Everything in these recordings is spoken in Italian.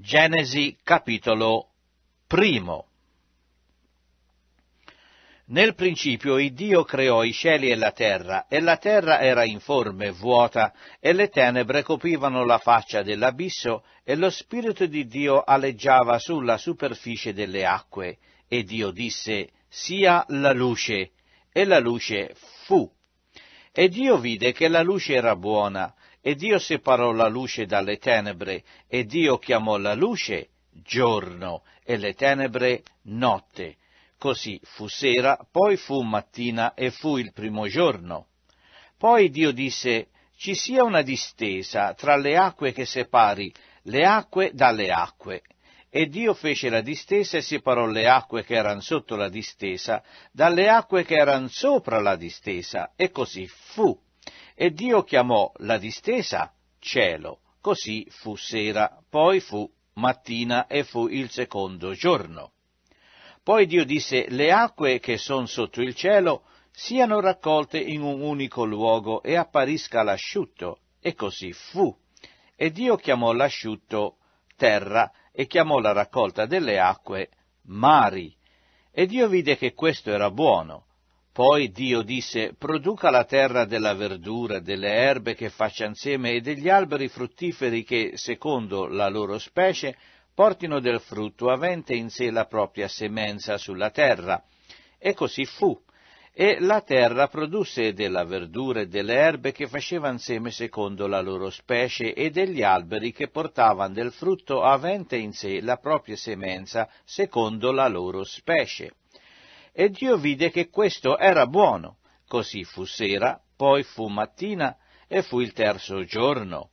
Genesi capitolo primo. Nel principio il Dio creò i cieli e la terra, e la terra era informe, vuota, e le tenebre coprivano la faccia dell'abisso, e lo Spirito di Dio aleggiava sulla superficie delle acque. E Dio disse, sia la luce, e la luce fu. E Dio vide che la luce era buona, e Dio separò la luce dalle tenebre, e Dio chiamò la luce giorno e le tenebre notte. Così fu sera, poi fu mattina e fu il primo giorno. Poi Dio disse, ci sia una distesa tra le acque che separi le acque dalle acque. E Dio fece la distesa e separò le acque che erano sotto la distesa dalle acque che erano sopra la distesa, e così fu. E Dio chiamò la distesa cielo, così fu sera, poi fu mattina e fu il secondo giorno. Poi Dio disse, le acque che sono sotto il cielo siano raccolte in un unico luogo e apparisca l'asciutto, e così fu. E Dio chiamò l'asciutto terra e chiamò la raccolta delle acque mari. E Dio vide che questo era buono. Poi Dio disse, produca la terra della verdura, delle erbe che faccian seme e degli alberi fruttiferi che, secondo la loro specie, portino del frutto avente in sé la propria semenza sulla terra. E così fu. E la terra produsse della verdura e delle erbe che facevano seme secondo la loro specie e degli alberi che portavano del frutto avente in sé la propria semenza secondo la loro specie. E Dio vide che questo era buono. Così fu sera, poi fu mattina e fu il terzo giorno.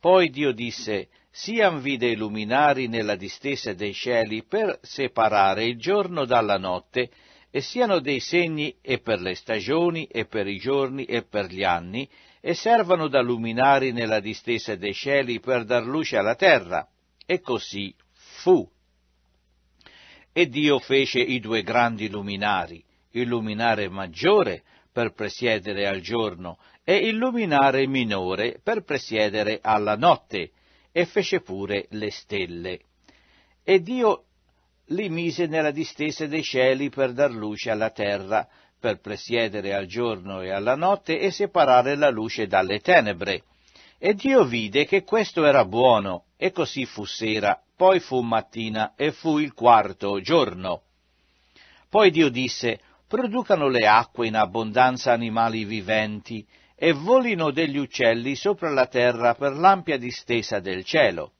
Poi Dio disse, Sian vide i luminari nella distesa dei cieli per separare il giorno dalla notte, e siano dei segni e per le stagioni e per i giorni e per gli anni, e servano da luminari nella distesa dei cieli per dar luce alla terra. E così fu. E Dio fece i due grandi luminari, il luminare maggiore per presiedere al giorno e il luminare minore per presiedere alla notte, e fece pure le stelle. E Dio li mise nella distesa dei cieli per dar luce alla terra, per presiedere al giorno e alla notte e separare la luce dalle tenebre. E Dio vide che questo era buono, e così fu sera poi fu mattina e fu il quarto giorno. Poi Dio disse, producano le acque in abbondanza animali viventi, e volino degli uccelli sopra la terra per l'ampia distesa del cielo.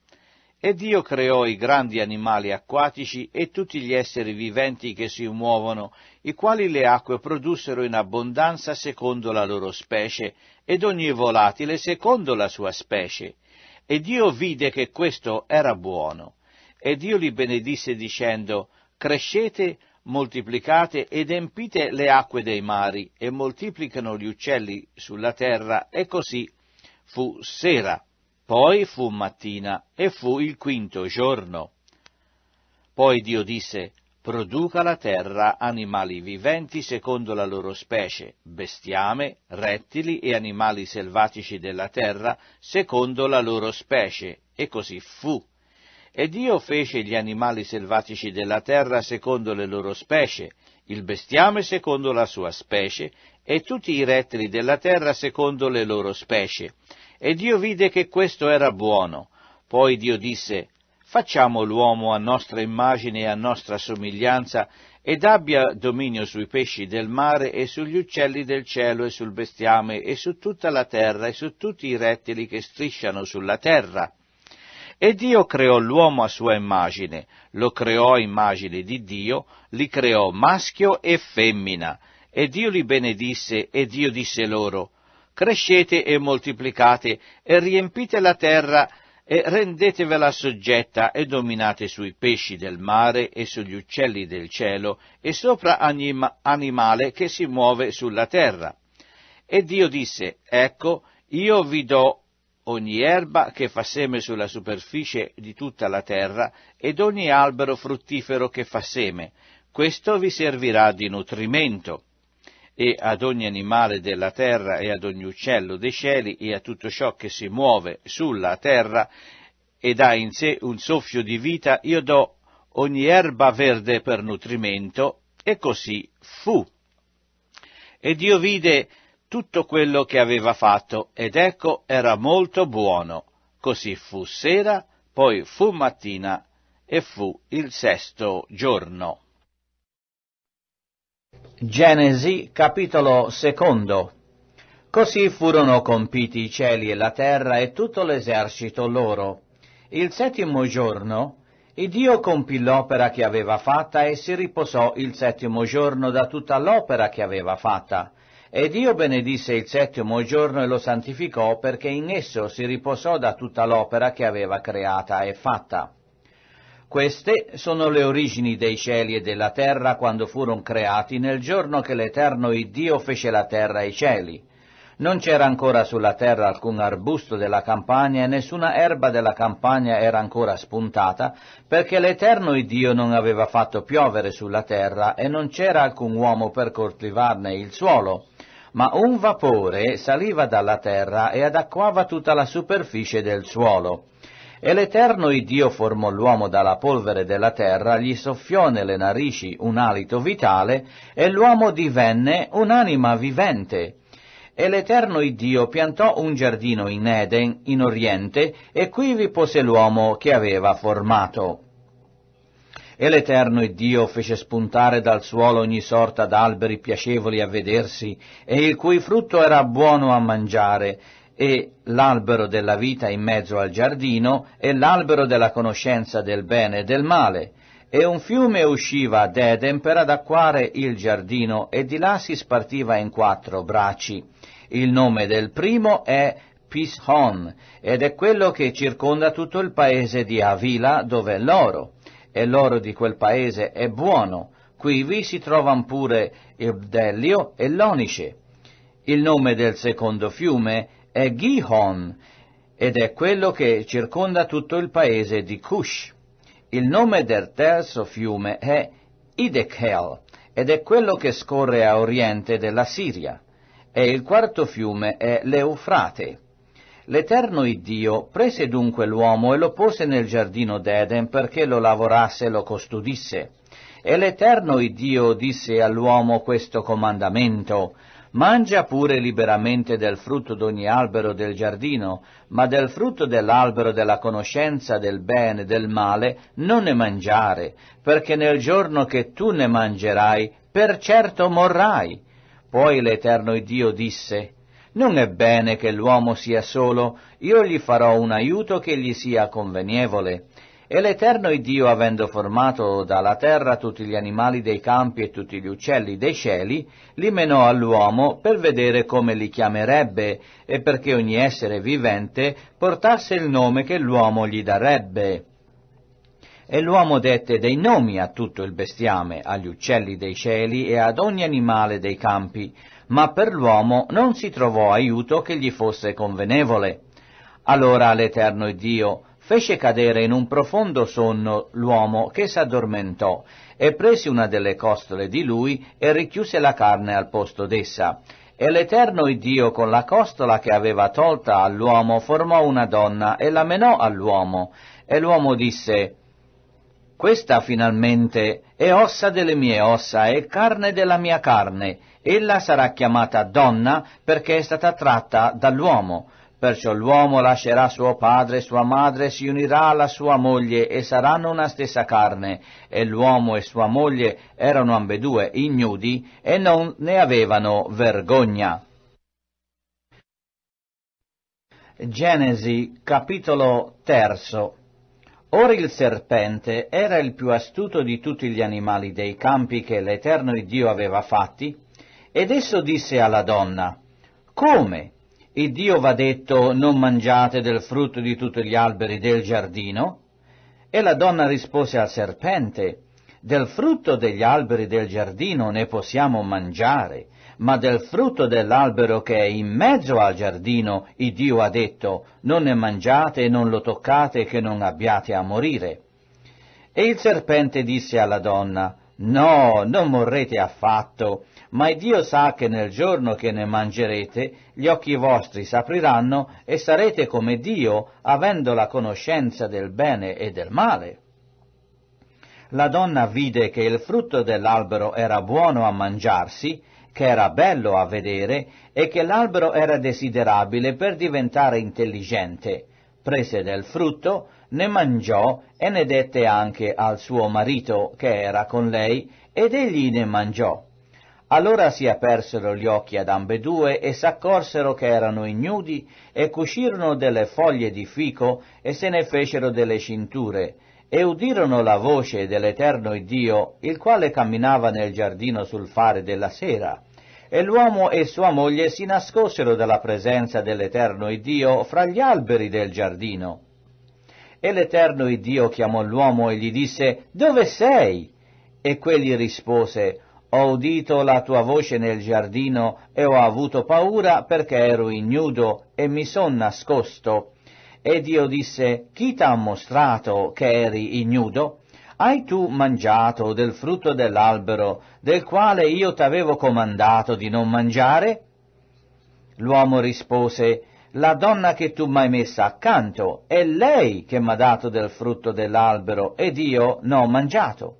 E Dio creò i grandi animali acquatici e tutti gli esseri viventi che si muovono, i quali le acque produssero in abbondanza secondo la loro specie, ed ogni volatile secondo la sua specie. E Dio vide che questo era buono, e Dio li benedisse dicendo, crescete, moltiplicate ed empite le acque dei mari, e moltiplicano gli uccelli sulla terra, e così fu sera. Poi fu mattina, e fu il quinto giorno. Poi Dio disse, produca la terra animali viventi secondo la loro specie, bestiame, rettili e animali selvatici della terra secondo la loro specie, e così fu. E Dio fece gli animali selvatici della terra secondo le loro specie, il bestiame secondo la sua specie, e tutti i rettili della terra secondo le loro specie. E Dio vide che questo era buono. Poi Dio disse, Facciamo l'uomo a nostra immagine e a nostra somiglianza ed abbia dominio sui pesci del mare e sugli uccelli del cielo e sul bestiame e su tutta la terra e su tutti i rettili che strisciano sulla terra. E Dio creò l'uomo a sua immagine, lo creò immagine di Dio, li creò maschio e femmina. E Dio li benedisse e Dio disse loro, crescete e moltiplicate e riempite la terra e rendetevela soggetta e dominate sui pesci del mare e sugli uccelli del cielo e sopra ogni animale che si muove sulla terra. E Dio disse, ecco, io vi do ogni erba che fa seme sulla superficie di tutta la terra ed ogni albero fruttifero che fa seme. Questo vi servirà di nutrimento e ad ogni animale della terra e ad ogni uccello dei cieli e a tutto ciò che si muove sulla terra ed ha in sé un soffio di vita, io do ogni erba verde per nutrimento, e così fu. E Dio vide tutto quello che aveva fatto, ed ecco era molto buono. Così fu sera, poi fu mattina, e fu il sesto giorno. Genesi capitolo secondo Così furono compiti i cieli e la terra e tutto l'esercito loro. Il settimo giorno il Dio compì l'opera che aveva fatta e si riposò il settimo giorno da tutta l'opera che aveva fatta. E Dio benedisse il settimo giorno e lo santificò perché in esso si riposò da tutta l'opera che aveva creata e fatta. Queste sono le origini dei cieli e della terra quando furono creati nel giorno che l'Eterno Iddio fece la terra e i cieli. Non c'era ancora sulla terra alcun arbusto della campagna e nessuna erba della campagna era ancora spuntata, perché l'Eterno Iddio non aveva fatto piovere sulla terra e non c'era alcun uomo per coltivarne il suolo. Ma un vapore saliva dalla terra e adacquava tutta la superficie del suolo. E l'Eterno Iddio formò l'uomo dalla polvere della terra, gli soffiò nelle narici un alito vitale, e l'uomo divenne un'anima vivente. E l'Eterno Iddio piantò un giardino in Eden, in Oriente, e qui vi pose l'uomo che aveva formato. E l'Eterno Iddio fece spuntare dal suolo ogni sorta d'alberi piacevoli a vedersi, e il cui frutto era buono a mangiare, e l'albero della vita in mezzo al giardino e l'albero della conoscenza del bene e del male. E un fiume usciva ad Eden per adacquare il giardino e di là si spartiva in quattro bracci. Il nome del primo è Pishon ed è quello che circonda tutto il paese di Avila dove è l'oro. E l'oro di quel paese è buono. Quivi si trovano pure il Dellio e l'Onice. Il nome del secondo fiume è è Gihon ed è quello che circonda tutto il paese di Cush. Il nome del terzo fiume è Idekel, ed è quello che scorre a oriente della Siria. E il quarto fiume è l'Eufrate. L'Eterno Iddio prese dunque l'uomo e lo pose nel giardino d'Eden perché lo lavorasse e lo custodisse. E l'Eterno Iddio disse all'uomo questo comandamento, Mangia pure liberamente del frutto d'ogni albero del giardino, ma del frutto dell'albero della conoscenza del bene e del male non ne mangiare, perché nel giorno che tu ne mangerai, per certo morrai. Poi l'Eterno Dio disse, non è bene che l'uomo sia solo, io gli farò un aiuto che gli sia convenievole. E l'Eterno Dio, avendo formato dalla terra tutti gli animali dei campi e tutti gli uccelli dei cieli, li menò all'uomo per vedere come li chiamerebbe e perché ogni essere vivente portasse il nome che l'uomo gli darebbe. E l'uomo dette dei nomi a tutto il bestiame, agli uccelli dei cieli e ad ogni animale dei campi, ma per l'uomo non si trovò aiuto che gli fosse convenevole. Allora l'Eterno Dio, fece cadere in un profondo sonno l'uomo che s'addormentò e prese una delle costole di lui e richiuse la carne al posto d'essa. E l'Eterno Iddio con la costola che aveva tolta all'uomo formò una donna e la menò all'uomo. E l'uomo disse, Questa finalmente è ossa delle mie ossa e carne della mia carne. Ella sarà chiamata donna perché è stata tratta dall'uomo. Perciò l'uomo lascerà suo padre e sua madre, si unirà alla sua moglie e saranno una stessa carne. E l'uomo e sua moglie erano ambedue ignudi e non ne avevano vergogna. Genesi capitolo terzo Ora il serpente era il più astuto di tutti gli animali dei campi che l'Eterno Dio aveva fatti, ed esso disse alla donna, Come? E Dio va detto non mangiate del frutto di tutti gli alberi del giardino? E la donna rispose al serpente, del frutto degli alberi del giardino ne possiamo mangiare, ma del frutto dell'albero che è in mezzo al giardino, il Dio ha detto, non ne mangiate e non lo toccate che non abbiate a morire. E il serpente disse alla donna, no, non morrete affatto, ma Dio sa che nel giorno che ne mangerete gli occhi vostri s'apriranno e sarete come Dio, avendo la conoscenza del bene e del male. La donna vide che il frutto dell'albero era buono a mangiarsi, che era bello a vedere e che l'albero era desiderabile per diventare intelligente. Prese del frutto, ne mangiò e ne dette anche al suo marito che era con lei, ed egli ne mangiò. Allora si apersero gli occhi ad ambedue e s'accorsero che erano ignudi e cucirono delle foglie di fico e se ne fecero delle cinture e udirono la voce dell'Eterno Iddio, il quale camminava nel giardino sul fare della sera. E l'uomo e sua moglie si nascosero dalla presenza dell'Eterno Iddio fra gli alberi del giardino. E l'Eterno Iddio chiamò l'uomo e gli disse, Dove sei? E quegli rispose, ho udito la tua voce nel giardino e ho avuto paura perché ero ignudo e mi son nascosto. E Dio disse, chi t'ha mostrato che eri ignudo? Hai tu mangiato del frutto dell'albero del quale io t'avevo comandato di non mangiare? L'uomo rispose, la donna che tu m'hai messa accanto è lei che m'ha dato del frutto dell'albero ed io n'ho mangiato.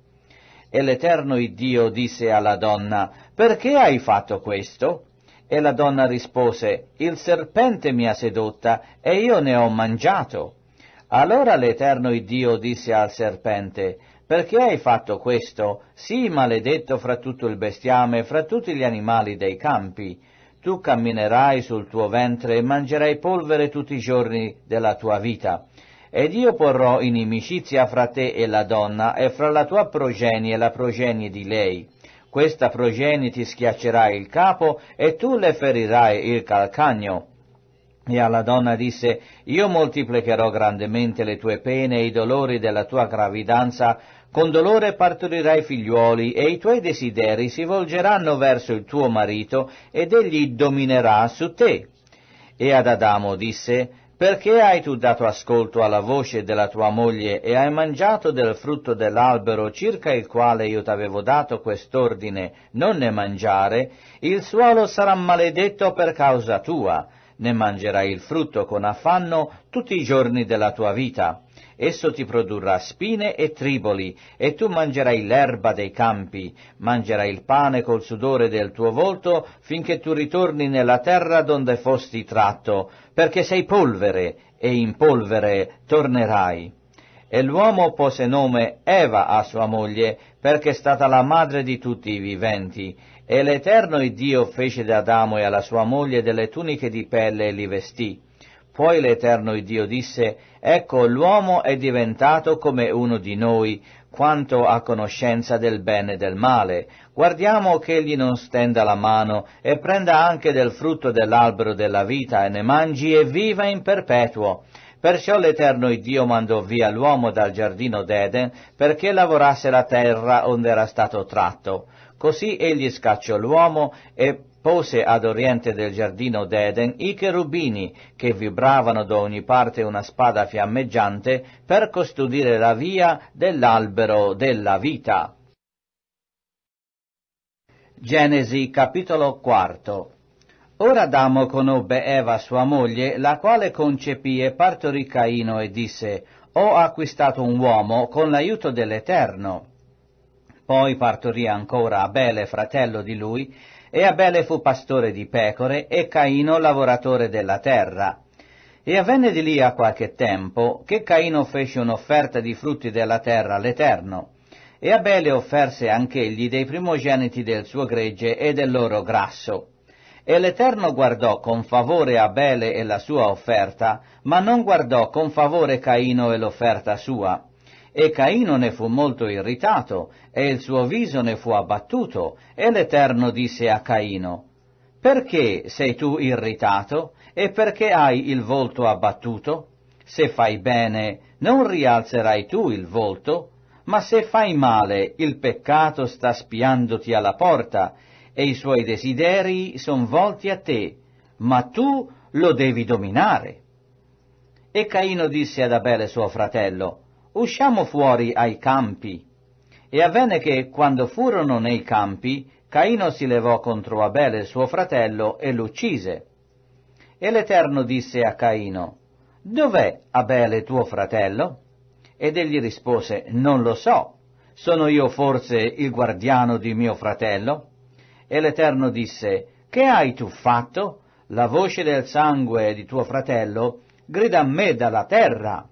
E l'Eterno Iddio disse alla donna, perché hai fatto questo? E la donna rispose, il serpente mi ha sedotta e io ne ho mangiato. Allora l'Eterno Iddio disse al serpente, perché hai fatto questo? Sii maledetto fra tutto il bestiame, e fra tutti gli animali dei campi. Tu camminerai sul tuo ventre e mangerai polvere tutti i giorni della tua vita. Ed io porrò inimicizia fra te e la donna, e fra la tua progenie e la progenie di lei. Questa progenie ti schiaccerà il capo, e tu le ferirai il calcagno. E alla donna disse, Io moltiplicherò grandemente le tue pene e i dolori della tua gravidanza, con dolore partorirai figliuoli, e i tuoi desideri si volgeranno verso il tuo marito, ed egli dominerà su te. E ad Adamo disse, perché hai tu dato ascolto alla voce della tua moglie e hai mangiato del frutto dell'albero circa il quale io t'avevo dato quest'ordine, non ne mangiare, il suolo sarà maledetto per causa tua, ne mangerai il frutto con affanno tutti i giorni della tua vita. Esso ti produrrà spine e triboli, e tu mangerai l'erba dei campi, mangerai il pane col sudore del tuo volto, finché tu ritorni nella terra donde fosti tratto, perché sei polvere, e in polvere tornerai. E l'uomo pose nome Eva a sua moglie, perché è stata la madre di tutti i viventi. E l'Eterno Dio fece da Adamo e alla sua moglie delle tuniche di pelle e li vestì. Poi l'Eterno Dio disse, Ecco l'uomo è diventato come uno di noi, quanto a conoscenza del bene e del male. Guardiamo che egli non stenda la mano e prenda anche del frutto dell'albero della vita e ne mangi e viva in perpetuo. Perciò l'Eterno Dio mandò via l'uomo dal giardino d'Eden perché lavorasse la terra onde era stato tratto. Così egli scacciò l'uomo e Pose ad oriente del giardino d'Eden i cherubini, che vibravano da ogni parte una spada fiammeggiante per custodire la via dell'albero della vita. Genesi capitolo quarto Ora Adamo conobbe Eva sua moglie, la quale concepì e partorì Caino e disse, ho acquistato un uomo con l'aiuto dell'Eterno. Poi partorì ancora Abele, fratello di lui, e Abele fu pastore di pecore e Caino lavoratore della terra. E avvenne di lì a qualche tempo che Caino fece un'offerta di frutti della terra all'Eterno. E Abele offerse anch'egli dei primogeniti del suo gregge e del loro grasso. E l'Eterno guardò con favore Abele e la sua offerta, ma non guardò con favore Caino e l'offerta sua. E Caino ne fu molto irritato, e il suo viso ne fu abbattuto, e l'Eterno disse a Caino, Perché sei tu irritato, e perché hai il volto abbattuto? Se fai bene, non rialzerai tu il volto, ma se fai male, il peccato sta spiandoti alla porta, e i suoi desideri son volti a te, ma tu lo devi dominare. E Caino disse ad Abele suo fratello, usciamo fuori ai campi. E avvenne che, quando furono nei campi, Caino si levò contro Abele, suo fratello, e l'uccise. E l'Eterno disse a Caino, Dov'è Abele tuo fratello? Ed egli rispose, Non lo so. Sono io forse il guardiano di mio fratello? E l'Eterno disse, Che hai tu fatto? La voce del sangue di tuo fratello grida a me dalla terra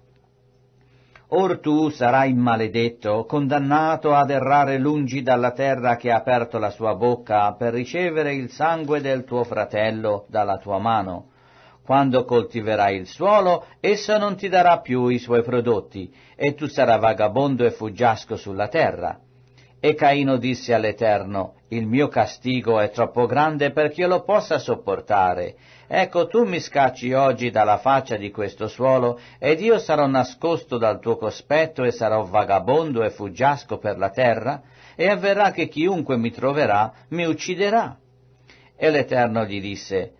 or tu sarai maledetto, condannato ad errare lungi dalla terra che ha aperto la sua bocca per ricevere il sangue del tuo fratello dalla tua mano. Quando coltiverai il suolo, esso non ti darà più i suoi prodotti, e tu sarai vagabondo e fuggiasco sulla terra. E Caino disse all'Eterno, il mio castigo è troppo grande perché io lo possa sopportare. Ecco, tu mi scacci oggi dalla faccia di questo suolo, ed io sarò nascosto dal tuo cospetto e sarò vagabondo e fuggiasco per la terra, e avverrà che chiunque mi troverà mi ucciderà. E l'Eterno gli disse,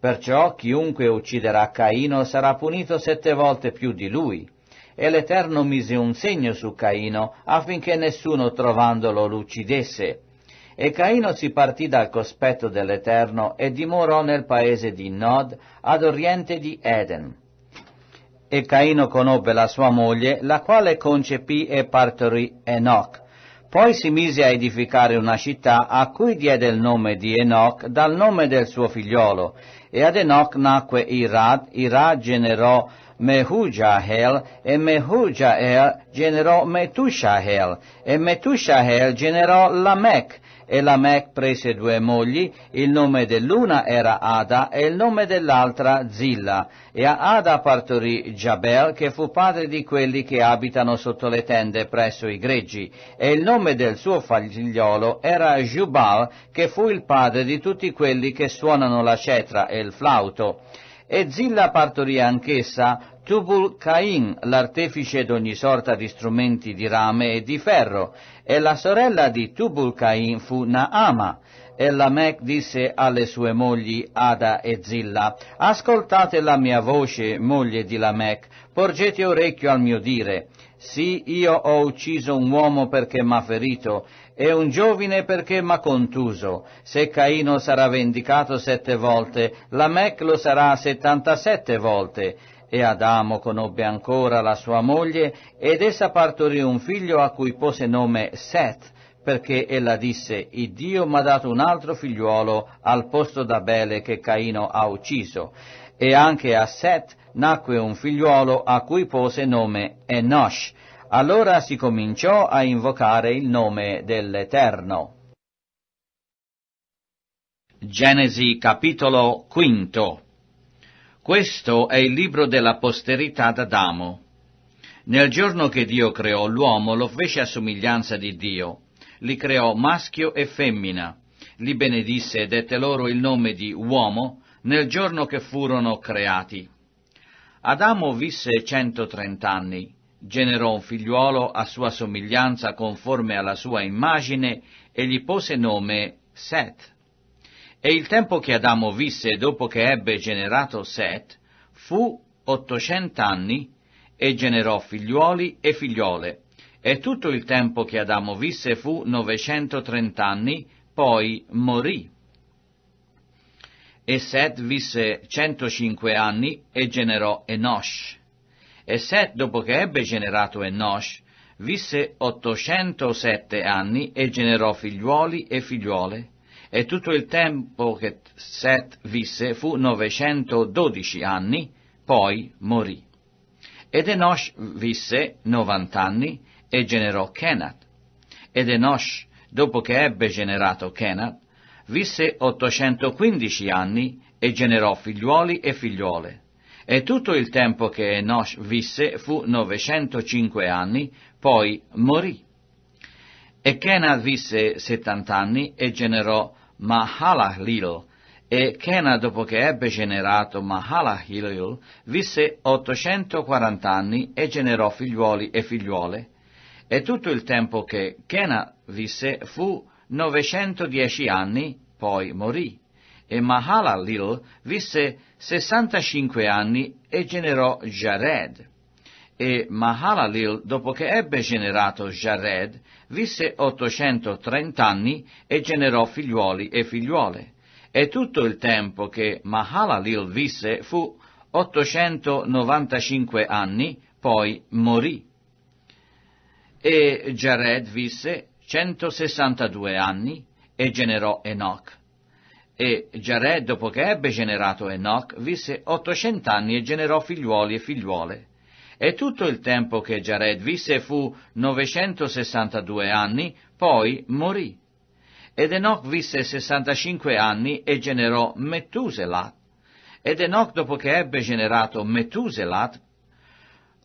Perciò chiunque ucciderà Caino sarà punito sette volte più di lui e l'Eterno mise un segno su Caino affinché nessuno trovandolo l'uccidesse. E Caino si partì dal cospetto dell'Eterno e dimorò nel paese di Nod, ad oriente di Eden. E Caino conobbe la sua moglie, la quale concepì e partorì Enoch. Poi si mise a edificare una città a cui diede il nome di Enoch dal nome del suo figliolo. E ad Enoch nacque Irad, Irad generò Mehujael, e Mehujael generò Metushael, e Metushael generò Lamech e Lamech prese due mogli, il nome dell'una era Ada e il nome dell'altra Zilla, e a Ada partorì Jabel che fu padre di quelli che abitano sotto le tende presso i greggi, e il nome del suo figliolo era Jubal che fu il padre di tutti quelli che suonano la cetra e il flauto e Zilla partorì anch'essa Tubul Cain, l'artefice d'ogni sorta di strumenti di rame e di ferro, e la sorella di Tubul Cain fu Naama. E Lamech disse alle sue mogli Ada e Zilla, Ascoltate la mia voce, moglie di Lamech, porgete orecchio al mio dire. Sì, io ho ucciso un uomo perché m'ha ferito, e un giovine perché m'ha contuso. Se Caino sarà vendicato sette volte, Lamech lo sarà settantasette volte. E Adamo conobbe ancora la sua moglie, ed essa partorì un figlio a cui pose nome Seth, perché ella disse, il Dio m'ha dato un altro figliuolo al posto d'Abele che Caino ha ucciso. E anche a Seth nacque un figliuolo a cui pose nome Enosh. Allora si cominciò a invocare il nome dell'Eterno. Genesi capitolo quinto Questo è il libro della posterità d'Adamo. Nel giorno che Dio creò l'uomo lo fece a somiglianza di Dio, li creò maschio e femmina, li benedisse e dette loro il nome di uomo nel giorno che furono creati. Adamo visse centotrent'anni generò un figliuolo a sua somiglianza conforme alla sua immagine e gli pose nome Seth. E il tempo che Adamo visse dopo che ebbe generato Seth fu ottocent'anni e generò figliuoli e figliole. E tutto il tempo che Adamo visse fu novecentotrent'anni, poi morì. E Seth visse centocinque anni e generò Enosh e Set, dopo che ebbe generato Enosh, visse 807 anni e generò figliuoli e figliuole, e tutto il tempo che Set visse fu 912 anni, poi morì. Ed Enosh visse 90 anni e generò Kenat. Ed Enosh, dopo che ebbe generato Kenat, visse 815 anni e generò figliuoli e figliuole. E tutto il tempo che Enosh visse fu 905 anni, poi morì. E Kena visse 70 anni e generò Mahalalil. E Kena, dopo che ebbe generato Mahalalil, visse 840 anni e generò figliuoli e figliuole. E tutto il tempo che Kena visse fu 910 anni, poi morì e Mahalalil visse 65 anni e generò Jared. E Mahalalil, dopo che ebbe generato Jared, visse 830 anni e generò figliuoli e figliuole. E tutto il tempo che Mahalalil visse fu 895 anni, poi morì. E Jared visse 162 anni e generò Enoch e Giarè, dopo che ebbe generato Enoch, visse ottocent'anni e generò figliuoli e figliuole. E tutto il tempo che Jared visse fu 962 anni, poi morì. Ed Enoch visse 65 anni e generò Metuselat. Ed Enoch, dopo che ebbe generato Metuselat,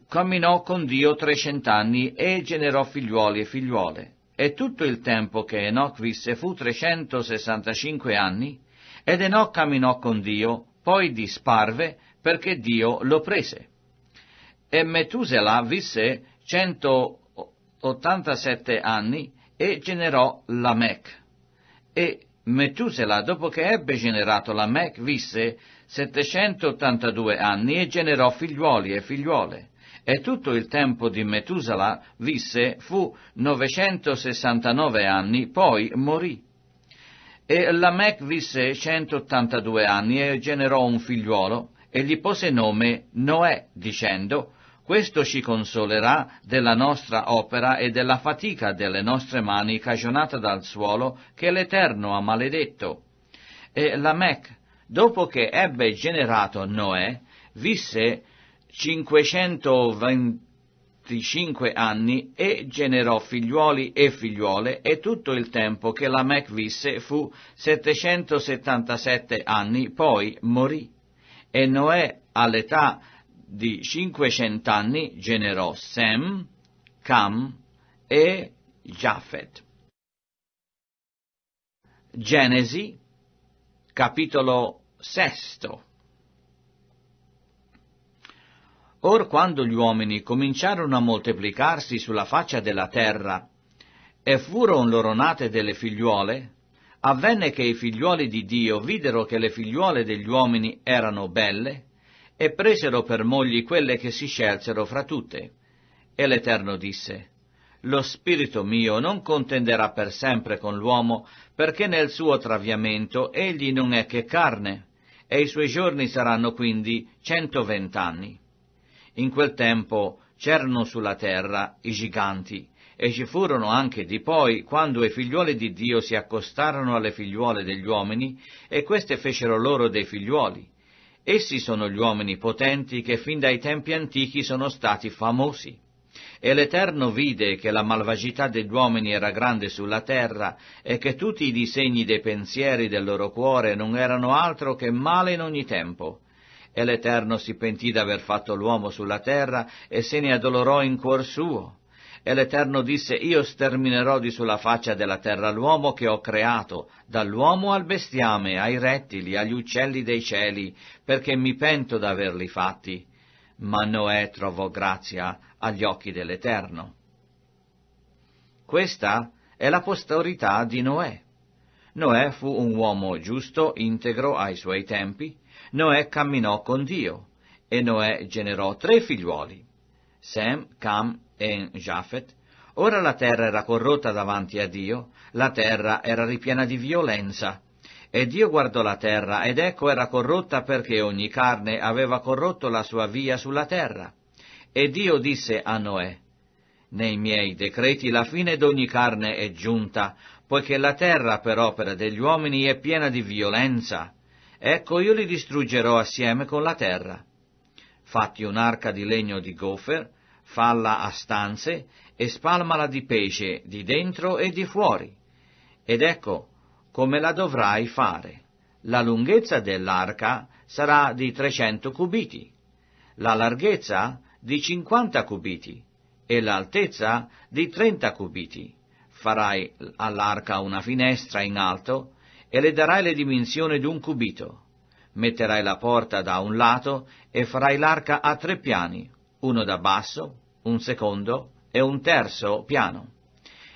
camminò con Dio 300 anni e generò figliuoli e figliuole. E tutto il tempo che Enoch visse fu 365 anni ed Enò camminò con Dio, poi disparve perché Dio lo prese. E Metusela visse 187 anni e generò Lamech. E Metusela, dopo che ebbe generato Lamech, visse 782 anni e generò figliuoli e figliuole. E tutto il tempo di Metusela visse fu 969 anni, poi morì. E Lamech visse 182 anni e generò un figliuolo e gli pose nome Noè, dicendo, questo ci consolerà della nostra opera e della fatica delle nostre mani cagionata dal suolo che l'Eterno ha maledetto. E Lamech, dopo che ebbe generato Noè, visse 520 cinque anni e generò figliuoli e figliuole e tutto il tempo che la Lamech visse fu 777 anni, poi morì. E Noè all'età di 500 anni generò Sem, Cam e Japheth. Genesi, capitolo sesto. Or quando gli uomini cominciarono a moltiplicarsi sulla faccia della terra e furono loro nate delle figliuole, avvenne che i figliuoli di Dio videro che le figliuole degli uomini erano belle e presero per mogli quelle che si scelsero fra tutte. E l'Eterno disse, Lo spirito mio non contenderà per sempre con l'uomo, perché nel suo traviamento egli non è che carne, e i suoi giorni saranno quindi centovent'anni. In quel tempo c'erano sulla terra i giganti, e ci furono anche di poi, quando i figliuoli di Dio si accostarono alle figliuole degli uomini, e queste fecero loro dei figliuoli. Essi sono gli uomini potenti che fin dai tempi antichi sono stati famosi. E l'Eterno vide che la malvagità degli uomini era grande sulla terra e che tutti i disegni dei pensieri del loro cuore non erano altro che male in ogni tempo. E l'Eterno si pentì d'aver fatto l'uomo sulla terra e se ne addolorò in cuor suo. E l'Eterno disse, io sterminerò di sulla faccia della terra l'uomo che ho creato, dall'uomo al bestiame, ai rettili, agli uccelli dei cieli, perché mi pento d'averli fatti. Ma Noè trovò grazia agli occhi dell'Eterno. Questa è la posterità di Noè. Noè fu un uomo giusto, integro ai suoi tempi. Noè camminò con Dio e Noè generò tre figliuoli, Sem, Cam e Japhet. Ora la terra era corrotta davanti a Dio, la terra era ripiena di violenza. E Dio guardò la terra, ed ecco era corrotta perché ogni carne aveva corrotto la sua via sulla terra. E Dio disse a Noè, Nei miei decreti la fine d'ogni carne è giunta, poiché la terra per opera degli uomini è piena di violenza. Ecco io li distruggerò assieme con la terra. Fatti un'arca di legno di gofer, falla a stanze e spalmala di pesce di dentro e di fuori. Ed ecco come la dovrai fare. La lunghezza dell'arca sarà di 300 cubiti, la larghezza di 50 cubiti e l'altezza di 30 cubiti farai all'arca una finestra in alto e le darai le dimensioni d'un cubito. Metterai la porta da un lato e farai l'arca a tre piani, uno da basso, un secondo e un terzo piano.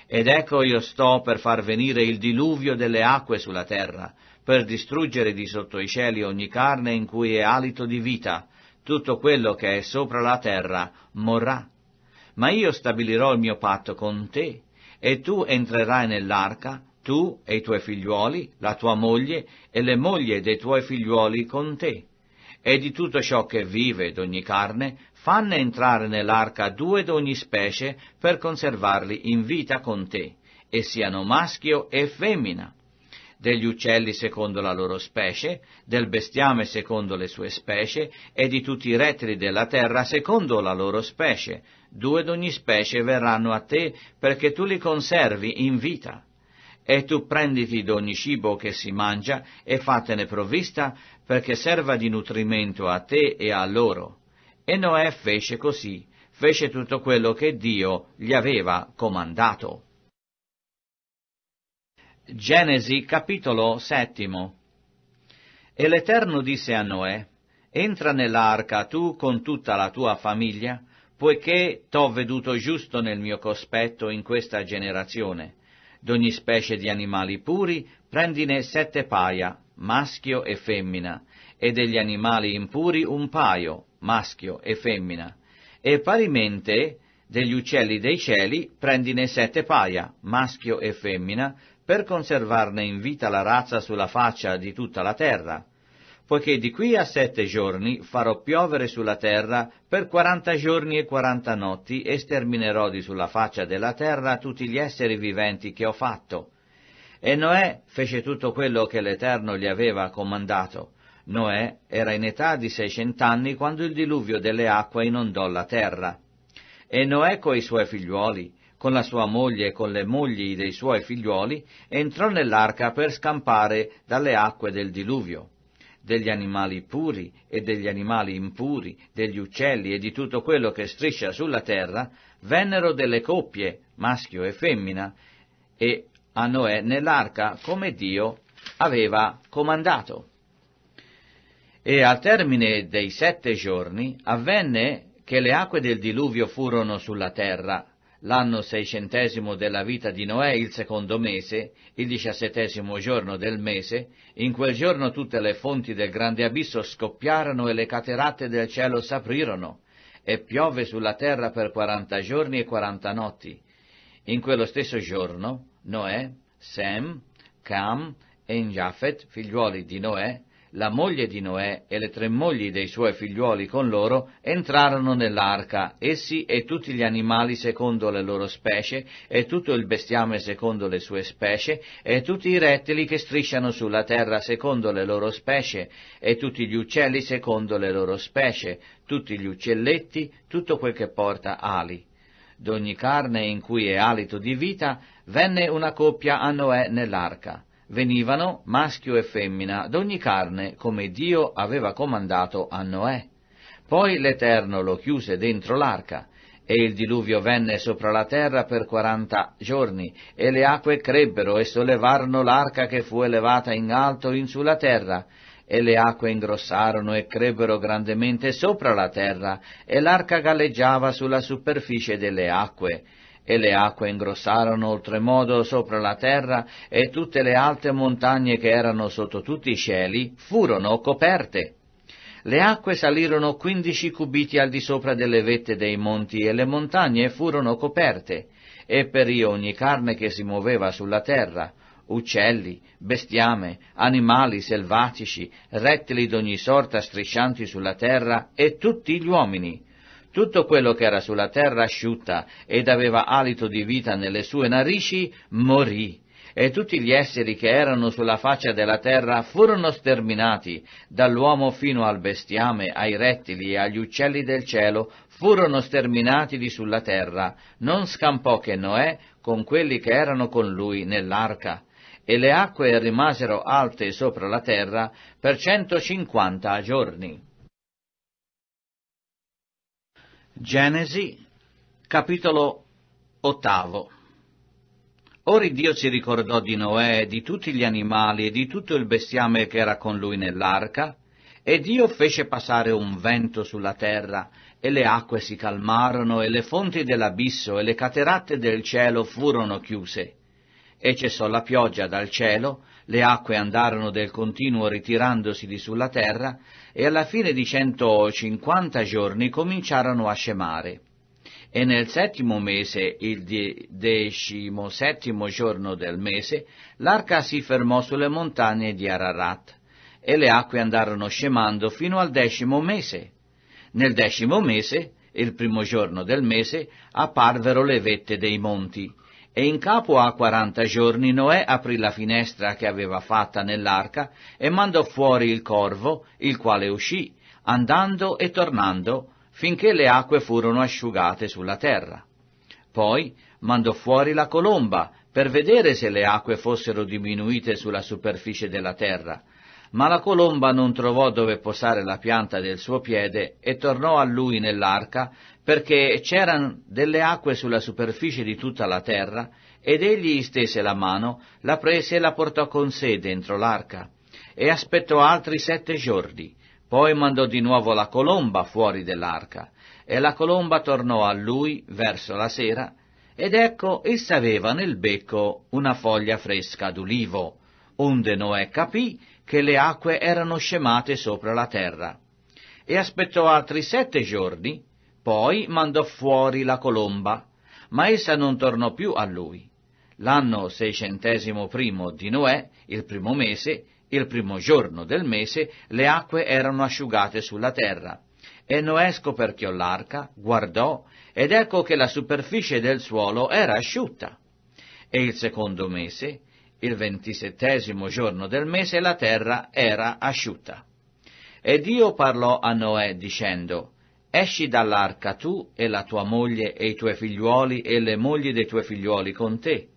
Ed ecco io sto per far venire il diluvio delle acque sulla terra, per distruggere di sotto i cieli ogni carne in cui è alito di vita, tutto quello che è sopra la terra morrà. Ma io stabilirò il mio patto con te e tu entrerai nell'arca, tu e i tuoi figliuoli, la tua moglie e le moglie dei tuoi figliuoli con te. E di tutto ciò che vive d'ogni carne, fanne entrare nell'arca due d'ogni specie per conservarli in vita con te, e siano maschio e femmina degli uccelli secondo la loro specie, del bestiame secondo le sue specie, e di tutti i rettili della terra secondo la loro specie, due d'ogni specie verranno a te perché tu li conservi in vita. E tu prenditi d'ogni cibo che si mangia e fatene provvista perché serva di nutrimento a te e a loro. E Noè fece così, fece tutto quello che Dio gli aveva comandato. Genesi capitolo settimo E l'Eterno disse a Noè, Entra nell'arca tu con tutta la tua famiglia, poiché t'ho veduto giusto nel mio cospetto in questa generazione. D'ogni specie di animali puri prendine sette paia, maschio e femmina, e degli animali impuri un paio, maschio e femmina. E parimente degli uccelli dei cieli prendine sette paia, maschio e femmina, per conservarne in vita la razza sulla faccia di tutta la terra poiché di qui a sette giorni farò piovere sulla terra per quaranta giorni e quaranta notti e sterminerò di sulla faccia della terra tutti gli esseri viventi che ho fatto. E Noè fece tutto quello che l'Eterno gli aveva comandato. Noè era in età di seicent'anni quando il diluvio delle acque inondò la terra. E Noè coi suoi figliuoli, con la sua moglie e con le mogli dei suoi figliuoli, entrò nell'arca per scampare dalle acque del diluvio degli animali puri e degli animali impuri, degli uccelli e di tutto quello che striscia sulla terra, vennero delle coppie, maschio e femmina, e a Noè nell'arca come Dio aveva comandato. E al termine dei sette giorni avvenne che le acque del diluvio furono sulla terra l'anno seicentesimo della vita di Noè, il secondo mese, il diciassettesimo giorno del mese, in quel giorno tutte le fonti del grande abisso scoppiarono e le cateratte del cielo s'aprirono, e piove sulla terra per quaranta giorni e quaranta notti. In quello stesso giorno Noè, Sem, Cam e Njafet, figliuoli di Noè, la moglie di Noè e le tre mogli dei suoi figliuoli con loro entrarono nell'arca, essi e tutti gli animali secondo le loro specie, e tutto il bestiame secondo le sue specie, e tutti i rettili che strisciano sulla terra secondo le loro specie, e tutti gli uccelli secondo le loro specie, tutti gli uccelletti, tutto quel che porta ali. D'ogni carne in cui è alito di vita, venne una coppia a Noè nell'arca venivano maschio e femmina d'ogni carne, come Dio aveva comandato a Noè. Poi l'Eterno lo chiuse dentro l'arca, e il diluvio venne sopra la terra per quaranta giorni, e le acque crebbero e sollevarono l'arca che fu elevata in alto in sulla terra, e le acque ingrossarono e crebbero grandemente sopra la terra, e l'arca galleggiava sulla superficie delle acque, e le acque ingrossarono oltremodo sopra la terra, e tutte le alte montagne che erano sotto tutti i cieli furono coperte. Le acque salirono quindici cubiti al di sopra delle vette dei monti, e le montagne furono coperte, e perì ogni carne che si muoveva sulla terra, uccelli, bestiame, animali selvatici, rettili d'ogni sorta striscianti sulla terra, e tutti gli uomini tutto quello che era sulla terra asciutta ed aveva alito di vita nelle sue narici morì e tutti gli esseri che erano sulla faccia della terra furono sterminati, dall'uomo fino al bestiame, ai rettili e agli uccelli del cielo, furono sterminati di sulla terra. Non scampò che Noè con quelli che erano con lui nell'arca. E le acque rimasero alte sopra la terra per centocinquanta giorni. Genesi, capitolo ottavo. Ora Dio si ricordò di Noè, di tutti gli animali e di tutto il bestiame che era con lui nell'arca, e Dio fece passare un vento sulla terra, e le acque si calmarono, e le fonti dell'abisso e le cateratte del cielo furono chiuse. E cessò la pioggia dal cielo, le acque andarono del continuo ritirandosi di sulla terra, e alla fine di 150 giorni cominciarono a scemare. E nel settimo mese, il decimo settimo giorno del mese, l'arca si fermò sulle montagne di Ararat, e le acque andarono scemando fino al decimo mese. Nel decimo mese, il primo giorno del mese, apparvero le vette dei monti, e in capo a quaranta giorni Noè aprì la finestra che aveva fatta nell'arca e mandò fuori il corvo, il quale uscì, andando e tornando, finché le acque furono asciugate sulla terra. Poi mandò fuori la colomba, per vedere se le acque fossero diminuite sulla superficie della terra. Ma la colomba non trovò dove posare la pianta del suo piede e tornò a lui nell'arca, perché c'erano delle acque sulla superficie di tutta la terra, ed egli stese la mano, la prese e la portò con sé dentro l'arca, e aspettò altri sette giorni, poi mandò di nuovo la colomba fuori dell'arca, e la colomba tornò a lui verso la sera, ed ecco essa aveva nel becco una foglia fresca d'ulivo, onde Noè capì che le acque erano scemate sopra la terra. E aspettò altri sette giorni, poi mandò fuori la colomba, ma essa non tornò più a lui. L'anno seicentesimo primo di Noè, il primo mese, il primo giorno del mese, le acque erano asciugate sulla terra. E Noè scoperchiò l'arca, guardò, ed ecco che la superficie del suolo era asciutta. E il secondo mese, il ventisettesimo giorno del mese, la terra era asciutta. E Dio parlò a Noè dicendo, Esci dall'arca tu e la tua moglie e i tuoi figliuoli e le mogli dei tuoi figliuoli con te.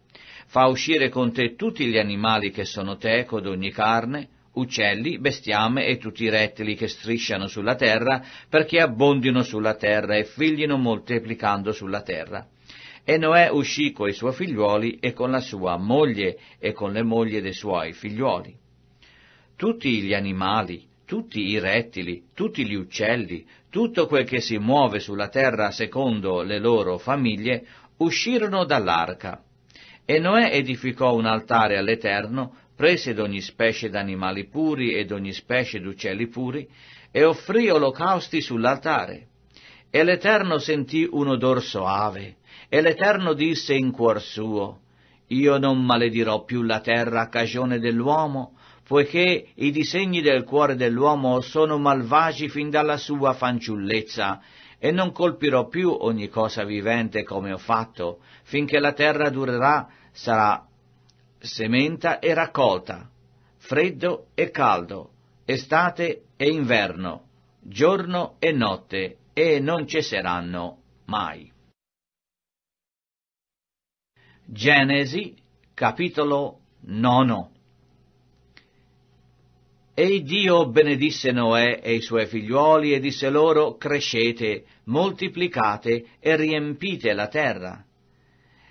Fa uscire con te tutti gli animali che sono teco d'ogni carne, uccelli, bestiame e tutti i rettili che strisciano sulla terra, perché abbondino sulla terra e figlino moltiplicando sulla terra. E Noè uscì coi suoi figliuoli e con la sua moglie e con le mogli dei suoi figliuoli. Tutti gli animali, tutti i rettili, tutti gli uccelli, tutto quel che si muove sulla terra secondo le loro famiglie, uscirono dall'arca. E Noè edificò un altare all'Eterno, prese d'ogni specie d'animali puri e d'ogni specie d'uccelli puri, e offrì olocausti sull'altare. E l'Eterno sentì un odor soave, e l'Eterno disse in cuor suo, Io non maledirò più la terra a cagione dell'uomo, poiché i disegni del cuore dell'uomo sono malvagi fin dalla sua fanciullezza, e non colpirò più ogni cosa vivente come ho fatto, finché la terra durerà, sarà sementa e raccolta, freddo e caldo, estate e inverno, giorno e notte, e non cesseranno mai. Genesi capitolo 9 e Dio benedisse Noè e i suoi figliuoli e disse loro, crescete, moltiplicate e riempite la terra.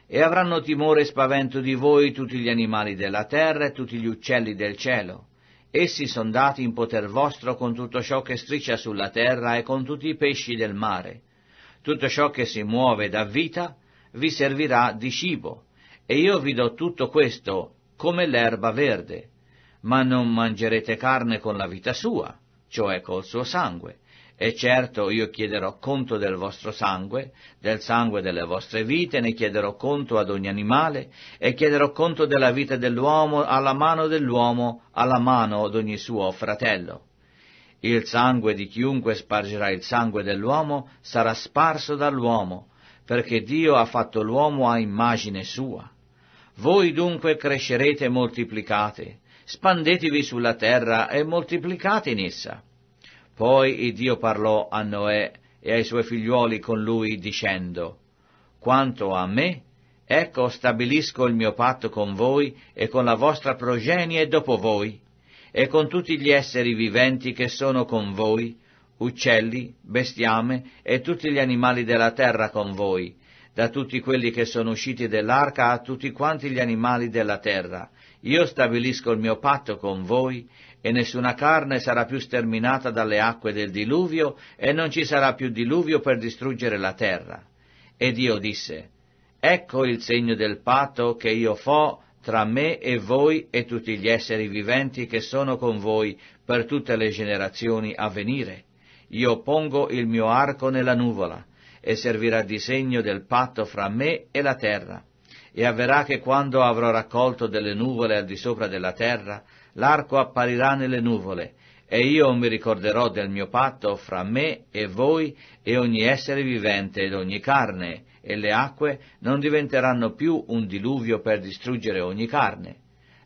E avranno timore e spavento di voi tutti gli animali della terra e tutti gli uccelli del cielo. Essi sono dati in poter vostro con tutto ciò che striscia sulla terra e con tutti i pesci del mare. Tutto ciò che si muove da vita vi servirà di cibo. E io vi do tutto questo come l'erba verde ma non mangerete carne con la vita sua, cioè col suo sangue. E certo io chiederò conto del vostro sangue, del sangue delle vostre vite, ne chiederò conto ad ogni animale, e chiederò conto della vita dell'uomo alla mano dell'uomo, alla mano d'ogni suo fratello. Il sangue di chiunque spargerà il sangue dell'uomo sarà sparso dall'uomo, perché Dio ha fatto l'uomo a immagine sua. Voi dunque crescerete e moltiplicate, Spandetevi sulla terra e moltiplicate in essa. Poi il Dio parlò a Noè e ai suoi figliuoli con lui dicendo, Quanto a me, ecco stabilisco il mio patto con voi e con la vostra progenie dopo voi, e con tutti gli esseri viventi che sono con voi, uccelli, bestiame e tutti gli animali della terra con voi, da tutti quelli che sono usciti dell'arca a tutti quanti gli animali della terra, io stabilisco il mio patto con voi e nessuna carne sarà più sterminata dalle acque del diluvio e non ci sarà più diluvio per distruggere la terra. E Dio disse, Ecco il segno del patto che io fo tra me e voi e tutti gli esseri viventi che sono con voi per tutte le generazioni a venire. Io pongo il mio arco nella nuvola e servirà di segno del patto fra me e la terra. E avverrà che quando avrò raccolto delle nuvole al di sopra della terra, l'arco apparirà nelle nuvole, e io mi ricorderò del mio patto fra me e voi e ogni essere vivente ed ogni carne, e le acque non diventeranno più un diluvio per distruggere ogni carne.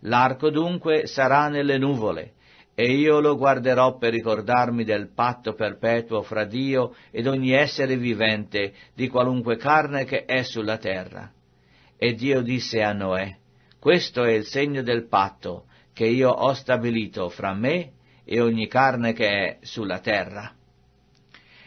L'arco dunque sarà nelle nuvole, e io lo guarderò per ricordarmi del patto perpetuo fra Dio ed ogni essere vivente di qualunque carne che è sulla terra. E Dio disse a Noè, questo è il segno del patto che io ho stabilito fra me e ogni carne che è sulla terra.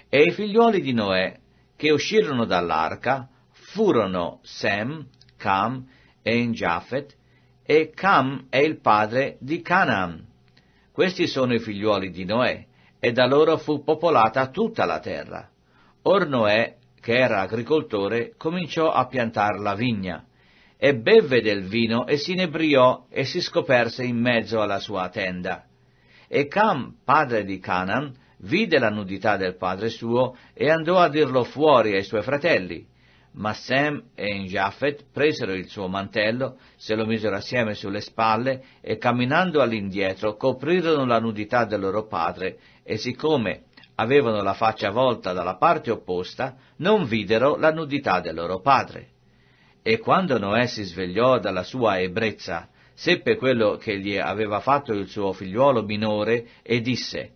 E i figliuoli di Noè, che uscirono dall'arca, furono Sem, Cam e Injafet, e Cam è il padre di Canaan. Questi sono i figliuoli di Noè, e da loro fu popolata tutta la terra. Or Noè che era agricoltore, cominciò a piantar la vigna, e bevve del vino e si inebriò e si scoperse in mezzo alla sua tenda. E Cam, padre di Canaan, vide la nudità del padre suo e andò a dirlo fuori ai suoi fratelli. Ma Sem e Injafet presero il suo mantello, se lo misero assieme sulle spalle e camminando all'indietro coprirono la nudità del loro padre e siccome avevano la faccia volta dalla parte opposta, non videro la nudità del loro padre. E quando Noè si svegliò dalla sua ebbrezza, seppe quello che gli aveva fatto il suo figliuolo minore e disse,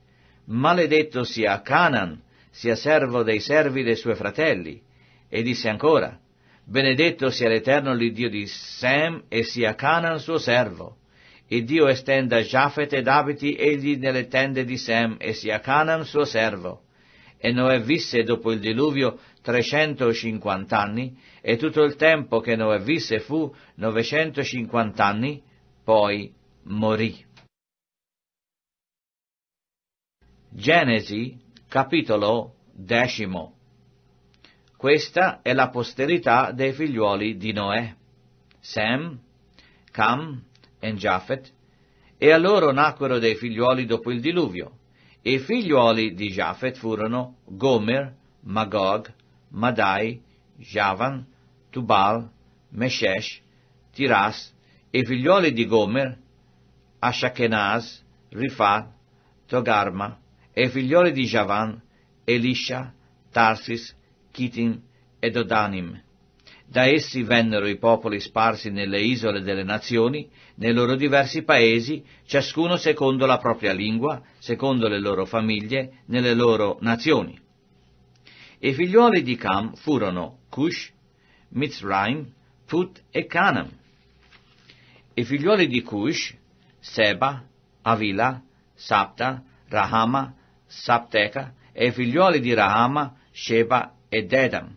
Maledetto sia Canaan, sia servo dei servi dei suoi fratelli. E disse ancora, Benedetto sia l'Eterno l'Iddio di Sem e sia Canaan suo servo. E Dio estenda Giafet ed abiti egli nelle tende di Sem e sia Canaan suo servo. E Noè visse dopo il diluvio trecentocinquant'anni, e tutto il tempo che Noè visse fu novecentocinquant'anni, poi morì. Genesi, capitolo decimo. Questa è la posterità dei figliuoli di Noè. Sem, Cam, e Giafet, e a loro nacquero dei figliuoli dopo il diluvio. E I figliuoli di Giafet furono Gomer, Magog, Madai, Javan, Tubal, Meshesh, Tiras, e figliuoli di Gomer, Ashakenaz, Rifat, Togarma, e i figlioli di Javan, Elisha, Tarsis, Kitim e Dodanim. Da essi vennero i popoli sparsi nelle isole delle nazioni, nei loro diversi paesi, ciascuno secondo la propria lingua, secondo le loro famiglie, nelle loro nazioni. I figliuoli di Cam furono Cush, Mizraim, Put e Canaan. I figliuoli di Cush, Seba, Avila, Sapta, Rahama, Sapteca, e i figliuoli di Rahama, Sheba e Dedam.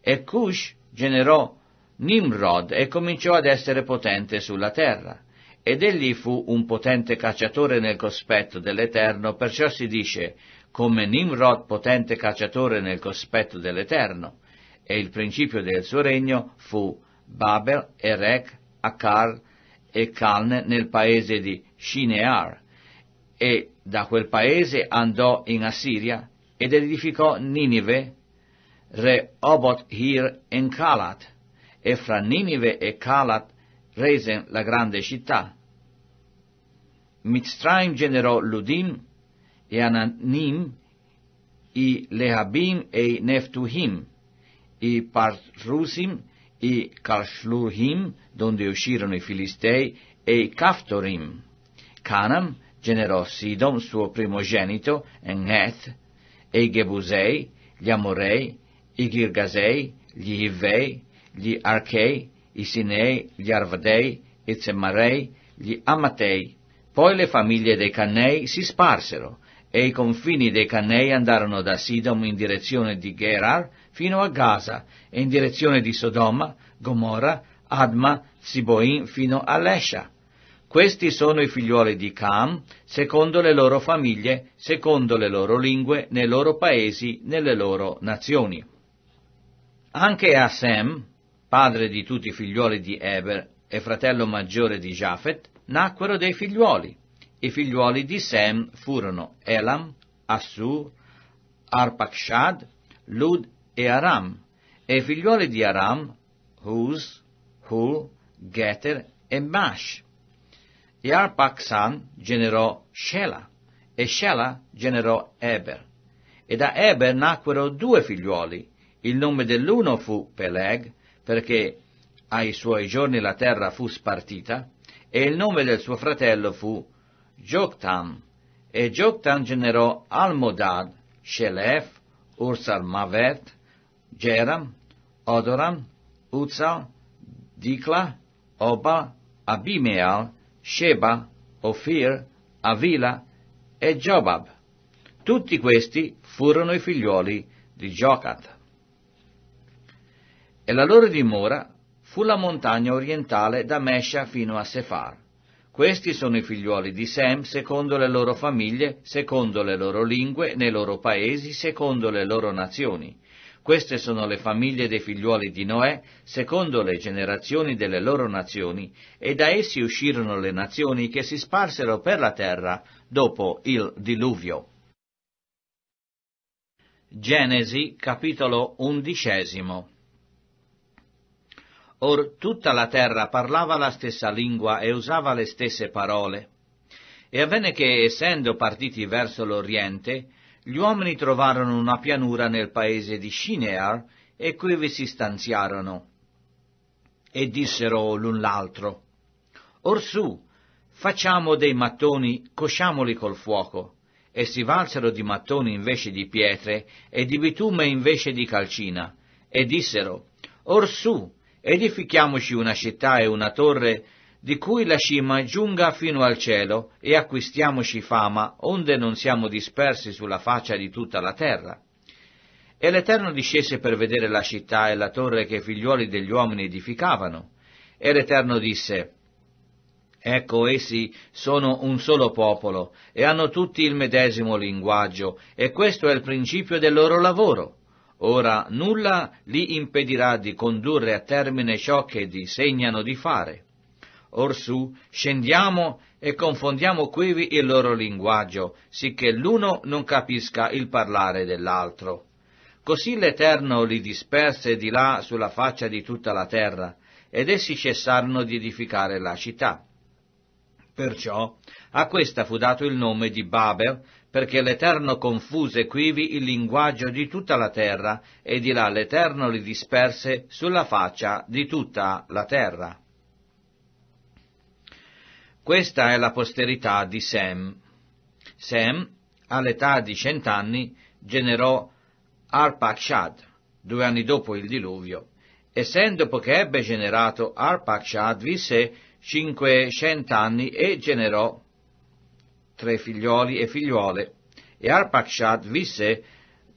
E Cush generò Nimrod e cominciò ad essere potente sulla terra. Ed egli fu un potente cacciatore nel cospetto dell'Eterno, perciò si dice, come Nimrod potente cacciatore nel cospetto dell'Eterno. E il principio del suo regno fu Babel, Erech, Akkar e Calne nel paese di Shinear. E da quel paese andò in Assiria ed edificò Ninive, reobot hir in Calat, e fra Ninive e Calat resen la grande città. Mitzraim generò Ludim, e Ananim, i Lehabim e i Neftuhim, i Parrusim, i Calshluhim, donde uscirono i Filistei, e i Caftorim. Canam generò Sidon, suo primogenito, Eneth, e i Gebusei, gli Amorei, i Girgasei, gli Ivei, gli Archei, i Sinei, gli Arvadei, i Zemarei, gli Amatei. Poi le famiglie dei Cannei si sparsero e i confini dei Cannei andarono da Sidom in direzione di Gerar fino a Gaza e in direzione di Sodoma, Gomorra, Adma, Siboin fino a Lescia. Questi sono i figliuoli di Cam, secondo le loro famiglie, secondo le loro lingue, nei loro paesi, nelle loro nazioni. Anche a Sem, padre di tutti i figliuoli di Eber e fratello maggiore di Japhet, nacquero dei figliuoli. I figliuoli di Sem furono Elam, Assur, Arpakshad, Lud e Aram, e i figliuoli di Aram, Hus, Hul, Geter e Mash. E Arpaksan generò Shela, e Shela generò Eber. E da Eber nacquero due figliuoli, il nome dell'uno fu Peleg, perché ai suoi giorni la terra fu spartita, e il nome del suo fratello fu Joktan, e Joktan generò Almodad, Shelef, Ursal Mavet, Geram, Odoram, Uzal, Dikla, Oba, Abimeal, Sheba, Ophir, Avila e Jobab. Tutti questi furono i figliuoli di Jocat. E la loro dimora fu la montagna orientale da Mesha fino a Sefar. Questi sono i figliuoli di Sem secondo le loro famiglie, secondo le loro lingue, nei loro paesi, secondo le loro nazioni. Queste sono le famiglie dei figliuoli di Noè, secondo le generazioni delle loro nazioni, e da essi uscirono le nazioni che si sparsero per la terra dopo il diluvio. Genesi capitolo undicesimo Or tutta la terra parlava la stessa lingua e usava le stesse parole. E avvenne che, essendo partiti verso l'Oriente, gli uomini trovarono una pianura nel paese di Shinear e quivi si stanziarono. E dissero l'un l'altro, Orsù, facciamo dei mattoni, cosciamoli col fuoco. E si valsero di mattoni invece di pietre e di bitume invece di calcina. E dissero, Orsù, edifichiamoci una città e una torre di cui la cima giunga fino al cielo e acquistiamoci fama, onde non siamo dispersi sulla faccia di tutta la terra. E l'Eterno discese per vedere la città e la torre che i figliuoli degli uomini edificavano. E l'Eterno disse, Ecco essi sono un solo popolo, e hanno tutti il medesimo linguaggio, e questo è il principio del loro lavoro. Ora nulla li impedirà di condurre a termine ciò che disegnano di fare. Orsù, scendiamo e confondiamo quivi il loro linguaggio, sicché l'uno non capisca il parlare dell'altro. Così l'Eterno li disperse di là sulla faccia di tutta la terra, ed essi cessarono di edificare la città. Perciò a questa fu dato il nome di Babel, perché l'Eterno confuse quivi il linguaggio di tutta la terra, e di là l'Eterno li disperse sulla faccia di tutta la terra. Questa è la posterità di Sem. Sem, all'età di cent'anni, generò Arpachshad, due anni dopo il diluvio. Essendo dopo che ebbe generato Arpachshad, visse cinquecent'anni e generò tre figlioli e figliuole, e Arpakshad visse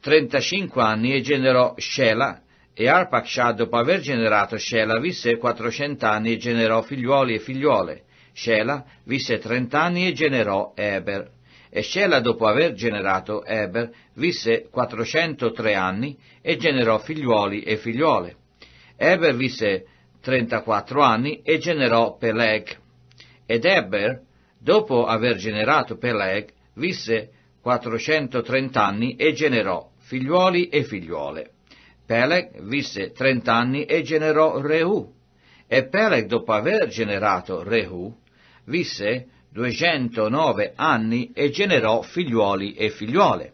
35 anni e generò Shela, e Arpakshad dopo aver generato Shela visse 400 anni e generò figliuoli e figliuole. Shela visse 30 anni e generò Eber. E Shela dopo aver generato Eber visse 403 anni e generò figliuoli e figliuole. Eber visse 34 anni e generò Peleg. Ed Eber Dopo aver generato Peleg, visse 430 anni e generò figliuoli e figliuole. Peleg visse 30 anni e generò Reu. E Peleg, dopo aver generato Reu, visse 209 anni e generò figliuoli e figliuole.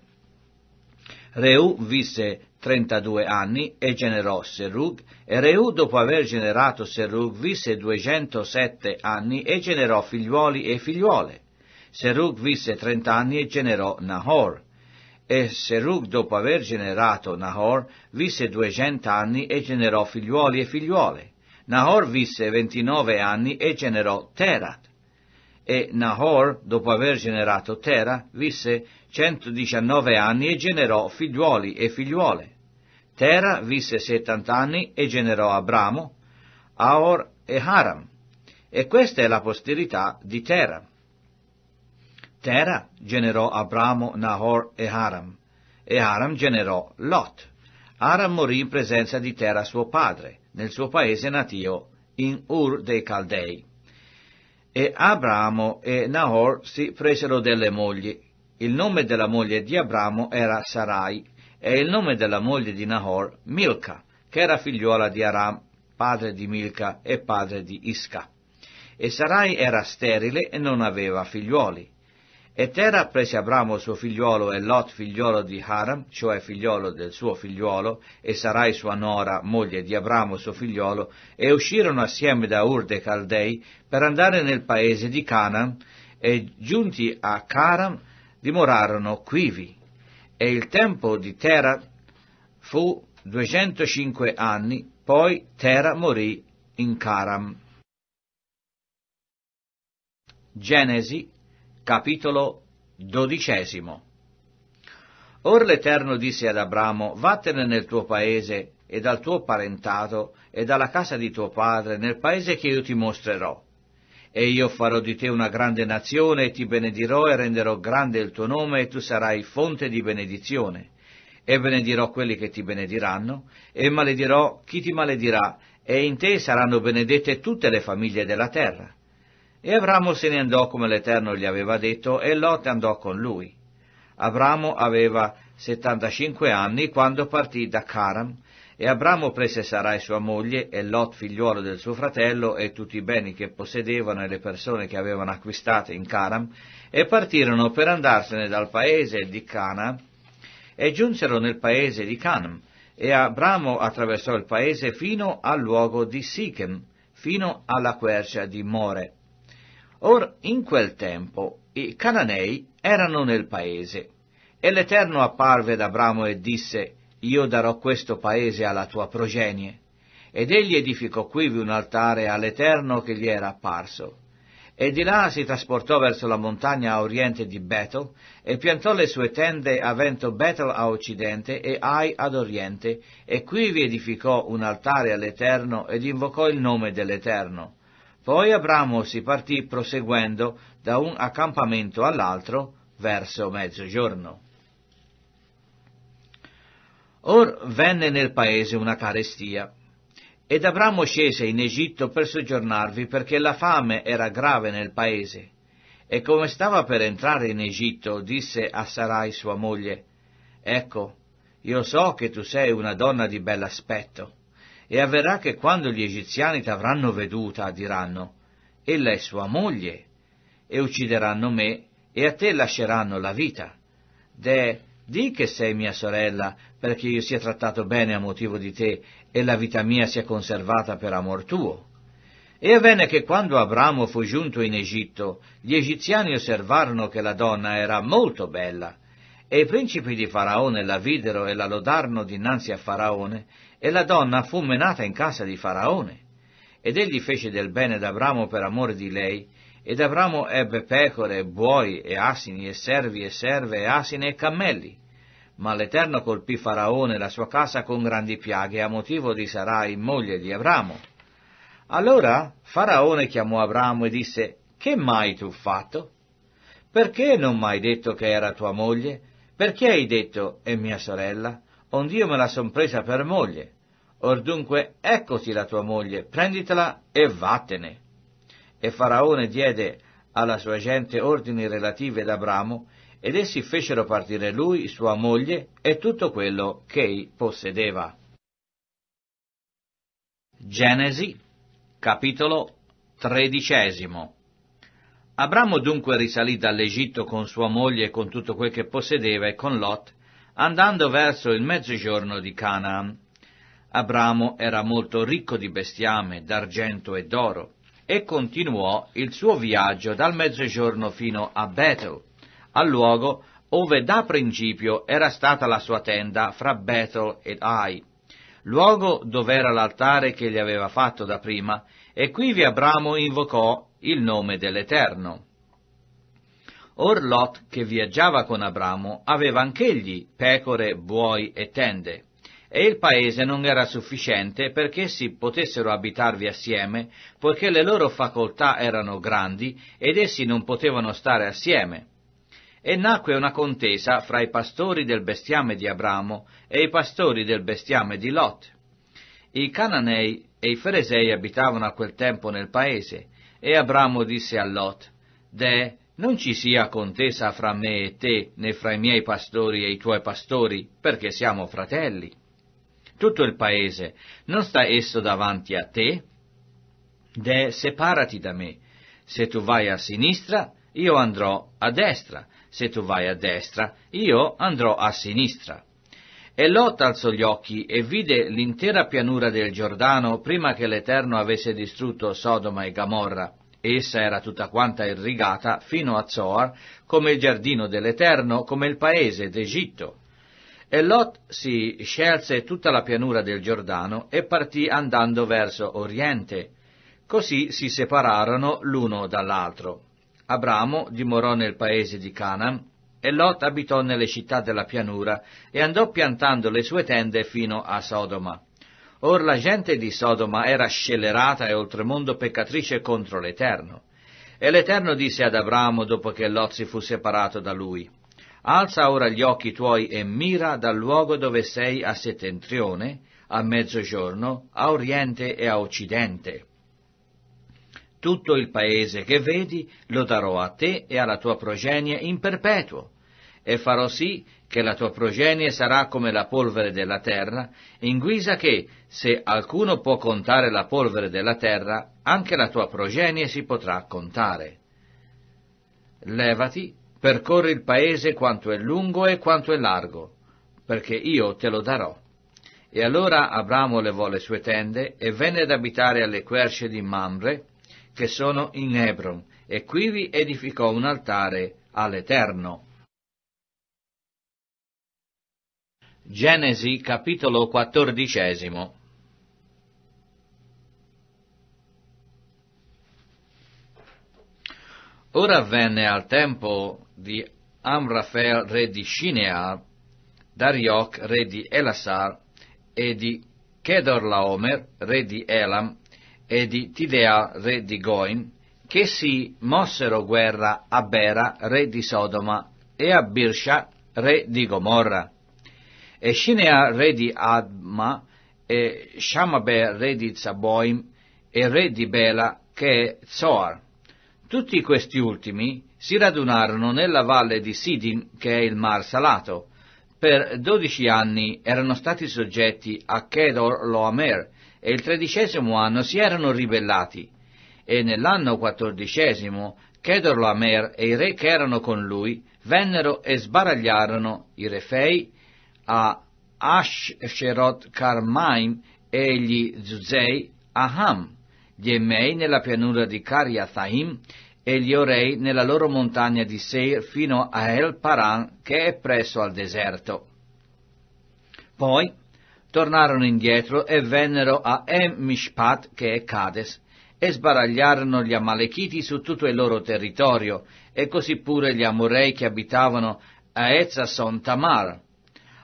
Reu visse 32 anni e generò Serug, e Reu dopo aver generato Serug visse 207 anni e generò figliuoli e figliuole. Serug visse 30 anni e generò Nahor. E Serug dopo aver generato Nahor visse 200 anni e generò figliuoli e figliuole. Nahor visse 29 anni e generò Terat. E Nahor, dopo aver generato Tera, visse 119 anni e generò figliuoli e figliuole. Tera visse settant'anni e generò Abramo, Aor e Haram. E questa è la posterità di Tera. Tera generò Abramo, Nahor e Haram. E Haram generò Lot. Aram morì in presenza di Tera suo padre, nel suo paese natio, in Ur dei Caldei. E Abramo e Nahor si presero delle mogli. Il nome della moglie di Abramo era Sarai, e il nome della moglie di Nahor Milca, che era figliuola di Aram, padre di Milca e padre di Isca. E Sarai era sterile e non aveva figliuoli. E Tera prese Abramo suo figliuolo e Lot figliuolo di Haram, cioè figliuolo del suo figliuolo, e Sarai sua nora, moglie di Abramo suo figliuolo, e uscirono assieme da Ur de Caldei per andare nel paese di Canaan, e giunti a Caram dimorarono quivi e il tempo di Tera fu 205 anni, poi Tera morì in Caram. Genesi, capitolo dodicesimo. Or l'Eterno disse ad Abramo, vattene nel tuo paese e dal tuo parentato e dalla casa di tuo padre nel paese che io ti mostrerò e io farò di te una grande nazione e ti benedirò e renderò grande il tuo nome e tu sarai fonte di benedizione. E benedirò quelli che ti benediranno e maledirò chi ti maledirà e in te saranno benedette tutte le famiglie della terra. E Abramo se ne andò come l'Eterno gli aveva detto e Lot andò con lui. Abramo aveva settantacinque anni quando partì da Caram e Abramo prese Sarai sua moglie e Lot figliuolo del suo fratello e tutti i beni che possedevano e le persone che avevano acquistate in Caram e partirono per andarsene dal paese di Cana e giunsero nel paese di Canam e Abramo attraversò il paese fino al luogo di Sichem, fino alla quercia di More. Or in quel tempo i cananei erano nel paese e l'Eterno apparve ad Abramo e disse io darò questo paese alla tua progenie. Ed egli edificò quivi un altare all'Eterno che gli era apparso. E di là si trasportò verso la montagna a oriente di Betel, e piantò le sue tende avento Betel a occidente e Ai ad oriente, e quivi edificò un altare all'Eterno ed invocò il nome dell'Eterno. Poi Abramo si partì proseguendo da un accampamento all'altro verso mezzogiorno. Or venne nel paese una carestia. Ed Abramo scese in Egitto per soggiornarvi perché la fame era grave nel paese. E come stava per entrare in Egitto, disse a Sarai sua moglie, Ecco, io so che tu sei una donna di bell'aspetto, e avverrà che quando gli egiziani t'avranno veduta, diranno, Ella è sua moglie, e uccideranno me, e a te lasceranno la vita. De, di che sei mia sorella, perché io sia trattato bene a motivo di te e la vita mia sia conservata per amor tuo. E avvenne che quando Abramo fu giunto in Egitto, gli egiziani osservarono che la donna era molto bella, e i principi di Faraone la videro e la lodarono dinanzi a Faraone, e la donna fu menata in casa di Faraone. Ed egli fece del bene ad Abramo per amore di lei, ed Abramo ebbe pecore, e buoi, e asini, e servi, e serve, e asine, e cammelli. Ma l'Eterno colpì Faraone e la sua casa con grandi piaghe a motivo di Sarai, moglie di Abramo. Allora Faraone chiamò Abramo e disse, Che mai tu fatto? Perché non m'hai detto che era tua moglie? Perché hai detto, è mia sorella? Ond'io me la son presa per moglie. Or dunque, eccoti la tua moglie, prenditela e vattene. E Faraone diede alla sua gente ordini relative ad Abramo, ed essi fecero partire lui, sua moglie e tutto quello che ei possedeva. Genesi, capitolo tredicesimo. Abramo dunque risalì dall'Egitto con sua moglie e con tutto quel che possedeva e con Lot, andando verso il mezzogiorno di Canaan. Abramo era molto ricco di bestiame, d'argento e d'oro e continuò il suo viaggio dal mezzogiorno fino a Bethel, al luogo ove da principio era stata la sua tenda fra Bethel ed Ai, luogo dove era l'altare che gli aveva fatto da prima, e quivi Abramo invocò il nome dell'Eterno. Or Lot, che viaggiava con Abramo, aveva anch'egli pecore, buoi e tende e il paese non era sufficiente perché essi potessero abitarvi assieme, poiché le loro facoltà erano grandi ed essi non potevano stare assieme. E nacque una contesa fra i pastori del bestiame di Abramo e i pastori del bestiame di Lot. I Cananei e i Feresei abitavano a quel tempo nel paese, e Abramo disse a Lot, De, non ci sia contesa fra me e te, né fra i miei pastori e i tuoi pastori, perché siamo fratelli tutto il paese, non sta esso davanti a te? De separati da me. Se tu vai a sinistra, io andrò a destra, se tu vai a destra, io andrò a sinistra. E Lot alzò gli occhi e vide l'intera pianura del Giordano prima che l'Eterno avesse distrutto Sodoma e Gomorra. Essa era tutta quanta irrigata fino a Zoar, come il giardino dell'Eterno, come il paese d'Egitto. E Lot si scelse tutta la pianura del Giordano e partì andando verso oriente. Così si separarono l'uno dall'altro. Abramo dimorò nel paese di Canaan e Lot abitò nelle città della pianura e andò piantando le sue tende fino a Sodoma. Or la gente di Sodoma era scellerata e oltremondo peccatrice contro l'Eterno. E l'Eterno disse ad Abramo dopo che Lot si fu separato da lui, Alza ora gli occhi tuoi e mira dal luogo dove sei a settentrione, a mezzogiorno, a oriente e a occidente. Tutto il paese che vedi lo darò a te e alla tua progenie in perpetuo, e farò sì che la tua progenie sarà come la polvere della terra, in guisa che, se alcuno può contare la polvere della terra, anche la tua progenie si potrà contare. Levati percorri il paese quanto è lungo e quanto è largo, perché io te lo darò. E allora Abramo levò le sue tende e venne ad abitare alle querce di Mamre, che sono in Hebron, e quivi edificò un altare all'Eterno. Genesi capitolo quattordicesimo Ora avvenne al tempo di Amrafel, re di Shinear, Darioc, re di Elasar, e di Chedorlaomer, re di Elam, e di Tidea, re di Goin, che si mossero guerra a Bera, re di Sodoma, e a Birsha, re di Gomorra. E Shinea, re di Adma, e Shamabe, re di Zaboim, e re di Bela, che è Zoar. Tutti questi ultimi si radunarono nella valle di Sidin, che è il Mar Salato. Per dodici anni erano stati soggetti a Chedor Loamer e il tredicesimo anno si erano ribellati. E nell'anno quattordicesimo Chedor Loamer e i re che erano con lui vennero e sbaragliarono i refei a Asherot Karmaim e gli Zuzei a Ham, gli Emei nella pianura di Kariathaim e gli orei nella loro montagna di Seir fino a El Paran che è presso al deserto. Poi tornarono indietro e vennero a Em Mishpat che è Cades e sbaragliarono gli Amalechiti su tutto il loro territorio e così pure gli Amorei che abitavano a Ezzason Tamar.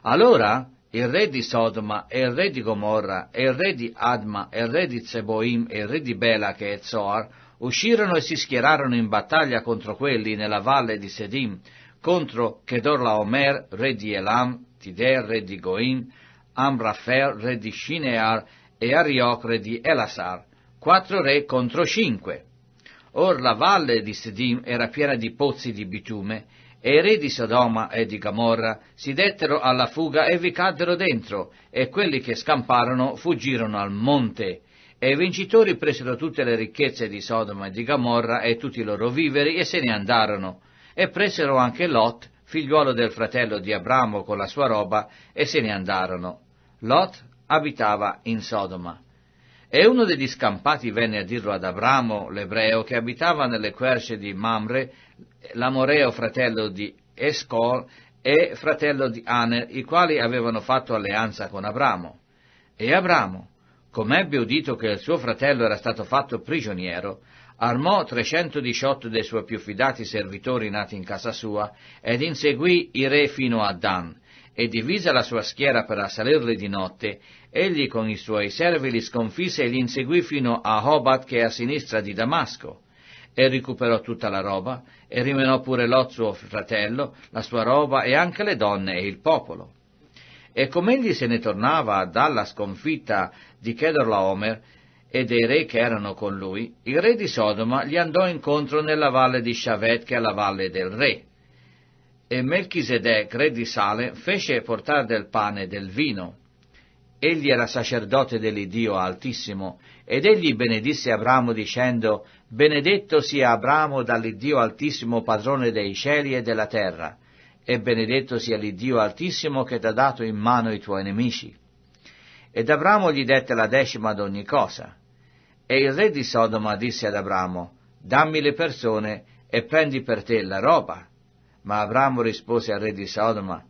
Allora il re di Sodoma e il re di Gomorra e il re di Adma e il re di Zeboim e il re di Bela che è Zoar uscirono e si schierarono in battaglia contro quelli nella valle di Sedim, contro Chedorlaomer, re di Elam, Tider, re di Goim, Amrafer, re di Shinear, e Arioc, re di Elasar, quattro re contro cinque. Or la valle di Sedim era piena di pozzi di bitume, e i re di Sodoma e di Gomorra si dettero alla fuga e vi caddero dentro, e quelli che scamparono fuggirono al monte, e i vincitori presero tutte le ricchezze di Sodoma e di Gomorra e tutti i loro viveri e se ne andarono. E presero anche Lot, figliuolo del fratello di Abramo, con la sua roba, e se ne andarono. Lot abitava in Sodoma. E uno degli scampati venne a dirlo ad Abramo, l'ebreo, che abitava nelle querce di Mamre, l'amoreo fratello di Escol e fratello di Aner, i quali avevano fatto alleanza con Abramo. E Abramo, come ebbe udito che il suo fratello era stato fatto prigioniero, armò 318 dei suoi più fidati servitori nati in casa sua ed inseguì i re fino a Dan, e divisa la sua schiera per assalirli di notte, egli con i suoi servi li sconfisse e li inseguì fino a Hobat che è a sinistra di Damasco. E recuperò tutta la roba, e rimenò pure Lot suo fratello, la sua roba e anche le donne e il popolo. E com'egli se ne tornava dalla sconfitta di Chedorlaomer e dei re che erano con lui, il re di Sodoma gli andò incontro nella valle di Shavet, che è la valle del re. E Melchisedec, re di Sale, fece portare del pane e del vino. Egli era sacerdote dell'Iddio Altissimo, ed egli benedisse Abramo dicendo, Benedetto sia Abramo dall'Iddio Altissimo, padrone dei cieli e della terra e benedetto sia l'Iddio Altissimo che ti ha dato in mano i tuoi nemici. Ed Abramo gli dette la decima d'ogni cosa. E il re di Sodoma disse ad Abramo, dammi le persone e prendi per te la roba. Ma Abramo rispose al re di Sodoma,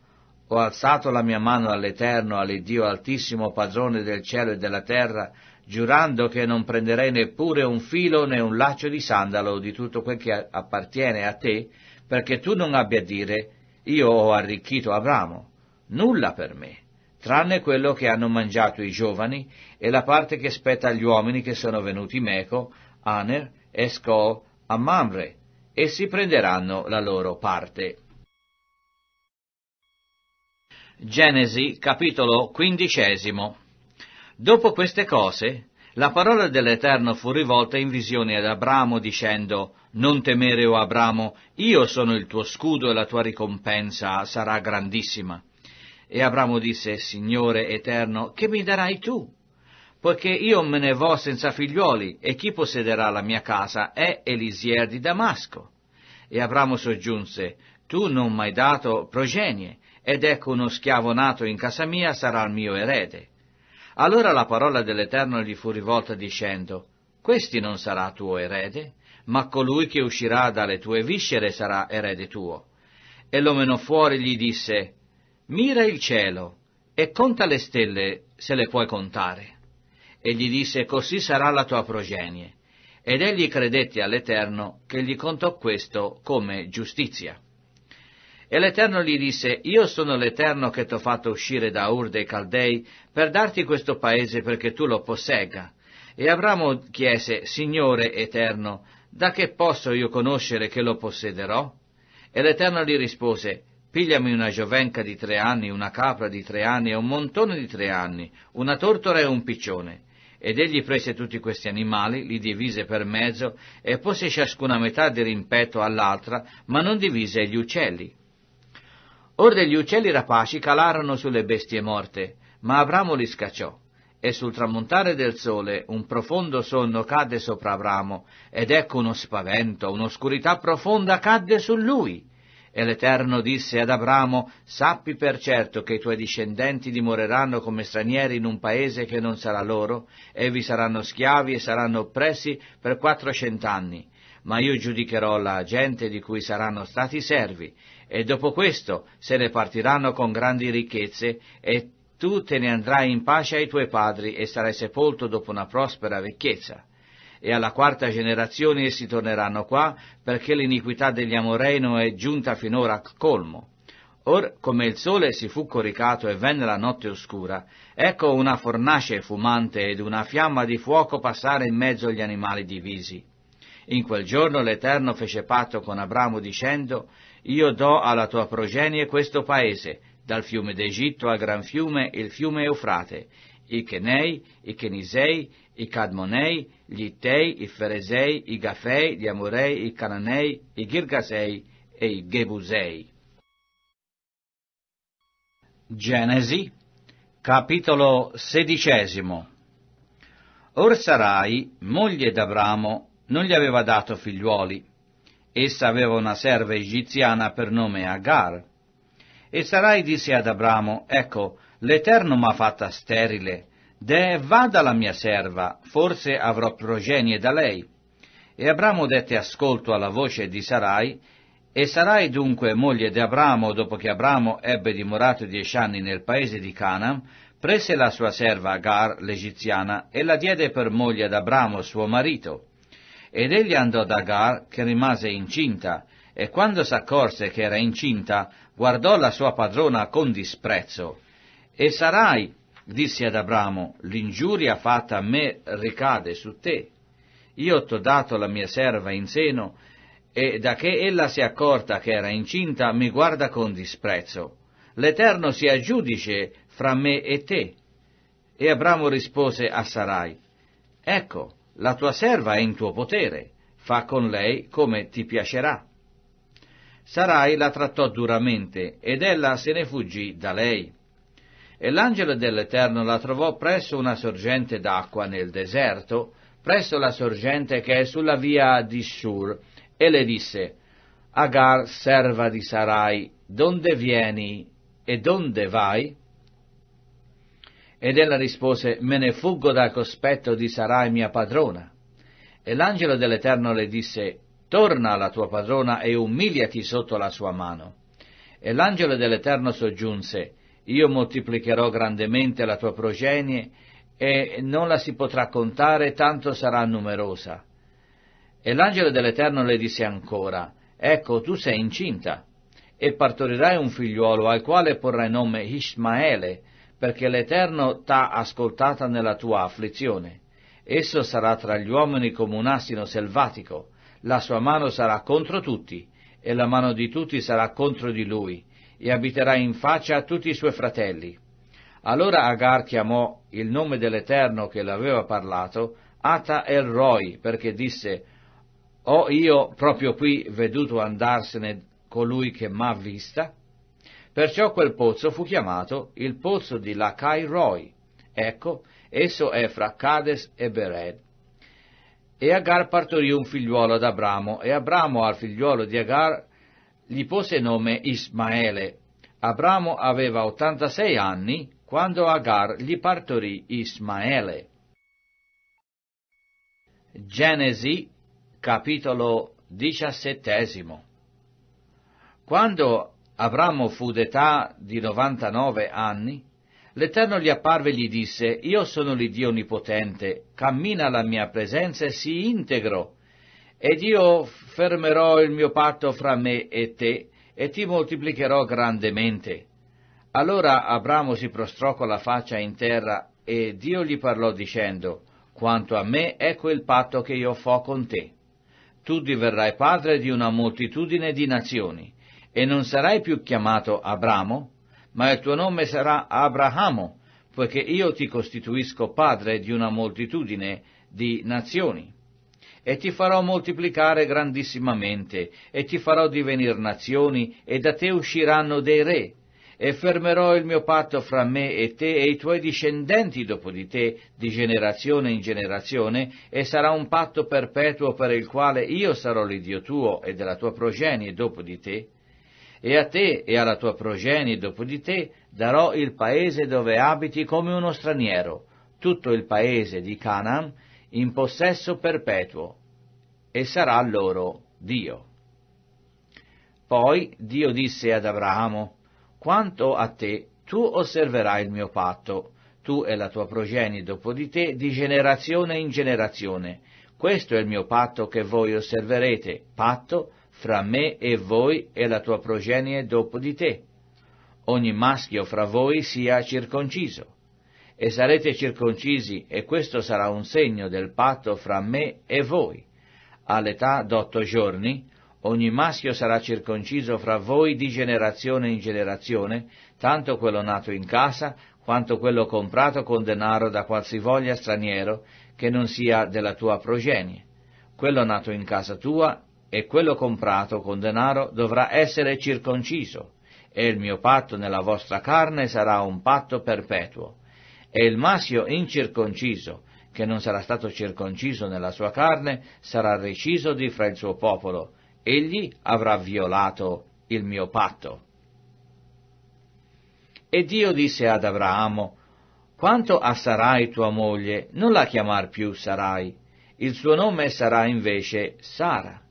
ho alzato la mia mano all'Eterno, all'Iddio Altissimo, padrone del cielo e della terra, giurando che non prenderei neppure un filo né un laccio di sandalo di tutto quel che appartiene a te, perché tu non abbia a dire io ho arricchito Abramo, nulla per me, tranne quello che hanno mangiato i giovani e la parte che spetta agli uomini che sono venuti Meco, Aner, Escol, a Mamre, essi prenderanno la loro parte. Genesi capitolo quindicesimo Dopo queste cose la parola dell'Eterno fu rivolta in visione ad Abramo dicendo Non temere, o Abramo, io sono il tuo scudo e la tua ricompensa sarà grandissima. E Abramo disse Signore Eterno, che mi darai tu? Poiché io me ne vo senza figlioli, e chi possederà la mia casa è Elisier di Damasco. E Abramo soggiunse Tu non m'hai dato progenie, ed ecco uno schiavo nato in casa mia sarà il mio erede. Allora la parola dell'Eterno gli fu rivolta dicendo, Questi non sarà tuo erede, ma colui che uscirà dalle tue viscere sarà erede tuo. E l'omeno fuori gli disse, Mira il cielo e conta le stelle se le puoi contare. E gli disse, Così sarà la tua progenie. Ed egli credette all'Eterno che gli contò questo come giustizia. E l'Eterno gli disse, Io sono l'Eterno che t'ho fatto uscire da Ur dei Caldei per darti questo paese perché tu lo possegga. E Abramo chiese, Signore Eterno, da che posso io conoscere che lo possederò? E l'Eterno gli rispose, Pigliami una giovenca di tre anni, una capra di tre anni e un montone di tre anni, una tortora e un piccione. Ed egli prese tutti questi animali, li divise per mezzo e pose ciascuna metà di rimpetto all'altra, ma non divise gli uccelli. Or degli uccelli rapaci calarono sulle bestie morte, ma Abramo li scacciò. E sul tramontare del sole un profondo sonno cadde sopra Abramo, ed ecco uno spavento, un'oscurità profonda cadde su lui. E l'Eterno disse ad Abramo, sappi per certo che i tuoi discendenti dimoreranno come stranieri in un paese che non sarà loro, e vi saranno schiavi e saranno oppressi per quattrocent'anni. Ma io giudicherò la gente di cui saranno stati servi, e dopo questo se ne partiranno con grandi ricchezze e tu te ne andrai in pace ai tuoi padri e sarai sepolto dopo una prospera vecchiezza. E alla quarta generazione essi torneranno qua, perché l'iniquità degli Amorei non è giunta finora al colmo. Or, come il sole si fu coricato e venne la notte oscura, ecco una fornace fumante ed una fiamma di fuoco passare in mezzo agli animali divisi. In quel giorno l'Eterno fece patto con Abramo dicendo, io do alla tua progenie questo paese, dal fiume d'Egitto al gran fiume, il fiume Eufrate, i Chenei, i Chenisei, i Cadmonei, gli Ittei, i Feresei, i Gafei, gli Amorei, i Cananei, i Girgasei e i Gebusei. Genesi, capitolo sedicesimo Or Sarai, moglie d'Abramo, non gli aveva dato figliuoli, Essa aveva una serva egiziana per nome Agar. E Sarai disse ad Abramo, ecco, l'Eterno m'ha fatta sterile, de vada la mia serva, forse avrò progenie da lei. E Abramo dette ascolto alla voce di Sarai, e Sarai dunque, moglie di Abramo, dopo che Abramo ebbe dimorato dieci anni nel paese di Canaan, prese la sua serva Agar, l'egiziana, e la diede per moglie ad Abramo, suo marito. Ed egli andò da Gar, che rimase incinta, e quando s'accorse che era incinta, guardò la sua padrona con disprezzo. E sarai, disse ad Abramo, l'ingiuria fatta a me ricade su te. Io t'ho dato la mia serva in seno, e da che ella si è accorta che era incinta, mi guarda con disprezzo. L'Eterno sia giudice fra me e te. E Abramo rispose a Sarai, Ecco, la tua serva è in tuo potere, fa con lei come ti piacerà. Sarai la trattò duramente ed ella se ne fuggì da lei. E l'angelo dell'Eterno la trovò presso una sorgente d'acqua nel deserto, presso la sorgente che è sulla via di Shur, e le disse, Agar, serva di Sarai, donde vieni e donde vai? Ed ella rispose, me ne fuggo dal cospetto di Sarai mia padrona. E l'angelo dell'Eterno le disse, torna alla tua padrona e umiliati sotto la sua mano. E l'angelo dell'Eterno soggiunse, io moltiplicherò grandemente la tua progenie e non la si potrà contare, tanto sarà numerosa. E l'angelo dell'Eterno le disse ancora, ecco tu sei incinta e partorirai un figliuolo al quale porrai nome Ismaele, perché l'Eterno t'ha ascoltata nella tua afflizione. Esso sarà tra gli uomini come un asino selvatico, la sua mano sarà contro tutti, e la mano di tutti sarà contro di lui, e abiterà in faccia a tutti i suoi fratelli. Allora Agar chiamò il nome dell'Eterno che l'aveva parlato, Ata El Roy, perché disse, Ho io proprio qui veduto andarsene colui che m'ha vista? Perciò quel pozzo fu chiamato il pozzo di Lacai Roy. Ecco, esso è fra Cades e Bered. E Agar partorì un figliuolo ad Abramo, e Abramo al figliuolo di Agar gli pose nome Ismaele. Abramo aveva 86 anni quando Agar gli partorì Ismaele. Genesi, capitolo diciassettesimo. Quando Abramo fu d'età di 99 anni, l'Eterno gli apparve e gli disse, Io sono l'Iddio Onnipotente, cammina alla mia presenza e sii integro, ed io fermerò il mio patto fra me e te, e ti moltiplicherò grandemente. Allora Abramo si prostrò con la faccia in terra, e Dio gli parlò dicendo, Quanto a me, ecco il patto che io fo con te. Tu diverrai padre di una moltitudine di nazioni, e non sarai più chiamato Abramo, ma il tuo nome sarà Abramo, poiché io ti costituisco padre di una moltitudine di nazioni. E ti farò moltiplicare grandissimamente, e ti farò divenire nazioni, e da te usciranno dei re, e fermerò il mio patto fra me e te e i tuoi discendenti dopo di te, di generazione in generazione, e sarà un patto perpetuo per il quale io sarò l'Idio tuo e della tua progenie dopo di te, e a te e alla tua progenie dopo di te darò il paese dove abiti come uno straniero, tutto il paese di Canaan in possesso perpetuo, e sarà loro Dio. Poi Dio disse ad Abramo, Quanto a te, tu osserverai il mio patto, tu e la tua progenie dopo di te, di generazione in generazione. Questo è il mio patto che voi osserverete, patto fra me e voi e la tua progenie dopo di te. Ogni maschio fra voi sia circonciso. E sarete circoncisi, e questo sarà un segno del patto fra me e voi. All'età d'otto giorni, ogni maschio sarà circonciso fra voi di generazione in generazione, tanto quello nato in casa, quanto quello comprato con denaro da qualsivoglia straniero, che non sia della tua progenie. Quello nato in casa tua e quello comprato con denaro dovrà essere circonciso, e il mio patto nella vostra carne sarà un patto perpetuo. E il maschio incirconciso, che non sarà stato circonciso nella sua carne, sarà reciso di fra il suo popolo. Egli avrà violato il mio patto. E Dio disse ad Abramo, quanto a Sarai tua moglie, non la chiamar più Sarai, il suo nome sarà invece Sara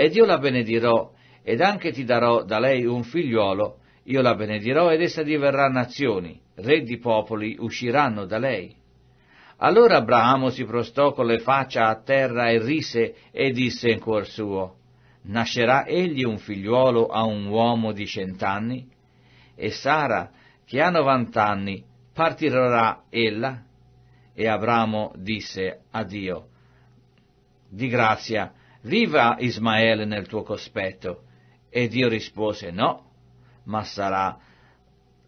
ed io la benedirò, ed anche ti darò da lei un figliuolo, io la benedirò ed essa diverrà nazioni, re di popoli usciranno da lei. Allora Abramo si prostò con le faccia a terra e rise e disse in cuor suo, Nascerà egli un figliuolo a un uomo di cent'anni? E Sara, che ha novant'anni, partirà ella? E Abramo disse a Dio, Di grazia viva Ismaele nel tuo cospetto. E Dio rispose, no, ma sarà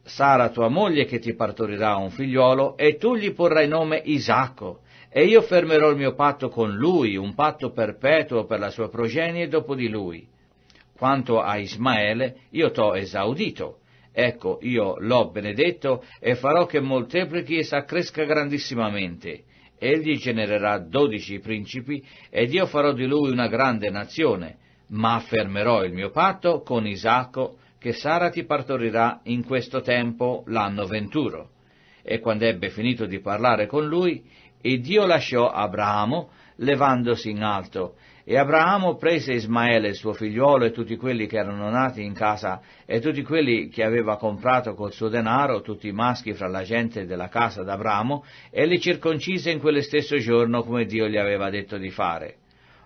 Sara tua moglie che ti partorirà un figliuolo e tu gli porrai nome Isacco. E io fermerò il mio patto con lui, un patto perpetuo per la sua progenie dopo di lui. Quanto a Ismaele, io t'ho esaudito. Ecco, io l'ho benedetto e farò che molteplichi e s'accresca grandissimamente egli genererà dodici principi ed io farò di lui una grande nazione, ma affermerò il mio patto con Isacco che Sara ti partorirà in questo tempo l'anno venturo. E quando ebbe finito di parlare con lui, e Dio lasciò Abramo, levandosi in alto, e Abramo prese Ismaele, suo figliuolo, e tutti quelli che erano nati in casa, e tutti quelli che aveva comprato col suo denaro, tutti i maschi fra la gente della casa d'Abramo, e li circoncise in quello stesso giorno come Dio gli aveva detto di fare.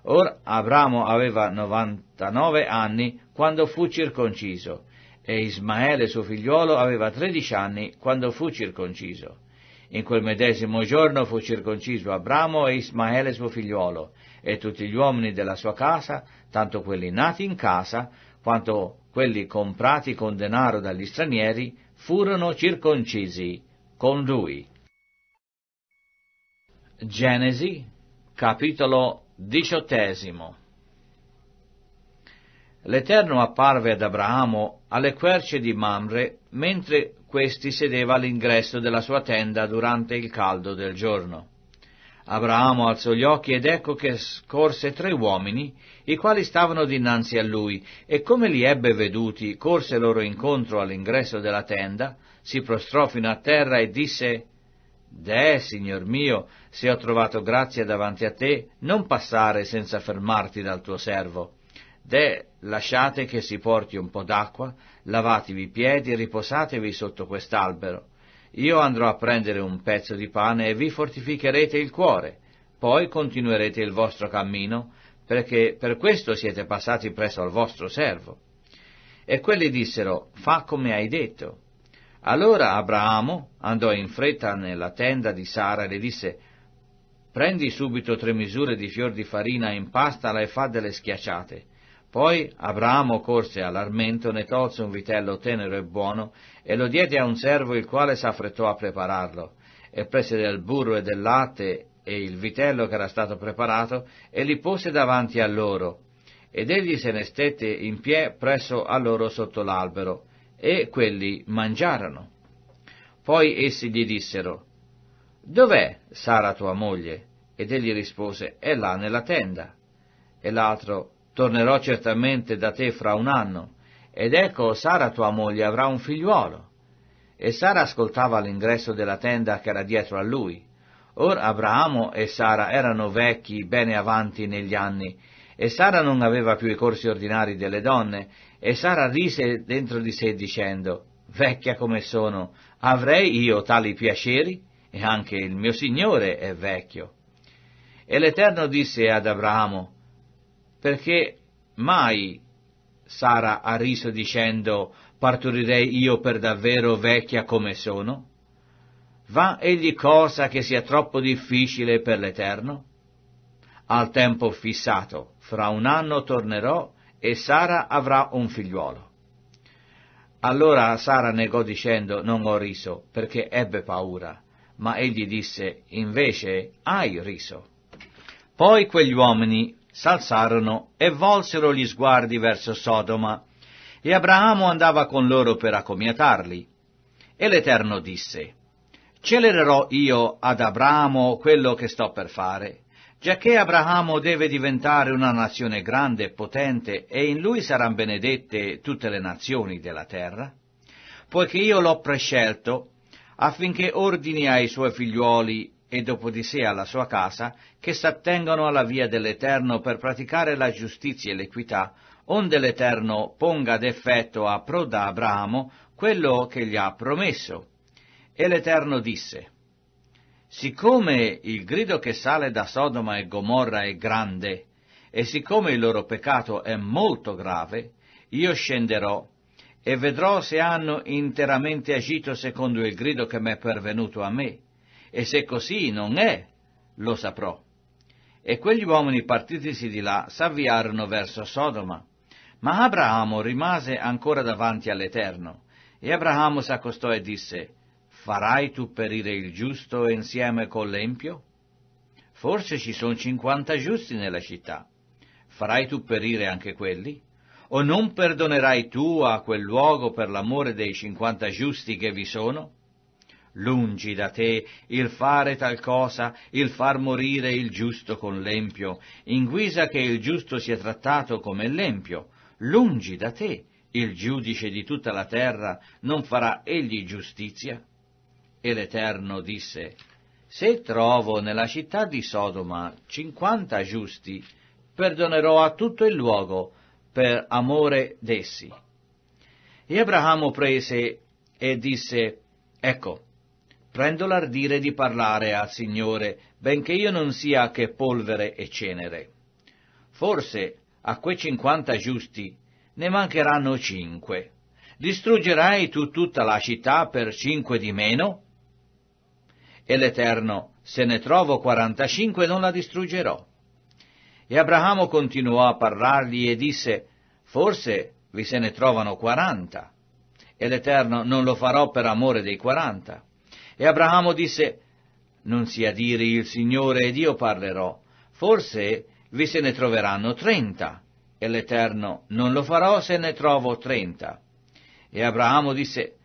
Ora Abramo aveva 99 anni quando fu circonciso, e Ismaele, suo figliuolo, aveva 13 anni quando fu circonciso. In quel medesimo giorno fu circonciso Abramo e Ismaele suo figliuolo, e tutti gli uomini della sua casa, tanto quelli nati in casa, quanto quelli comprati con denaro dagli stranieri, furono circoncisi con lui. Genesi, capitolo diciottesimo L'Eterno apparve ad Abramo alle querce di Mamre mentre questi sedeva all'ingresso della sua tenda durante il caldo del giorno. Abramo alzò gli occhi ed ecco che scorse tre uomini, i quali stavano dinanzi a lui, e come li ebbe veduti, corse loro incontro all'ingresso della tenda, si prostrò fino a terra e disse Deh, signor mio, se ho trovato grazia davanti a te, non passare senza fermarti dal tuo servo. Deh, lasciate che si porti un po' d'acqua, lavatevi i piedi e riposatevi sotto quest'albero. Io andrò a prendere un pezzo di pane e vi fortificherete il cuore. Poi continuerete il vostro cammino, perché per questo siete passati presso al vostro servo. E quelli dissero, fa come hai detto. Allora Abramo andò in fretta nella tenda di Sara e le disse, prendi subito tre misure di fior di farina, impastala e fa delle schiacciate poi Abramo corse all'armento, ne tolse un vitello tenero e buono, e lo diede a un servo il quale s'affrettò a prepararlo, e prese del burro e del latte e il vitello che era stato preparato, e li pose davanti a loro. Ed egli se ne stette in pie presso a loro sotto l'albero, e quelli mangiarono. Poi essi gli dissero, Dov'è Sara tua moglie? Ed egli rispose, È là nella tenda. E l'altro, tornerò certamente da te fra un anno, ed ecco Sara tua moglie avrà un figliuolo. E Sara ascoltava l'ingresso della tenda che era dietro a lui. Or Abramo e Sara erano vecchi, bene avanti negli anni, e Sara non aveva più i corsi ordinari delle donne, e Sara rise dentro di sé dicendo, Vecchia come sono, avrei io tali piaceri? E anche il mio Signore è vecchio. E l'Eterno disse ad Abramo, perché mai Sara ha riso dicendo partorirei io per davvero vecchia come sono? Va egli cosa che sia troppo difficile per l'Eterno? Al tempo fissato, fra un anno tornerò e Sara avrà un figliuolo. Allora Sara negò dicendo non ho riso perché ebbe paura, ma egli disse invece hai riso. Poi quegli uomini s'alzarono e volsero gli sguardi verso Sodoma, e Abramo andava con loro per accomiatarli. E l'Eterno disse, Celererò io ad Abramo quello che sto per fare, giacché Abramo deve diventare una nazione grande e potente, e in lui saranno benedette tutte le nazioni della terra, poiché io l'ho prescelto affinché ordini ai suoi figliuoli e dopo di sé alla sua casa, che s'attengono alla via dell'Eterno per praticare la giustizia e l'equità, onde l'Eterno ponga ad effetto a proda Abramo quello che gli ha promesso. E l'Eterno disse, Siccome il grido che sale da Sodoma e Gomorra è grande, e siccome il loro peccato è molto grave, io scenderò e vedrò se hanno interamente agito secondo il grido che m'è pervenuto a me e se così non è, lo saprò. E quegli uomini partitisi di là s'avviarono verso Sodoma. Ma Abramo rimase ancora davanti all'Eterno. E Abramo s'accostò e disse, Farai tu perire il giusto insieme con l'empio? Forse ci sono cinquanta giusti nella città. Farai tu perire anche quelli? O non perdonerai tu a quel luogo per l'amore dei cinquanta giusti che vi sono? lungi da te il fare tal cosa, il far morire il giusto con l'empio, in guisa che il giusto sia trattato come l'empio, lungi da te il giudice di tutta la terra non farà egli giustizia? E l'Eterno disse, Se trovo nella città di Sodoma cinquanta giusti, perdonerò a tutto il luogo per amore d'essi. E Abramo prese e disse, Ecco, prendo l'ardire di parlare al Signore, benché io non sia che polvere e cenere. Forse a quei cinquanta giusti ne mancheranno cinque. Distruggerai tu tutta la città per cinque di meno? E l'Eterno, se ne trovo quarantacinque, non la distruggerò. E Abramo continuò a parlargli e disse, forse vi se ne trovano quaranta. E l'Eterno, non lo farò per amore dei quaranta e Abramo disse, non sia dire il Signore ed io parlerò, forse vi se ne troveranno trenta. E l'Eterno, non lo farò se ne trovo trenta. E Abramo disse,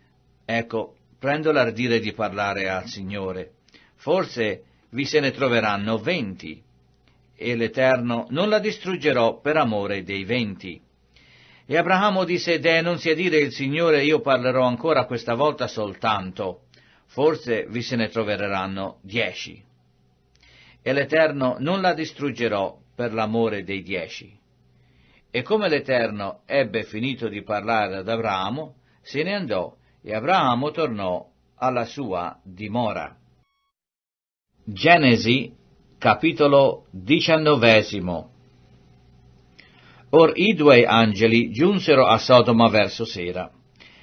ecco, prendo l'ardire di parlare al Signore, forse vi se ne troveranno venti. E l'Eterno, non la distruggerò per amore dei venti. E Abramo disse, Deh, non sia dire il Signore, io parlerò ancora questa volta soltanto forse vi se ne troveranno dieci. E l'Eterno non la distruggerò per l'amore dei dieci. E come l'Eterno ebbe finito di parlare ad Abramo, se ne andò e Abramo tornò alla sua dimora. Genesi capitolo diciannovesimo Or i due angeli giunsero a Sodoma verso sera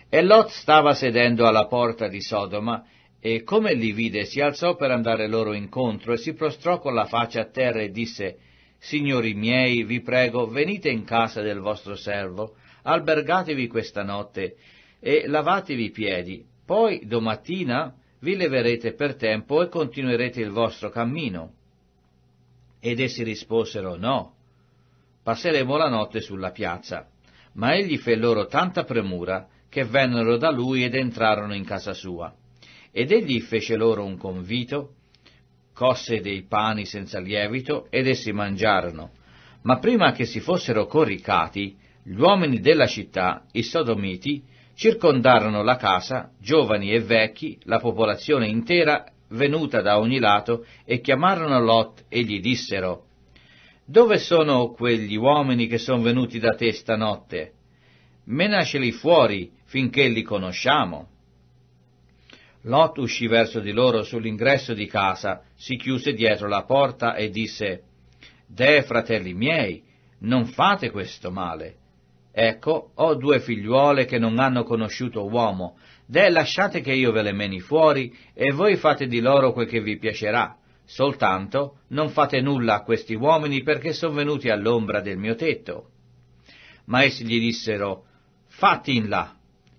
e Lot stava sedendo alla porta di Sodoma, e come li vide si alzò per andare loro incontro e si prostrò con la faccia a terra e disse, Signori miei, vi prego, venite in casa del vostro servo, albergatevi questa notte e lavatevi i piedi, poi domattina vi leverete per tempo e continuerete il vostro cammino. Ed essi risposero, no, passeremo la notte sulla piazza. Ma egli fe loro tanta premura che vennero da lui ed entrarono in casa sua. Ed egli fece loro un convito, cosse dei pani senza lievito, ed essi mangiarono. Ma prima che si fossero coricati, gli uomini della città, i sodomiti, circondarono la casa, giovani e vecchi, la popolazione intera venuta da ogni lato, e chiamarono Lot e gli dissero, Dove sono quegli uomini che sono venuti da te stanotte? Menaceli fuori finché li conosciamo. Lot uscì verso di loro sull'ingresso di casa, si chiuse dietro la porta e disse, Deh, fratelli miei, non fate questo male. Ecco, ho due figliuole che non hanno conosciuto uomo, deh lasciate che io ve le meni fuori e voi fate di loro quel che vi piacerà. Soltanto non fate nulla a questi uomini perché sono venuti all'ombra del mio tetto. Ma essi gli dissero, fatti in là,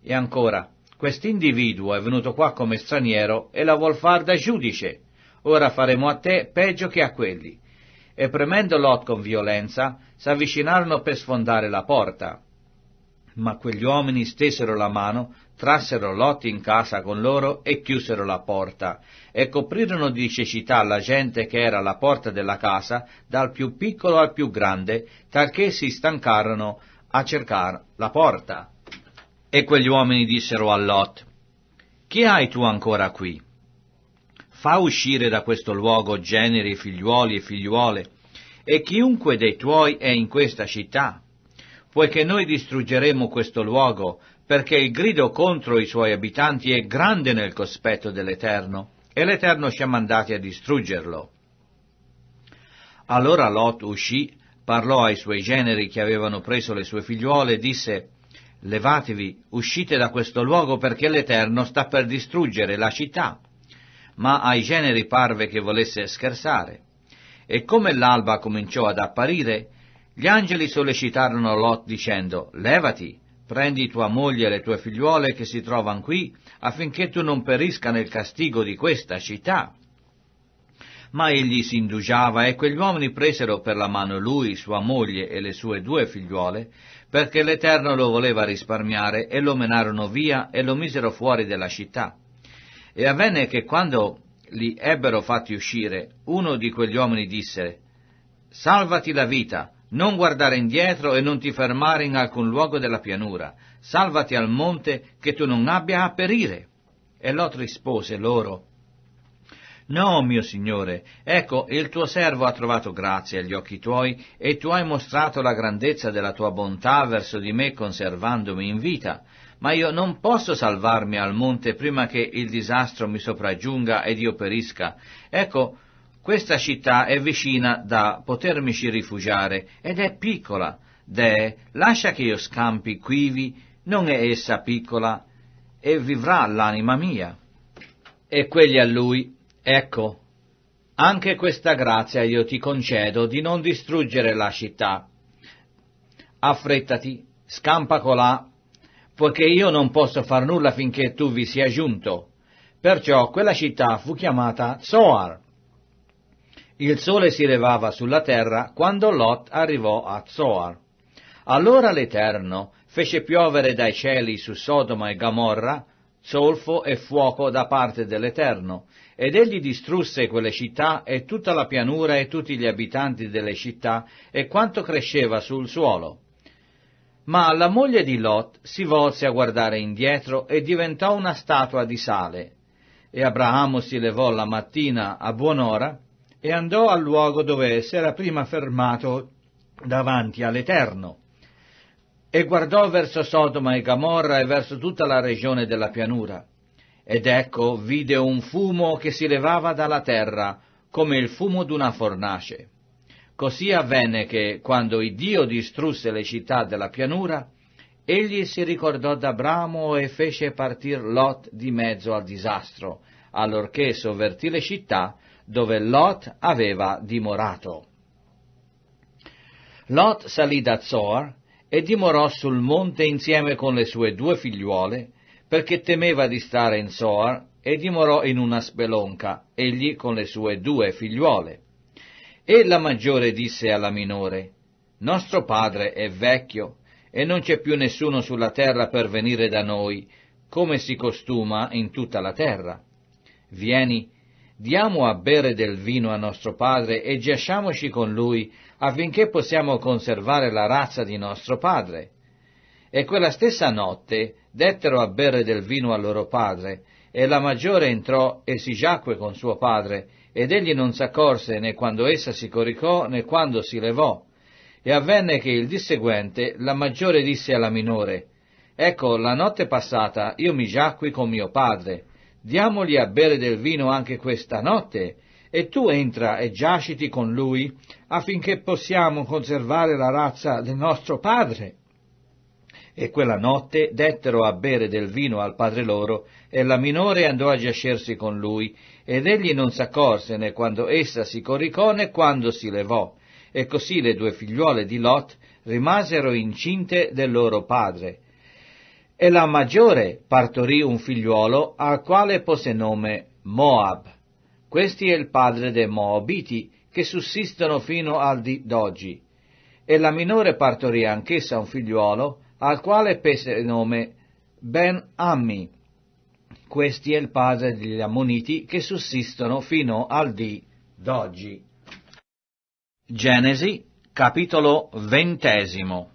e ancora, quest'individuo è venuto qua come straniero e la vuol far da giudice. Ora faremo a te peggio che a quelli. E premendo Lot con violenza, s'avvicinarono per sfondare la porta. Ma quegli uomini stesero la mano, trassero Lot in casa con loro e chiusero la porta, e coprirono di cecità la gente che era alla porta della casa, dal più piccolo al più grande, talché si stancarono a cercare la porta. E quegli uomini dissero a Lot, Chi hai tu ancora qui? Fa uscire da questo luogo generi, figliuoli e figliuole, e chiunque dei tuoi è in questa città, poiché noi distruggeremo questo luogo, perché il grido contro i suoi abitanti è grande nel cospetto dell'Eterno, e l'Eterno ci ha mandati a distruggerlo. Allora Lot uscì, parlò ai suoi generi che avevano preso le sue figliuole, e disse, Levatevi, uscite da questo luogo perché l'Eterno sta per distruggere la città. Ma ai generi parve che volesse scherzare. E come l'alba cominciò ad apparire, gli angeli sollecitarono Lot dicendo, Levati, prendi tua moglie e le tue figliuole che si trovano qui, affinché tu non perisca nel castigo di questa città. Ma egli si indugiava e quegli uomini presero per la mano lui, sua moglie e le sue due figliuole perché l'Eterno lo voleva risparmiare e lo menarono via e lo misero fuori della città. E avvenne che quando li ebbero fatti uscire, uno di quegli uomini disse, Salvati la vita, non guardare indietro e non ti fermare in alcun luogo della pianura, salvati al monte che tu non abbia a perire. E Lot rispose loro, No, mio signore, ecco, il tuo servo ha trovato grazia agli occhi tuoi e tu hai mostrato la grandezza della tua bontà verso di me conservandomi in vita. Ma io non posso salvarmi al monte prima che il disastro mi sopraggiunga ed io perisca. Ecco, questa città è vicina da potermici rifugiare ed è piccola. Dee, lascia che io scampi quivi, non è essa piccola, e vivrà l'anima mia. E quelli a lui Ecco, anche questa grazia io ti concedo di non distruggere la città. Affrettati, scampa colà, poiché io non posso far nulla finché tu vi sia giunto. Perciò quella città fu chiamata Zoar. Il sole si levava sulla terra quando Lot arrivò a Zoar. Allora l'Eterno fece piovere dai cieli su Sodoma e Gomorra zolfo e fuoco da parte dell'Eterno, ed egli distrusse quelle città e tutta la pianura e tutti gli abitanti delle città e quanto cresceva sul suolo. Ma la moglie di Lot si volse a guardare indietro e diventò una statua di sale. E Abramo si levò la mattina a buon'ora e andò al luogo dove si era prima fermato davanti all'Eterno. E guardò verso Sodoma e Gamorra e verso tutta la regione della pianura ed ecco vide un fumo che si levava dalla terra, come il fumo d'una fornace. Così avvenne che, quando Iddio distrusse le città della pianura, egli si ricordò d'Abramo e fece partir Lot di mezzo al disastro, allorché sovvertì le città dove Lot aveva dimorato. Lot salì da Zoar e dimorò sul monte insieme con le sue due figliuole perché temeva di stare in Soar e dimorò in una spelonca, egli con le sue due figliuole. E la maggiore disse alla minore, Nostro padre è vecchio e non c'è più nessuno sulla terra per venire da noi, come si costuma in tutta la terra. Vieni, diamo a bere del vino a nostro padre e giasciamoci con lui affinché possiamo conservare la razza di nostro padre. E quella stessa notte dettero a bere del vino al loro padre, e la maggiore entrò e si giacque con suo padre, ed egli non s'accorse né quando essa si coricò né quando si levò. E avvenne che il dì seguente la maggiore disse alla minore, Ecco, la notte passata io mi giacqui con mio padre, diamogli a bere del vino anche questa notte, e tu entra e giaciti con lui, affinché possiamo conservare la razza del nostro padre. E quella notte dettero a bere del vino al padre loro, e la minore andò a giacersi con lui, ed egli non s'accorse né quando essa si coricò né quando si levò. E così le due figliuole di Lot rimasero incinte del loro padre. E la maggiore partorì un figliuolo, al quale pose nome Moab. Questi è il padre dei Moabiti, che sussistono fino al di d'oggi. E la minore partorì anch'essa un figliuolo, al quale pese il nome Ben Ammi. Questi è il padre degli Ammoniti che sussistono fino al dì d'oggi. Genesi, capitolo ventesimo.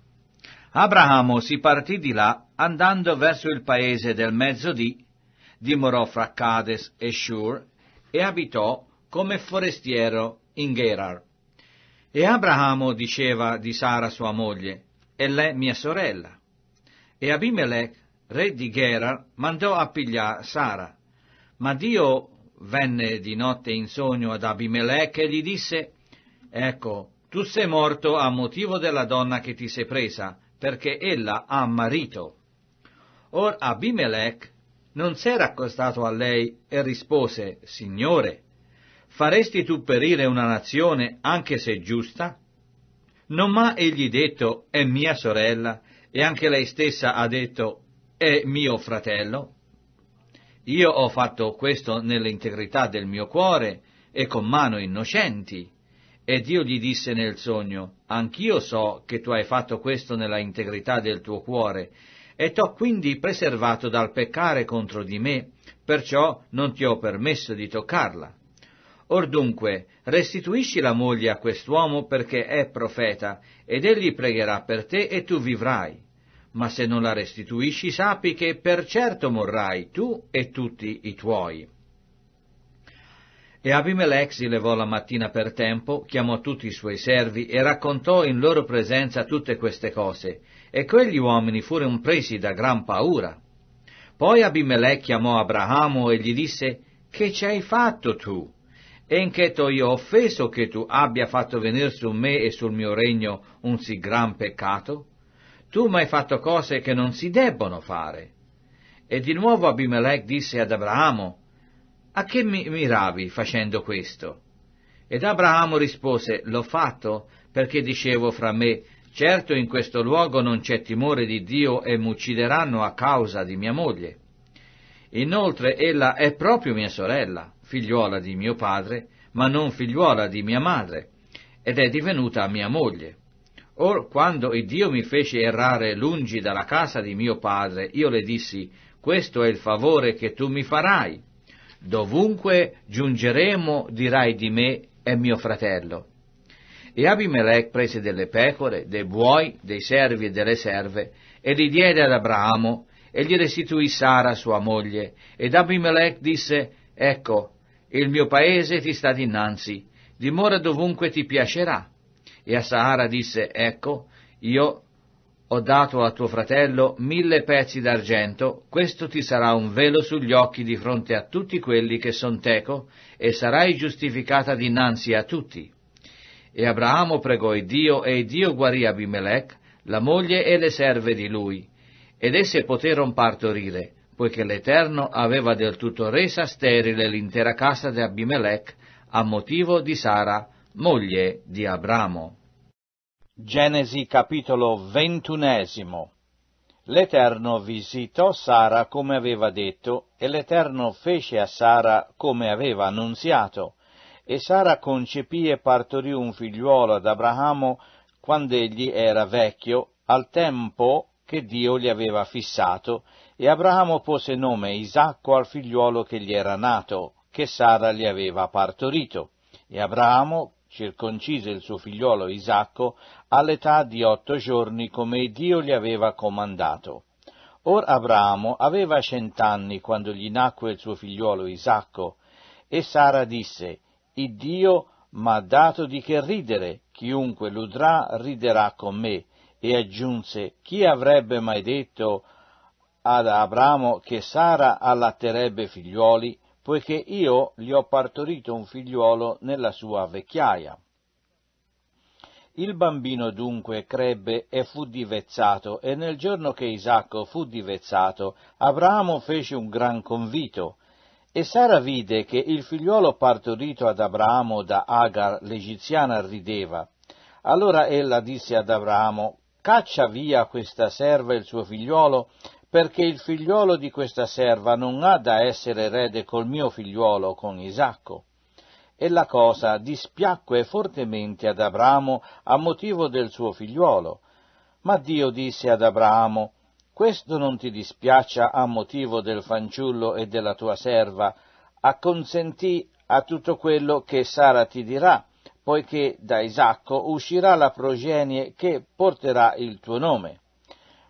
Abramo si partì di là andando verso il paese del mezzodì, dimorò fra Cades e Shur e abitò come forestiero in Gerar. E Abramo diceva di Sara sua moglie, ella è mia sorella. E Abimelech, re di Gera, mandò a pigliare Sara. Ma Dio venne di notte in sogno ad Abimelech e gli disse, Ecco, tu sei morto a motivo della donna che ti sei presa, perché ella ha marito. Or Abimelech non s'era accostato a lei e rispose, Signore, faresti tu perire una nazione anche se giusta? Non m'ha egli detto è mia sorella e anche lei stessa ha detto è mio fratello? Io ho fatto questo nell'integrità del mio cuore e con mano innocenti. E Dio gli disse nel sogno, anch'io so che tu hai fatto questo nella integrità del tuo cuore, e t'ho quindi preservato dal peccare contro di me, perciò non ti ho permesso di toccarla. Or dunque, restituisci la moglie a quest'uomo perché è profeta, ed egli pregherà per te e tu vivrai. Ma se non la restituisci, sappi che per certo morrai tu e tutti i tuoi. E Abimelech si levò la mattina per tempo, chiamò tutti i suoi servi e raccontò in loro presenza tutte queste cose, e quegli uomini furono presi da gran paura. Poi Abimelech chiamò Abramo e gli disse, Che ci hai fatto tu? e in che to io offeso che tu abbia fatto venire su me e sul mio regno un sì gran peccato? Tu m'hai fatto cose che non si debbono fare. E di nuovo Abimelech disse ad Abramo, a che mi miravi facendo questo? Ed Abramo rispose, l'ho fatto perché dicevo fra me, certo in questo luogo non c'è timore di Dio e m'uccideranno a causa di mia moglie. Inoltre ella è proprio mia sorella figliuola di mio padre, ma non figliuola di mia madre, ed è divenuta mia moglie. Or quando il Dio mi fece errare lungi dalla casa di mio padre, io le dissi, questo è il favore che tu mi farai. Dovunque giungeremo, dirai di me, è mio fratello. E Abimelech prese delle pecore, dei buoi, dei servi e delle serve, e li diede ad Abramo, e gli restituì Sara sua moglie. Ed Abimelech disse, ecco, il mio paese ti sta dinanzi, dimora dovunque ti piacerà. E a Sahara disse, ecco, io ho dato a tuo fratello mille pezzi d'argento, questo ti sarà un velo sugli occhi di fronte a tutti quelli che son teco, e sarai giustificata dinanzi a tutti. E Abramo pregò il Dio, e il Dio guarì Abimelech, la moglie e le serve di lui, ed esse poterono partorire poiché l'Eterno aveva del tutto resa sterile l'intera casa di Abimelech a motivo di Sara, moglie di Abramo. Genesi capitolo ventunesimo L'Eterno visitò Sara come aveva detto, e l'Eterno fece a Sara come aveva annunziato. E Sara concepì e partorì un figliuolo ad Abramo quando egli era vecchio, al tempo che Dio gli aveva fissato, e Abramo pose nome Isacco al figliuolo che gli era nato, che Sara gli aveva partorito. E Abramo circoncise il suo figliuolo Isacco all'età di otto giorni come Dio gli aveva comandato. Or Abramo aveva cent'anni quando gli nacque il suo figliuolo Isacco, e Sara disse, Il Dio m'ha dato di che ridere, chiunque l'udrà riderà con me, e aggiunse, Chi avrebbe mai detto, ad Abramo che Sara allatterebbe figliuoli, poiché io gli ho partorito un figliuolo nella sua vecchiaia. Il bambino dunque crebbe e fu divezzato, e nel giorno che Isacco fu divezzato, Abramo fece un gran convito. E Sara vide che il figliuolo partorito ad Abramo da Agar l'egiziana rideva. Allora ella disse ad Abramo, Caccia via questa serva e il suo figliuolo, perché il figliuolo di questa serva non ha da essere erede col mio figliuolo, con Isacco. E la cosa dispiacque fortemente ad Abramo a motivo del suo figliuolo. Ma Dio disse ad Abramo, questo non ti dispiaccia a motivo del fanciullo e della tua serva, acconsentì a tutto quello che Sara ti dirà, poiché da Isacco uscirà la progenie che porterà il tuo nome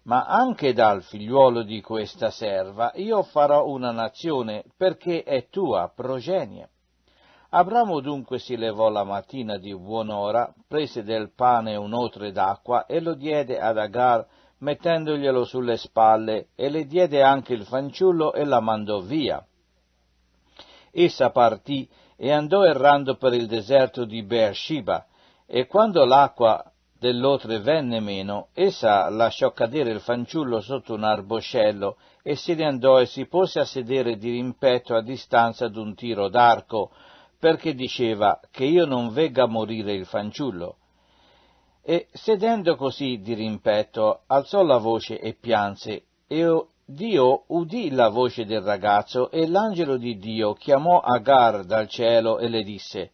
ma anche dal figliuolo di questa serva io farò una nazione perché è tua progenie. Abramo dunque si levò la mattina di buon'ora, prese del pane un otre d'acqua e lo diede ad Agar, mettendoglielo sulle spalle, e le diede anche il fanciullo e la mandò via. Essa partì e andò errando per il deserto di Beersheba, e quando l'acqua dell'otre venne meno, essa lasciò cadere il fanciullo sotto un arboscello e se ne andò e si pose a sedere di rimpetto a distanza d'un tiro d'arco, perché diceva che io non vegga morire il fanciullo. E sedendo così di rimpetto, alzò la voce e pianse, e Dio udì la voce del ragazzo, e l'angelo di Dio chiamò Agar dal cielo e le disse,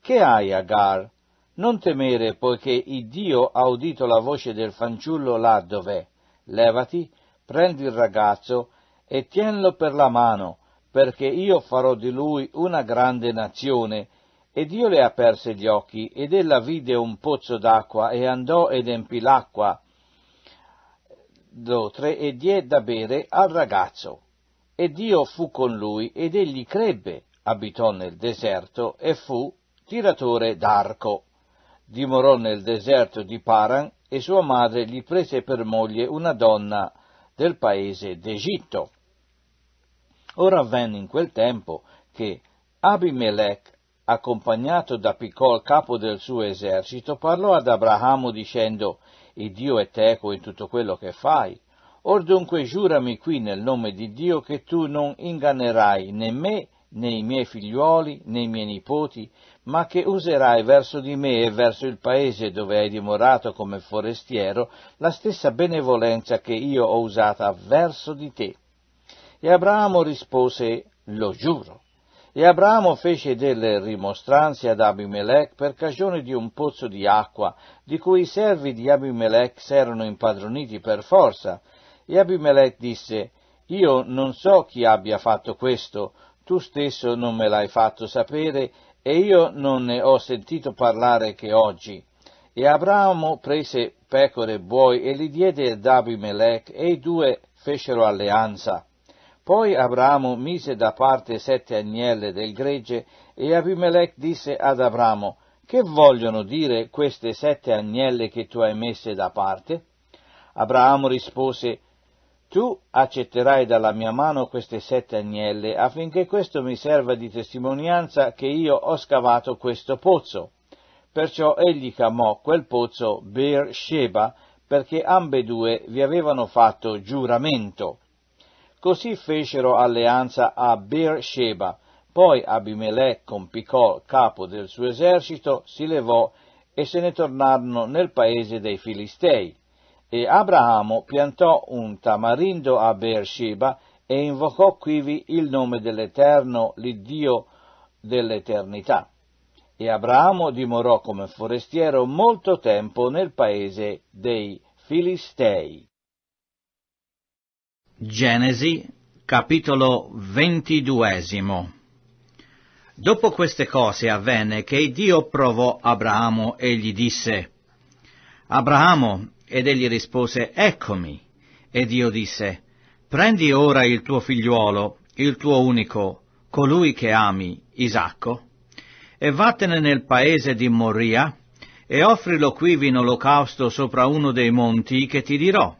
Che hai, Agar? Non temere, poiché il Dio ha udito la voce del fanciullo là dov'è. Levati, prendi il ragazzo e tienlo per la mano, perché io farò di lui una grande nazione. E Dio le aperse gli occhi, ed ella vide un pozzo d'acqua, e andò ed empì l'acqua d'otre e diè da bere al ragazzo. E Dio fu con lui, ed egli crebbe, abitò nel deserto, e fu tiratore d'arco dimorò nel deserto di Paran e sua madre gli prese per moglie una donna del paese d'Egitto. Ora avvenne in quel tempo che Abimelech, accompagnato da Picol, capo del suo esercito, parlò ad Abramo dicendo «Il Dio è teco in tutto quello che fai. Or dunque giurami qui nel nome di Dio che tu non ingannerai né me, né i miei figliuoli, né i miei nipoti, ma che userai verso di me e verso il paese dove hai dimorato come forestiero la stessa benevolenza che io ho usata verso di te. E Abramo rispose, lo giuro. E Abramo fece delle rimostranze ad Abimelech per cagione di un pozzo di acqua, di cui i servi di Abimelech s'erano impadroniti per forza. E Abimelech disse, io non so chi abbia fatto questo, tu stesso non me l'hai fatto sapere e io non ne ho sentito parlare che oggi. E Abramo prese pecore e buoi e li diede ad Abimelech e i due fecero alleanza. Poi Abramo mise da parte sette agnelle del gregge e Abimelech disse ad Abramo, che vogliono dire queste sette agnelle che tu hai messe da parte? Abramo rispose, tu accetterai dalla mia mano queste sette agnelle affinché questo mi serva di testimonianza che io ho scavato questo pozzo. Perciò egli chiamò quel pozzo Beersheba perché ambedue vi avevano fatto giuramento. Così fecero alleanza a Beersheba. Poi Abimelech con Picol, capo del suo esercito, si levò e se ne tornarono nel paese dei Filistei. E Abramo piantò un tamarindo a Beersheba e invocò quivi il nome dell'Eterno, l'Iddio dell'eternità. E Abramo dimorò come forestiero molto tempo nel paese dei Filistei. Genesi, capitolo ventiduesimo Dopo queste cose avvenne che Dio provò Abramo e gli disse, Abramo, ed egli rispose, Eccomi. Ed io disse, Prendi ora il tuo figliuolo, il tuo unico, colui che ami, Isacco, e vattene nel paese di Moria, e offrilo qui in olocausto sopra uno dei monti che ti dirò.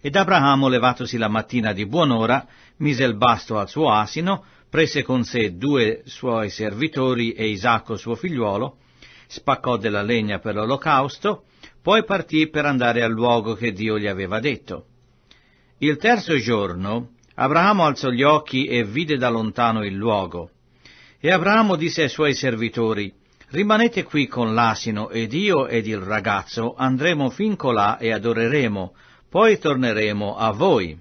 Ed Abramo, levatosi la mattina di buon'ora, mise il basto al suo asino, prese con sé due suoi servitori e Isacco suo figliuolo, spaccò della legna per l'olocausto, poi partì per andare al luogo che Dio gli aveva detto. Il terzo giorno Abramo alzò gli occhi e vide da lontano il luogo. E Abramo disse ai suoi servitori, Rimanete qui con l'asino ed io ed il ragazzo andremo fin colà e adoreremo, poi torneremo a voi.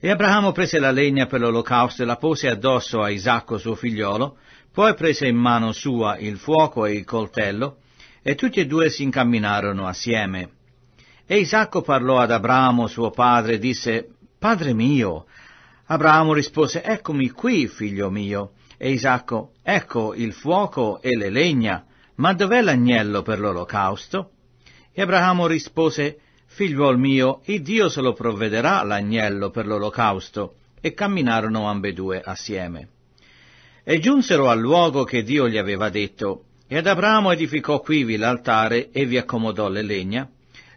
E Abramo prese la legna per l'olocausto e la pose addosso a Isacco suo figliolo, poi prese in mano sua il fuoco e il coltello, e tutti e due si incamminarono assieme. E Isacco parlò ad Abramo, suo padre, e disse, Padre mio. Abramo rispose, Eccomi qui, figlio mio. E Isacco, Ecco il fuoco e le legna, ma dov'è l'agnello per l'olocausto? E Abramo rispose, Figliuol mio, il Dio se lo provvederà l'agnello per l'olocausto. E camminarono ambedue assieme. E giunsero al luogo che Dio gli aveva detto, ed Abramo edificò quivi l'altare e vi accomodò le legna,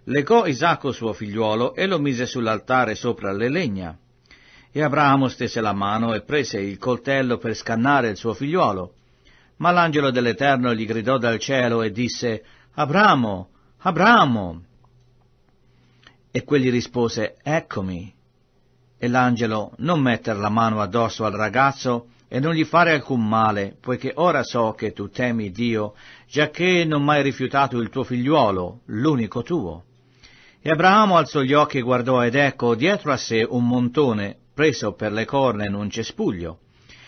legò Isacco suo figliuolo e lo mise sull'altare sopra le legna. E Abramo stese la mano e prese il coltello per scannare il suo figliuolo. Ma l'angelo dell'Eterno gli gridò dal cielo e disse, Abramo, Abramo! E quegli rispose, Eccomi. E l'angelo, non metter la mano addosso al ragazzo, e non gli fare alcun male, poiché ora so che tu temi Dio, giacché non mai rifiutato il tuo figliuolo, l'unico tuo. E Abramo alzò gli occhi e guardò ed ecco dietro a sé un montone, preso per le corna in un cespuglio.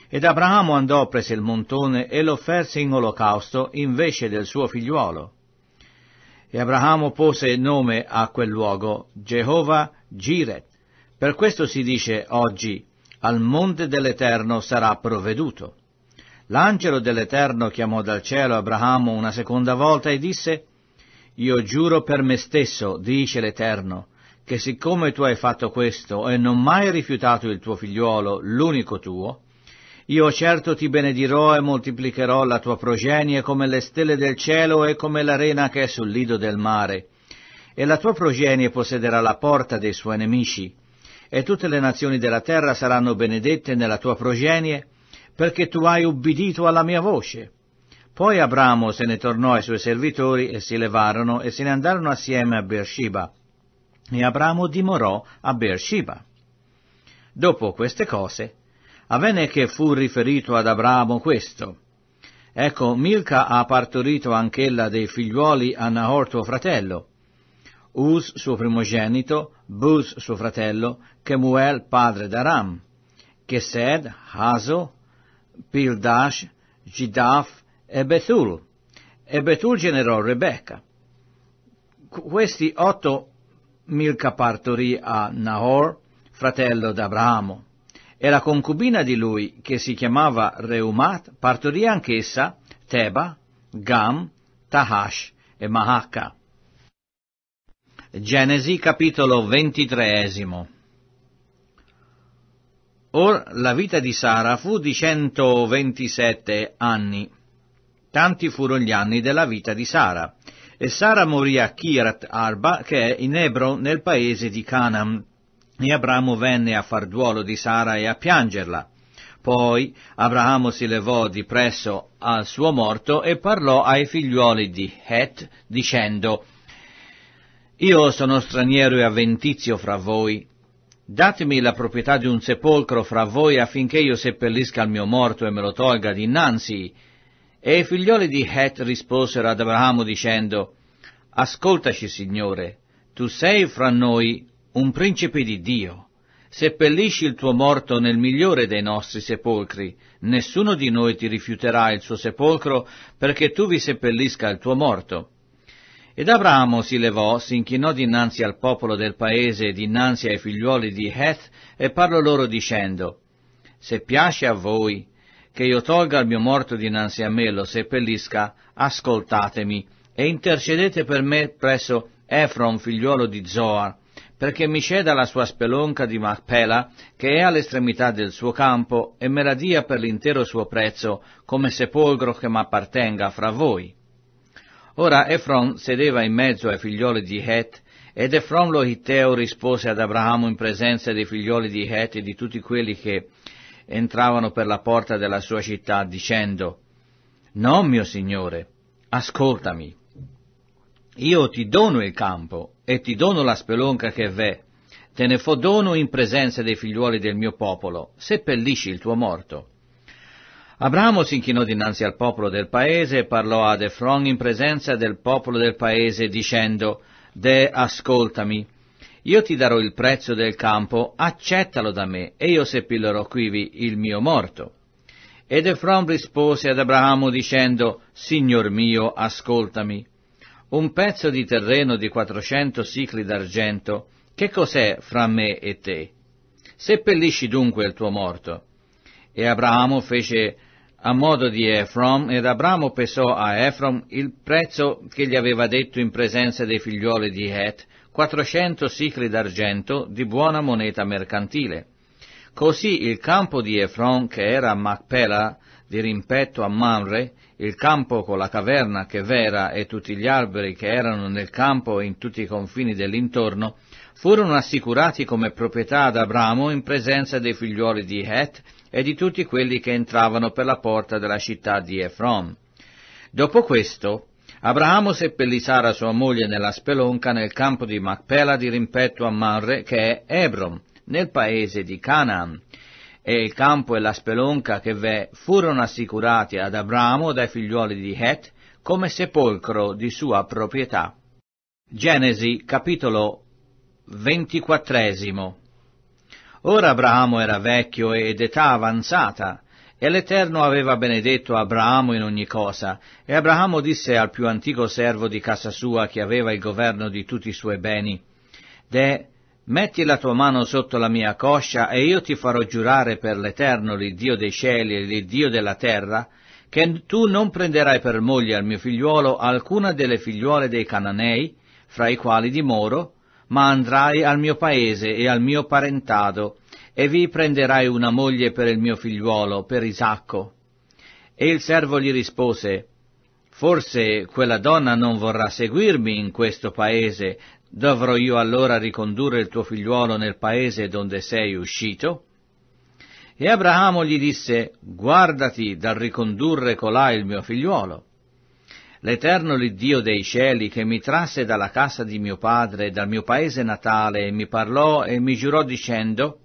Ed Abramo andò, prese il montone e lo offerse in olocausto invece del suo figliuolo. E Abramo pose nome a quel luogo Jehovah Giret. Per questo si dice oggi al monte dell'Eterno sarà provveduto. L'angelo dell'Eterno chiamò dal cielo Abramo una seconda volta e disse, Io giuro per me stesso, dice l'Eterno, che siccome tu hai fatto questo e non mai rifiutato il tuo figliuolo, l'unico tuo, io certo ti benedirò e moltiplicherò la tua progenie come le stelle del cielo e come l'arena che è sul lido del mare. E la tua progenie possederà la porta dei suoi nemici, e tutte le nazioni della terra saranno benedette nella tua progenie, perché tu hai ubbidito alla mia voce. Poi Abramo se ne tornò ai suoi servitori e si levarono e se ne andarono assieme a Beersheba. E Abramo dimorò a Beersheba. Dopo queste cose, avvenne che fu riferito ad Abramo questo. Ecco, Milca ha partorito anch'ella dei figliuoli a Nahor tuo fratello, Uz suo primogenito, Buz suo fratello, Kemuel padre d'Aram, Chesed, Haso, Pildash, Gidaf e Betul. E Betul generò Rebecca. Questi otto Milca partorì a Nahor, fratello d'Abramo, e la concubina di lui, che si chiamava Reumat, partorì anch'essa Teba, Gam, Tahash e Mahacca. Genesi capitolo ventitreesimo Or la vita di Sara fu di 127 anni. Tanti furono gli anni della vita di Sara. E Sara morì a Kirat Arba, che è in Ebro, nel paese di Canaan. E Abramo venne a far duolo di Sara e a piangerla. Poi Abramo si levò di presso al suo morto e parlò ai figliuoli di Het, dicendo, io sono straniero e avventizio fra voi. Datemi la proprietà di un sepolcro fra voi affinché io seppellisca il mio morto e me lo tolga dinanzi. E i figlioli di Het risposero ad Abramo dicendo, Ascoltaci, Signore, tu sei fra noi un principe di Dio. Seppellisci il tuo morto nel migliore dei nostri sepolcri. Nessuno di noi ti rifiuterà il suo sepolcro perché tu vi seppellisca il tuo morto. Ed Abramo si levò, si inchinò dinanzi al popolo del paese e dinanzi ai figliuoli di Heth e parlò loro dicendo, Se piace a voi che io tolga il mio morto dinanzi a me e lo seppellisca, ascoltatemi e intercedete per me presso Efron, figliuolo di Zoar, perché mi ceda la sua spelonca di Macpela, che è all'estremità del suo campo, e me la dia per l'intero suo prezzo, come sepolcro che m'appartenga fra voi. Ora Efron sedeva in mezzo ai figlioli di Het, ed Efron lo Hitteo rispose ad Abramo in presenza dei figlioli di Het e di tutti quelli che entravano per la porta della sua città, dicendo, No, mio signore, ascoltami. Io ti dono il campo e ti dono la spelonca che v'è, te ne fo dono in presenza dei figliuoli del mio popolo, seppellisci il tuo morto. Abramo si inchinò dinanzi al popolo del paese e parlò ad Efron in presenza del popolo del paese dicendo, De ascoltami, io ti darò il prezzo del campo, accettalo da me, e io seppillerò quivi il mio morto. Ed Efron rispose ad Abramo dicendo, Signor mio, ascoltami. Un pezzo di terreno di quattrocento sicli d'argento, che cos'è fra me e te? Seppellisci dunque il tuo morto. E Abramo fece a modo di Efrom, ed Abramo pesò a Efrom il prezzo che gli aveva detto in presenza dei figliuoli di Het, 400 sicli d'argento di buona moneta mercantile. Così il campo di Efron, che era a Macpela, di rimpetto a Manre, il campo con la caverna che v'era e tutti gli alberi che erano nel campo e in tutti i confini dell'intorno, furono assicurati come proprietà ad Abramo in presenza dei figliuoli di Het e di tutti quelli che entravano per la porta della città di Efron. Dopo questo, Abramo seppellì Sara sua moglie nella spelonca nel campo di Macpela di rimpetto a Manre, che è Ebron, nel paese di Canaan. E il campo e la spelonca che v'è furono assicurati ad Abramo dai figliuoli di Het come sepolcro di sua proprietà. Genesi capitolo 24. Ora Abramo era vecchio e d'età avanzata, e l'Eterno aveva benedetto Abramo in ogni cosa, e Abramo disse al più antico servo di casa sua che aveva il governo di tutti i suoi beni, De, metti la tua mano sotto la mia coscia, e io ti farò giurare per l'Eterno, l'Iddio dei cieli e l'Iddio della terra, che tu non prenderai per moglie al mio figliuolo alcuna delle figliuole dei Cananei, fra i quali dimoro, ma andrai al mio paese e al mio parentado, e vi prenderai una moglie per il mio figliuolo, per Isacco. E il servo gli rispose, Forse quella donna non vorrà seguirmi in questo paese, dovrò io allora ricondurre il tuo figliuolo nel paese donde sei uscito? E Abramo gli disse, Guardati dal ricondurre colà il mio figliuolo l'Eterno l'Iddio dei cieli, che mi trasse dalla casa di mio padre, dal mio paese natale, e mi parlò e mi giurò dicendo,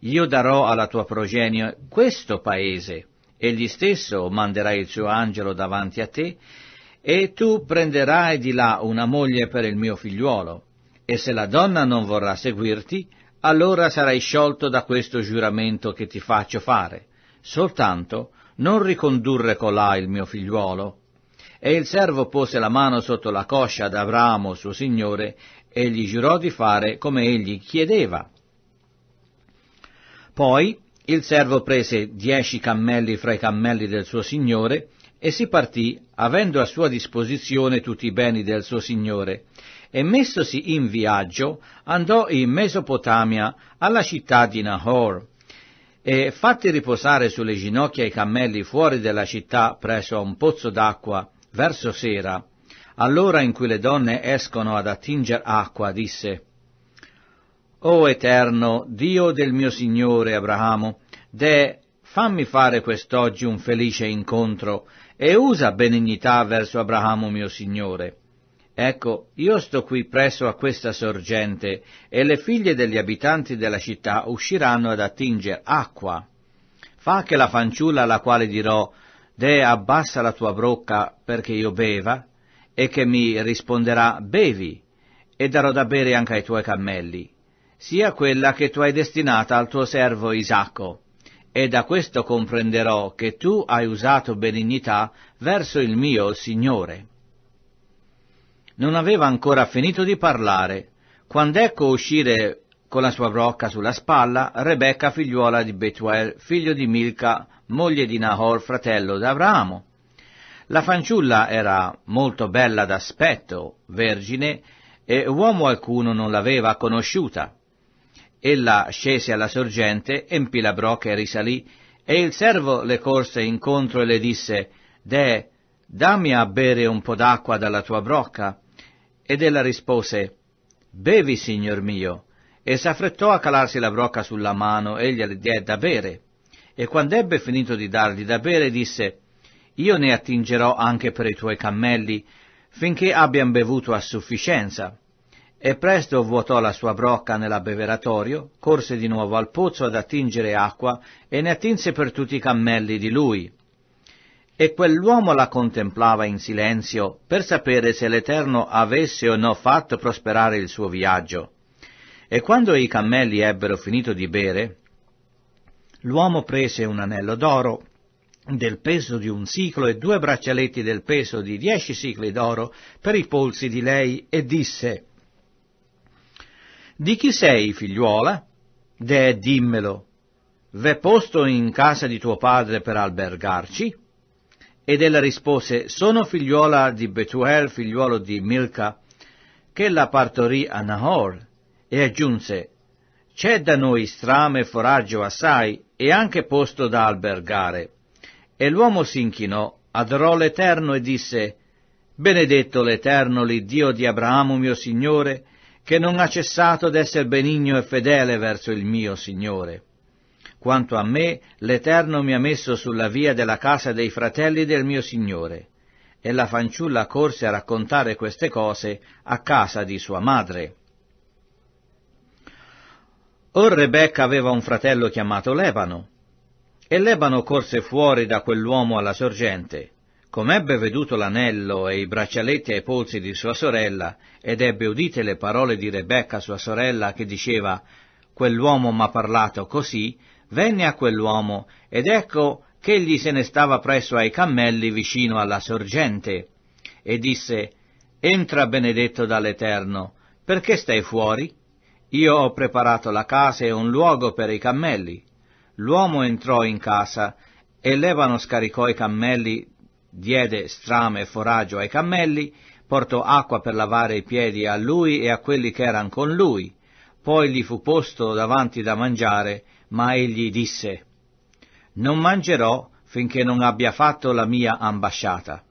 Io darò alla tua progenie questo paese, egli stesso manderà il suo angelo davanti a te, e tu prenderai di là una moglie per il mio figliuolo, e se la donna non vorrà seguirti, allora sarai sciolto da questo giuramento che ti faccio fare. Soltanto non ricondurre colà il mio figliuolo, e il servo pose la mano sotto la coscia ad Abramo, suo signore, e gli giurò di fare come egli chiedeva. Poi il servo prese dieci cammelli fra i cammelli del suo signore e si partì, avendo a sua disposizione tutti i beni del suo signore, e messosi in viaggio andò in Mesopotamia alla città di Nahor, e fatti riposare sulle ginocchia i cammelli fuori della città presso a un pozzo d'acqua, Verso sera, all'ora in cui le donne escono ad attinger acqua, disse, O Eterno, Dio del mio Signore Abramo, de fammi fare quest'oggi un felice incontro e usa benignità verso Abramo mio Signore. Ecco, io sto qui presso a questa sorgente e le figlie degli abitanti della città usciranno ad attinger acqua. Fa che la fanciulla alla quale dirò Deh abbassa la tua brocca perché io beva, e che mi risponderà bevi, e darò da bere anche ai tuoi cammelli, sia quella che tu hai destinata al tuo servo Isacco. E da questo comprenderò che tu hai usato benignità verso il mio Signore. Non aveva ancora finito di parlare, quando ecco uscire con la sua brocca sulla spalla Rebecca figliuola di Betuel, figlio di Milca, moglie di Nahor, fratello d'Abramo. La fanciulla era molto bella d'aspetto, vergine, e uomo alcuno non l'aveva conosciuta. Ella scese alla sorgente, empì la brocca e risalì, e il servo le corse incontro e le disse, De, dammi a bere un po' d'acqua dalla tua brocca. Ed ella rispose, Bevi, signor mio. E s'affrettò a calarsi la brocca sulla mano e gli diede da bere. E quando ebbe finito di dargli da bere, disse, Io ne attingerò anche per i tuoi cammelli, finché abbiano bevuto a sufficienza. E presto vuotò la sua brocca nell'abbeveratorio, corse di nuovo al pozzo ad attingere acqua e ne attinse per tutti i cammelli di lui. E quell'uomo la contemplava in silenzio per sapere se l'Eterno avesse o no fatto prosperare il suo viaggio. E quando i cammelli ebbero finito di bere, L'uomo prese un anello d'oro del peso di un siclo e due braccialetti del peso di dieci sicli d'oro per i polsi di lei e disse Di chi sei, figliuola? De dimmelo. V'è posto in casa di tuo padre per albergarci? Ed ella rispose, sono figliuola di Betuel, figliuolo di Milca, che la partorì a Nahor, e aggiunse, c'è da noi strame e foraggio assai, e anche posto da albergare. E l'uomo s'inchinò, adorò l'Eterno e disse, Benedetto l'Eterno, l'Iddio di Abramo mio Signore, che non ha cessato d'essere benigno e fedele verso il mio Signore. Quanto a me, l'Eterno mi ha messo sulla via della casa dei fratelli del mio Signore. E la fanciulla corse a raccontare queste cose a casa di sua madre. Or Rebecca aveva un fratello chiamato Lebano, e Lebano corse fuori da quell'uomo alla sorgente. Com'ebbe veduto l'anello e i braccialetti ai polsi di sua sorella, ed ebbe udite le parole di Rebecca sua sorella che diceva Quell'uomo m'ha parlato così, venne a quell'uomo, ed ecco ch'egli se ne stava presso ai cammelli vicino alla sorgente, e disse Entra benedetto dall'Eterno, perché stai fuori? Io ho preparato la casa e un luogo per i cammelli. L'uomo entrò in casa e Levano scaricò i cammelli, diede strame e foraggio ai cammelli, portò acqua per lavare i piedi a lui e a quelli che erano con lui. Poi gli fu posto davanti da mangiare, ma egli disse, Non mangerò finché non abbia fatto la mia ambasciata.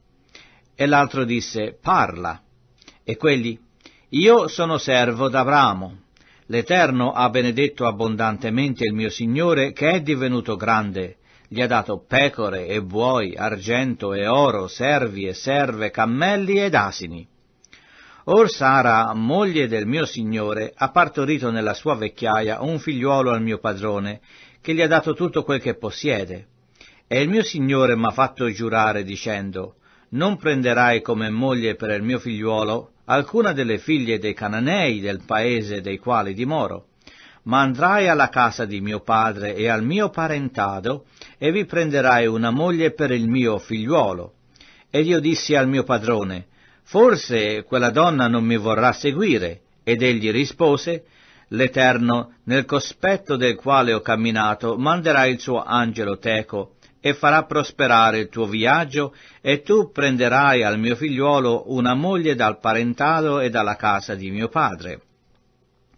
E l'altro disse, Parla. E quegli, Io sono servo d'Abramo L'Eterno ha benedetto abbondantemente il mio Signore che è divenuto grande. Gli ha dato pecore e buoi, argento e oro, servi e serve, cammelli ed asini. Or Sara, moglie del mio Signore, ha partorito nella sua vecchiaia un figliuolo al mio padrone, che gli ha dato tutto quel che possiede. E il mio Signore m'ha fatto giurare dicendo, Non prenderai come moglie per il mio figliuolo alcuna delle figlie dei cananei del paese dei quali dimoro. Ma andrai alla casa di mio padre e al mio parentado, e vi prenderai una moglie per il mio figliuolo. Ed io dissi al mio padrone, Forse quella donna non mi vorrà seguire. Ed egli rispose, L'Eterno, nel cospetto del quale ho camminato, manderà il suo angelo teco, e farà prosperare il tuo viaggio, e tu prenderai al mio figliuolo una moglie dal parentado e dalla casa di mio padre.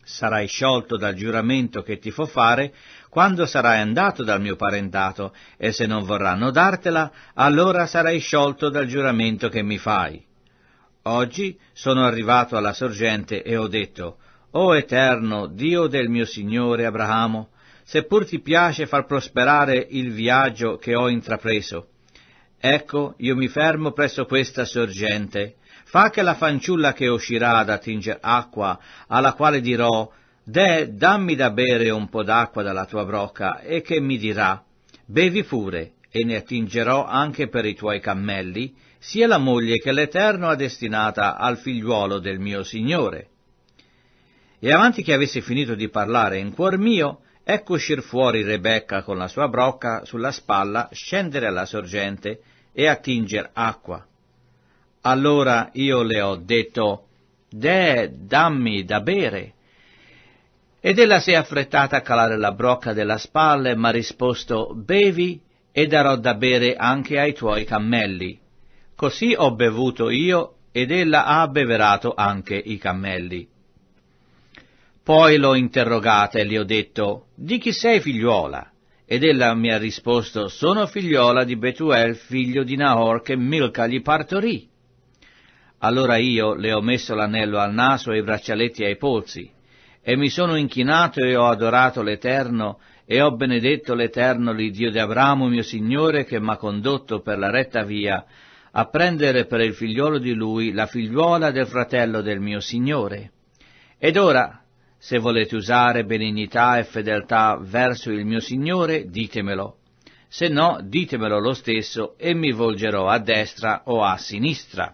Sarai sciolto dal giuramento che ti fo fare quando sarai andato dal mio parentato, e se non vorranno dartela, allora sarai sciolto dal giuramento che mi fai. Oggi sono arrivato alla sorgente e ho detto, O eterno Dio del mio Signore Abramo, seppur ti piace far prosperare il viaggio che ho intrapreso. Ecco, io mi fermo presso questa sorgente. Fa che la fanciulla che uscirà ad attinger acqua, alla quale dirò, Deh, dammi da bere un po' d'acqua dalla tua brocca, e che mi dirà, Bevi pure, e ne attingerò anche per i tuoi cammelli, sia la moglie che l'Eterno ha destinata al figliuolo del mio Signore. E avanti che avessi finito di parlare in cuor mio, Ecco uscir fuori Rebecca con la sua brocca sulla spalla, scendere alla sorgente e attinger acqua. Allora io le ho detto, Deh, dammi da bere. Ed ella si è affrettata a calare la brocca della spalla e mi ha risposto, Bevi e darò da bere anche ai tuoi cammelli. Così ho bevuto io ed ella ha abbeverato anche i cammelli. Poi l'ho interrogata e le ho detto, di chi sei figliuola? Ed ella mi ha risposto, sono figliuola di Betuel, figlio di Nahor, che Milca gli partorì. Allora io le ho messo l'anello al naso e i braccialetti ai polsi, e mi sono inchinato e ho adorato l'Eterno, e ho benedetto l'Eterno, l'Iddio di Abramo, mio Signore, che m'ha condotto per la retta via, a prendere per il figliuolo di lui la figliuola del fratello del mio Signore. Ed ora, se volete usare benignità e fedeltà verso il mio Signore, ditemelo. Se no, ditemelo lo stesso e mi volgerò a destra o a sinistra.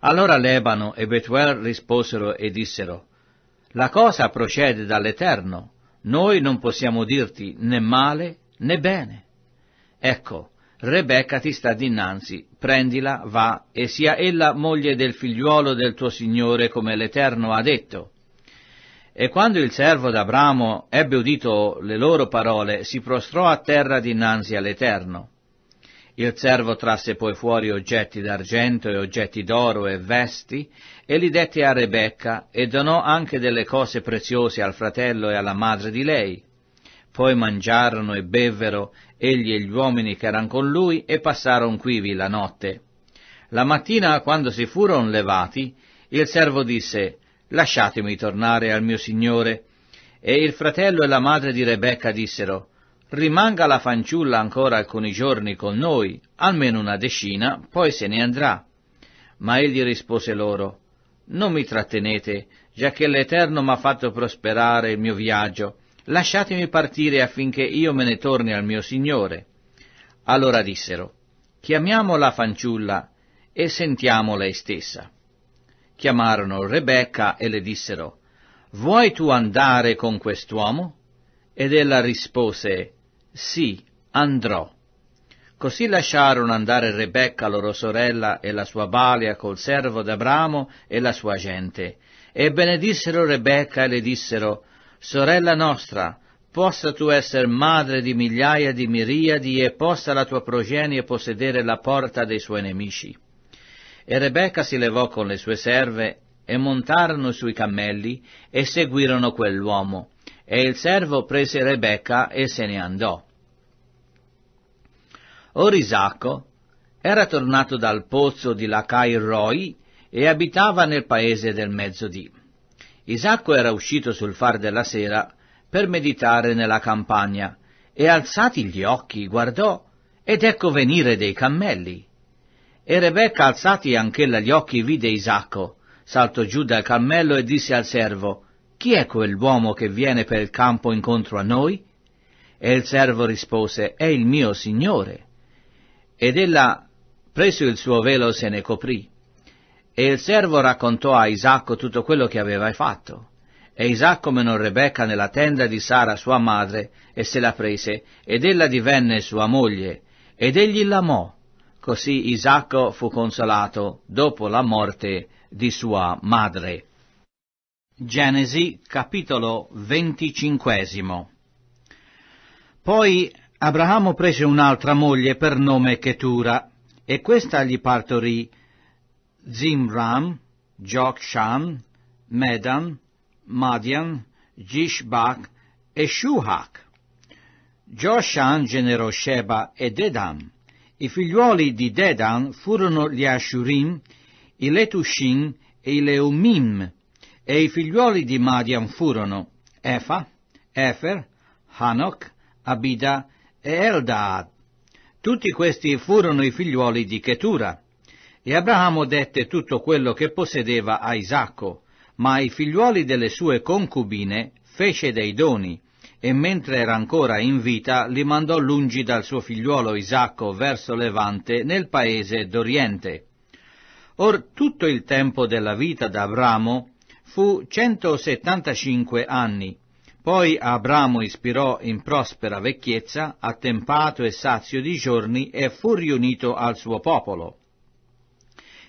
Allora Lebano e Betuel risposero e dissero, La cosa procede dall'Eterno, noi non possiamo dirti né male né bene. Ecco, Rebecca ti sta dinanzi, prendila, va, e sia ella moglie del figliuolo del tuo Signore, come l'Eterno ha detto. E quando il servo d'Abramo ebbe udito le loro parole, si prostrò a terra dinanzi all'Eterno. Il servo trasse poi fuori oggetti d'argento e oggetti d'oro e vesti, e li dette a Rebecca, e donò anche delle cose preziose al fratello e alla madre di lei. Poi mangiarono e bevvero, egli e gli uomini che eran con lui, e passarono quivi la notte. La mattina, quando si furono levati, il servo disse, Lasciatemi tornare al mio signore. E il fratello e la madre di Rebecca dissero, Rimanga la fanciulla ancora alcuni giorni con noi, almeno una decina, poi se ne andrà. Ma egli rispose loro, Non mi trattenete, già che l'Eterno m'ha fatto prosperare il mio viaggio, lasciatemi partire affinché io me ne torni al mio signore. Allora dissero, chiamiamo la fanciulla e sentiamo lei stessa. Chiamarono Rebecca e le dissero, vuoi tu andare con quest'uomo? Ed ella rispose, sì, andrò. Così lasciarono andare Rebecca, loro sorella, e la sua balia col servo d'Abramo e la sua gente. E benedissero Rebecca e le dissero, Sorella nostra, possa tu essere madre di migliaia di miriadi e possa la tua progenie possedere la porta dei suoi nemici. E Rebecca si levò con le sue serve e montarono sui cammelli e seguirono quell'uomo. E il servo prese Rebecca e se ne andò. Or Isacco era tornato dal pozzo di Lacai Roi e abitava nel paese del Mezzodì. Isacco era uscito sul far della sera per meditare nella campagna e alzati gli occhi guardò ed ecco venire dei cammelli. E Rebecca alzati anch'ella gli occhi vide Isacco, saltò giù dal cammello e disse al servo, chi è quell'uomo che viene per il campo incontro a noi? E il servo rispose, è il mio signore. Ed ella, preso il suo velo, se ne coprì. E il servo raccontò a Isacco tutto quello che aveva fatto. E Isacco menò Rebecca nella tenda di Sara sua madre e se la prese, ed ella divenne sua moglie, ed egli l'amò. Così Isacco fu consolato dopo la morte di sua madre. Genesi capitolo venticinquesimo Poi Abramo prese un'altra moglie per nome Chetura, e questa gli partorì Zimram, Jokshan, Medan, Madian, Gishbak e Shuhak. Joshan generò Sheba e Dedan. I figliuoli di Dedan furono gli Ashurim, i Letushim e i Leumim, e i figliuoli di Madian furono Efa, Efer, Hanok, Abida e Eldaad. Tutti questi furono i figliuoli di Ketura. E Abramo dette tutto quello che possedeva a Isacco, ma i figliuoli delle sue concubine fece dei doni, e mentre era ancora in vita li mandò lungi dal suo figliuolo Isacco verso Levante nel paese d'Oriente. Or tutto il tempo della vita d'Abramo fu 175 anni. Poi Abramo ispirò in prospera vecchiezza, attempato e sazio di giorni, e fu riunito al suo popolo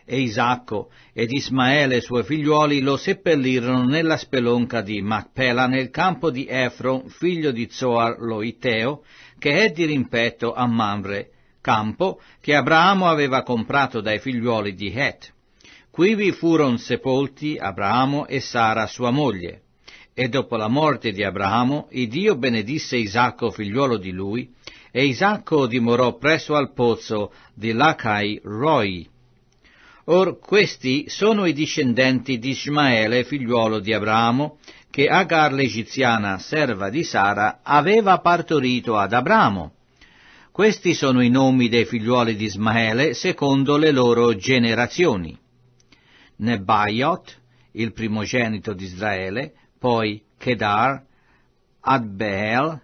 e Isacco ed Ismaele e suoi figliuoli lo seppellirono nella spelonca di Macpela nel campo di Efron, figlio di Zoar lo Iteo, che è di rimpetto a Mamre, campo che Abramo aveva comprato dai figliuoli di Het. Quivi furono sepolti Abramo e Sara sua moglie. E dopo la morte di Abramo, il Dio benedisse Isacco figliuolo di lui, e Isacco dimorò presso al pozzo di Lacai Roi, Or questi sono i discendenti di Ismaele, figliuolo di Abramo, che Agar l'egiziana, serva di Sara, aveva partorito ad Abramo. Questi sono i nomi dei figliuoli di Ismaele secondo le loro generazioni. Nebaiot, il primogenito di Israele, poi Kedar, Adbeel,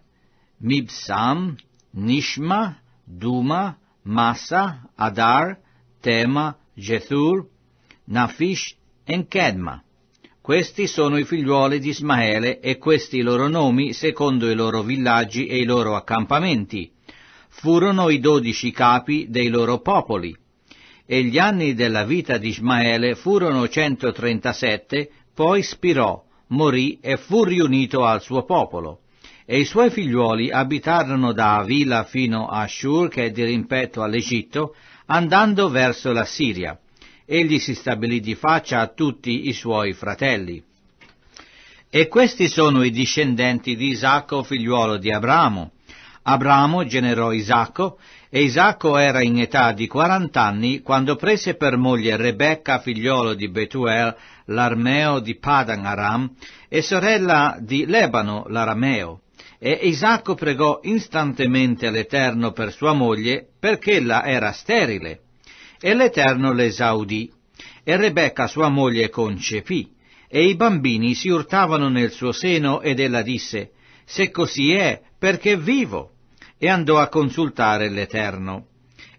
Mibsam, Nishma, Duma, Massa, Adar, Tema, Jethur, Nafish e Kedma. Questi sono i figliuoli di Ismaele e questi i loro nomi secondo i loro villaggi e i loro accampamenti. Furono i dodici capi dei loro popoli. E gli anni della vita di Ismaele furono 137, poi spirò, morì e fu riunito al suo popolo. E i suoi figliuoli abitarono da Avila fino a Shur, che è dirimpetto all'Egitto, andando verso la Siria. Egli si stabilì di faccia a tutti i suoi fratelli. E questi sono i discendenti di Isacco, figliuolo di Abramo. Abramo generò Isacco, e Isacco era in età di quarant'anni quando prese per moglie Rebecca, figliuolo di Betuel, l'armeo di Padan Aram, e sorella di Lebano, l'arameo. E Isacco pregò istantemente all'Eterno per sua moglie, perché ella era sterile. E l'Eterno l'esaudì. E Rebecca sua moglie concepì. E i bambini si urtavano nel suo seno ed ella disse, Se così è, perché vivo? E andò a consultare l'Eterno.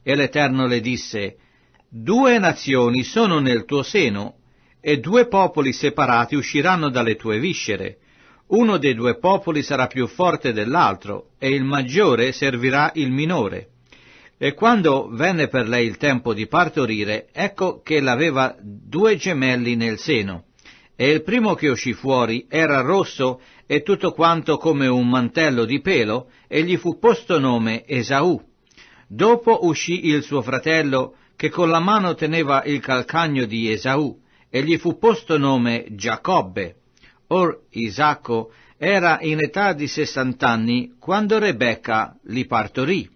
E l'Eterno le disse, Due nazioni sono nel tuo seno, e due popoli separati usciranno dalle tue viscere uno dei due popoli sarà più forte dell'altro e il maggiore servirà il minore. E quando venne per lei il tempo di partorire, ecco che l'aveva due gemelli nel seno. E il primo che uscì fuori era rosso e tutto quanto come un mantello di pelo, e gli fu posto nome Esaù. Dopo uscì il suo fratello, che con la mano teneva il calcagno di Esaù, e gli fu posto nome Giacobbe. Or Isacco era in età di sessant'anni quando Rebecca li partorì.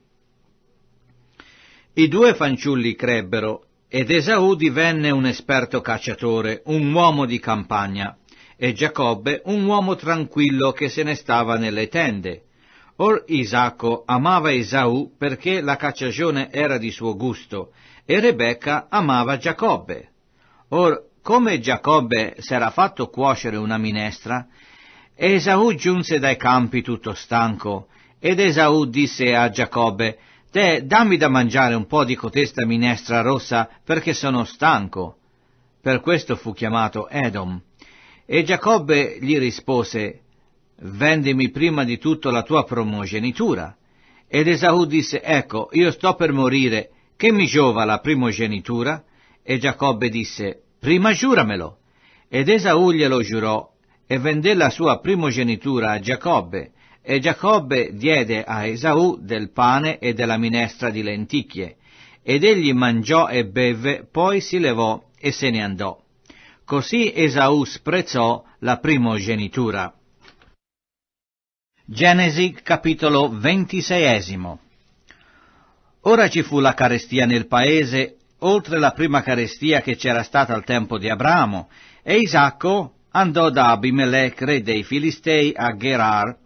I due fanciulli crebbero ed Esaù divenne un esperto cacciatore, un uomo di campagna, e Giacobbe un uomo tranquillo che se ne stava nelle tende. Or Isacco amava Esaù perché la cacciagione era di suo gusto, e Rebecca amava Giacobbe. Or come Giacobbe s'era fatto cuocere una minestra, Esaù giunse dai campi tutto stanco, ed Esaù disse a Giacobbe, Te dammi da mangiare un po' di cotesta minestra rossa, perché sono stanco. Per questo fu chiamato Edom. E Giacobbe gli rispose, Vendimi prima di tutto la tua primogenitura. Ed Esaù disse, Ecco, io sto per morire, che mi giova la primogenitura? E Giacobbe disse, prima giuramelo. Ed Esaù glielo giurò, e vendé la sua primogenitura a Giacobbe, e Giacobbe diede a Esaù del pane e della minestra di lenticchie, ed egli mangiò e bevve, poi si levò e se ne andò. Così Esaù sprezzò la primogenitura. Genesi capitolo 26 Ora ci fu la carestia nel paese oltre la prima carestia che c'era stata al tempo di Abramo, e Isacco andò da Abimelech, re dei Filistei, a Gerar,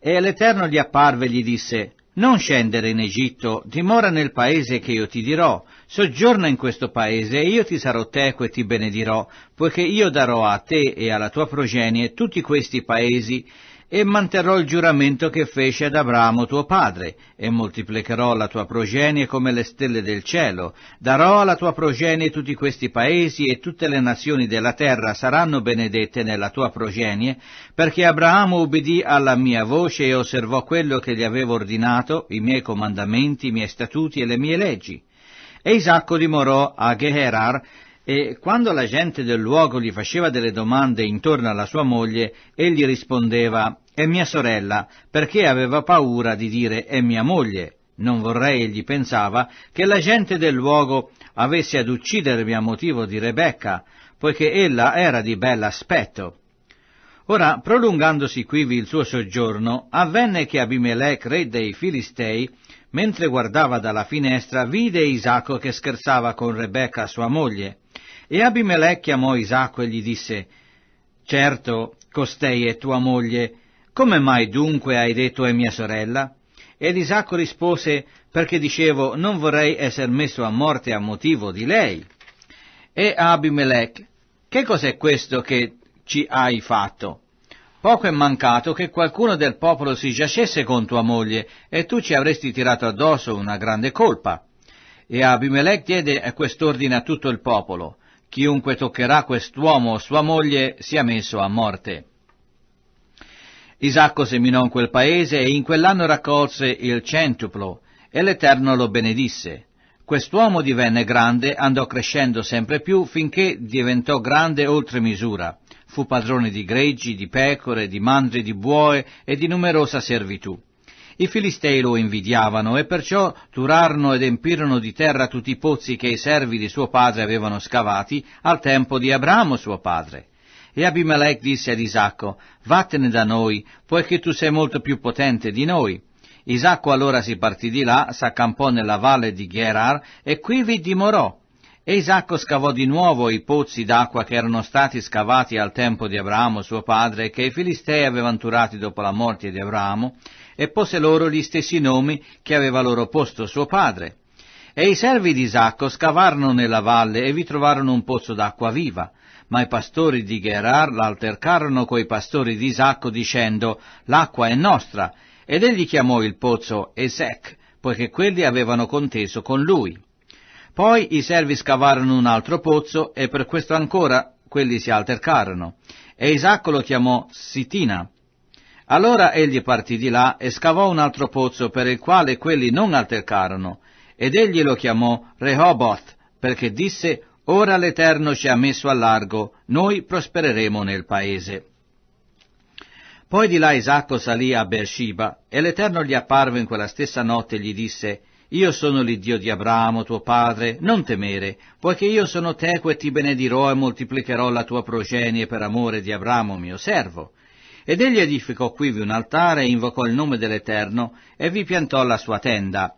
e l'Eterno gli apparve e gli disse, non scendere in Egitto, dimora nel paese che io ti dirò, soggiorna in questo paese e io ti sarò teco e ti benedirò, poiché io darò a te e alla tua progenie tutti questi paesi e manterrò il giuramento che fece ad Abramo tuo padre, e moltiplicherò la tua progenie come le stelle del cielo, darò alla tua progenie tutti questi paesi e tutte le nazioni della terra saranno benedette nella tua progenie, perché Abramo ubbidì alla mia voce e osservò quello che gli avevo ordinato, i miei comandamenti, i miei statuti e le mie leggi. E Isacco dimorò a Geherar e quando la gente del luogo gli faceva delle domande intorno alla sua moglie, egli rispondeva È mia sorella, perché aveva paura di dire è mia moglie. Non vorrei, egli pensava, che la gente del luogo avesse ad uccidermi a motivo di Rebecca, poiché ella era di bell'aspetto. Ora, prolungandosi quivi il suo soggiorno, avvenne che Abimelech, re dei Filistei, mentre guardava dalla finestra, vide Isacco che scherzava con Rebecca, sua moglie. E Abimelech chiamò Isacco e gli disse, Certo, costei è tua moglie, come mai dunque hai detto è mia sorella? Ed Isacco rispose, perché dicevo, non vorrei essere messo a morte a motivo di lei. E Abimelech, che cos'è questo che ci hai fatto? Poco è mancato che qualcuno del popolo si giacesse con tua moglie e tu ci avresti tirato addosso una grande colpa. E Abimelech diede quest'ordine a tutto il popolo. Chiunque toccherà quest'uomo o sua moglie sia messo a morte. Isacco seminò in quel paese e in quell'anno raccolse il centuplo, e l'Eterno lo benedisse. Quest'uomo divenne grande, andò crescendo sempre più, finché diventò grande oltre misura. Fu padrone di greggi, di pecore, di mandri, di buoi e di numerosa servitù. I Filistei lo invidiavano e perciò turarono ed empirono di terra tutti i pozzi che i servi di suo padre avevano scavati al tempo di Abramo suo padre. E Abimelech disse ad Isacco, Vattene da noi, poiché tu sei molto più potente di noi. Isacco allora si partì di là, s'accampò nella valle di Gerar e qui vi dimorò. E Isacco scavò di nuovo i pozzi d'acqua che erano stati scavati al tempo di Abramo suo padre, che i Filistei avevano turati dopo la morte di Abramo, e pose loro gli stessi nomi che aveva loro posto suo padre. E i servi di Isacco scavarono nella valle e vi trovarono un pozzo d'acqua viva. Ma i pastori di Gerar l'altercarono coi pastori di Isacco dicendo L'acqua è nostra. Ed egli chiamò il pozzo Esec, poiché quelli avevano conteso con lui. Poi i servi scavarono un altro pozzo e per questo ancora quelli si altercarono. E Isacco lo chiamò Sitina, allora egli partì di là e scavò un altro pozzo per il quale quelli non altercarono, ed egli lo chiamò Rehoboth, perché disse, Ora l'Eterno ci ha messo a largo, noi prospereremo nel paese. Poi di là Isacco salì a Beersheba, e l'Eterno gli apparve in quella stessa notte e gli disse, Io sono l'Iddio di Abramo, tuo padre, non temere, poiché io sono teco e ti benedirò e moltiplicherò la tua progenie per amore di Abramo, mio servo. Ed egli edificò quivi un altare e invocò il nome dell'Eterno e vi piantò la sua tenda.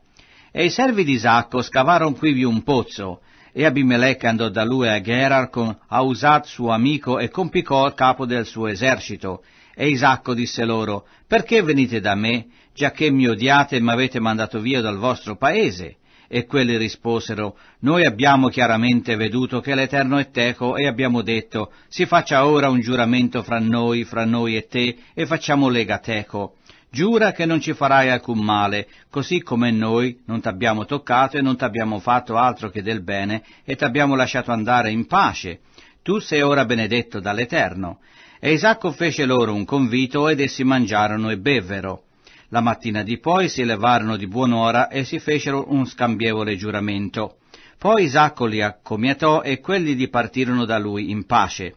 E i servi di Isacco scavarono quivi un pozzo, e Abimelech andò da lui a Gerar con Ausat suo amico e compicò il capo del suo esercito. E Isacco disse loro, perché venite da me, giacché mi odiate e mi avete mandato via dal vostro paese? E quelli risposero, Noi abbiamo chiaramente veduto che l'Eterno è teco e abbiamo detto, Si faccia ora un giuramento fra noi, fra noi e te, e facciamo lega teco. Giura che non ci farai alcun male, così come noi non t'abbiamo toccato e non t'abbiamo fatto altro che del bene, e t'abbiamo lasciato andare in pace. Tu sei ora benedetto dall'Eterno. E Isacco fece loro un convito ed essi mangiarono e bevvero. La mattina di poi si levarono di buon'ora e si fecero un scambievole giuramento. Poi Isacco li accomiatò e quelli dipartirono da lui in pace.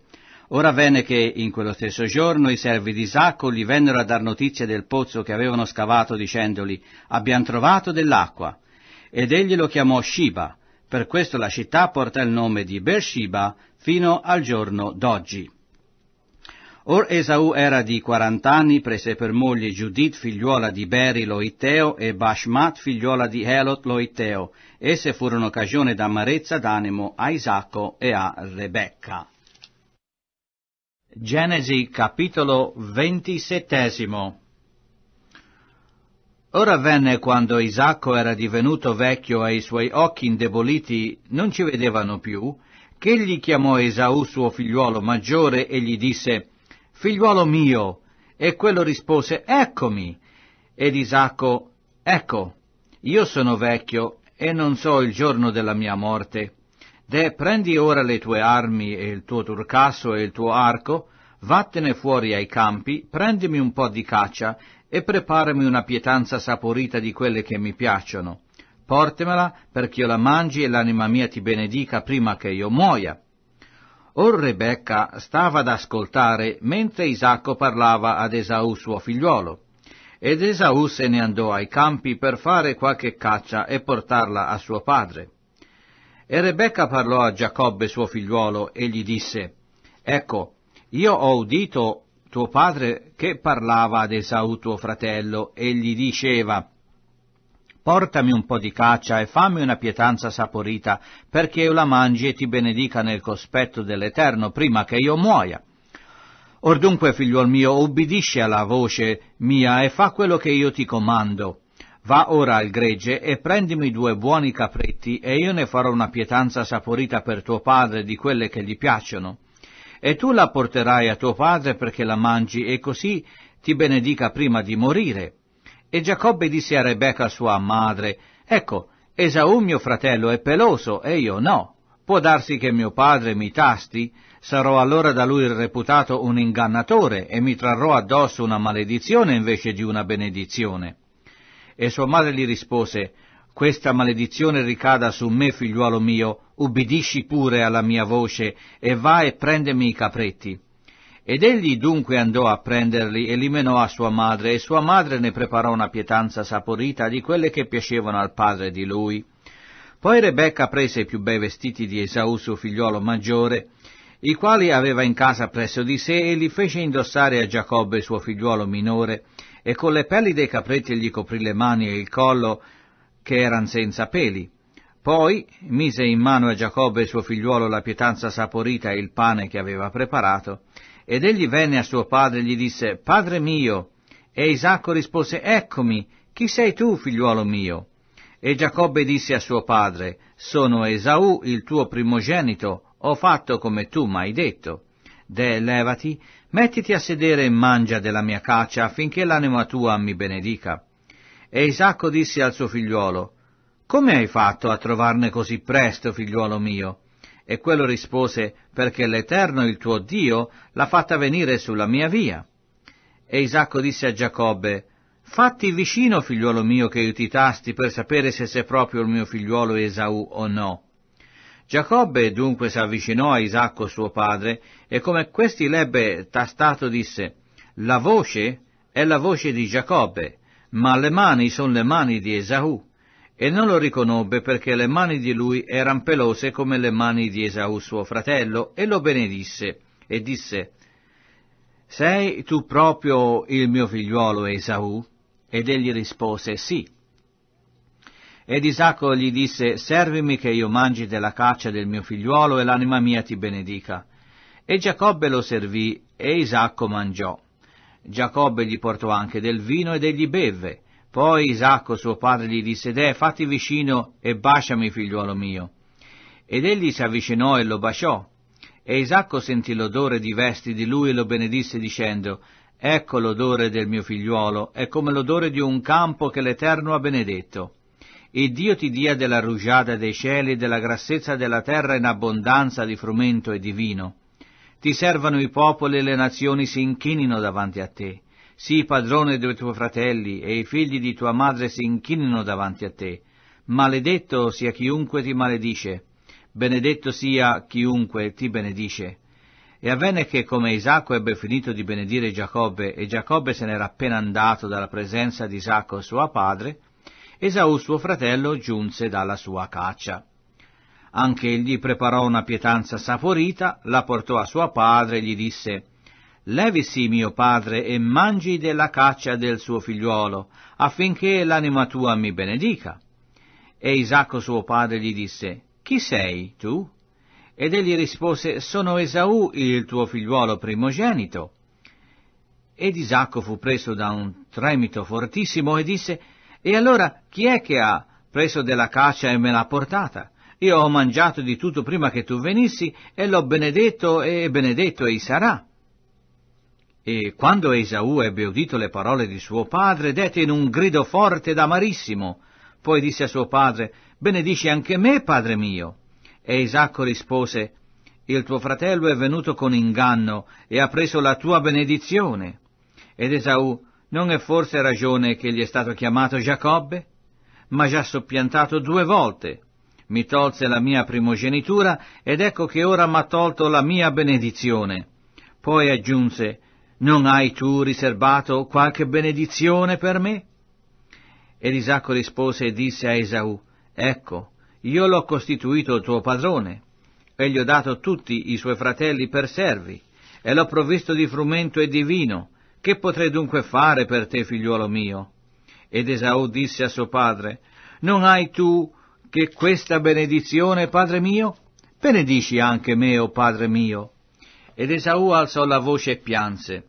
Ora venne che in quello stesso giorno i servi di Isacco gli vennero a dar notizia del pozzo che avevano scavato dicendogli abbiamo trovato dell'acqua. Ed egli lo chiamò Shiba, per questo la città porta il nome di Beersheba fino al giorno d'oggi. Or Esau era di quarant'anni, prese per moglie Judith, figliuola di Beri Loitteo, e Bashmat, figliuola di Elot Loitteo. Esse furono cagione d'amarezza d'animo a Isacco e a Rebecca. Genesi capitolo ventisettesimo Ora venne quando Isacco era divenuto vecchio e i suoi occhi indeboliti non ci vedevano più, che egli chiamò Esau suo figliuolo maggiore e gli disse Figliuolo mio! E quello rispose, Eccomi! Ed Isacco, Ecco, io sono vecchio e non so il giorno della mia morte. De prendi ora le tue armi e il tuo turcasso e il tuo arco, vattene fuori ai campi, prendimi un po' di caccia e preparami una pietanza saporita di quelle che mi piacciono. Portemela perché io la mangi e l'anima mia ti benedica prima che io muoia. Or Rebecca stava ad ascoltare mentre Isacco parlava ad Esau suo figliuolo. Ed Esau se ne andò ai campi per fare qualche caccia e portarla a suo padre. E Rebecca parlò a Giacobbe suo figliuolo e gli disse, Ecco, io ho udito tuo padre che parlava ad Esau tuo fratello e gli diceva, portami un po' di caccia e fammi una pietanza saporita, perché io la mangi e ti benedica nel cospetto dell'Eterno prima che io muoia. Or dunque, figliuol mio, ubbidisci alla voce mia e fa quello che io ti comando. Va ora al gregge e prendimi due buoni capretti, e io ne farò una pietanza saporita per tuo padre di quelle che gli piacciono. E tu la porterai a tuo padre perché la mangi, e così ti benedica prima di morire e Giacobbe disse a Rebecca sua madre, Ecco, Esaù mio fratello è peloso e io no. Può darsi che mio padre mi tasti, sarò allora da lui reputato un ingannatore e mi trarrò addosso una maledizione invece di una benedizione. E sua madre gli rispose, Questa maledizione ricada su me, figliuolo mio, ubbidisci pure alla mia voce e va e prendemi i capretti. Ed egli dunque andò a prenderli e li menò a sua madre, e sua madre ne preparò una pietanza saporita di quelle che piacevano al padre di lui. Poi Rebecca prese i più bei vestiti di Esau, suo figliuolo maggiore, i quali aveva in casa presso di sé, e li fece indossare a Giacobbe, suo figliuolo minore, e con le pelli dei capretti gli coprì le mani e il collo, che eran senza peli. Poi mise in mano a Giacobbe, suo figliuolo, la pietanza saporita e il pane che aveva preparato, ed egli venne a suo padre e gli disse, Padre mio. E Isacco rispose, Eccomi, chi sei tu, figliuolo mio? E Giacobbe disse a suo padre, Sono Esaù, il tuo primogenito, ho fatto come tu m'hai detto. De, levati, mettiti a sedere e mangia della mia caccia, affinché l'anima tua mi benedica. E Isacco disse al suo figliuolo, Come hai fatto a trovarne così presto, figliuolo mio? E quello rispose, perché l'Eterno, il tuo Dio, l'ha fatta venire sulla mia via. E Isacco disse a Giacobbe, Fatti vicino, figliuolo mio, che io ti tasti per sapere se sei proprio il mio figliuolo Esau o no. Giacobbe dunque si avvicinò a Isacco suo padre, e come questi l'ebbe tastato disse, La voce è la voce di Giacobbe, ma le mani sono le mani di Esau e non lo riconobbe perché le mani di lui eran pelose come le mani di Esau suo fratello, e lo benedisse, e disse, Sei tu proprio il mio figliuolo Esau? Ed egli rispose, Sì. Ed Isacco gli disse, Servimi che io mangi della caccia del mio figliuolo e l'anima mia ti benedica. E Giacobbe lo servì, e Isacco mangiò. Giacobbe gli portò anche del vino ed egli beve. Poi Isacco suo padre gli disse, De, fatti vicino e baciami, figliuolo mio. Ed egli si avvicinò e lo baciò. E Isacco sentì l'odore di vesti di lui e lo benedisse dicendo, Ecco l'odore del mio figliuolo, è come l'odore di un campo che l'Eterno ha benedetto. E Dio ti dia della rugiada dei cieli e della grassezza della terra in abbondanza di frumento e di vino. Ti servano i popoli e le nazioni si inchinino davanti a te. Sii padrone dei tuoi fratelli e i figli di tua madre si inchinino davanti a te. Maledetto sia chiunque ti maledice, benedetto sia chiunque ti benedice. E avvenne che, come Isacco ebbe finito di benedire Giacobbe, e Giacobbe se n'era appena andato dalla presenza di Isacco suo padre, Esau suo fratello giunse dalla sua caccia. Anche egli preparò una pietanza saporita, la portò a suo padre e gli disse Levisi mio padre e mangi della caccia del suo figliuolo, affinché l'anima tua mi benedica. E Isacco suo padre gli disse, Chi sei tu? Ed egli rispose, Sono Esaù il tuo figliuolo primogenito. Ed Isacco fu preso da un tremito fortissimo e disse, E allora chi è che ha preso della caccia e me l'ha portata? Io ho mangiato di tutto prima che tu venissi e l'ho benedetto e benedetto ei sarà. E quando Esaù ebbe udito le parole di suo padre, dette in un grido forte ed amarissimo. Poi disse a suo padre, Benedici anche me, padre mio. E Isacco rispose, Il tuo fratello è venuto con inganno e ha preso la tua benedizione. Ed Esaù, non è forse ragione che gli è stato chiamato Giacobbe? Ma già soppiantato due volte. Mi tolse la mia primogenitura ed ecco che ora m'ha tolto la mia benedizione. Poi aggiunse, non hai tu riservato qualche benedizione per me? Ed Isacco rispose e disse a Esaù, Ecco, io l'ho costituito tuo padrone, e gli ho dato tutti i suoi fratelli per servi, e l'ho provvisto di frumento e di vino, che potrei dunque fare per te, figliuolo mio? Ed Esaù disse a suo padre, Non hai tu che questa benedizione, padre mio? Benedici anche me, o oh padre mio. Ed Esaù alzò la voce e pianse.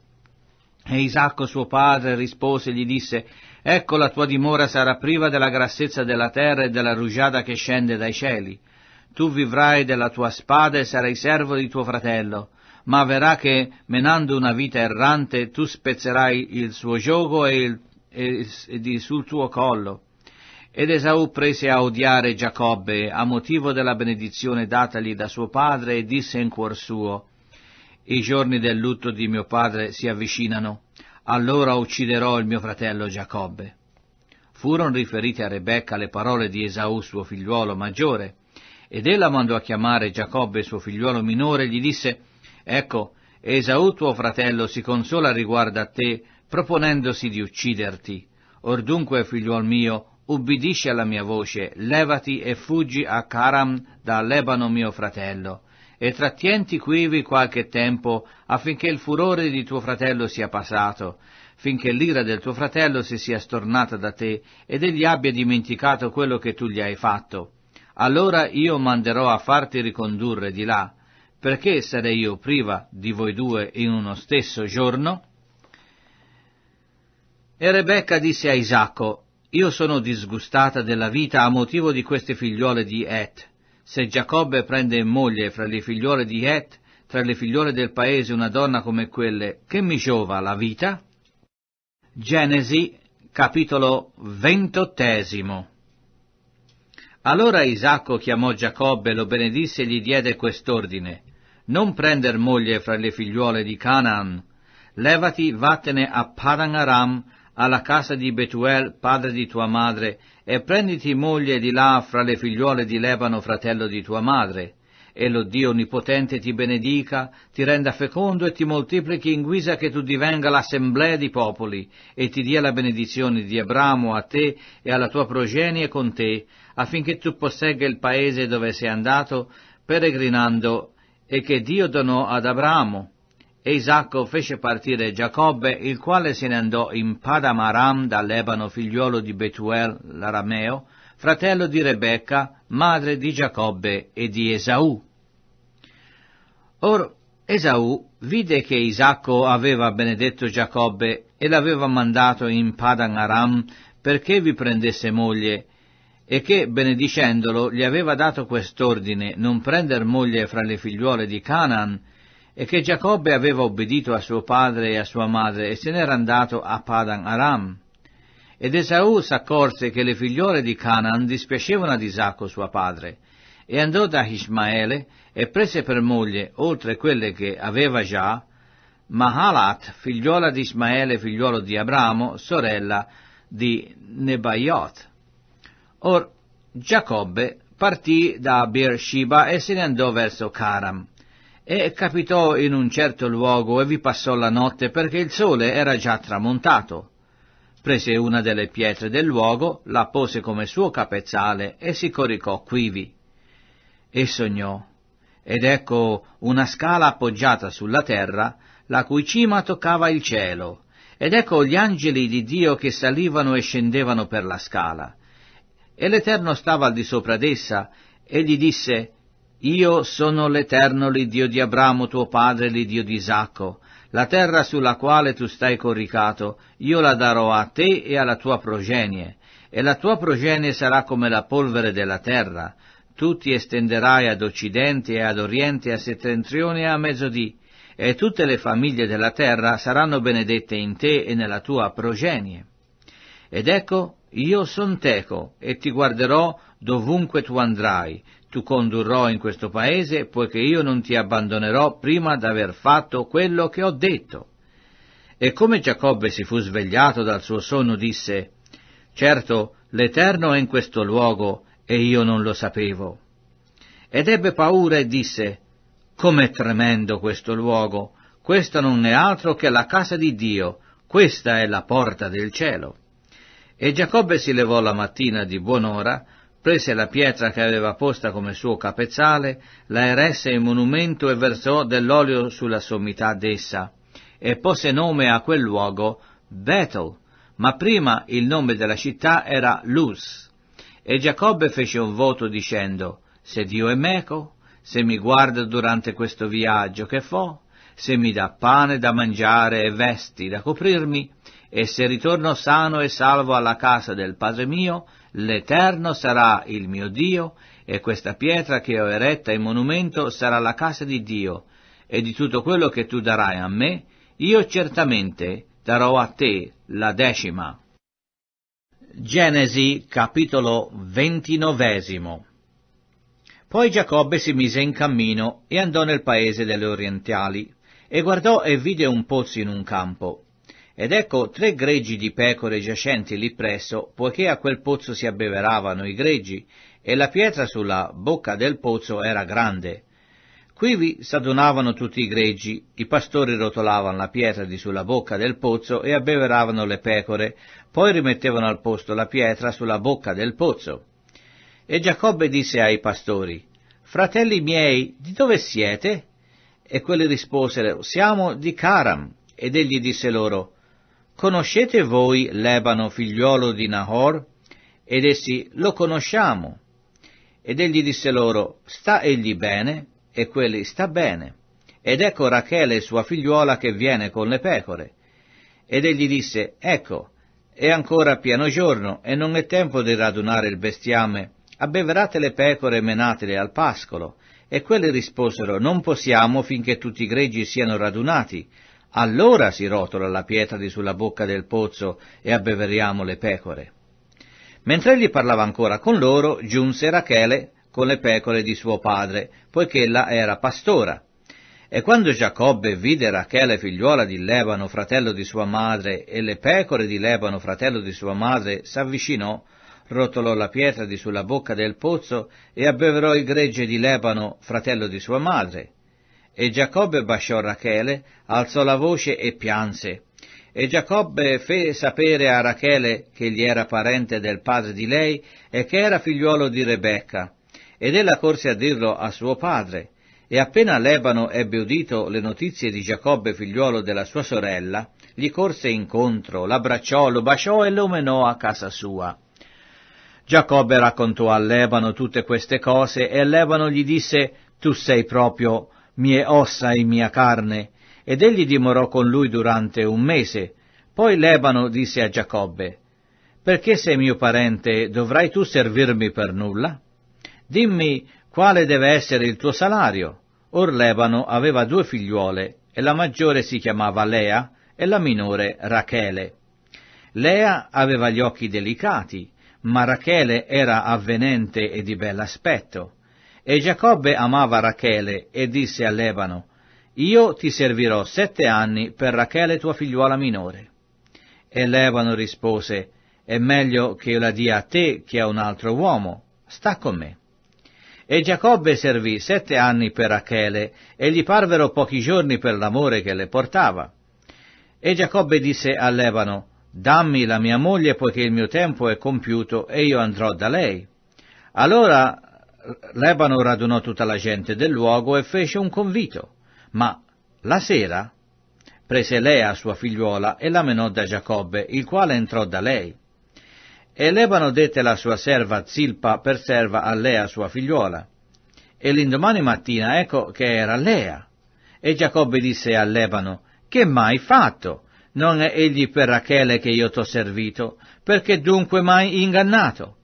E Isacco suo padre rispose e gli disse, Ecco la tua dimora sarà priva della grassezza della terra e della rugiada che scende dai cieli. Tu vivrai della tua spada e sarai servo di tuo fratello, ma verrà che, menando una vita errante, tu spezzerai il suo giogo e, il, e, e sul tuo collo. Ed Esau prese a odiare Giacobbe a motivo della benedizione datagli da suo padre e disse in cuor suo, i giorni del lutto di mio padre si avvicinano, allora ucciderò il mio fratello Giacobbe. Furono riferite a Rebecca le parole di Esaù suo figliuolo maggiore, ed ella mandò a chiamare Giacobbe suo figliuolo minore e gli disse, Ecco, Esaù tuo fratello si consola riguardo a te, proponendosi di ucciderti. Or dunque, figliuol mio, ubbidisci alla mia voce, levati e fuggi a Caram da Lebano mio fratello, e trattienti quivi qualche tempo affinché il furore di tuo fratello sia passato, finché l'ira del tuo fratello si sia stornata da te ed egli abbia dimenticato quello che tu gli hai fatto. Allora io manderò a farti ricondurre di là, perché sarei io priva di voi due in uno stesso giorno? E Rebecca disse a Isacco, Io sono disgustata della vita a motivo di queste figliuole di Et se Giacobbe prende in moglie fra le figliuole di Het, tra le figliuole del paese, una donna come quelle, che mi giova la vita? Genesi, capitolo ventottesimo. Allora Isacco chiamò Giacobbe, lo benedisse e gli diede quest'ordine. Non prender moglie fra le figliuole di Canaan. Levati, vattene a Padan Aram, alla casa di Betuel, padre di tua madre, e prenditi moglie di là fra le figliuole di Lebano, fratello di tua madre, e lo Dio Onnipotente ti benedica, ti renda fecondo e ti moltiplichi in guisa che tu divenga l'assemblea di popoli, e ti dia la benedizione di Abramo a te e alla tua progenie con te, affinché tu possegga il paese dove sei andato, peregrinando, e che Dio donò ad Abramo. E Isacco fece partire Giacobbe, il quale se ne andò in Padamaram da Lebano, figliuolo di Betuel l'arameo, fratello di Rebecca, madre di Giacobbe e di Esau. Or Esau vide che Isacco aveva benedetto Giacobbe e l'aveva mandato in Padan Aram perché vi prendesse moglie, e che, benedicendolo, gli aveva dato quest'ordine, non prender moglie fra le figliuole di Canaan, e che Giacobbe aveva obbedito a suo padre e a sua madre e se n'era andato a Padan Aram. Ed Esaù s'accorse che le figliore di Canaan dispiacevano ad Isacco suo padre, e andò da Ismaele e prese per moglie, oltre quelle che aveva già, Mahalat, figliola di Ismaele, figliolo di Abramo, sorella di Nebaiot. Or Giacobbe partì da Beersheba e se ne andò verso Caram e capitò in un certo luogo e vi passò la notte perché il sole era già tramontato. Prese una delle pietre del luogo, la pose come suo capezzale e si coricò quivi. E sognò. Ed ecco una scala appoggiata sulla terra, la cui cima toccava il cielo, ed ecco gli angeli di Dio che salivano e scendevano per la scala. E l'Eterno stava al di sopra d'essa, e gli disse, io sono l'Eterno, l'Iddio di Abramo, tuo padre, l'Iddio di Isacco. La terra sulla quale tu stai coricato, io la darò a te e alla tua progenie, e la tua progenie sarà come la polvere della terra. Tu ti estenderai ad occidente e ad oriente, a settentrione e a mezzodì, e tutte le famiglie della terra saranno benedette in te e nella tua progenie. Ed ecco, io son teco, e ti guarderò dovunque tu andrai, tu condurrò in questo paese, poiché io non ti abbandonerò prima d'aver fatto quello che ho detto. E come Giacobbe si fu svegliato dal suo sonno, disse, Certo, l'Eterno è in questo luogo, e io non lo sapevo. Ed ebbe paura e disse, Com'è tremendo questo luogo, questa non è altro che la casa di Dio, questa è la porta del cielo. E Giacobbe si levò la mattina di buon'ora, prese la pietra che aveva posta come suo capezzale, la eresse in monumento e versò dell'olio sulla sommità d'essa, e pose nome a quel luogo Bethel, ma prima il nome della città era Luz. E Giacobbe fece un voto dicendo, se Dio è meco, se mi guarda durante questo viaggio che fo, se mi dà pane da mangiare e vesti da coprirmi, e se ritorno sano e salvo alla casa del padre mio, L'Eterno sarà il mio Dio e questa pietra che ho eretta in monumento sarà la casa di Dio e di tutto quello che tu darai a me, io certamente darò a te la decima. Genesi capitolo ventinovesimo Poi Giacobbe si mise in cammino e andò nel paese delle orientali e guardò e vide un pozzo in un campo ed ecco tre greggi di pecore giacenti lì presso, poiché a quel pozzo si abbeveravano i greggi, e la pietra sulla bocca del pozzo era grande. Quivi s'adunavano tutti i greggi, i pastori rotolavano la pietra di sulla bocca del pozzo e abbeveravano le pecore, poi rimettevano al posto la pietra sulla bocca del pozzo. E Giacobbe disse ai pastori, Fratelli miei, di dove siete? E quelli risposero, Siamo di Caram. Ed egli disse loro, Conoscete voi Lebano, figliuolo di Nahor? Ed essi, lo conosciamo. Ed egli disse loro, sta egli bene? E quelli, sta bene. Ed ecco Rachele, sua figliuola, che viene con le pecore. Ed egli disse, ecco, è ancora pieno giorno, e non è tempo di radunare il bestiame. Abbeverate le pecore e menatele al pascolo. E quelli risposero, non possiamo finché tutti i greggi siano radunati, allora si rotola la pietra di sulla bocca del pozzo e abbeveriamo le pecore. Mentre egli parlava ancora con loro, giunse Rachele con le pecore di suo padre, poiché ella era pastora. E quando Giacobbe vide Rachele figliuola di Lebano, fratello di sua madre, e le pecore di Lebano, fratello di sua madre, s'avvicinò, rotolò la pietra di sulla bocca del pozzo e abbeverò il gregge di Lebano, fratello di sua madre. E Giacobbe basciò Rachele, alzò la voce e pianse. E Giacobbe fe sapere a Rachele che gli era parente del padre di lei e che era figliuolo di Rebecca. Ed ella corse a dirlo a suo padre. E appena Lebano ebbe udito le notizie di Giacobbe figliuolo della sua sorella, gli corse incontro, l'abbracciò, lo baciò e lo menò a casa sua. Giacobbe raccontò a Lebano tutte queste cose e Lebano gli disse Tu sei proprio mie ossa e mia carne, ed egli dimorò con lui durante un mese. Poi Lebano disse a Giacobbe, Perché sei mio parente, dovrai tu servirmi per nulla? Dimmi quale deve essere il tuo salario. Or Lebano aveva due figliuole, e la maggiore si chiamava Lea e la minore Rachele. Lea aveva gli occhi delicati, ma Rachele era avvenente e di bell'aspetto. E Giacobbe amava Rachele e disse a Lebano, Io ti servirò sette anni per Rachele tua figliuola minore. E Lebano rispose, È meglio che io la dia a te che a un altro uomo, sta con me. E Giacobbe servì sette anni per Rachele, e gli parvero pochi giorni per l'amore che le portava. E Giacobbe disse a Lebano, Dammi la mia moglie, poiché il mio tempo è compiuto, e io andrò da lei. Allora Lebano radunò tutta la gente del luogo e fece un convito, ma la sera prese Lea, sua figliuola, e la menò da Giacobbe, il quale entrò da lei. E Lebano dette la sua serva Zilpa per serva a Lea, sua figliuola. E l'indomani mattina ecco che era Lea. E Giacobbe disse a Lebano, Che mai fatto? Non è egli per Rachele che io t'ho servito? Perché dunque mai ingannato?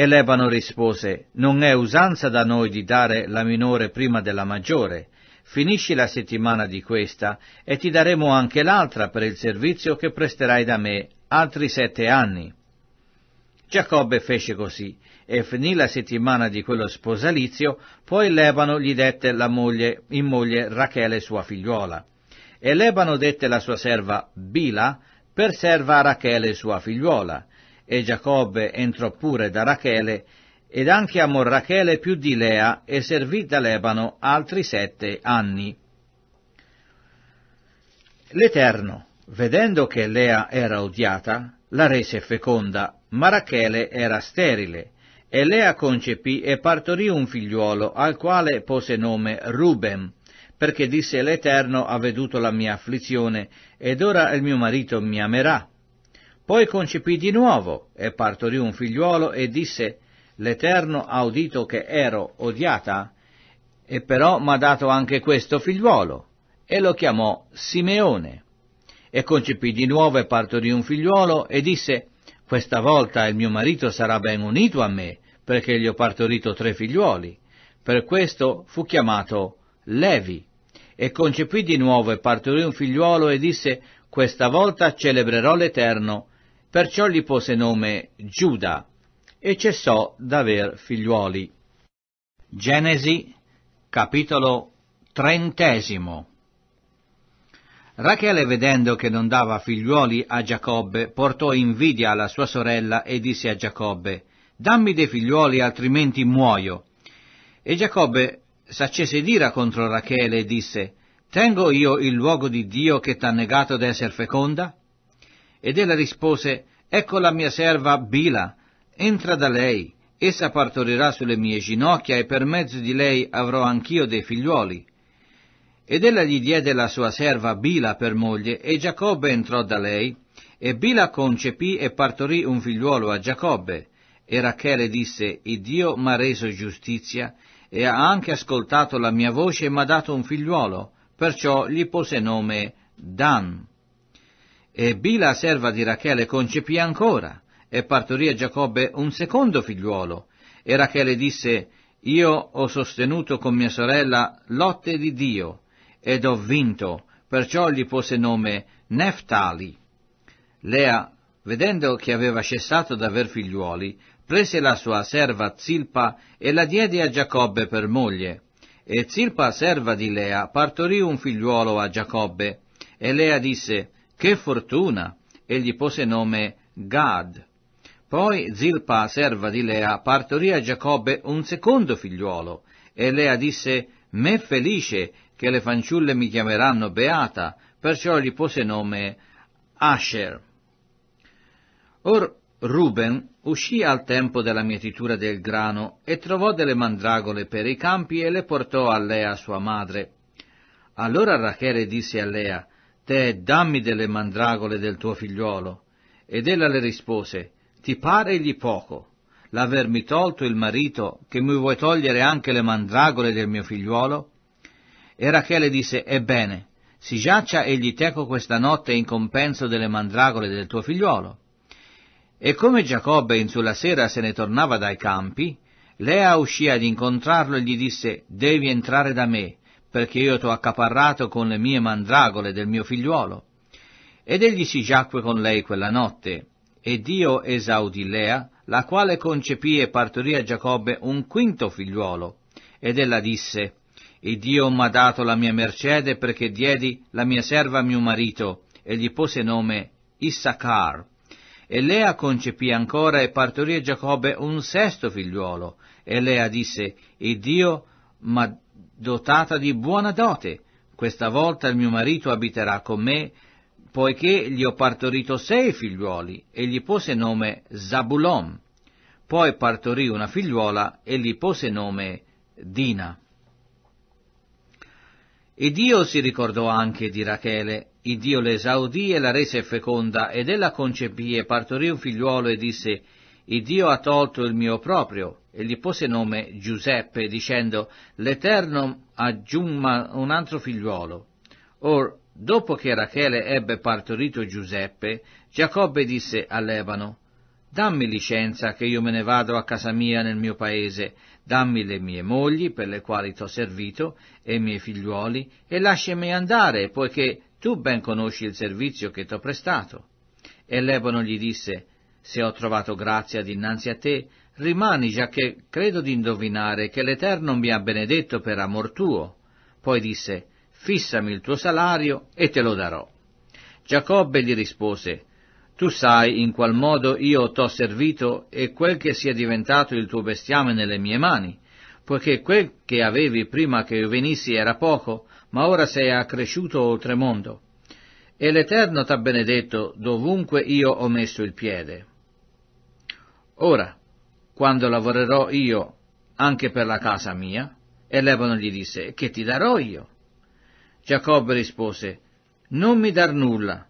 E Lebano rispose, non è usanza da noi di dare la minore prima della maggiore. Finisci la settimana di questa e ti daremo anche l'altra per il servizio che presterai da me, altri sette anni. Giacobbe fece così, e finì la settimana di quello sposalizio, poi Lebano gli dette la moglie, in moglie Rachele sua figliuola. E Lebano dette la sua serva Bila per serva a Rachele sua figliuola, e Giacobbe entrò pure da Rachele, ed anche amor Rachele più di Lea, e servì da Lebano altri sette anni. L'Eterno, vedendo che Lea era odiata, la rese feconda, ma Rachele era sterile, e Lea concepì e partorì un figliuolo, al quale pose nome Rubem, perché disse l'Eterno ha veduto la mia afflizione, ed ora il mio marito mi amerà. Poi concepì di nuovo e partorì un figliuolo e disse, L'Eterno ha udito che ero odiata, e però m'ha dato anche questo figliuolo, e lo chiamò Simeone. E concepì di nuovo e partorì un figliuolo e disse, Questa volta il mio marito sarà ben unito a me, perché gli ho partorito tre figliuoli. Per questo fu chiamato Levi. E concepì di nuovo e partorì un figliuolo e disse, Questa volta celebrerò l'Eterno, Perciò gli pose nome Giuda e cessò d'aver figliuoli. Genesi capitolo trentesimo Rachele vedendo che non dava figliuoli a Giacobbe, portò invidia alla sua sorella e disse a Giacobbe, dammi dei figliuoli altrimenti muoio. E Giacobbe s'accese d'ira contro Rachele e disse, tengo io il luogo di Dio che t'ha negato d'essere feconda? Ed ella rispose, Ecco la mia serva Bila, entra da lei, essa partorirà sulle mie ginocchia e per mezzo di lei avrò anch'io dei figliuoli. Ed ella gli diede la sua serva Bila per moglie, e Giacobbe entrò da lei, e Bila concepì e partorì un figliuolo a Giacobbe. E Rachele disse, Il Dio m'ha reso giustizia, e ha anche ascoltato la mia voce e m'ha dato un figliuolo, perciò gli pose nome Dan. E Bila, serva di Rachele, concepì ancora e partorì a Giacobbe un secondo figliuolo. E Rachele disse, Io ho sostenuto con mia sorella lotte di Dio ed ho vinto, perciò gli pose nome Neftali. Lea, vedendo che aveva cessato d'aver figliuoli, prese la sua serva Zilpa e la diede a Giacobbe per moglie. E Zilpa, serva di Lea, partorì un figliuolo a Giacobbe. E Lea disse, che fortuna! Egli pose nome Gad. Poi Zilpa, serva di Lea, partorì a Giacobbe un secondo figliuolo, e Lea disse, «Me felice che le fanciulle mi chiameranno Beata», perciò gli pose nome Asher. Or Ruben uscì al tempo della mietitura del grano e trovò delle mandragole per i campi e le portò a Lea sua madre. Allora Rachele disse a Lea, Te dammi delle mandragole del tuo figliuolo. Ed ella le rispose, Ti pare egli poco, l'avermi tolto il marito, che mi vuoi togliere anche le mandragole del mio figliuolo? E Rachele disse, Ebbene, si giaccia egli teco questa notte in compenso delle mandragole del tuo figliuolo. E come Giacobbe in sulla sera se ne tornava dai campi, Lea uscì ad incontrarlo e gli disse, Devi entrare da me, perché io t'ho accaparrato con le mie mandragole del mio figliuolo. Ed egli si giacque con lei quella notte, e Dio esaudì Lea, la quale concepì e partorì a Giacobbe un quinto figliuolo. Ed ella disse, «Il Dio m'ha dato la mia mercede perché diedi la mia serva a mio marito, e gli pose nome Issachar». E Lea concepì ancora e partorì a Giacobbe un sesto figliuolo. E Lea disse, «Il Dio m'ha dotata di buona dote. Questa volta il mio marito abiterà con me, poiché gli ho partorito sei figliuoli e gli pose nome Zabulon. Poi partorì una figliuola e gli pose nome Dina. E Dio si ricordò anche di Rachele, e Dio le esaudì e la rese feconda, ed ella concepì e partorì un figliuolo e disse, il Dio ha tolto il mio proprio, e gli pose nome Giuseppe, dicendo L'Eterno aggiunma un altro figliuolo. Or, dopo che Rachele ebbe partorito Giuseppe, Giacobbe disse a Lebano Dammi licenza che io me ne vado a casa mia nel mio paese, dammi le mie mogli per le quali t'ho servito e i miei figliuoli e lasciami andare, poiché tu ben conosci il servizio che t'ho prestato. E Lebano gli disse, se ho trovato grazia dinanzi a te, Rimani, già che credo di indovinare che l'Eterno mi ha benedetto per amor tuo. Poi disse, fissami il tuo salario e te lo darò. Giacobbe gli rispose, tu sai in qual modo io t'ho servito e quel che sia diventato il tuo bestiame nelle mie mani, poiché quel che avevi prima che io venissi era poco, ma ora sei accresciuto oltremondo. E l'Eterno t'ha benedetto dovunque io ho messo il piede. Ora, quando lavorerò io anche per la casa mia? E Lebano gli disse, che ti darò io? Giacobbe rispose, non mi dar nulla.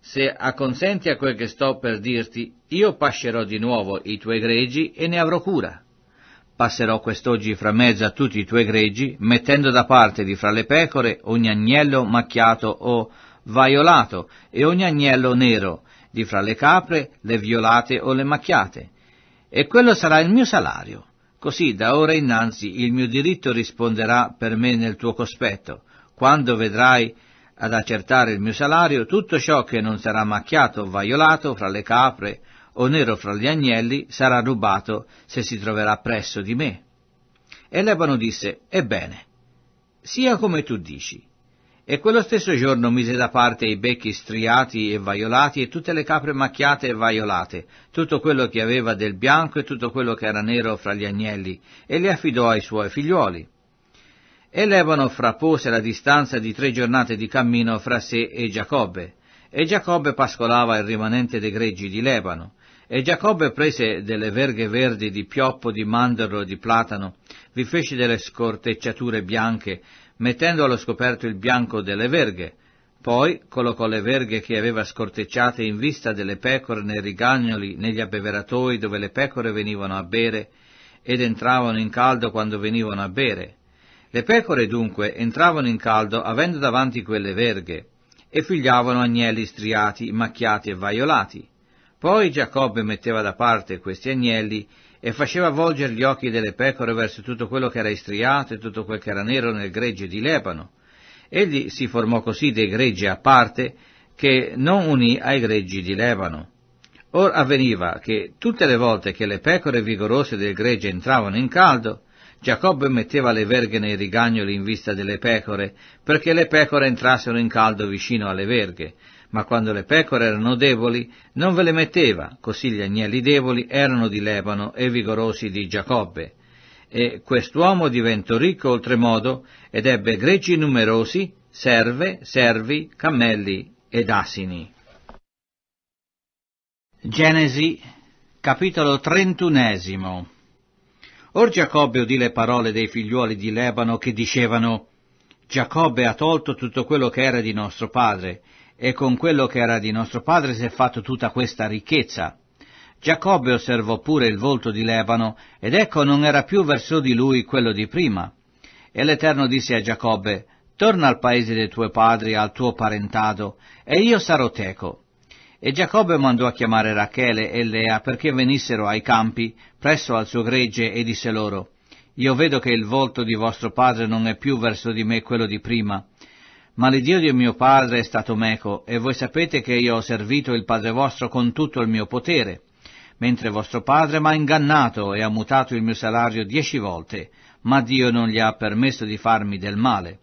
Se acconsenti a quel che sto per dirti, io pascerò di nuovo i tuoi greggi e ne avrò cura. Passerò quest'oggi fra mezzo a tutti i tuoi greggi, mettendo da parte di fra le pecore ogni agnello macchiato o vaiolato e ogni agnello nero, di fra le capre le violate o le macchiate e quello sarà il mio salario. Così da ora innanzi il mio diritto risponderà per me nel tuo cospetto. Quando vedrai ad accertare il mio salario, tutto ciò che non sarà macchiato o vaiolato fra le capre o nero fra gli agnelli sarà rubato se si troverà presso di me. E Lebano disse, Ebbene, sia come tu dici, e quello stesso giorno mise da parte i becchi striati e vaiolati e tutte le capre macchiate e vaiolate, tutto quello che aveva del bianco e tutto quello che era nero fra gli agnelli, e le affidò ai suoi figliuoli. E Lebano frappose la distanza di tre giornate di cammino fra sé e Giacobbe, e Giacobbe pascolava il rimanente dei greggi di Lebano. E Giacobbe prese delle verghe verdi di pioppo, di mandorlo, e di platano, vi fece delle scortecciature bianche, mettendo allo scoperto il bianco delle verghe, poi collocò le verghe che aveva scortecciate in vista delle pecore nei rigagnoli, negli abbeveratoi dove le pecore venivano a bere ed entravano in caldo quando venivano a bere. Le pecore dunque entravano in caldo avendo davanti quelle verghe e figliavano agnelli striati, macchiati e vaiolati. Poi Giacobbe metteva da parte questi agnelli e faceva volgere gli occhi delle pecore verso tutto quello che era istriato e tutto quel che era nero nel gregge di Lebano. Egli si formò così dei greggi a parte che non unì ai greggi di Lebano. Or avveniva che tutte le volte che le pecore vigorose del gregge entravano in caldo, Giacobbe metteva le verghe nei rigagnoli in vista delle pecore, perché le pecore entrassero in caldo vicino alle verghe, ma quando le pecore erano deboli non ve le metteva, così gli agnelli deboli erano di Lebano e vigorosi di Giacobbe. E quest'uomo diventò ricco oltremodo ed ebbe greggi numerosi, serve, servi, cammelli ed asini. Genesi, capitolo trentunesimo. Or Giacobbe udì le parole dei figliuoli di Lebano che dicevano Giacobbe ha tolto tutto quello che era di nostro padre e con quello che era di nostro padre si è fatto tutta questa ricchezza. Giacobbe osservò pure il volto di Lebano, ed ecco non era più verso di lui quello di prima. E l'Eterno disse a Giacobbe, torna al paese dei tuoi padri, al tuo parentado, e io sarò teco. E Giacobbe mandò a chiamare Rachele e Lea perché venissero ai campi, presso al suo gregge, e disse loro, Io vedo che il volto di vostro padre non è più verso di me quello di prima, ma l'Iddio di mio padre è stato meco, e voi sapete che io ho servito il Padre vostro con tutto il mio potere, mentre vostro padre m'ha ingannato e ha mutato il mio salario dieci volte, ma Dio non gli ha permesso di farmi del male.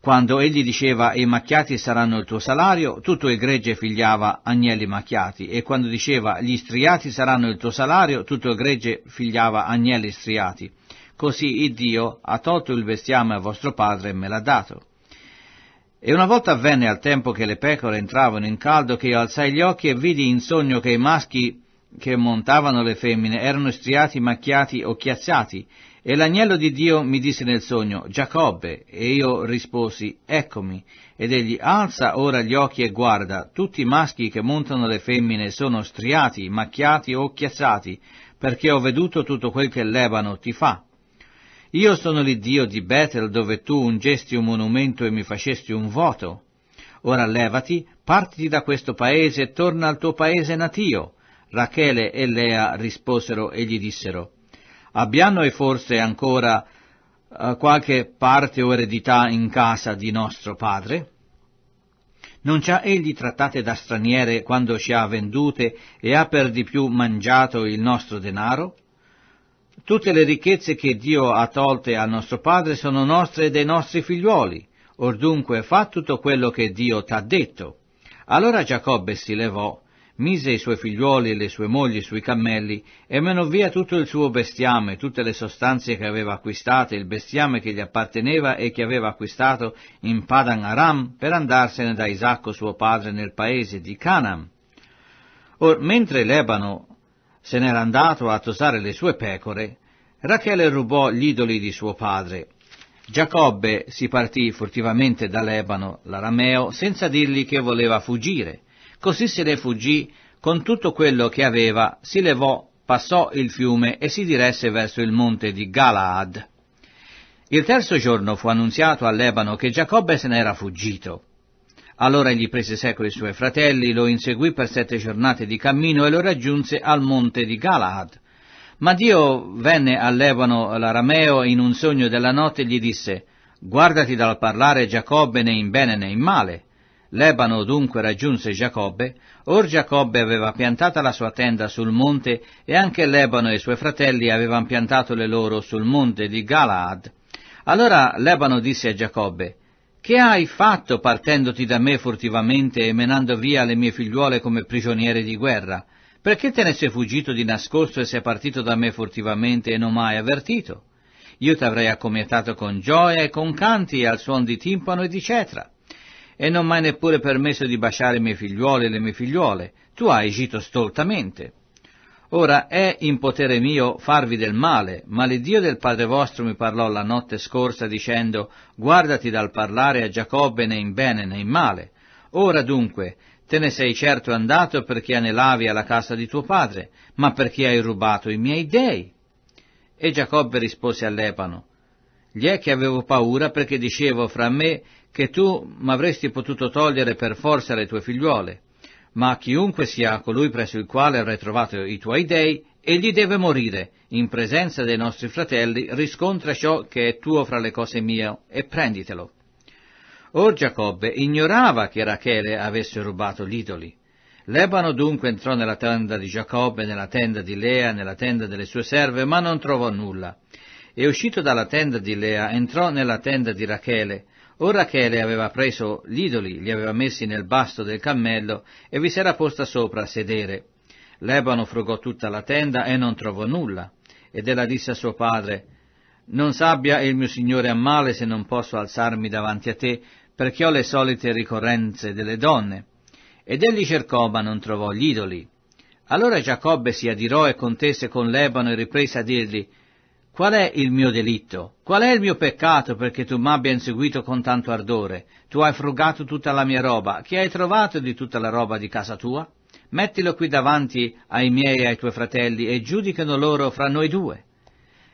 Quando egli diceva i macchiati saranno il tuo salario, tutto il gregge figliava agnelli macchiati, e quando diceva gli striati saranno il tuo salario, tutto il gregge figliava agnelli striati. Così il Dio ha tolto il bestiame a vostro padre e me l'ha dato. E una volta avvenne al tempo che le pecore entravano in caldo che io alzai gli occhi e vidi in sogno che i maschi che montavano le femmine erano striati, macchiati o chiazzati. E l'agnello di Dio mi disse nel sogno, Giacobbe, e io risposi, eccomi. Ed egli, alza ora gli occhi e guarda, tutti i maschi che montano le femmine sono striati, macchiati o chiazzati, perché ho veduto tutto quel che l'Ebano ti fa. Io sono l'Iddio di Betel dove tu ungesti un monumento e mi facesti un voto. Ora levati, partiti da questo paese e torna al tuo paese natio. Rachele e Lea risposero e gli dissero, abbiamo noi forse ancora eh, qualche parte o eredità in casa di nostro padre? Non ci ha egli trattate da straniere quando ci ha vendute e ha per di più mangiato il nostro denaro? Tutte le ricchezze che Dio ha tolte a nostro Padre sono nostre e dei nostri figliuoli. Or dunque fa tutto quello che Dio t'ha detto. Allora Giacobbe si levò, mise i suoi figliuoli e le sue mogli sui cammelli e menò via tutto il suo bestiame, tutte le sostanze che aveva acquistate, il bestiame che gli apparteneva e che aveva acquistato in Padan Aram per andarsene da Isacco suo padre nel paese di Canaan. Or mentre Lebano se n'era andato a tosare le sue pecore, Rachele rubò gli idoli di suo padre. Giacobbe si partì furtivamente da Lebano, l'arameo, senza dirgli che voleva fuggire. Così se ne fuggì con tutto quello che aveva, si levò, passò il fiume e si diresse verso il monte di Galaad. Il terzo giorno fu annunziato a Lebano che Giacobbe se n'era fuggito. Allora egli prese seco i suoi fratelli, lo inseguì per sette giornate di cammino e lo raggiunse al monte di Galahad. Ma Dio venne a Levano l'arameo in un sogno della notte e gli disse, guardati dal parlare Giacobbe né in bene né in male. Lebano dunque raggiunse Giacobbe, or Giacobbe aveva piantata la sua tenda sul monte e anche Lebano e i suoi fratelli avevano piantato le loro sul monte di Galaad. Allora Lebano disse a Giacobbe, che hai fatto partendoti da me furtivamente e menando via le mie figliuole come prigioniere di guerra? Perché te ne sei fuggito di nascosto e sei partito da me furtivamente e non mai avvertito? Io ti avrei accomiatato con gioia e con canti e al suon di timpano e di cetra. E non m'hai neppure permesso di baciare i miei figliuoli e le mie figliuole. Tu hai agito stoltamente. Ora è in potere mio farvi del male, ma l'Iddio del Padre vostro mi parlò la notte scorsa dicendo, guardati dal parlare a Giacobbe né in bene né in male. Ora dunque, te ne sei certo andato perché anelavi alla casa di tuo padre, ma perché hai rubato i miei dei. E Giacobbe rispose all'Epano, gli è che avevo paura perché dicevo fra me che tu m'avresti potuto togliere per forza le tue figliuole ma chiunque sia colui presso il quale avrai trovato i tuoi dei, egli deve morire, in presenza dei nostri fratelli, riscontra ciò che è tuo fra le cose mie e prenditelo. Or Giacobbe ignorava che Rachele avesse rubato gli idoli. Lebano dunque entrò nella tenda di Giacobbe, nella tenda di Lea, nella tenda delle sue serve, ma non trovò nulla. E uscito dalla tenda di Lea, entrò nella tenda di Rachele, Ora Chele aveva preso gli idoli, li aveva messi nel basto del cammello e vi si era posta sopra a sedere. Lebano frugò tutta la tenda e non trovò nulla. Ed ella disse a suo padre, Non sabbia il mio signore a male se non posso alzarmi davanti a te, perché ho le solite ricorrenze delle donne. Ed egli cercò, ma non trovò gli idoli. Allora Giacobbe si adirò e contese con Lebano e riprese a dirgli, Qual è il mio delitto? Qual è il mio peccato perché tu m'abbia inseguito con tanto ardore? Tu hai frugato tutta la mia roba. Che hai trovato di tutta la roba di casa tua? Mettilo qui davanti ai miei e ai tuoi fratelli e giudicano loro fra noi due.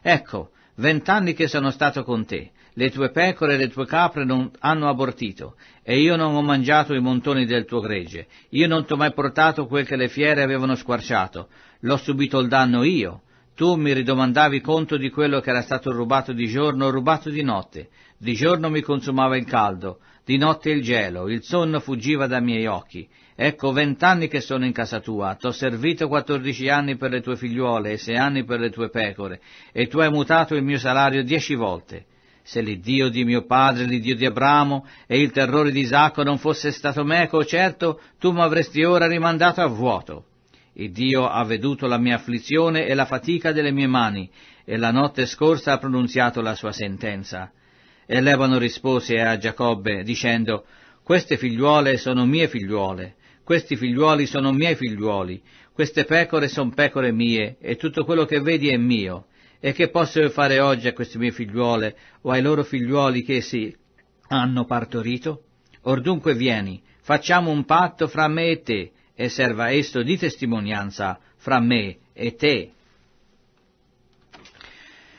Ecco, vent'anni che sono stato con te. Le tue pecore e le tue capre non hanno abortito, e io non ho mangiato i montoni del tuo gregge. Io non t'ho mai portato quel che le fiere avevano squarciato. L'ho subito il danno io tu mi ridomandavi conto di quello che era stato rubato di giorno o rubato di notte. Di giorno mi consumava il caldo, di notte il gelo, il sonno fuggiva dai miei occhi. Ecco vent'anni che sono in casa tua, t'ho servito quattordici anni per le tue figliuole e sei anni per le tue pecore, e tu hai mutato il mio salario dieci volte. Se l'Iddio di mio padre, l'Iddio di Abramo e il terrore di Isacco non fosse stato meco, certo tu m'avresti ora rimandato a vuoto. E Dio ha veduto la mia afflizione e la fatica delle mie mani, e la notte scorsa ha pronunziato la sua sentenza. E Levano rispose a Giacobbe, dicendo, Queste figliuole sono mie figliuole, questi figliuoli sono miei figliuoli, queste pecore sono pecore mie, e tutto quello che vedi è mio. E che posso io fare oggi a queste mie figliuole, o ai loro figliuoli che si hanno partorito? Or dunque vieni, facciamo un patto fra me e te, e serva esto di testimonianza fra me e te.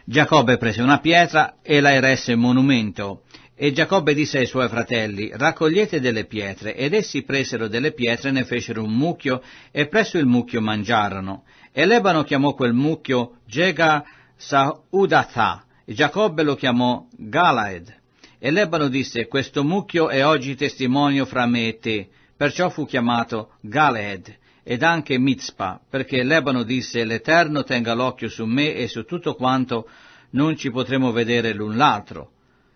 Giacobbe prese una pietra e la eresse monumento. E Giacobbe disse ai suoi fratelli, raccogliete delle pietre, ed essi presero delle pietre e ne fecero un mucchio, e presso il mucchio mangiarono. E Lebano chiamò quel mucchio Gega Saudatha, e Giacobbe lo chiamò Galaed. E Lebano disse, questo mucchio è oggi testimonio fra me e te, Perciò fu chiamato Galeed ed anche Mitzpah, perché Lebano disse l'Eterno tenga l'occhio su me e su tutto quanto non ci potremo vedere l'un l'altro.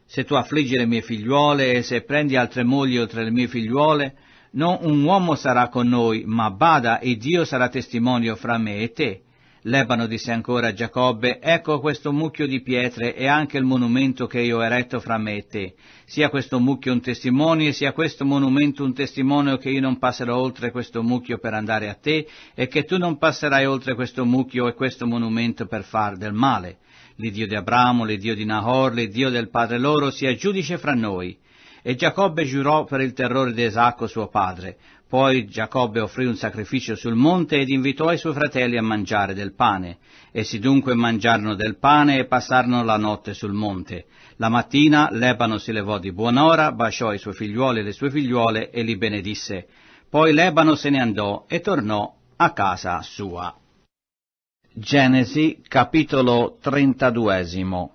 Se tu affliggi le mie figliuole e se prendi altre mogli oltre le mie figliuole, non un uomo sarà con noi, ma bada e Dio sarà testimonio fra me e te. Lebano disse ancora a Giacobbe, ecco questo mucchio di pietre e anche il monumento che io ho eretto fra me e te sia questo mucchio un testimone, sia questo monumento un testimone che io non passerò oltre questo mucchio per andare a te e che tu non passerai oltre questo mucchio e questo monumento per far del male. L'Idio di Abramo, l'Idio di Nahor, l'Idio del padre loro sia giudice fra noi. E Giacobbe giurò per il terrore di Esacco suo padre. Poi Giacobbe offrì un sacrificio sul monte ed invitò i suoi fratelli a mangiare del pane. Essi dunque mangiarono del pane e passarono la notte sul monte. La mattina Lebano si levò di buon'ora, baciò i suoi figliuoli e le sue figliuole e li benedisse. Poi Lebano se ne andò e tornò a casa sua. Genesi capitolo 32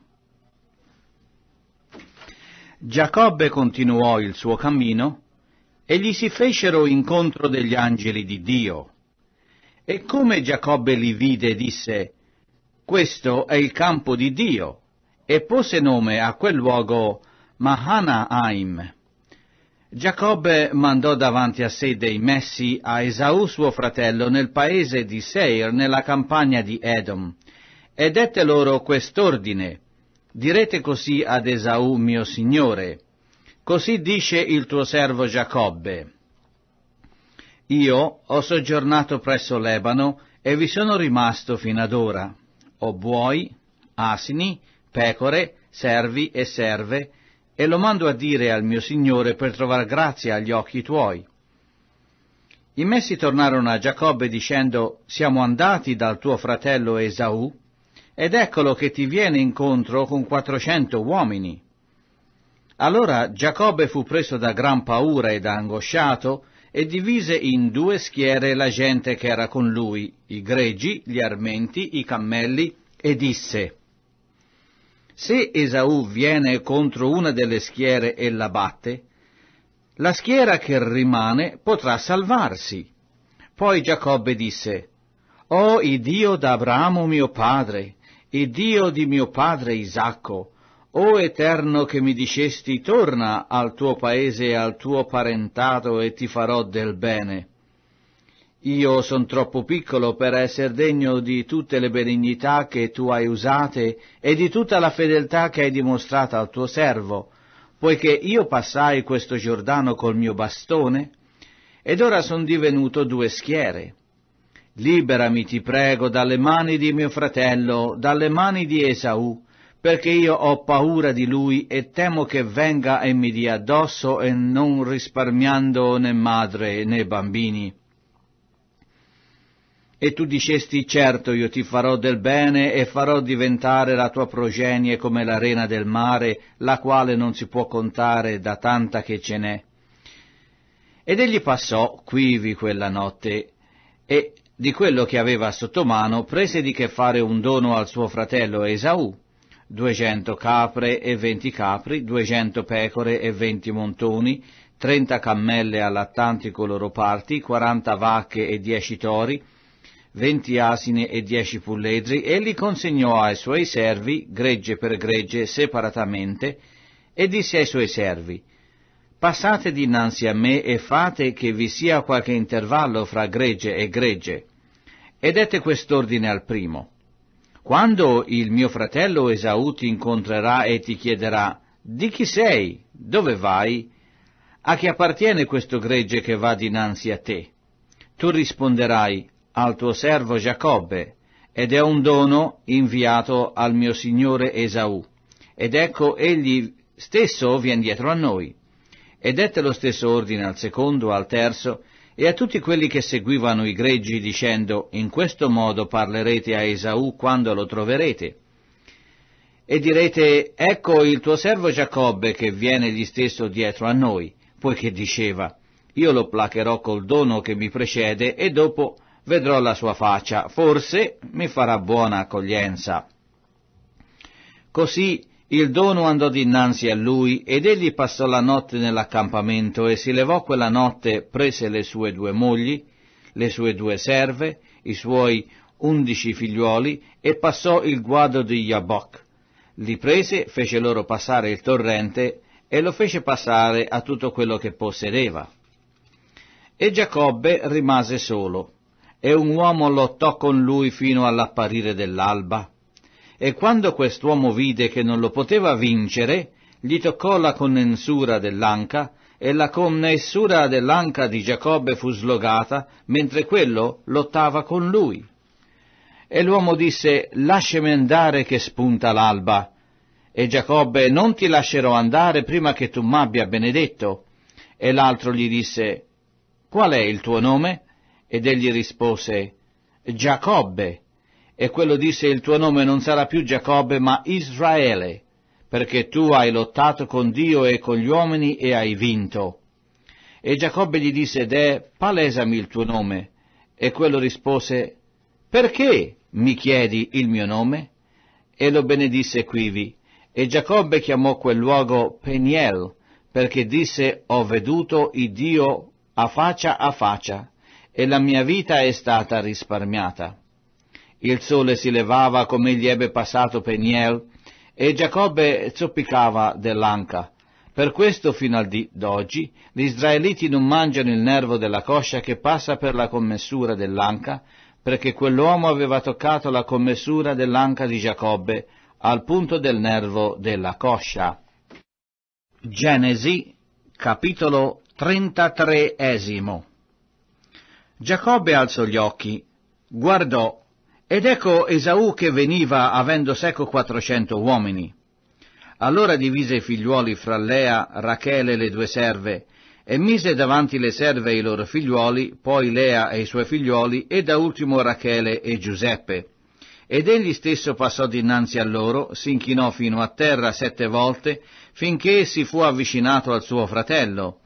Giacobbe continuò il suo cammino e gli si fecero incontro degli angeli di Dio. E come Giacobbe li vide disse, questo è il campo di Dio, e pose nome a quel luogo Mahanaim. Giacobbe mandò davanti a sé dei messi a Esau suo fratello nel paese di Seir nella campagna di Edom e dette loro quest'ordine Direte così ad Esau, mio signore Così dice il tuo servo Giacobbe Io ho soggiornato presso Lebano e vi sono rimasto fino ad ora ho buoi, asini pecore, servi e serve, e lo mando a dire al mio Signore per trovar grazia agli occhi tuoi. I messi tornarono a Giacobbe dicendo, siamo andati dal tuo fratello Esaù, ed eccolo che ti viene incontro con quattrocento uomini. Allora Giacobbe fu preso da gran paura ed angosciato, e divise in due schiere la gente che era con lui, i greggi, gli armenti, i cammelli, e disse, se Esaù viene contro una delle schiere e la batte, la schiera che rimane potrà salvarsi. Poi Giacobbe disse, O oh, il Dio d'Abramo mio padre, il Dio di mio padre Isacco, o oh Eterno che mi dicesti, torna al tuo paese e al tuo parentato e ti farò del bene. Io sono troppo piccolo per essere degno di tutte le benignità che tu hai usate e di tutta la fedeltà che hai dimostrata al tuo servo, poiché io passai questo Giordano col mio bastone, ed ora sono divenuto due schiere. Liberami, ti prego, dalle mani di mio fratello, dalle mani di Esau, perché io ho paura di lui e temo che venga e mi dia addosso e non risparmiando né madre né bambini e tu dicesti, certo io ti farò del bene e farò diventare la tua progenie come l'arena del mare, la quale non si può contare da tanta che ce n'è. Ed egli passò quivi quella notte, e di quello che aveva sotto mano prese di che fare un dono al suo fratello Esaù, duecento capre e venti capri, duecento pecore e venti montoni, trenta cammelle allattanti con loro parti, quaranta vacche e dieci tori, venti asine e dieci pulledri e li consegnò ai suoi servi, gregge per gregge, separatamente, e disse ai suoi servi, Passate dinanzi a me e fate che vi sia qualche intervallo fra gregge e gregge. E dette quest'ordine al primo. Quando il mio fratello Esau ti incontrerà e ti chiederà, di chi sei? Dove vai? A chi appartiene questo gregge che va dinanzi a te? Tu risponderai, al tuo servo Giacobbe, ed è un dono inviato al mio signore Esaù. Ed ecco egli stesso viene dietro a noi. E dette lo stesso ordine al secondo, al terzo, e a tutti quelli che seguivano i greggi, dicendo, in questo modo parlerete a Esaù quando lo troverete. E direte, ecco il tuo servo Giacobbe che viene gli stesso dietro a noi, poiché diceva, io lo placherò col dono che mi precede e dopo vedrò la sua faccia, forse mi farà buona accoglienza. Così il dono andò dinanzi a lui ed egli passò la notte nell'accampamento e si levò quella notte, prese le sue due mogli, le sue due serve, i suoi undici figliuoli e passò il guado di Yabok. Li prese, fece loro passare il torrente e lo fece passare a tutto quello che possedeva. E Giacobbe rimase solo e un uomo lottò con lui fino all'apparire dell'alba. E quando quest'uomo vide che non lo poteva vincere, gli toccò la connessura dell'anca, e la connessura dell'anca di Giacobbe fu slogata, mentre quello lottava con lui. E l'uomo disse, lasciami andare che spunta l'alba. E Giacobbe, non ti lascerò andare prima che tu m'abbia benedetto. E l'altro gli disse, qual è il tuo nome? Ed egli rispose, Giacobbe. E quello disse, il tuo nome non sarà più Giacobbe, ma Israele, perché tu hai lottato con Dio e con gli uomini e hai vinto. E Giacobbe gli disse, De, palesami il tuo nome. E quello rispose, Perché mi chiedi il mio nome? E lo benedisse quivi. E Giacobbe chiamò quel luogo Peniel, perché disse, Ho veduto il Dio a faccia a faccia, e la mia vita è stata risparmiata. Il sole si levava come gli ebbe passato Peniel, e Giacobbe zoppicava dell'anca. Per questo fino al di- d'oggi gli israeliti non mangiano il nervo della coscia che passa per la commessura dell'anca, perché quell'uomo aveva toccato la commessura dell'anca di Giacobbe al punto del nervo della coscia. Genesi, capitolo 33 Giacobbe alzò gli occhi, guardò, ed ecco Esaù che veniva avendo seco quattrocento uomini. Allora divise i figliuoli fra Lea, Rachele e le due serve, e mise davanti le serve i loro figliuoli, poi Lea e i suoi figliuoli, e da ultimo Rachele e Giuseppe. Ed egli stesso passò dinanzi a loro, s'inchinò fino a terra sette volte, finché si fu avvicinato al suo fratello.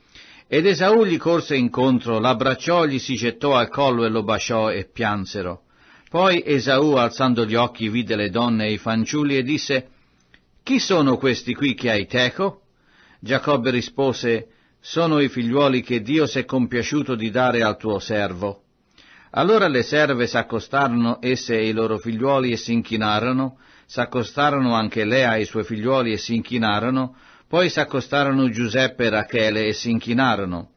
Ed Esaù gli corse incontro, l'abbracciò, gli si gettò al collo e lo baciò e piansero. Poi Esaù, alzando gli occhi, vide le donne e i fanciulli e disse, Chi sono questi qui che hai teco? Giacobbe rispose, Sono i figliuoli che Dio s'è compiaciuto di dare al tuo servo. Allora le serve s'accostarono esse e i loro figliuoli e si inchinarono, s'accostarono anche Lea e i suoi figliuoli e si inchinarono, poi s'accostarono Giuseppe e Rachele e si inchinarono.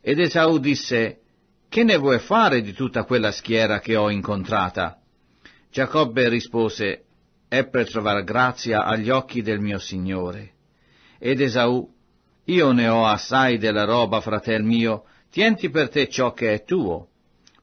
Ed Esau disse, Che ne vuoi fare di tutta quella schiera che ho incontrata? Giacobbe rispose, È per trovar grazia agli occhi del mio Signore. Ed Esau, Io ne ho assai della roba, fratel mio, tienti per te ciò che è tuo.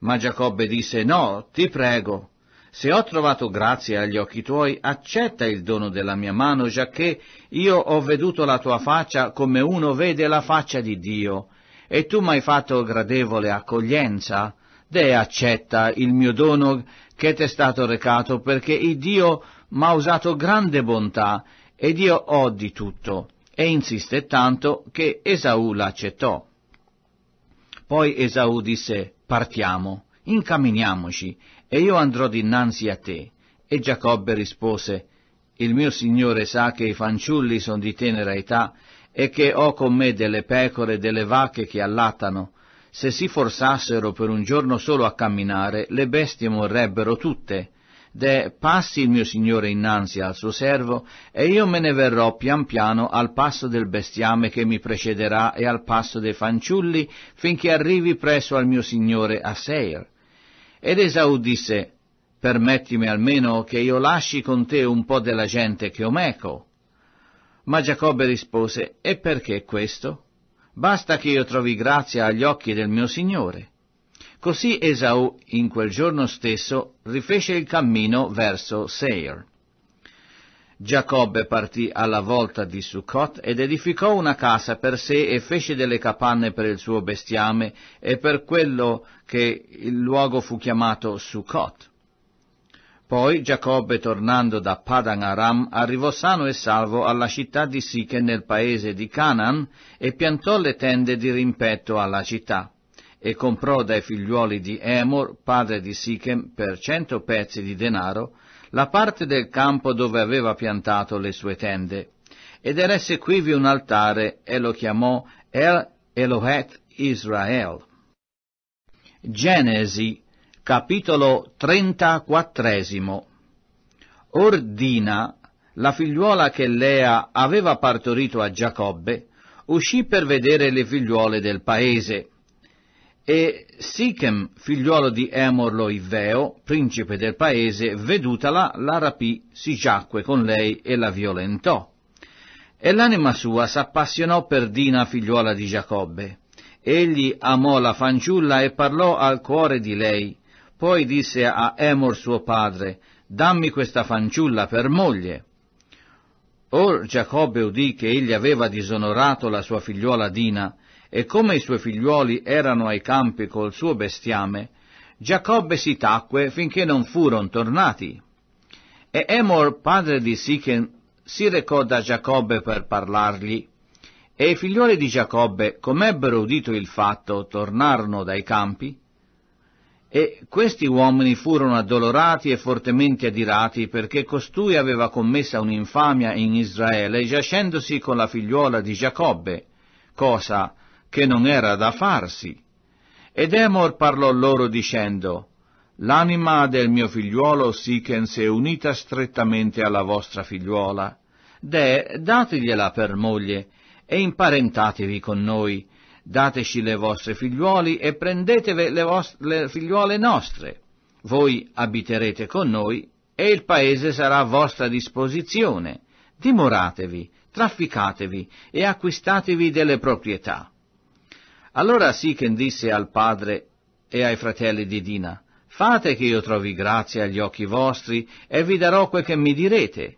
Ma Giacobbe disse, No, ti prego, se ho trovato grazia agli occhi tuoi, accetta il dono della mia mano, giacché io ho veduto la tua faccia come uno vede la faccia di Dio, e tu m'hai fatto gradevole accoglienza. De accetta il mio dono che t'è stato recato, perché il Dio m'ha usato grande bontà, ed io ho di tutto. E insiste tanto che Esau l'accettò. Poi Esau disse, partiamo, incamminiamoci, e io andrò dinanzi a te. E Giacobbe rispose, il mio Signore sa che i fanciulli sono di tenera età e che ho con me delle pecore e delle vacche che allattano. Se si forzassero per un giorno solo a camminare, le bestie morrebbero tutte. De passi il mio Signore innanzi al suo servo, e io me ne verrò pian piano al passo del bestiame che mi precederà e al passo dei fanciulli, finché arrivi presso al mio Signore a Seir ed Esau disse, permettimi almeno che io lasci con te un po' della gente che ho meco. Ma Giacobbe rispose, e perché questo? Basta che io trovi grazia agli occhi del mio Signore. Così Esau in quel giorno stesso rifece il cammino verso Seir. Giacobbe partì alla volta di Succot ed edificò una casa per sé e fece delle capanne per il suo bestiame e per quello che il luogo fu chiamato Succot. Poi Giacobbe, tornando da Padan Aram, arrivò sano e salvo alla città di Siche nel paese di Canaan e piantò le tende di rimpetto alla città e comprò dai figliuoli di Emor, padre di Sichem, per cento pezzi di denaro, la parte del campo dove aveva piantato le sue tende, ed eresse quivi un altare e lo chiamò El Elohet Israel. Genesi, capitolo 34. Ordina, la figliuola che Lea aveva partorito a Giacobbe, uscì per vedere le figliuole del paese, e Sichem, figliuolo di Emor lo Iveo, principe del paese, vedutala, la rapì, si giacque con lei e la violentò. E l'anima sua s'appassionò per Dina, figliuola di Giacobbe. Egli amò la fanciulla e parlò al cuore di lei. Poi disse a Emor suo padre, dammi questa fanciulla per moglie. Or Giacobbe udì che egli aveva disonorato la sua figliuola Dina, e come i suoi figliuoli erano ai campi col suo bestiame, Giacobbe si tacque finché non furono tornati. E Emor, padre di Sichem, si recò da Giacobbe per parlargli. E i figliuoli di Giacobbe, com'ebbero udito il fatto, tornarono dai campi. E questi uomini furono addolorati e fortemente adirati perché costui aveva commessa un'infamia in Israele giacendosi con la figliuola di Giacobbe, cosa che non era da farsi. Ed Emor parlò loro dicendo, L'anima del mio figliuolo Sichens è unita strettamente alla vostra figliuola. De, dategliela per moglie e imparentatevi con noi. Dateci le vostre figliuoli e prendeteve le, vostre, le figliuole nostre. Voi abiterete con noi e il paese sarà a vostra disposizione. Dimoratevi, trafficatevi e acquistatevi delle proprietà. Allora Sichen disse al padre e ai fratelli di Dina, fate che io trovi grazia agli occhi vostri e vi darò quel che mi direte.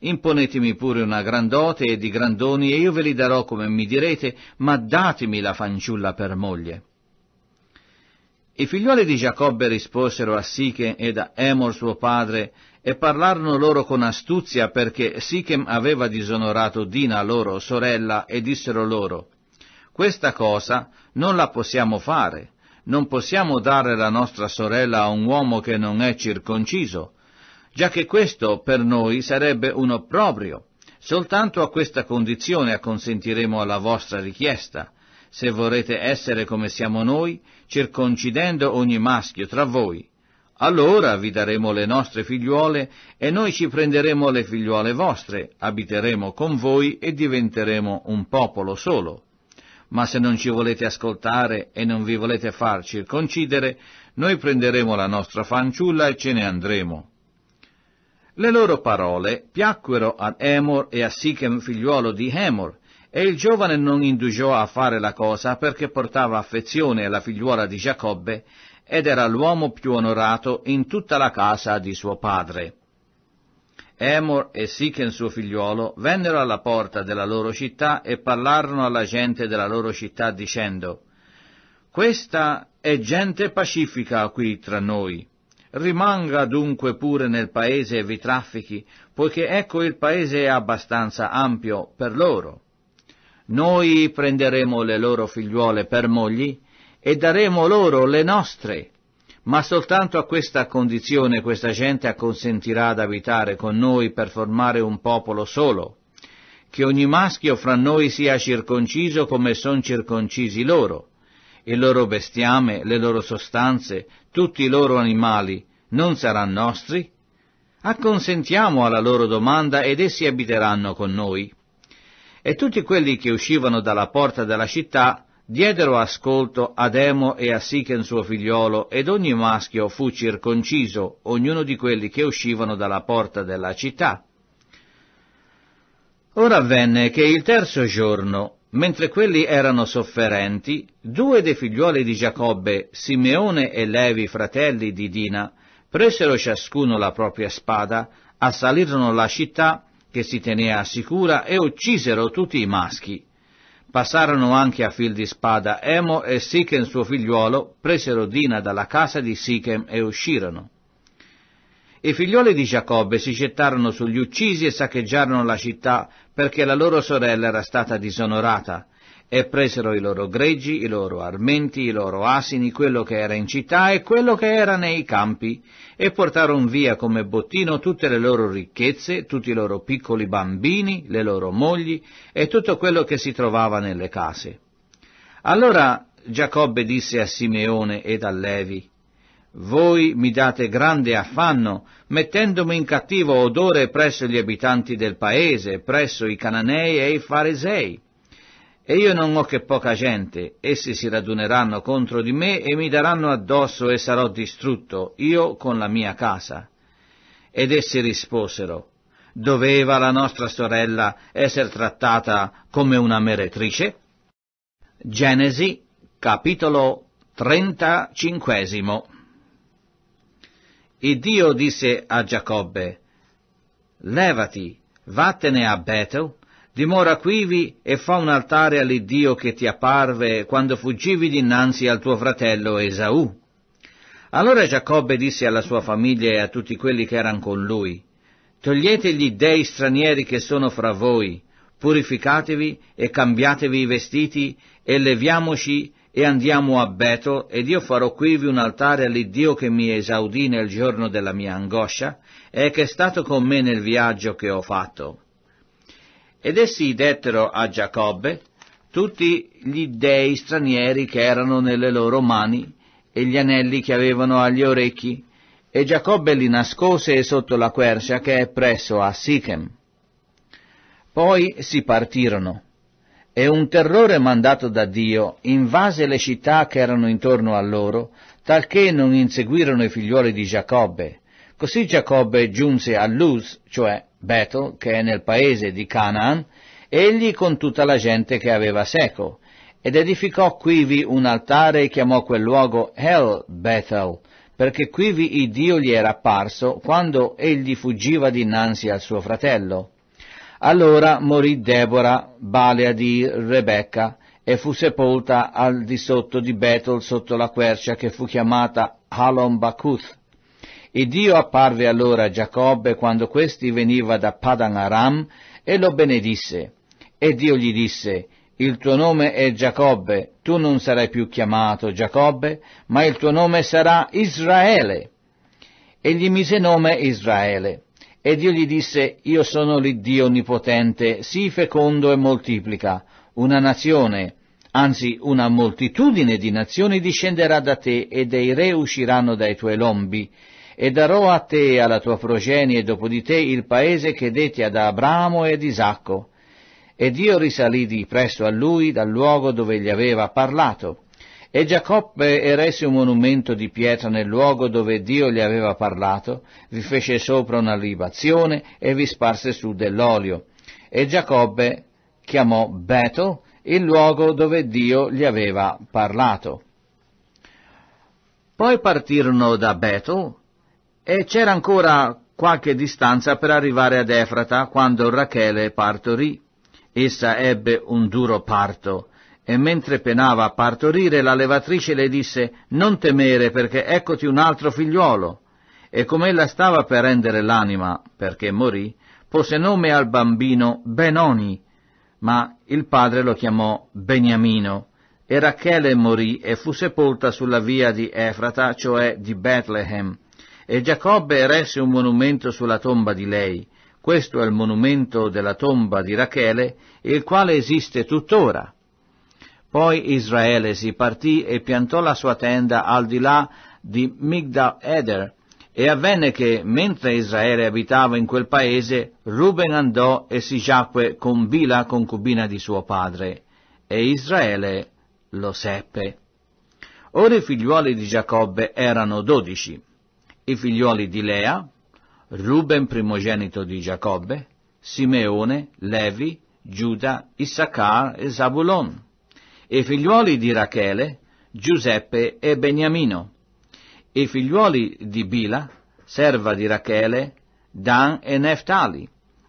Imponetemi pure una grandote e di grandoni e io ve li darò come mi direte, ma datemi la fanciulla per moglie. I figliuoli di Giacobbe risposero a Sichem ed a Emor suo padre e parlarono loro con astuzia perché Sichem aveva disonorato Dina loro sorella e dissero loro questa cosa non la possiamo fare, non possiamo dare la nostra sorella a un uomo che non è circonciso, già che questo per noi sarebbe un opprobrio. Soltanto a questa condizione acconsentiremo alla vostra richiesta, se vorrete essere come siamo noi, circoncidendo ogni maschio tra voi. Allora vi daremo le nostre figliuole e noi ci prenderemo le figliuole vostre, abiteremo con voi e diventeremo un popolo solo ma se non ci volete ascoltare e non vi volete far circoncidere, noi prenderemo la nostra fanciulla e ce ne andremo. Le loro parole piacquero ad Emor e a Sichem figliuolo di Emor, e il giovane non indugiò a fare la cosa perché portava affezione alla figliuola di Giacobbe ed era l'uomo più onorato in tutta la casa di suo padre. Emor e Sichen suo figliuolo vennero alla porta della loro città e parlarono alla gente della loro città dicendo Questa è gente pacifica qui tra noi. Rimanga dunque pure nel paese e vi traffichi, poiché ecco il paese è abbastanza ampio per loro. Noi prenderemo le loro figliuole per mogli e daremo loro le nostre ma soltanto a questa condizione questa gente acconsentirà ad abitare con noi per formare un popolo solo, che ogni maschio fra noi sia circonciso come son circoncisi loro, il loro bestiame, le loro sostanze, tutti i loro animali non saranno nostri? Acconsentiamo alla loro domanda ed essi abiteranno con noi. E tutti quelli che uscivano dalla porta della città diedero ascolto ad Emo e a Sichen suo figliolo, ed ogni maschio fu circonciso, ognuno di quelli che uscivano dalla porta della città. Ora avvenne che il terzo giorno, mentre quelli erano sofferenti, due dei figliuoli di Giacobbe, Simeone e Levi, fratelli di Dina, presero ciascuno la propria spada, assalirono la città che si tenea sicura e uccisero tutti i maschi Passarono anche a fil di spada Emo e Sichem suo figliuolo, presero Dina dalla casa di Sichem e uscirono. I figlioli di Giacobbe si gettarono sugli uccisi e saccheggiarono la città perché la loro sorella era stata disonorata e presero i loro greggi, i loro armenti, i loro asini, quello che era in città e quello che era nei campi, e portarono via come bottino tutte le loro ricchezze, tutti i loro piccoli bambini, le loro mogli e tutto quello che si trovava nelle case. Allora Giacobbe disse a Simeone ed a Levi, voi mi date grande affanno, mettendomi in cattivo odore presso gli abitanti del paese, presso i cananei e i farisei e io non ho che poca gente, essi si raduneranno contro di me e mi daranno addosso e sarò distrutto, io con la mia casa. Ed essi risposero, doveva la nostra sorella essere trattata come una meretrice? Genesi, capitolo 35. E Dio disse a Giacobbe, Levati, vattene a Betel, dimora quivi e fa un altare all'Iddio che ti apparve quando fuggivi dinanzi al tuo fratello Esaù. Allora Giacobbe disse alla sua famiglia e a tutti quelli che erano con lui, Togliete gli dei stranieri che sono fra voi, purificatevi e cambiatevi i vestiti e leviamoci e andiamo a Beto, ed io farò quivi un altare all'Iddio che mi esaudì nel giorno della mia angoscia e che è stato con me nel viaggio che ho fatto. Ed essi dettero a Giacobbe tutti gli dei stranieri che erano nelle loro mani e gli anelli che avevano agli orecchi, e Giacobbe li nascose sotto la quercia che è presso a Sichem. Poi si partirono, e un terrore mandato da Dio invase le città che erano intorno a loro, talché non inseguirono i figliuoli di Giacobbe, Così Giacobbe giunse a Luz, cioè Betel, che è nel paese di Canaan, egli con tutta la gente che aveva seco, ed edificò quivi un altare e chiamò quel luogo El Bethel, perché quivi il Dio gli era apparso quando egli fuggiva dinanzi al suo fratello. Allora morì Deborah, balea di Rebecca, e fu sepolta al di sotto di Bethel sotto la quercia che fu chiamata Halom Bakuth, e Dio apparve allora a Giacobbe quando questi veniva da Padan Aram e lo benedisse. E Dio gli disse, il tuo nome è Giacobbe, tu non sarai più chiamato Giacobbe, ma il tuo nome sarà Israele. E gli mise nome Israele. E Dio gli disse, io sono l'Iddio Onnipotente, sii fecondo e moltiplica, una nazione, anzi una moltitudine di nazioni discenderà da te e dei re usciranno dai tuoi lombi, e darò a te e alla tua progenie dopo di te il paese che detti ad Abramo e ad Isacco. E Dio risalì di presto a lui dal luogo dove gli aveva parlato. E Giacobbe eresse un monumento di pietra nel luogo dove Dio gli aveva parlato, vi fece sopra una libazione e vi sparse su dell'olio. E Giacobbe chiamò Bethel il luogo dove Dio gli aveva parlato. Poi partirono da Bethel e c'era ancora qualche distanza per arrivare ad Efrata quando Rachele partorì. Essa ebbe un duro parto e mentre penava a partorire la levatrice le disse non temere perché eccoti un altro figliuolo. E come ella stava per rendere l'anima perché morì, pose nome al bambino Benoni, ma il padre lo chiamò Beniamino. E Rachele morì e fu sepolta sulla via di Efrata, cioè di Bethlehem, e Giacobbe eresse un monumento sulla tomba di lei. Questo è il monumento della tomba di Rachele, il quale esiste tuttora. Poi Israele si partì e piantò la sua tenda al di là di Migdal Eder, e avvenne che, mentre Israele abitava in quel paese, Ruben andò e si giacque con Bila, concubina di suo padre, e Israele lo seppe. Ora i figliuoli di Giacobbe erano dodici i figlioli di Lea, Ruben primogenito di Giacobbe, Simeone, Levi, Giuda, Issachar e Zabulon, i figliuoli di Rachele, Giuseppe e Beniamino, i figliuoli di Bila, serva di Rachele, Dan e Neftali,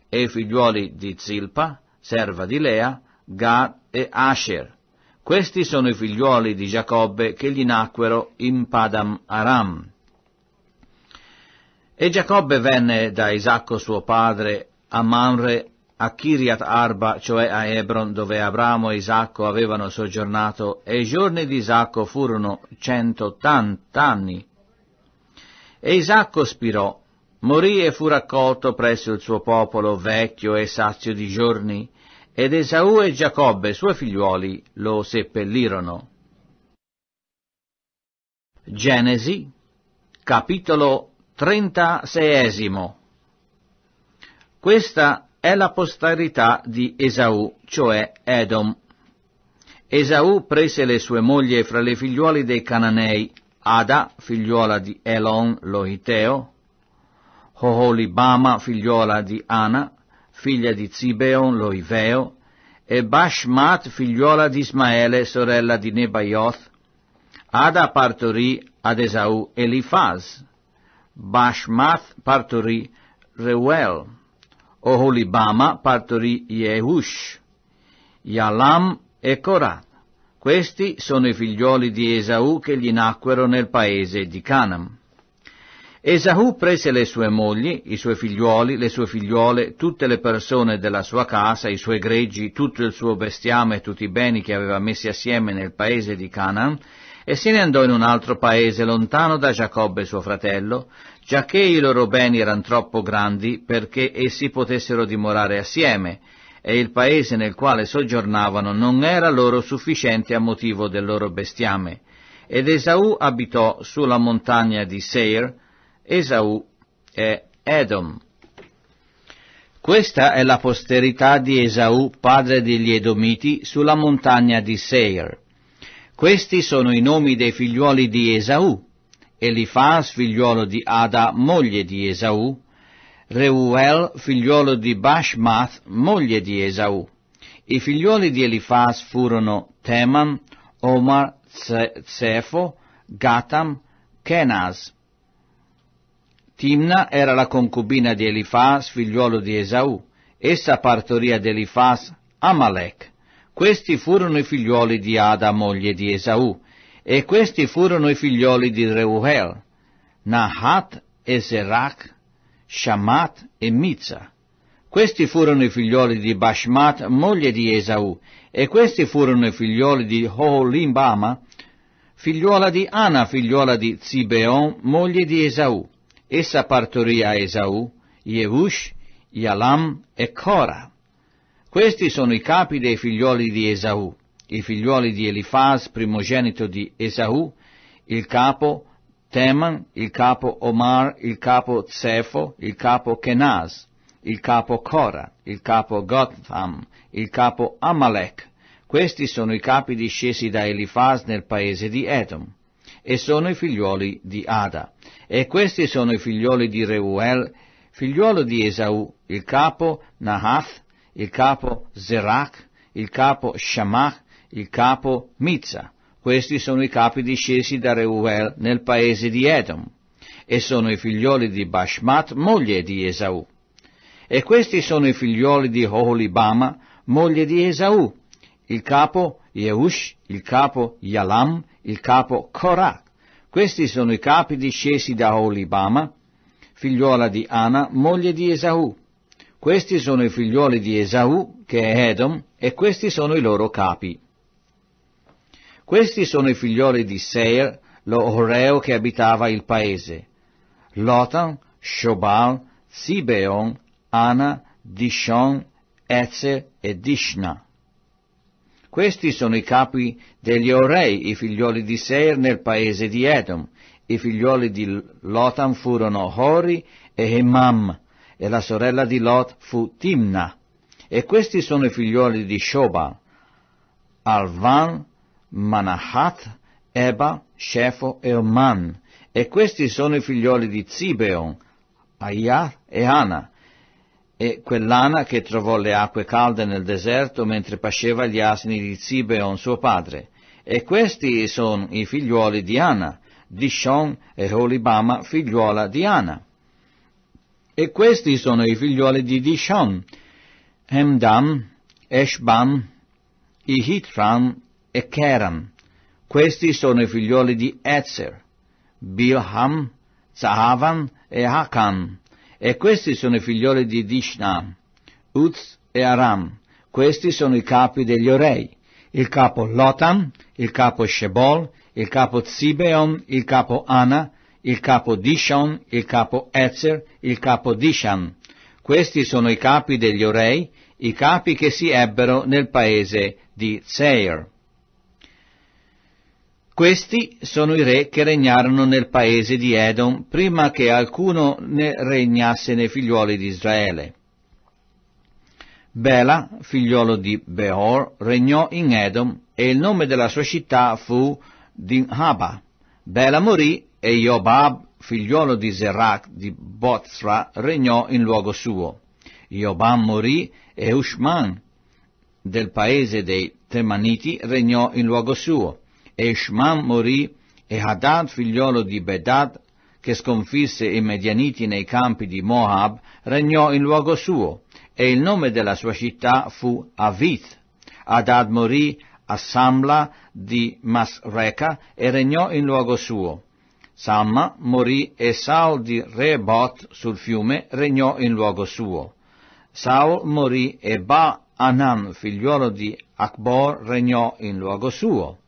e i figliuoli di Zilpa, serva di Lea, Gad e Asher. Questi sono i figliuoli di Giacobbe che gli nacquero in Padam Aram. E Giacobbe venne da Isacco suo padre a Manre, a Kiriat Arba, cioè a Hebron, dove Abramo e Isacco avevano soggiornato, e i giorni di Isacco furono centottanta anni. E Isacco spirò, morì e fu raccolto presso il suo popolo, vecchio e sazio di giorni, ed Esaù e Giacobbe, suoi figliuoli, lo seppellirono. Genesi, capitolo 36. Questa è la posterità di Esaù, cioè Edom. Esaù prese le sue mogli fra le figliuole dei Cananei, Ada, figliuola di Elon Lohiteo, Hoholibama, figliuola di Ana, figlia di Zibeon Loiveo, e Bashmat, figliuola di Ismaele, sorella di Nebaioth. Ada partorì ad Esaù Elifaz, Bashmath partorì Reuel, Oholibama partorì Yehush, Yalam e Korah. Questi sono i figlioli di Esau che gli nacquero nel paese di Canaan. Esau prese le sue mogli, i suoi figlioli, le sue figliuole, tutte le persone della sua casa, i suoi greggi, tutto il suo bestiame e tutti i beni che aveva messi assieme nel paese di Canaan, e se ne andò in un altro paese lontano da Giacobbe suo fratello, giacché i loro beni erano troppo grandi perché essi potessero dimorare assieme, e il paese nel quale soggiornavano non era loro sufficiente a motivo del loro bestiame. Ed Esaù abitò sulla montagna di Seir, Esaù è Edom. Questa è la posterità di Esaù, padre degli Edomiti, sulla montagna di Seir. Questi sono i nomi dei figliuoli di Esaù, Elifaz figliuolo di Ada, moglie di Esau, Reuel figliuolo di Bashmath, moglie di Esau. I figliuoli di Elifaz furono Teman, Omar, Zefo, Gatam, Kenaz. Timna era la concubina di Elifaz, figliuolo di Esau. Essa partorì ad Elifaz Amalek. Questi furono i figliuoli di Ada, moglie di Esau, e questi furono i figlioli di Reuel, Nahat e Zerach, Shamat e Mizza. Questi furono i figlioli di Bashmat, moglie di Esau, e questi furono i figlioli di Oholimbama, figliuola di Ana, figliuola di Zibeon, moglie di Esau. Essa partorì a Esau, Yevush, Yalam e Cora. Questi sono i capi dei figlioli di Esau i figliuoli di Elifaz, primogenito di Esaù, il capo Teman, il capo Omar, il capo Zefo, il capo Kenaz, il capo Cora, il capo Gotham, il capo Amalek. Questi sono i capi discesi da Elifaz nel paese di Edom, e sono i figliuoli di Ada. E questi sono i figliuoli di Reuel, figliuolo di Esau, il capo Nahath, il capo Zerach, il capo Shamach, il capo Mizza. Questi sono i capi discesi da Reuel nel paese di Edom, e sono i figlioli di Bashmat, moglie di Esau. E questi sono i figlioli di Oholibama, moglie di Esau, il capo Yehush, il capo Yalam, il capo Korah. Questi sono i capi discesi da Oholibama, figliuola di Ana, moglie di Esau. Questi sono i figlioli di Esau, che è Edom, e questi sono i loro capi. Questi sono i figlioli di Seir, lo Oreo che abitava il paese. Lotan, Shobal, Sibeon, Ana, Dishon, Ezer e Dishna. Questi sono i capi degli Orei, i figlioli di Seir nel paese di Edom. I figlioli di Lotan furono Hori e Hemam, e la sorella di Lot fu Timna. E questi sono i figlioli di Shobal, Alvan, Manahat, Eba, Shefo e Oman. E questi sono i figlioli di Zibeon, Ayah e Ana. E quell'Ana che trovò le acque calde nel deserto mentre pasceva gli asini di Zibeon suo padre. E questi sono i figlioli di Ana, Dishon e Holibama, figliuola di Ana. E questi sono i figlioli di Dishon, Hemdam, Eshbam, Ihitram e Keram. Questi sono i figlioli di Ezer, Bilham, Zahavan e Hakan. E questi sono i figlioli di Dishna, Uz e Aram. Questi sono i capi degli orei. Il capo Lotam, il capo Shebol, il capo Zibeon, il capo Ana, il capo Dishon, il capo Ezer, il capo Dishan. Questi sono i capi degli orei, i capi che si ebbero nel paese di Seir. Questi sono i re che regnarono nel paese di Edom prima che alcuno ne regnasse nei figliuoli di Israele. Bela, figliuolo di Beor, regnò in Edom e il nome della sua città fu Dinhaba. Bela morì e Jobab, figliuolo di Zerach di Bozra, regnò in luogo suo. Jobab morì e Ushman del paese dei Temaniti regnò in luogo suo. Eshman morì e Hadad, figliolo di Bedad, che sconfisse i Medianiti nei campi di Moab, regnò in luogo suo, e il nome della sua città fu Avith. Hadad morì a Samla di Masreca e regnò in luogo suo. Samma morì e Saul di Rebot sul fiume regnò in luogo suo. Saul morì e Ba Anan, figliuolo di Akbor, regnò in luogo suo.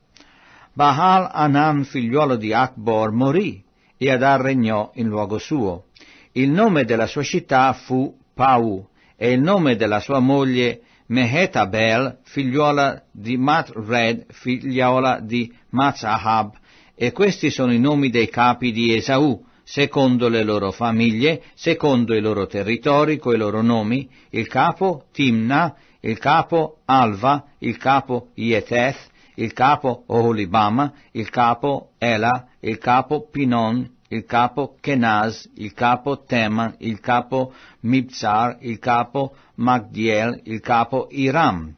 Bahal Anam, figliuolo di Akbor, morì e Adar regnò in luogo suo. Il nome della sua città fu Pau e il nome della sua moglie Mehetabel, figliuola di Matred, figliuola di Matzahab. E questi sono i nomi dei capi di Esau, secondo le loro famiglie, secondo i loro territori, coi loro nomi, il capo Timna, il capo Alva, il capo Ieteth, il capo Oholibama, il capo Ela, il capo Pinon, il capo Kenaz, il capo Teman, il capo Mibzar, il capo Magdiel, il capo Iram.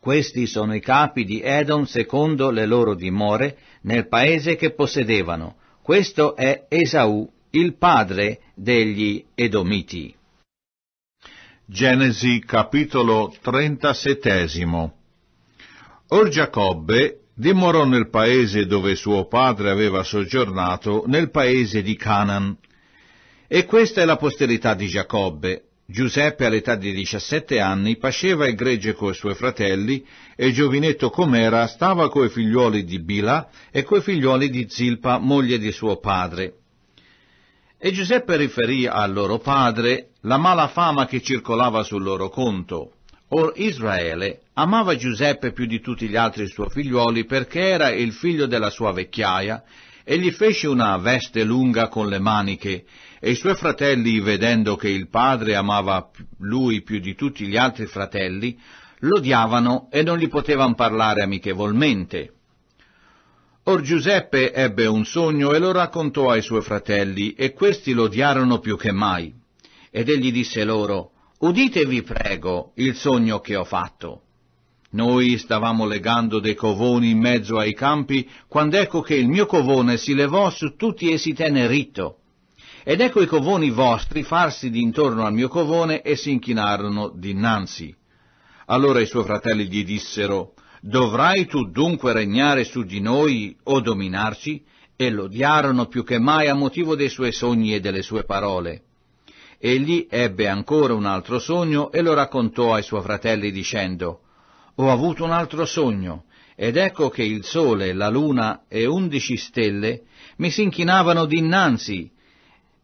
Questi sono i capi di Edom secondo le loro dimore nel paese che possedevano. Questo è Esau, il padre degli Edomiti. Genesi capitolo 37 Or Giacobbe dimorò nel paese dove suo padre aveva soggiornato, nel paese di Canaan. E questa è la posterità di Giacobbe. Giuseppe all'età di diciassette anni pasceva il gregge coi suoi fratelli e giovinetto com'era stava coi figliuoli di Bila e coi figliuoli di Zilpa, moglie di suo padre. E Giuseppe riferì al loro padre la mala fama che circolava sul loro conto Or Israele amava Giuseppe più di tutti gli altri suoi figliuoli perché era il figlio della sua vecchiaia e gli fece una veste lunga con le maniche, e i suoi fratelli, vedendo che il padre amava lui più di tutti gli altri fratelli, l'odiavano e non gli potevano parlare amichevolmente. Or Giuseppe ebbe un sogno e lo raccontò ai suoi fratelli, e questi lo odiarono più che mai. Ed egli disse loro, uditevi prego il sogno che ho fatto. Noi stavamo legando dei covoni in mezzo ai campi, quando ecco che il mio covone si levò su tutti e si tenne ritto. Ed ecco i covoni vostri farsi d'intorno al mio covone e si inchinarono dinanzi. Allora i suoi fratelli gli dissero, Dovrai tu dunque regnare su di noi o dominarci? E lo odiarono più che mai a motivo dei suoi sogni e delle sue parole. Egli ebbe ancora un altro sogno e lo raccontò ai suoi fratelli dicendo, Ho avuto un altro sogno, ed ecco che il sole, la luna e undici stelle mi si inchinavano dinanzi.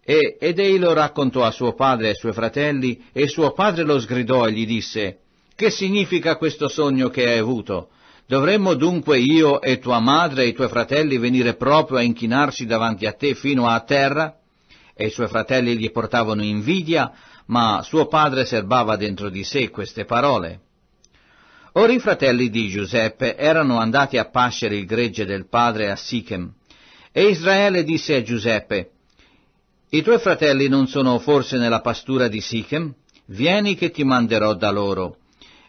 E, ed egli lo raccontò a suo padre e ai suoi fratelli, e suo padre lo sgridò e gli disse, Che significa questo sogno che hai avuto? Dovremmo dunque io e tua madre e i tuoi fratelli venire proprio a inchinarci davanti a te fino a terra? e i suoi fratelli gli portavano invidia, ma suo padre serbava dentro di sé queste parole. Ora i fratelli di Giuseppe erano andati a pascere il gregge del padre a Sichem, e Israele disse a Giuseppe, I tuoi fratelli non sono forse nella pastura di Sichem? Vieni che ti manderò da loro.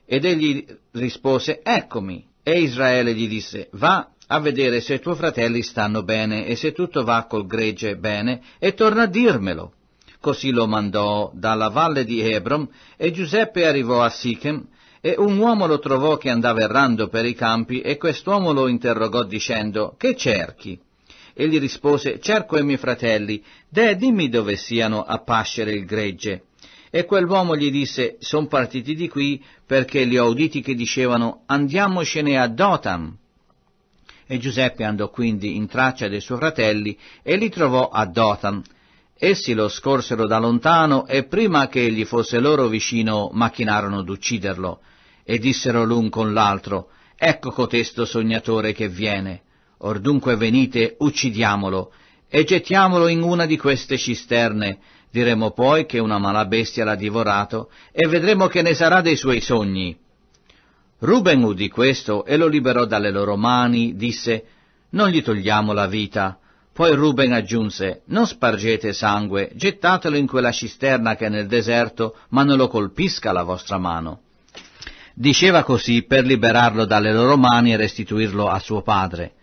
Ed egli rispose, Eccomi. E Israele gli disse, Va a vedere se i tuoi fratelli stanno bene e se tutto va col gregge bene e torna a dirmelo. Così lo mandò dalla valle di Hebron e Giuseppe arrivò a Sichem e un uomo lo trovò che andava errando per i campi e quest'uomo lo interrogò dicendo Che cerchi? Egli rispose Cerco i miei fratelli, deh dimmi dove siano a pascere il gregge. E quell'uomo gli disse, son partiti di qui perché li ho uditi che dicevano, andiamocene a Dotam. E Giuseppe andò quindi in traccia dei suoi fratelli e li trovò a Dothan. Essi lo scorsero da lontano e prima che egli fosse loro vicino macchinarono d'ucciderlo. E dissero l'un con l'altro, Ecco cotesto sognatore che viene. Or dunque venite, uccidiamolo e gettiamolo in una di queste cisterne. Diremo poi che una mala bestia l'ha divorato e vedremo che ne sarà dei suoi sogni. Ruben udì questo e lo liberò dalle loro mani, disse, non gli togliamo la vita. Poi Ruben aggiunse, non spargete sangue, gettatelo in quella cisterna che è nel deserto, ma non lo colpisca la vostra mano. Diceva così per liberarlo dalle loro mani e restituirlo a suo padre.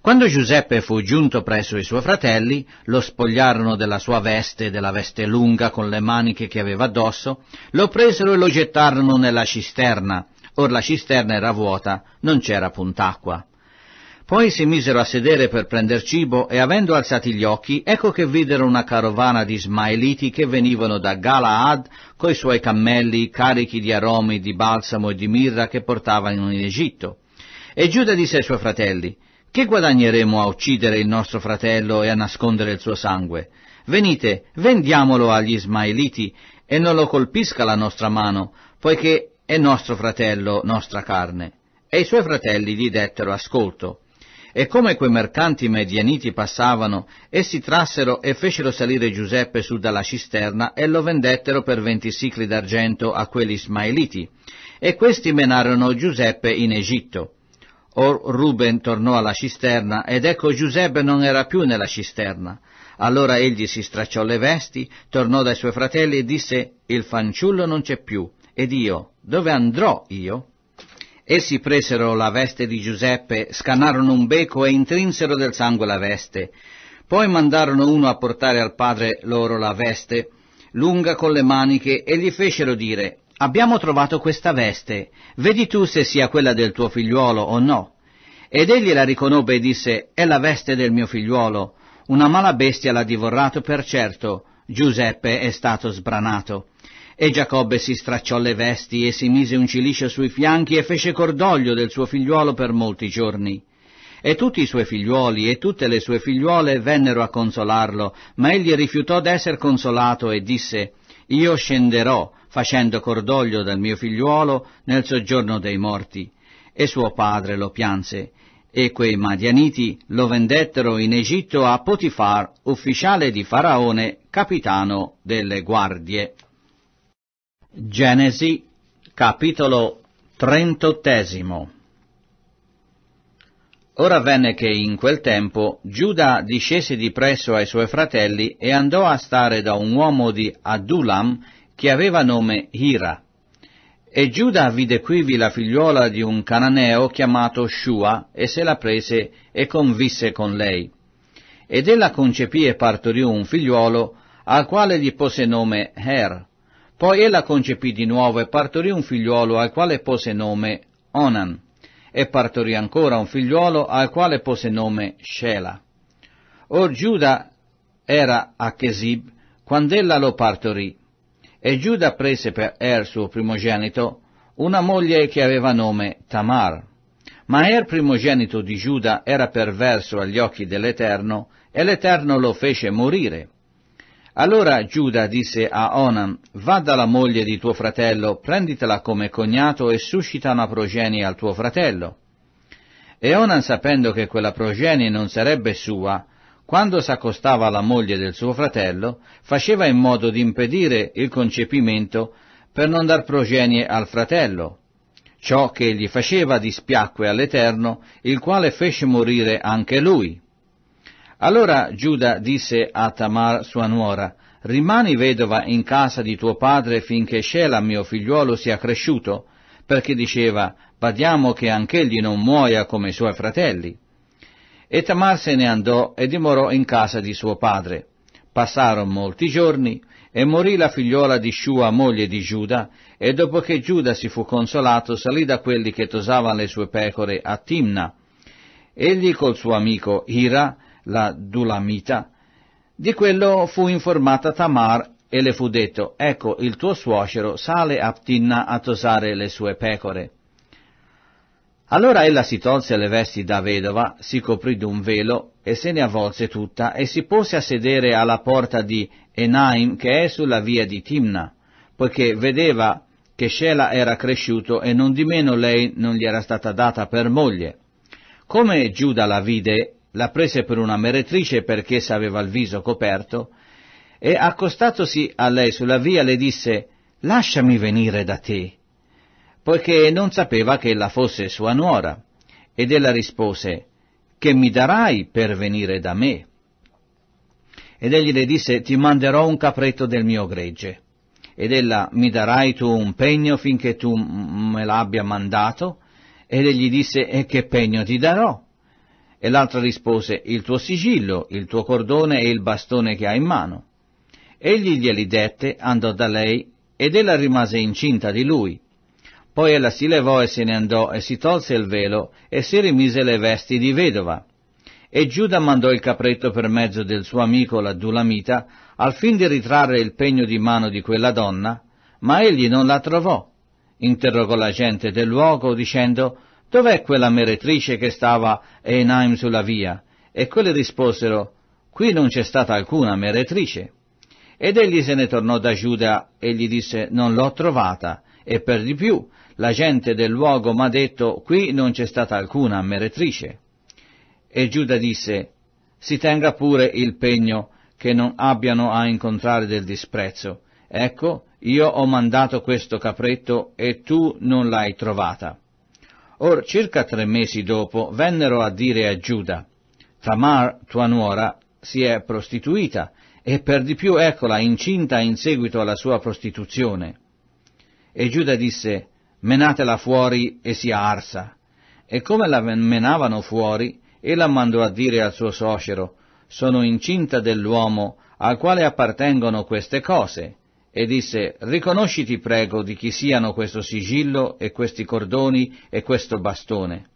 Quando Giuseppe fu giunto presso i suoi fratelli, lo spogliarono della sua veste, della veste lunga con le maniche che aveva addosso, lo presero e lo gettarono nella cisterna, or la cisterna era vuota, non c'era punt'acqua. Poi si misero a sedere per prender cibo e avendo alzati gli occhi, ecco che videro una carovana di ismaeliti che venivano da Galaad coi suoi cammelli carichi di aromi, di balsamo e di mirra che portavano in Egitto. E Giuda disse ai suoi fratelli, che guadagneremo a uccidere il nostro fratello e a nascondere il suo sangue? Venite, vendiamolo agli ismaeliti e non lo colpisca la nostra mano, poiché e nostro fratello, nostra carne. E i suoi fratelli gli dettero ascolto. E come quei mercanti medianiti passavano, essi trassero e fecero salire Giuseppe su dalla cisterna e lo vendettero per venti sicli d'argento a quegli ismaeliti. E questi menarono Giuseppe in Egitto. Or Ruben tornò alla cisterna ed ecco Giuseppe non era più nella cisterna. Allora egli si stracciò le vesti, tornò dai suoi fratelli e disse Il fanciullo non c'è più ed io dove andrò io? Essi presero la veste di Giuseppe, scannarono un beco e intrinsero del sangue la veste. Poi mandarono uno a portare al padre loro la veste, lunga con le maniche, e gli fecero dire, Abbiamo trovato questa veste, vedi tu se sia quella del tuo figliuolo o no. Ed egli la riconobbe e disse, È la veste del mio figliuolo, una mala bestia l'ha divorato per certo, Giuseppe è stato sbranato. E Giacobbe si stracciò le vesti e si mise un cilicio sui fianchi e fece cordoglio del suo figliuolo per molti giorni. E tutti i suoi figliuoli e tutte le sue figliuole vennero a consolarlo, ma egli rifiutò d'esser consolato e disse, Io scenderò, facendo cordoglio del mio figliuolo, nel soggiorno dei morti. E suo padre lo pianse. E quei madianiti lo vendettero in Egitto a Potifar, ufficiale di Faraone, capitano delle guardie. Genesi, capitolo trentottesimo. Ora venne che in quel tempo Giuda discese di presso ai suoi fratelli e andò a stare da un uomo di Adulam che aveva nome Hira. E Giuda vide quivi la figliuola di un cananeo chiamato Shua e se la prese e convisse con lei. Ed ella concepì e partorì un figliuolo, al quale gli pose nome Her poi ella concepì di nuovo e partorì un figliuolo al quale pose nome Onan, e partorì ancora un figliuolo al quale pose nome Shela. Or Giuda era a Chesib quando ella lo partorì, e Giuda prese per Er suo primogenito una moglie che aveva nome Tamar. Ma Er primogenito di Giuda era perverso agli occhi dell'Eterno, e l'Eterno lo fece morire. Allora Giuda disse a Onan, va dalla moglie di tuo fratello, prenditela come cognato e suscita una progenie al tuo fratello. E Onan, sapendo che quella progenie non sarebbe sua, quando s'accostava alla moglie del suo fratello, faceva in modo di impedire il concepimento per non dar progenie al fratello. Ciò che gli faceva dispiacque all'Eterno, il quale fece morire anche lui. Allora Giuda disse a Tamar, sua nuora, Rimani vedova in casa di tuo padre finché Shela, mio figliuolo, sia cresciuto, perché diceva, badiamo che anch'egli non muoia come i suoi fratelli. E Tamar se ne andò e dimorò in casa di suo padre. Passarono molti giorni, e morì la figliuola di Shua, moglie di Giuda, e dopo che Giuda si fu consolato, salì da quelli che tosavano le sue pecore a Timna. Egli col suo amico Ira la Dulamita, di quello fu informata Tamar e le fu detto, ecco il tuo suocero sale a Ptinna a tosare le sue pecore. Allora ella si tolse le vesti da vedova, si coprì d'un velo e se ne avvolse tutta e si pose a sedere alla porta di Enaim che è sulla via di Timna, poiché vedeva che Shela era cresciuto e non di meno lei non gli era stata data per moglie. Come Giuda la vide, la prese per una meretrice perché s'aveva il viso coperto, e accostatosi a lei sulla via le disse Lasciami venire da te, poiché non sapeva che ella fosse sua nuora, ed ella rispose Che mi darai per venire da me? Ed egli le disse Ti manderò un capretto del mio gregge. Ed ella mi darai tu un pegno finché tu me l'abbia mandato? Ed egli disse E che pegno ti darò? E l'altra rispose, il tuo sigillo, il tuo cordone e il bastone che hai in mano. Egli glieli dette, andò da lei, ed ella rimase incinta di lui. Poi ella si levò e se ne andò, e si tolse il velo, e si rimise le vesti di vedova. E Giuda mandò il capretto per mezzo del suo amico l'addulamita, al fin di ritrarre il pegno di mano di quella donna, ma egli non la trovò. Interrogò la gente del luogo, dicendo, Dov'è quella meretrice che stava Einaim sulla via? E quelle risposero, Qui non c'è stata alcuna meretrice. Ed egli se ne tornò da Giuda e gli disse, Non l'ho trovata. E per di più, la gente del luogo m'ha detto, Qui non c'è stata alcuna meretrice. E Giuda disse, Si tenga pure il pegno, che non abbiano a incontrare del disprezzo. Ecco, io ho mandato questo capretto e tu non l'hai trovata. Or circa tre mesi dopo vennero a dire a Giuda, Tamar, tua nuora, si è prostituita, e per di più eccola incinta in seguito alla sua prostituzione. E Giuda disse, menatela fuori e sia arsa. E come la menavano fuori, ella mandò a dire al suo suocero, sono incinta dell'uomo al quale appartengono queste cose, e disse, riconosciti prego di chi siano questo sigillo e questi cordoni e questo bastone.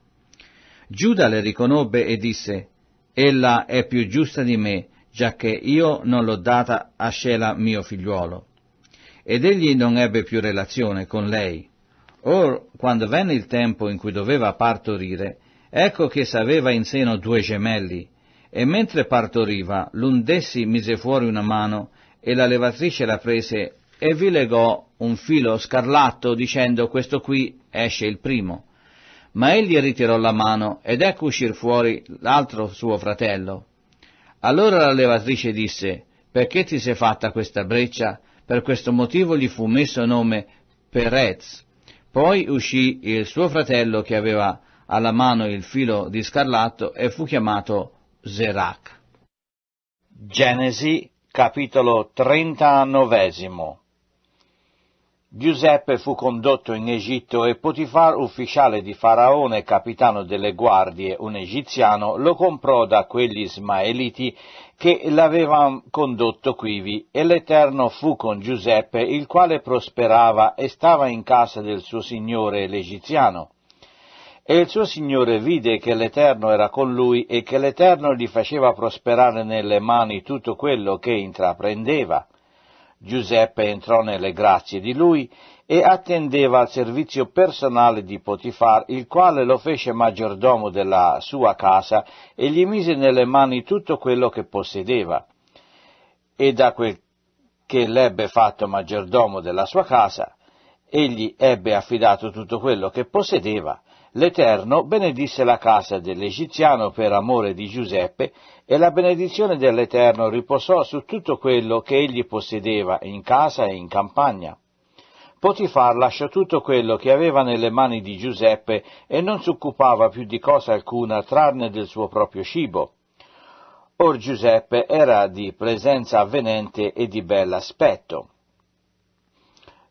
Giuda le riconobbe e disse, ella è più giusta di me, giacché io non l'ho data a Scela mio figliuolo. Ed egli non ebbe più relazione con lei. Or, quando venne il tempo in cui doveva partorire, ecco che s'aveva in seno due gemelli, e mentre partoriva, l'un d'essi mise fuori una mano e la levatrice la prese e vi legò un filo scarlatto dicendo questo qui esce il primo. Ma egli ritirò la mano ed ecco uscir fuori l'altro suo fratello. Allora la levatrice disse perché ti sei fatta questa breccia? Per questo motivo gli fu messo nome Perez. Poi uscì il suo fratello che aveva alla mano il filo di scarlatto e fu chiamato Zerac. Genesi capitolo 39. Giuseppe fu condotto in Egitto e Potifar, ufficiale di Faraone, capitano delle guardie, un egiziano, lo comprò da quegli ismaeliti che l'avevano condotto quivi, e l'Eterno fu con Giuseppe, il quale prosperava e stava in casa del suo signore l'egiziano. E il suo Signore vide che l'Eterno era con lui e che l'Eterno gli faceva prosperare nelle mani tutto quello che intraprendeva. Giuseppe entrò nelle grazie di lui e attendeva al servizio personale di Potifar, il quale lo fece maggiordomo della sua casa e gli mise nelle mani tutto quello che possedeva. E da quel che l'ebbe fatto maggiordomo della sua casa, egli ebbe affidato tutto quello che possedeva L'Eterno benedisse la casa dell'egiziano per amore di Giuseppe e la benedizione dell'Eterno riposò su tutto quello che egli possedeva in casa e in campagna. Potifar lasciò tutto quello che aveva nelle mani di Giuseppe e non si occupava più di cosa alcuna tranne del suo proprio cibo. Or Giuseppe era di presenza avvenente e di bell'aspetto.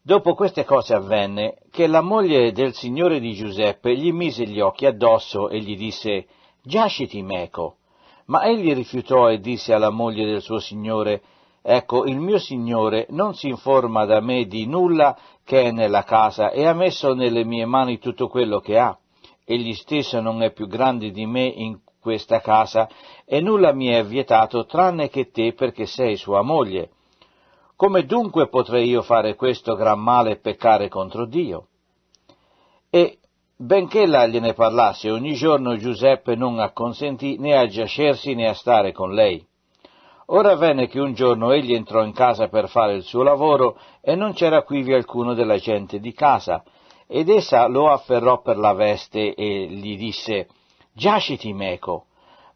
Dopo queste cose avvenne che la moglie del signore di Giuseppe gli mise gli occhi addosso e gli disse Giaciti, meco. Ma egli rifiutò e disse alla moglie del suo signore Ecco, il mio signore non si informa da me di nulla che è nella casa e ha messo nelle mie mani tutto quello che ha. Egli stesso non è più grande di me in questa casa e nulla mi è vietato tranne che te perché sei sua moglie. Come dunque potrei io fare questo gran male e peccare contro Dio? E benché la gliene parlasse ogni giorno, Giuseppe non acconsentì né a giacersi né a stare con lei. Ora venne che un giorno egli entrò in casa per fare il suo lavoro e non c'era quivi alcuno della gente di casa, ed essa lo afferrò per la veste e gli disse Giaciti, meco.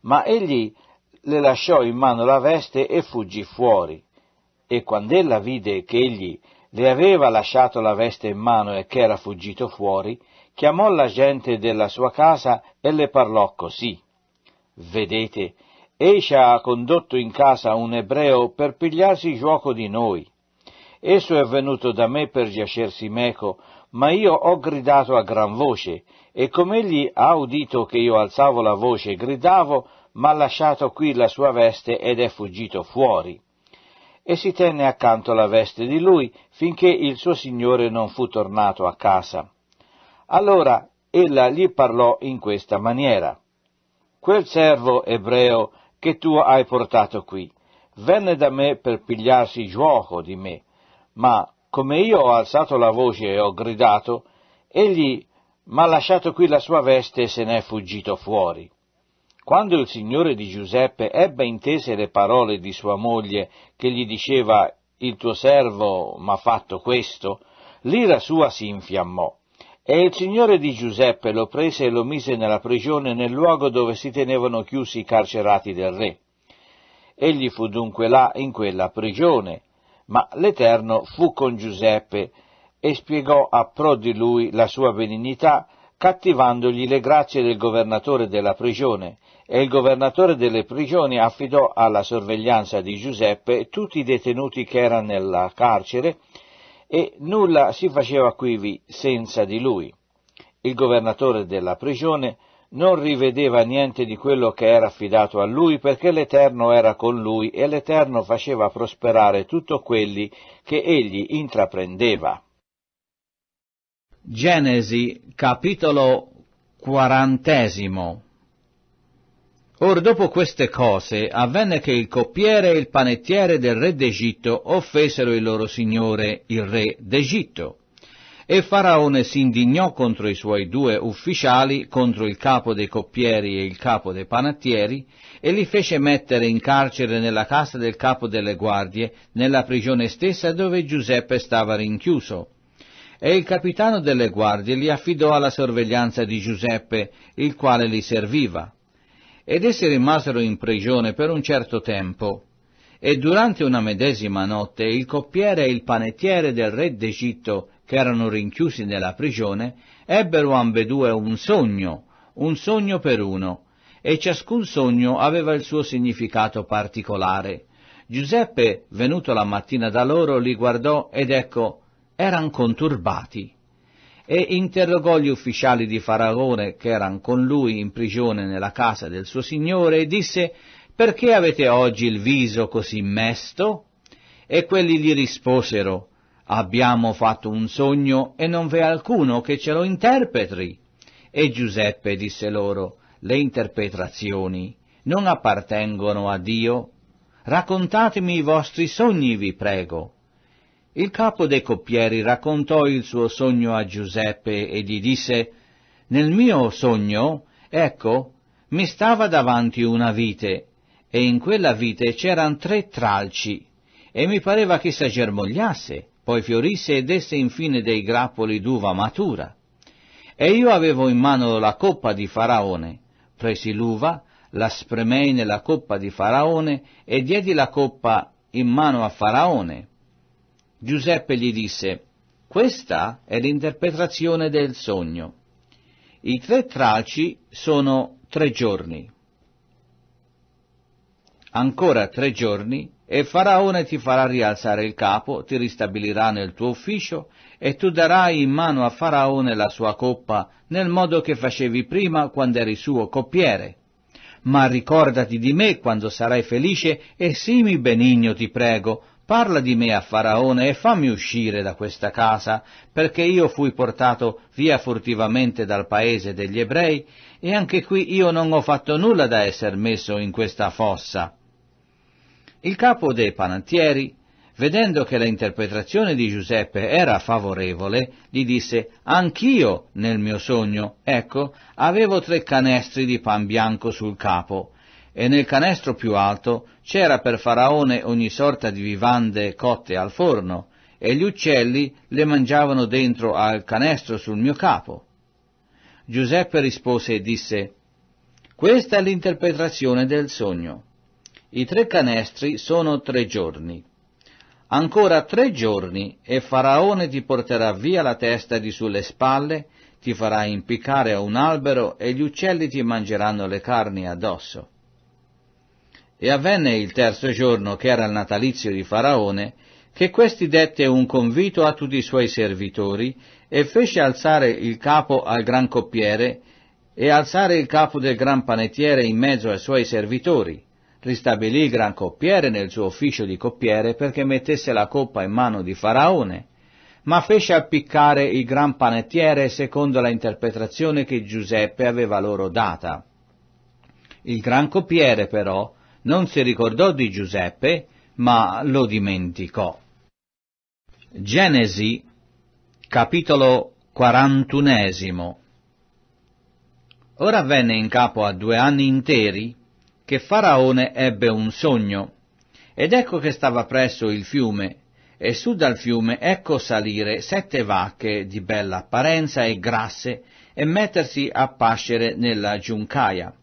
Ma egli le lasciò in mano la veste e fuggì fuori e quando ella vide che egli le aveva lasciato la veste in mano e che era fuggito fuori, chiamò la gente della sua casa e le parlò così. Vedete, Escia ha condotto in casa un ebreo per pigliarsi gioco di noi. Esso è venuto da me per giacersi meco, ma io ho gridato a gran voce, e come egli ha udito che io alzavo la voce e gridavo, m'ha lasciato qui la sua veste ed è fuggito fuori e si tenne accanto la veste di lui finché il suo signore non fu tornato a casa. Allora ella gli parlò in questa maniera. Quel servo ebreo che tu hai portato qui venne da me per pigliarsi giuoco di me, ma come io ho alzato la voce e ho gridato, egli m'ha lasciato qui la sua veste e se n'è fuggito fuori. Quando il Signore di Giuseppe ebbe intese le parole di sua moglie che gli diceva il tuo servo m'ha fatto questo, l'ira sua si infiammò. E il Signore di Giuseppe lo prese e lo mise nella prigione nel luogo dove si tenevano chiusi i carcerati del re. Egli fu dunque là in quella prigione, ma l'Eterno fu con Giuseppe e spiegò a pro di lui la sua benignità, cattivandogli le grazie del governatore della prigione, e il governatore delle prigioni affidò alla sorveglianza di Giuseppe tutti i detenuti che erano nella carcere e nulla si faceva quivi senza di lui. Il governatore della prigione non rivedeva niente di quello che era affidato a lui perché l'Eterno era con lui e l'Eterno faceva prosperare tutto quelli che egli intraprendeva. Genesi capitolo quarantesimo Or dopo queste cose avvenne che il coppiere e il panettiere del re d'Egitto offesero il loro signore, il re d'Egitto. E Faraone si indignò contro i suoi due ufficiali, contro il capo dei coppieri e il capo dei panettieri, e li fece mettere in carcere nella casa del capo delle guardie, nella prigione stessa dove Giuseppe stava rinchiuso e il capitano delle guardie li affidò alla sorveglianza di Giuseppe, il quale li serviva. Ed essi rimasero in prigione per un certo tempo. E durante una medesima notte il coppiere e il panettiere del re d'Egitto, che erano rinchiusi nella prigione, ebbero ambedue un sogno, un sogno per uno, e ciascun sogno aveva il suo significato particolare. Giuseppe, venuto la mattina da loro, li guardò ed ecco, erano conturbati e interrogò gli ufficiali di Faraone che erano con lui in prigione nella casa del suo signore e disse perché avete oggi il viso così mesto? E quelli gli risposero abbiamo fatto un sogno e non v'è alcuno che ce lo interpretri. E Giuseppe disse loro le interpretazioni non appartengono a Dio. Raccontatemi i vostri sogni, vi prego. Il capo dei coppieri raccontò il suo sogno a Giuseppe e gli disse Nel mio sogno, ecco, mi stava davanti una vite, e in quella vite c'eran tre tralci, e mi pareva che s'aggermogliasse, poi fiorisse e desse infine dei grappoli d'uva matura. E io avevo in mano la coppa di Faraone, presi l'uva, la spremei nella coppa di Faraone e diedi la coppa in mano a Faraone, Giuseppe gli disse, questa è l'interpretazione del sogno. I tre traci sono tre giorni. Ancora tre giorni e Faraone ti farà rialzare il capo, ti ristabilirà nel tuo ufficio e tu darai in mano a Faraone la sua coppa nel modo che facevi prima quando eri suo coppiere. Ma ricordati di me quando sarai felice e simi benigno, ti prego, parla di me a Faraone e fammi uscire da questa casa, perché io fui portato via furtivamente dal paese degli ebrei, e anche qui io non ho fatto nulla da essere messo in questa fossa. Il capo dei panantieri, vedendo che l'interpretazione di Giuseppe era favorevole, gli disse Anch'io, nel mio sogno, ecco, avevo tre canestri di pan bianco sul capo e nel canestro più alto c'era per Faraone ogni sorta di vivande cotte al forno, e gli uccelli le mangiavano dentro al canestro sul mio capo. Giuseppe rispose e disse, Questa è l'interpretazione del sogno. I tre canestri sono tre giorni. Ancora tre giorni e Faraone ti porterà via la testa di sulle spalle, ti farà impiccare a un albero e gli uccelli ti mangeranno le carni addosso. E avvenne il terzo giorno, che era il natalizio di Faraone, che questi dette un convito a tutti i suoi servitori e fece alzare il capo al gran coppiere e alzare il capo del gran panettiere in mezzo ai suoi servitori. Ristabilì il gran coppiere nel suo ufficio di coppiere perché mettesse la coppa in mano di Faraone, ma fece appiccare il gran panettiere secondo la interpretazione che Giuseppe aveva loro data. Il gran coppiere però non si ricordò di Giuseppe, ma lo dimenticò. Genesi, capitolo 41 Ora avvenne in capo a due anni interi che Faraone ebbe un sogno, ed ecco che stava presso il fiume, e su dal fiume ecco salire sette vacche di bella apparenza e grasse, e mettersi a pascere nella giuncaia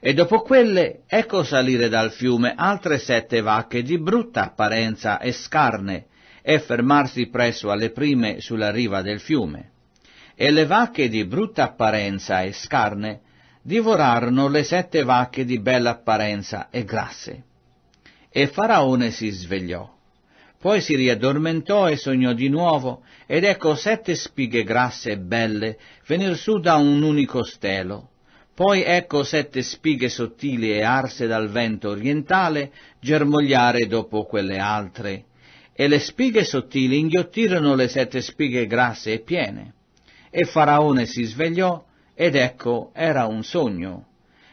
e dopo quelle ecco salire dal fiume altre sette vacche di brutta apparenza e scarne e fermarsi presso alle prime sulla riva del fiume. E le vacche di brutta apparenza e scarne divorarono le sette vacche di bella apparenza e grasse. E Faraone si svegliò. Poi si riaddormentò e sognò di nuovo, ed ecco sette spighe grasse e belle venir su da un unico stelo poi ecco sette spighe sottili e arse dal vento orientale germogliare dopo quelle altre. E le spighe sottili inghiottirono le sette spighe grasse e piene. E Faraone si svegliò, ed ecco era un sogno.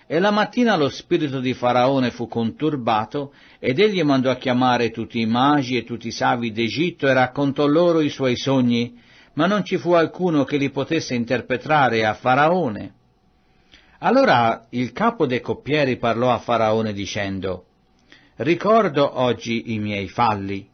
E la mattina lo spirito di Faraone fu conturbato, ed egli mandò a chiamare tutti i magi e tutti i savi d'Egitto e raccontò loro i suoi sogni, ma non ci fu alcuno che li potesse interpretare a Faraone allora il capo dei coppieri parlò a Faraone dicendo, Ricordo oggi i miei falli.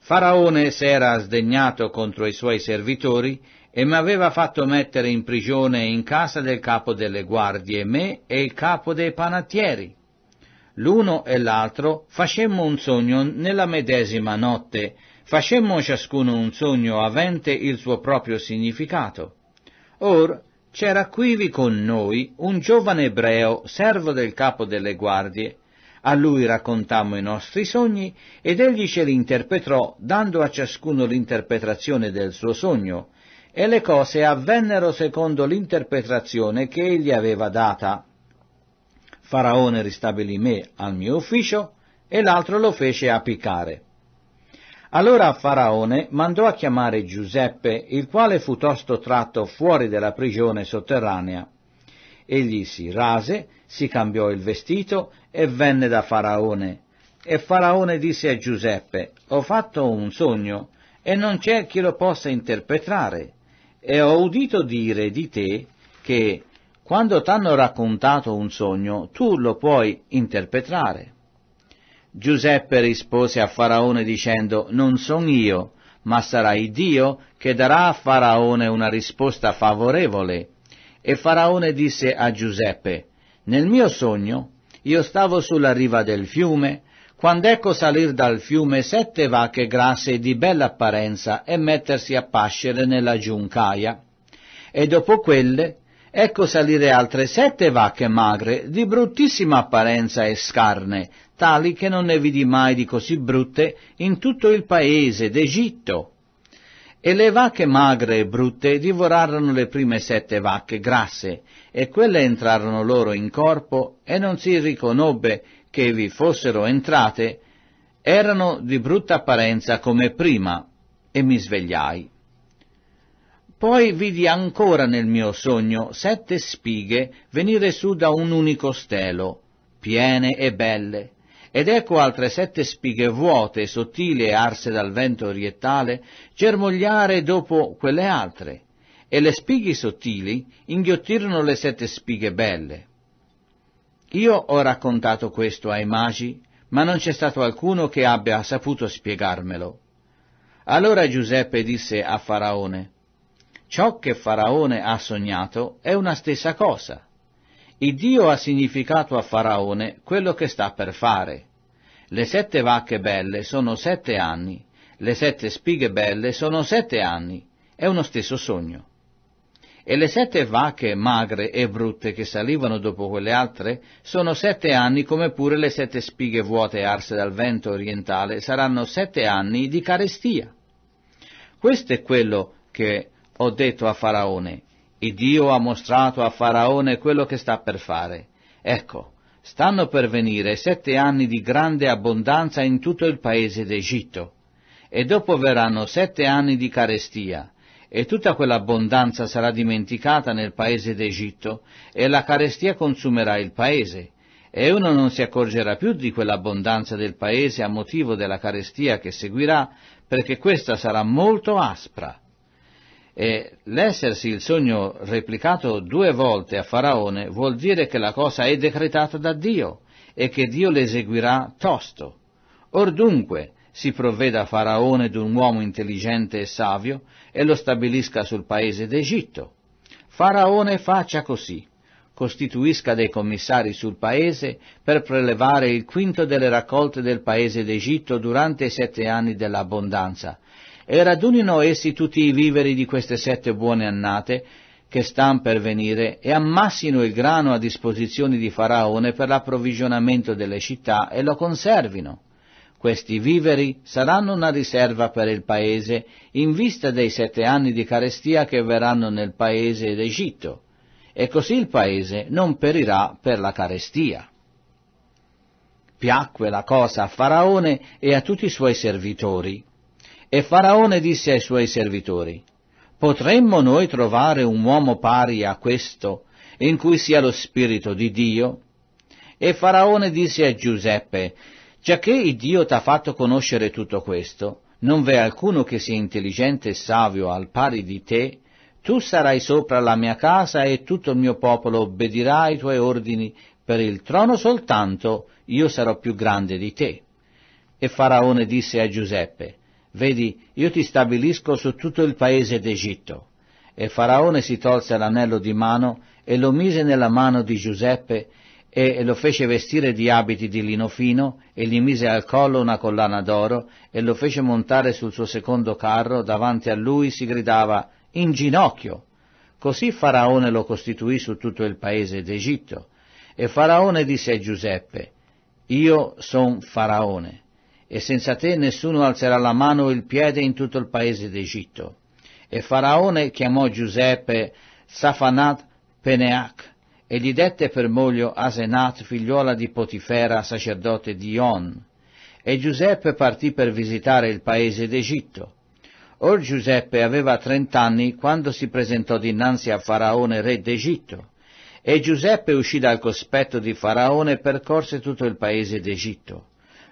Faraone s'era sdegnato contro i suoi servitori e mi aveva fatto mettere in prigione in casa del capo delle guardie me e il capo dei panattieri. L'uno e l'altro facemmo un sogno nella medesima notte, facemmo ciascuno un sogno avente il suo proprio significato. Or c'era quivi con noi un giovane ebreo, servo del capo delle guardie. A lui raccontammo i nostri sogni ed egli ce li interpretò, dando a ciascuno l'interpretazione del suo sogno, e le cose avvennero secondo l'interpretazione che egli aveva data. Faraone ristabilì me al mio ufficio e l'altro lo fece appiccare. Allora Faraone mandò a chiamare Giuseppe, il quale fu tosto tratto fuori della prigione sotterranea. Egli si rase, si cambiò il vestito e venne da Faraone. E Faraone disse a Giuseppe, ho fatto un sogno e non c'è chi lo possa interpretare. E ho udito dire di te che quando t'hanno raccontato un sogno tu lo puoi interpretare. Giuseppe rispose a Faraone dicendo, Non son io, ma sarà Dio che darà a Faraone una risposta favorevole. E Faraone disse a Giuseppe, Nel mio sogno io stavo sulla riva del fiume, quando ecco salir dal fiume sette vacche grasse di bella apparenza e mettersi a pascere nella giuncaia. E dopo quelle ecco salire altre sette vacche magre di bruttissima apparenza e scarne, tali che non ne vidi mai di così brutte in tutto il paese d'Egitto. E le vacche magre e brutte divorarono le prime sette vacche grasse, e quelle entrarono loro in corpo, e non si riconobbe che vi fossero entrate, erano di brutta apparenza come prima, e mi svegliai. Poi vidi ancora nel mio sogno sette spighe venire su da un unico stelo, piene e belle, ed ecco altre sette spighe vuote sottili e arse dal vento orientale, germogliare dopo quelle altre, e le spighe sottili inghiottirono le sette spighe belle. Io ho raccontato questo ai magi, ma non c'è stato alcuno che abbia saputo spiegarmelo. Allora Giuseppe disse a Faraone, ciò che Faraone ha sognato è una stessa cosa. Il Dio ha significato a Faraone quello che sta per fare. Le sette vacche belle sono sette anni, le sette spighe belle sono sette anni, è uno stesso sogno. E le sette vacche magre e brutte che salivano dopo quelle altre sono sette anni come pure le sette spighe vuote arse dal vento orientale saranno sette anni di carestia. Questo è quello che ho detto a Faraone, e Dio ha mostrato a Faraone quello che sta per fare. Ecco, stanno per venire sette anni di grande abbondanza in tutto il paese d'Egitto, e dopo verranno sette anni di carestia, e tutta quell'abbondanza sarà dimenticata nel paese d'Egitto, e la carestia consumerà il paese, e uno non si accorgerà più di quell'abbondanza del paese a motivo della carestia che seguirà, perché questa sarà molto aspra. E l'essersi il sogno replicato due volte a Faraone vuol dire che la cosa è decretata da Dio e che Dio l'eseguirà tosto. Or dunque si provveda a Faraone d'un uomo intelligente e savio e lo stabilisca sul paese d'Egitto. Faraone faccia così costituisca dei commissari sul paese per prelevare il quinto delle raccolte del paese d'Egitto durante i sette anni dell'abbondanza e radunino essi tutti i viveri di queste sette buone annate che stan per venire e ammassino il grano a disposizione di Faraone per l'approvvigionamento delle città e lo conservino. Questi viveri saranno una riserva per il paese in vista dei sette anni di carestia che verranno nel paese d'Egitto, e così il paese non perirà per la carestia. Piacque la cosa a Faraone e a tutti i suoi servitori, e Faraone disse ai suoi servitori, Potremmo noi trovare un uomo pari a questo, in cui sia lo Spirito di Dio? E Faraone disse a Giuseppe, Giacché il Dio t'ha fatto conoscere tutto questo, non v'è alcuno che sia intelligente e savio al pari di te, tu sarai sopra la mia casa e tutto il mio popolo obbedirà ai tuoi ordini, per il trono soltanto io sarò più grande di te. E Faraone disse a Giuseppe, Vedi, io ti stabilisco su tutto il paese d'Egitto. E Faraone si tolse l'anello di mano e lo mise nella mano di Giuseppe e lo fece vestire di abiti di lino fino e gli mise al collo una collana d'oro e lo fece montare sul suo secondo carro. Davanti a lui si gridava in ginocchio. Così Faraone lo costituì su tutto il paese d'Egitto. E Faraone disse a Giuseppe, io son Faraone e senza te nessuno alzerà la mano o il piede in tutto il paese d'Egitto. E Faraone chiamò Giuseppe Safanat Peneach e gli dette per moglie Asenat, figliuola di Potifera, sacerdote di On. E Giuseppe partì per visitare il paese d'Egitto. Or Giuseppe aveva trent'anni quando si presentò dinanzi a Faraone, re d'Egitto. E Giuseppe uscì dal cospetto di Faraone e percorse tutto il paese d'Egitto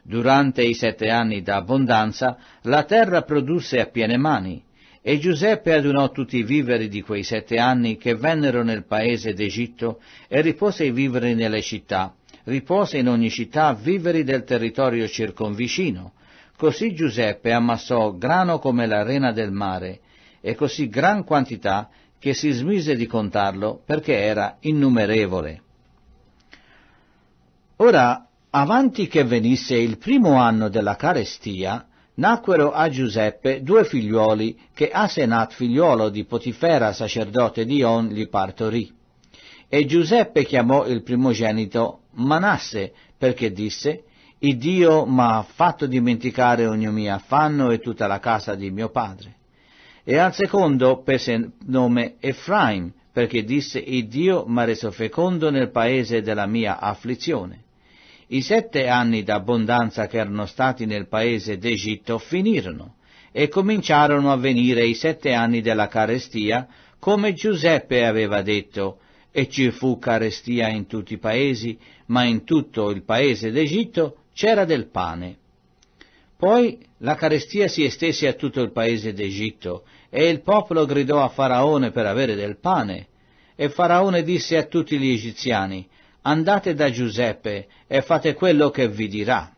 Durante i sette anni d'abbondanza la terra produsse a piene mani, e Giuseppe adunò tutti i viveri di quei sette anni che vennero nel paese d'Egitto e ripose i viveri nelle città, ripose in ogni città viveri del territorio circonvicino. Così Giuseppe ammassò grano come la rena del mare, e così gran quantità che si smise di contarlo perché era innumerevole. Ora Avanti che venisse il primo anno della carestia, nacquero a Giuseppe due figlioli che Asenat figliolo di Potifera sacerdote di On gli partorì. E Giuseppe chiamò il primogenito Manasse perché disse il Dio m'ha fatto dimenticare ogni mio affanno e tutta la casa di mio padre. E al secondo pese nome Efraim, perché disse il Dio m'ha reso fecondo nel paese della mia afflizione. I sette anni d'abbondanza che erano stati nel paese d'Egitto finirono e cominciarono a venire i sette anni della carestia, come Giuseppe aveva detto, e ci fu carestia in tutti i paesi, ma in tutto il paese d'Egitto c'era del pane. Poi la carestia si estese a tutto il paese d'Egitto, e il popolo gridò a Faraone per avere del pane. E Faraone disse a tutti gli egiziani, andate da Giuseppe e fate quello che vi dirà.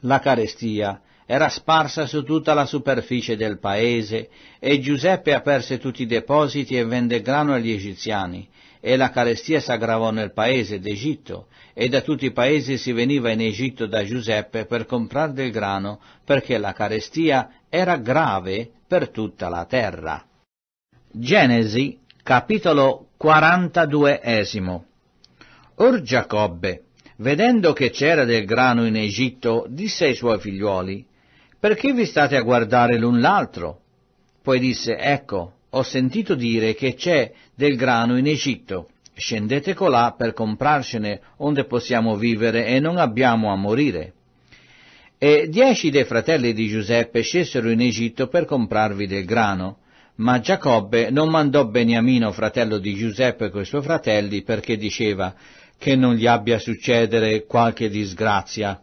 La carestia era sparsa su tutta la superficie del paese e Giuseppe aperse tutti i depositi e vende grano agli egiziani e la carestia s'aggravò nel paese d'Egitto e da tutti i paesi si veniva in Egitto da Giuseppe per comprare del grano perché la carestia era grave per tutta la terra. Genesi capitolo 42 Or Giacobbe, vedendo che c'era del grano in Egitto, disse ai suoi figliuoli, perché vi state a guardare l'un l'altro? Poi disse, ecco, ho sentito dire che c'è del grano in Egitto, scendete colà per comprarcene onde possiamo vivere e non abbiamo a morire. E dieci dei fratelli di Giuseppe scesero in Egitto per comprarvi del grano, ma Giacobbe non mandò Beniamino, fratello di Giuseppe, coi suoi fratelli, perché diceva, che non gli abbia succedere qualche disgrazia.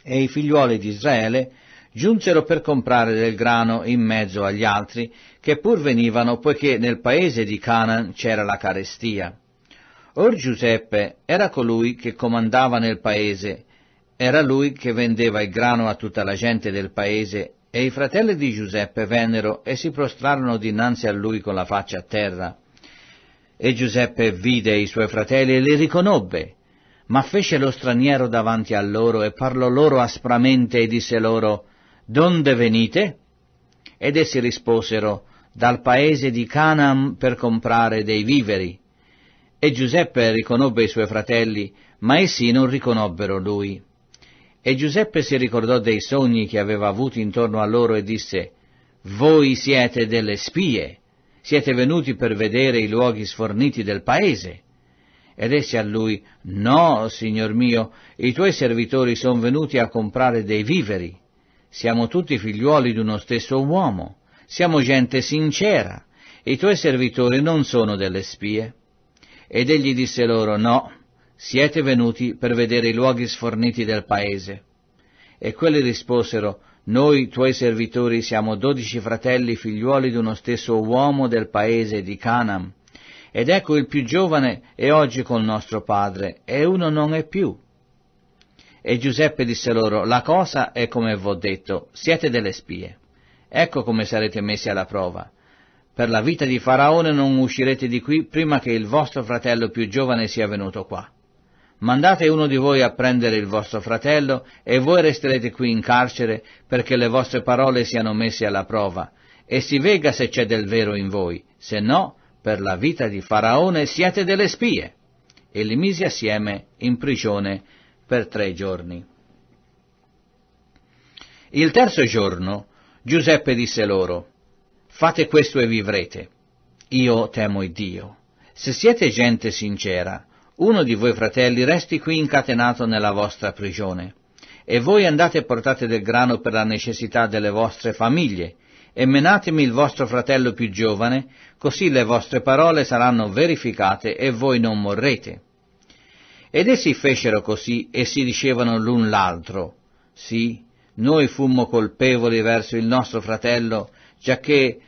E i figliuoli di Israele giunsero per comprare del grano in mezzo agli altri, che pur venivano poiché nel paese di Canaan c'era la carestia. Or Giuseppe era colui che comandava nel paese, era lui che vendeva il grano a tutta la gente del paese, e i fratelli di Giuseppe vennero e si prostrarono dinanzi a lui con la faccia a terra. E Giuseppe vide i suoi fratelli e li riconobbe, ma fece lo straniero davanti a loro e parlò loro aspramente e disse loro, Donde venite? Ed essi risposero, Dal paese di Canaan per comprare dei viveri. E Giuseppe riconobbe i suoi fratelli, ma essi non riconobbero lui. E Giuseppe si ricordò dei sogni che aveva avuti intorno a loro e disse, Voi siete delle spie. Siete venuti per vedere i luoghi sforniti del paese. Ed essi a lui, No, signor mio, i tuoi servitori sono venuti a comprare dei viveri. Siamo tutti figliuoli di uno stesso uomo, siamo gente sincera, i tuoi servitori non sono delle spie. Ed egli disse loro, No, siete venuti per vedere i luoghi sforniti del paese. E quelli risposero, noi, tuoi servitori, siamo dodici fratelli figliuoli di uno stesso uomo del paese di Canaan. Ed ecco il più giovane è oggi col nostro padre, e uno non è più. E Giuseppe disse loro, la cosa è come v'ho detto, siete delle spie. Ecco come sarete messi alla prova. Per la vita di Faraone non uscirete di qui prima che il vostro fratello più giovane sia venuto qua mandate uno di voi a prendere il vostro fratello e voi resterete qui in carcere perché le vostre parole siano messe alla prova, e si vega se c'è del vero in voi, se no, per la vita di Faraone siete delle spie. E li mise assieme in prigione per tre giorni. Il terzo giorno Giuseppe disse loro, Fate questo e vivrete. Io temo Dio. Se siete gente sincera, uno di voi fratelli resti qui incatenato nella vostra prigione, e voi andate e portate del grano per la necessità delle vostre famiglie, e menatemi il vostro fratello più giovane, così le vostre parole saranno verificate e voi non morrete. Ed essi fecero così e si dicevano l'un l'altro, sì, noi fummo colpevoli verso il nostro fratello, giacché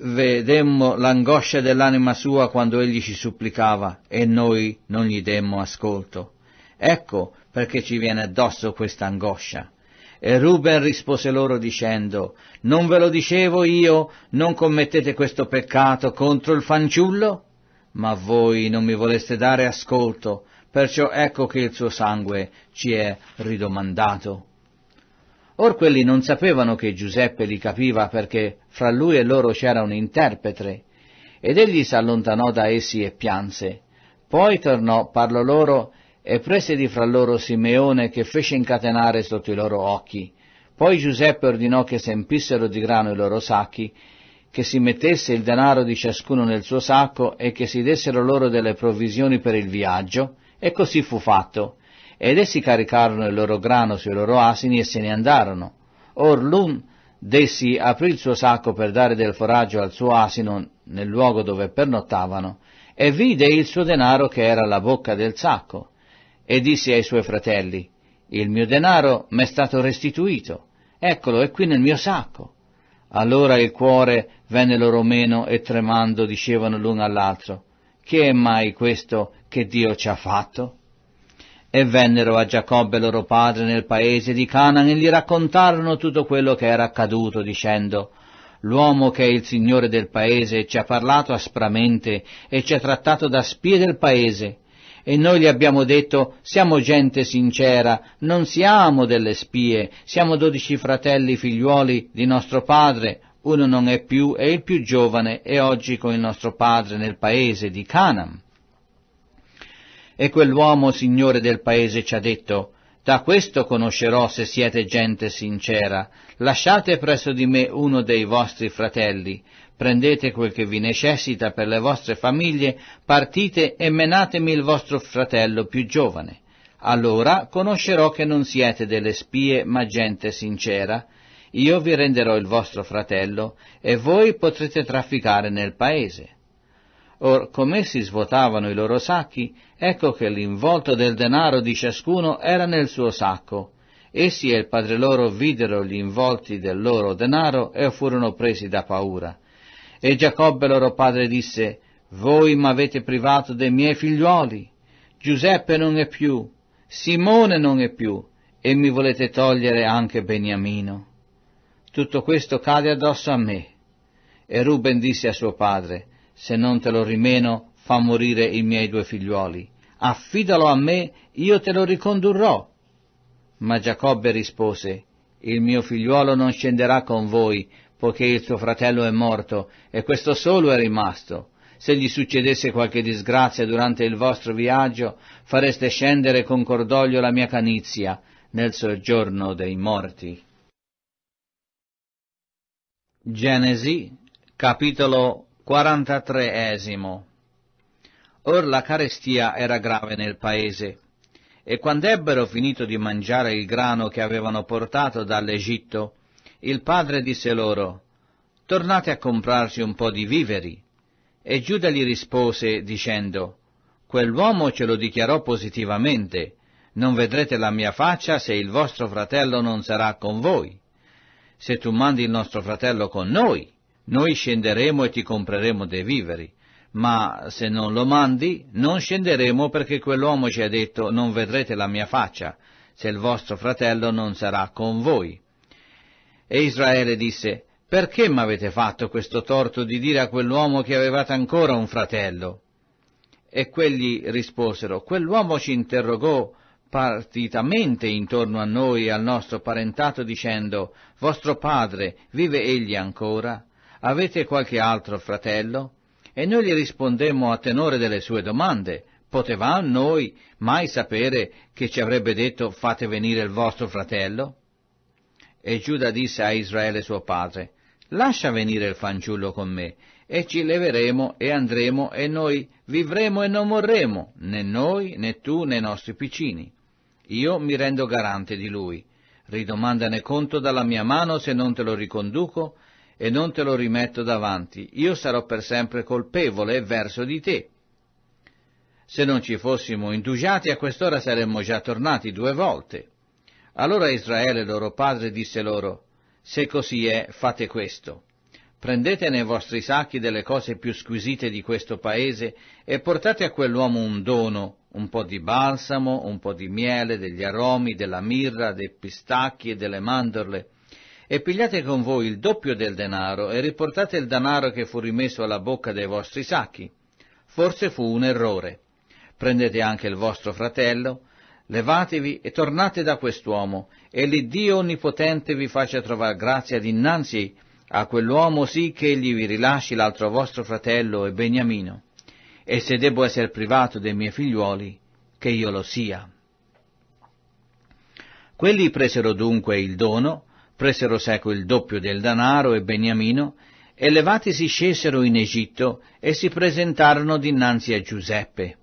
vedemmo l'angoscia dell'anima sua quando egli ci supplicava e noi non gli demmo ascolto. Ecco perché ci viene addosso questa angoscia. E Ruben rispose loro dicendo, Non ve lo dicevo io, non commettete questo peccato contro il fanciullo? Ma voi non mi voleste dare ascolto, perciò ecco che il suo sangue ci è ridomandato. Or quelli non sapevano che Giuseppe li capiva perché fra lui e loro c'era un interprete, ed egli s'allontanò da essi e pianse. Poi tornò, parlò loro, e prese di fra loro Simeone che fece incatenare sotto i loro occhi. Poi Giuseppe ordinò che s'empissero di grano i loro sacchi, che si mettesse il denaro di ciascuno nel suo sacco e che si dessero loro delle provvisioni per il viaggio, e così fu fatto. Ed essi caricarono il loro grano sui loro asini e se ne andarono. Or l'un d'essi aprì il suo sacco per dare del foraggio al suo asino nel luogo dove pernottavano, e vide il suo denaro che era alla bocca del sacco, e disse ai suoi fratelli, Il mio denaro m'è stato restituito, eccolo, è qui nel mio sacco. Allora il cuore venne loro meno e tremando dicevano l'un all'altro, Che è mai questo che Dio ci ha fatto? E vennero a Giacobbe loro padre nel paese di Canaan e gli raccontarono tutto quello che era accaduto, dicendo L'uomo che è il signore del paese ci ha parlato aspramente e ci ha trattato da spie del paese. E noi gli abbiamo detto siamo gente sincera, non siamo delle spie, siamo dodici fratelli figliuoli di nostro padre, uno non è più, è il più giovane e oggi con il nostro padre nel paese di Canaan. E quell'uomo, signore del paese, ci ha detto, da questo conoscerò se siete gente sincera. Lasciate presso di me uno dei vostri fratelli, prendete quel che vi necessita per le vostre famiglie, partite e menatemi il vostro fratello più giovane. Allora conoscerò che non siete delle spie, ma gente sincera. Io vi renderò il vostro fratello e voi potrete trafficare nel paese or com'essi svuotavano i loro sacchi, ecco che l'involto del denaro di ciascuno era nel suo sacco. Essi e il padre loro videro gli involti del loro denaro e furono presi da paura. E Giacobbe loro padre disse, Voi m'avete privato dei miei figliuoli. Giuseppe non è più, Simone non è più, e mi volete togliere anche Beniamino. Tutto questo cade addosso a me. E Ruben disse a suo padre, se non te lo rimeno, fa morire i miei due figliuoli. Affidalo a me, io te lo ricondurrò. Ma Giacobbe rispose, Il mio figliuolo non scenderà con voi, poiché il suo fratello è morto, e questo solo è rimasto. Se gli succedesse qualche disgrazia durante il vostro viaggio, fareste scendere con cordoglio la mia canizia nel soggiorno dei morti. Genesi, capitolo 43. Or la carestia era grave nel paese, e quando ebbero finito di mangiare il grano che avevano portato dall'Egitto, il padre disse loro, tornate a comprarci un po' di viveri. E Giuda gli rispose dicendo, quell'uomo ce lo dichiarò positivamente, non vedrete la mia faccia se il vostro fratello non sarà con voi. Se tu mandi il nostro fratello con noi, noi scenderemo e ti compreremo dei viveri, ma se non lo mandi, non scenderemo perché quell'uomo ci ha detto non vedrete la mia faccia, se il vostro fratello non sarà con voi. E Israele disse, perché m'avete fatto questo torto di dire a quell'uomo che avevate ancora un fratello? E quelli risposero, quell'uomo ci interrogò partitamente intorno a noi e al nostro parentato dicendo, vostro padre, vive egli ancora? avete qualche altro fratello? E noi gli rispondemmo a tenore delle sue domande, potevamo noi mai sapere che ci avrebbe detto fate venire il vostro fratello? E Giuda disse a Israele suo padre, lascia venire il fanciullo con me, e ci leveremo e andremo e noi vivremo e non morremo, né noi, né tu, né i nostri piccini. Io mi rendo garante di lui. Ridomandane conto dalla mia mano se non te lo riconduco, e non te lo rimetto davanti, io sarò per sempre colpevole verso di te. Se non ci fossimo indugiati a quest'ora saremmo già tornati due volte. Allora Israele, loro padre, disse loro, se così è, fate questo. Prendete nei vostri sacchi delle cose più squisite di questo paese e portate a quell'uomo un dono, un po' di balsamo, un po' di miele, degli aromi, della mirra, dei pistacchi e delle mandorle e pigliate con voi il doppio del denaro e riportate il denaro che fu rimesso alla bocca dei vostri sacchi. Forse fu un errore. Prendete anche il vostro fratello, levatevi e tornate da quest'uomo, e l'Iddio Onnipotente vi faccia trovar grazia dinanzi a quell'uomo sì che egli vi rilasci l'altro vostro fratello e Beniamino. E se debbo essere privato dei miei figliuoli, che io lo sia. Quelli presero dunque il dono, presero seco il doppio del danaro e Beniamino, e levatisi scesero in Egitto e si presentarono dinanzi a Giuseppe.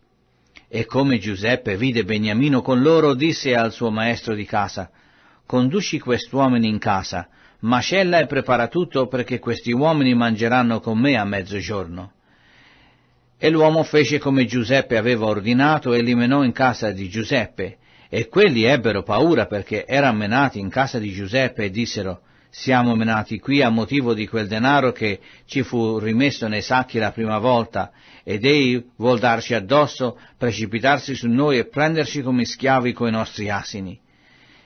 E come Giuseppe vide Beniamino con loro, disse al suo maestro di casa, Conduci quest'uomini in casa, mascella e prepara tutto perché questi uomini mangeranno con me a mezzogiorno. E l'uomo fece come Giuseppe aveva ordinato e li menò in casa di Giuseppe, e quelli ebbero paura perché erano menati in casa di Giuseppe e dissero siamo menati qui a motivo di quel denaro che ci fu rimesso nei sacchi la prima volta ed ei vuol darci addosso, precipitarsi su noi e prenderci come schiavi coi nostri asini.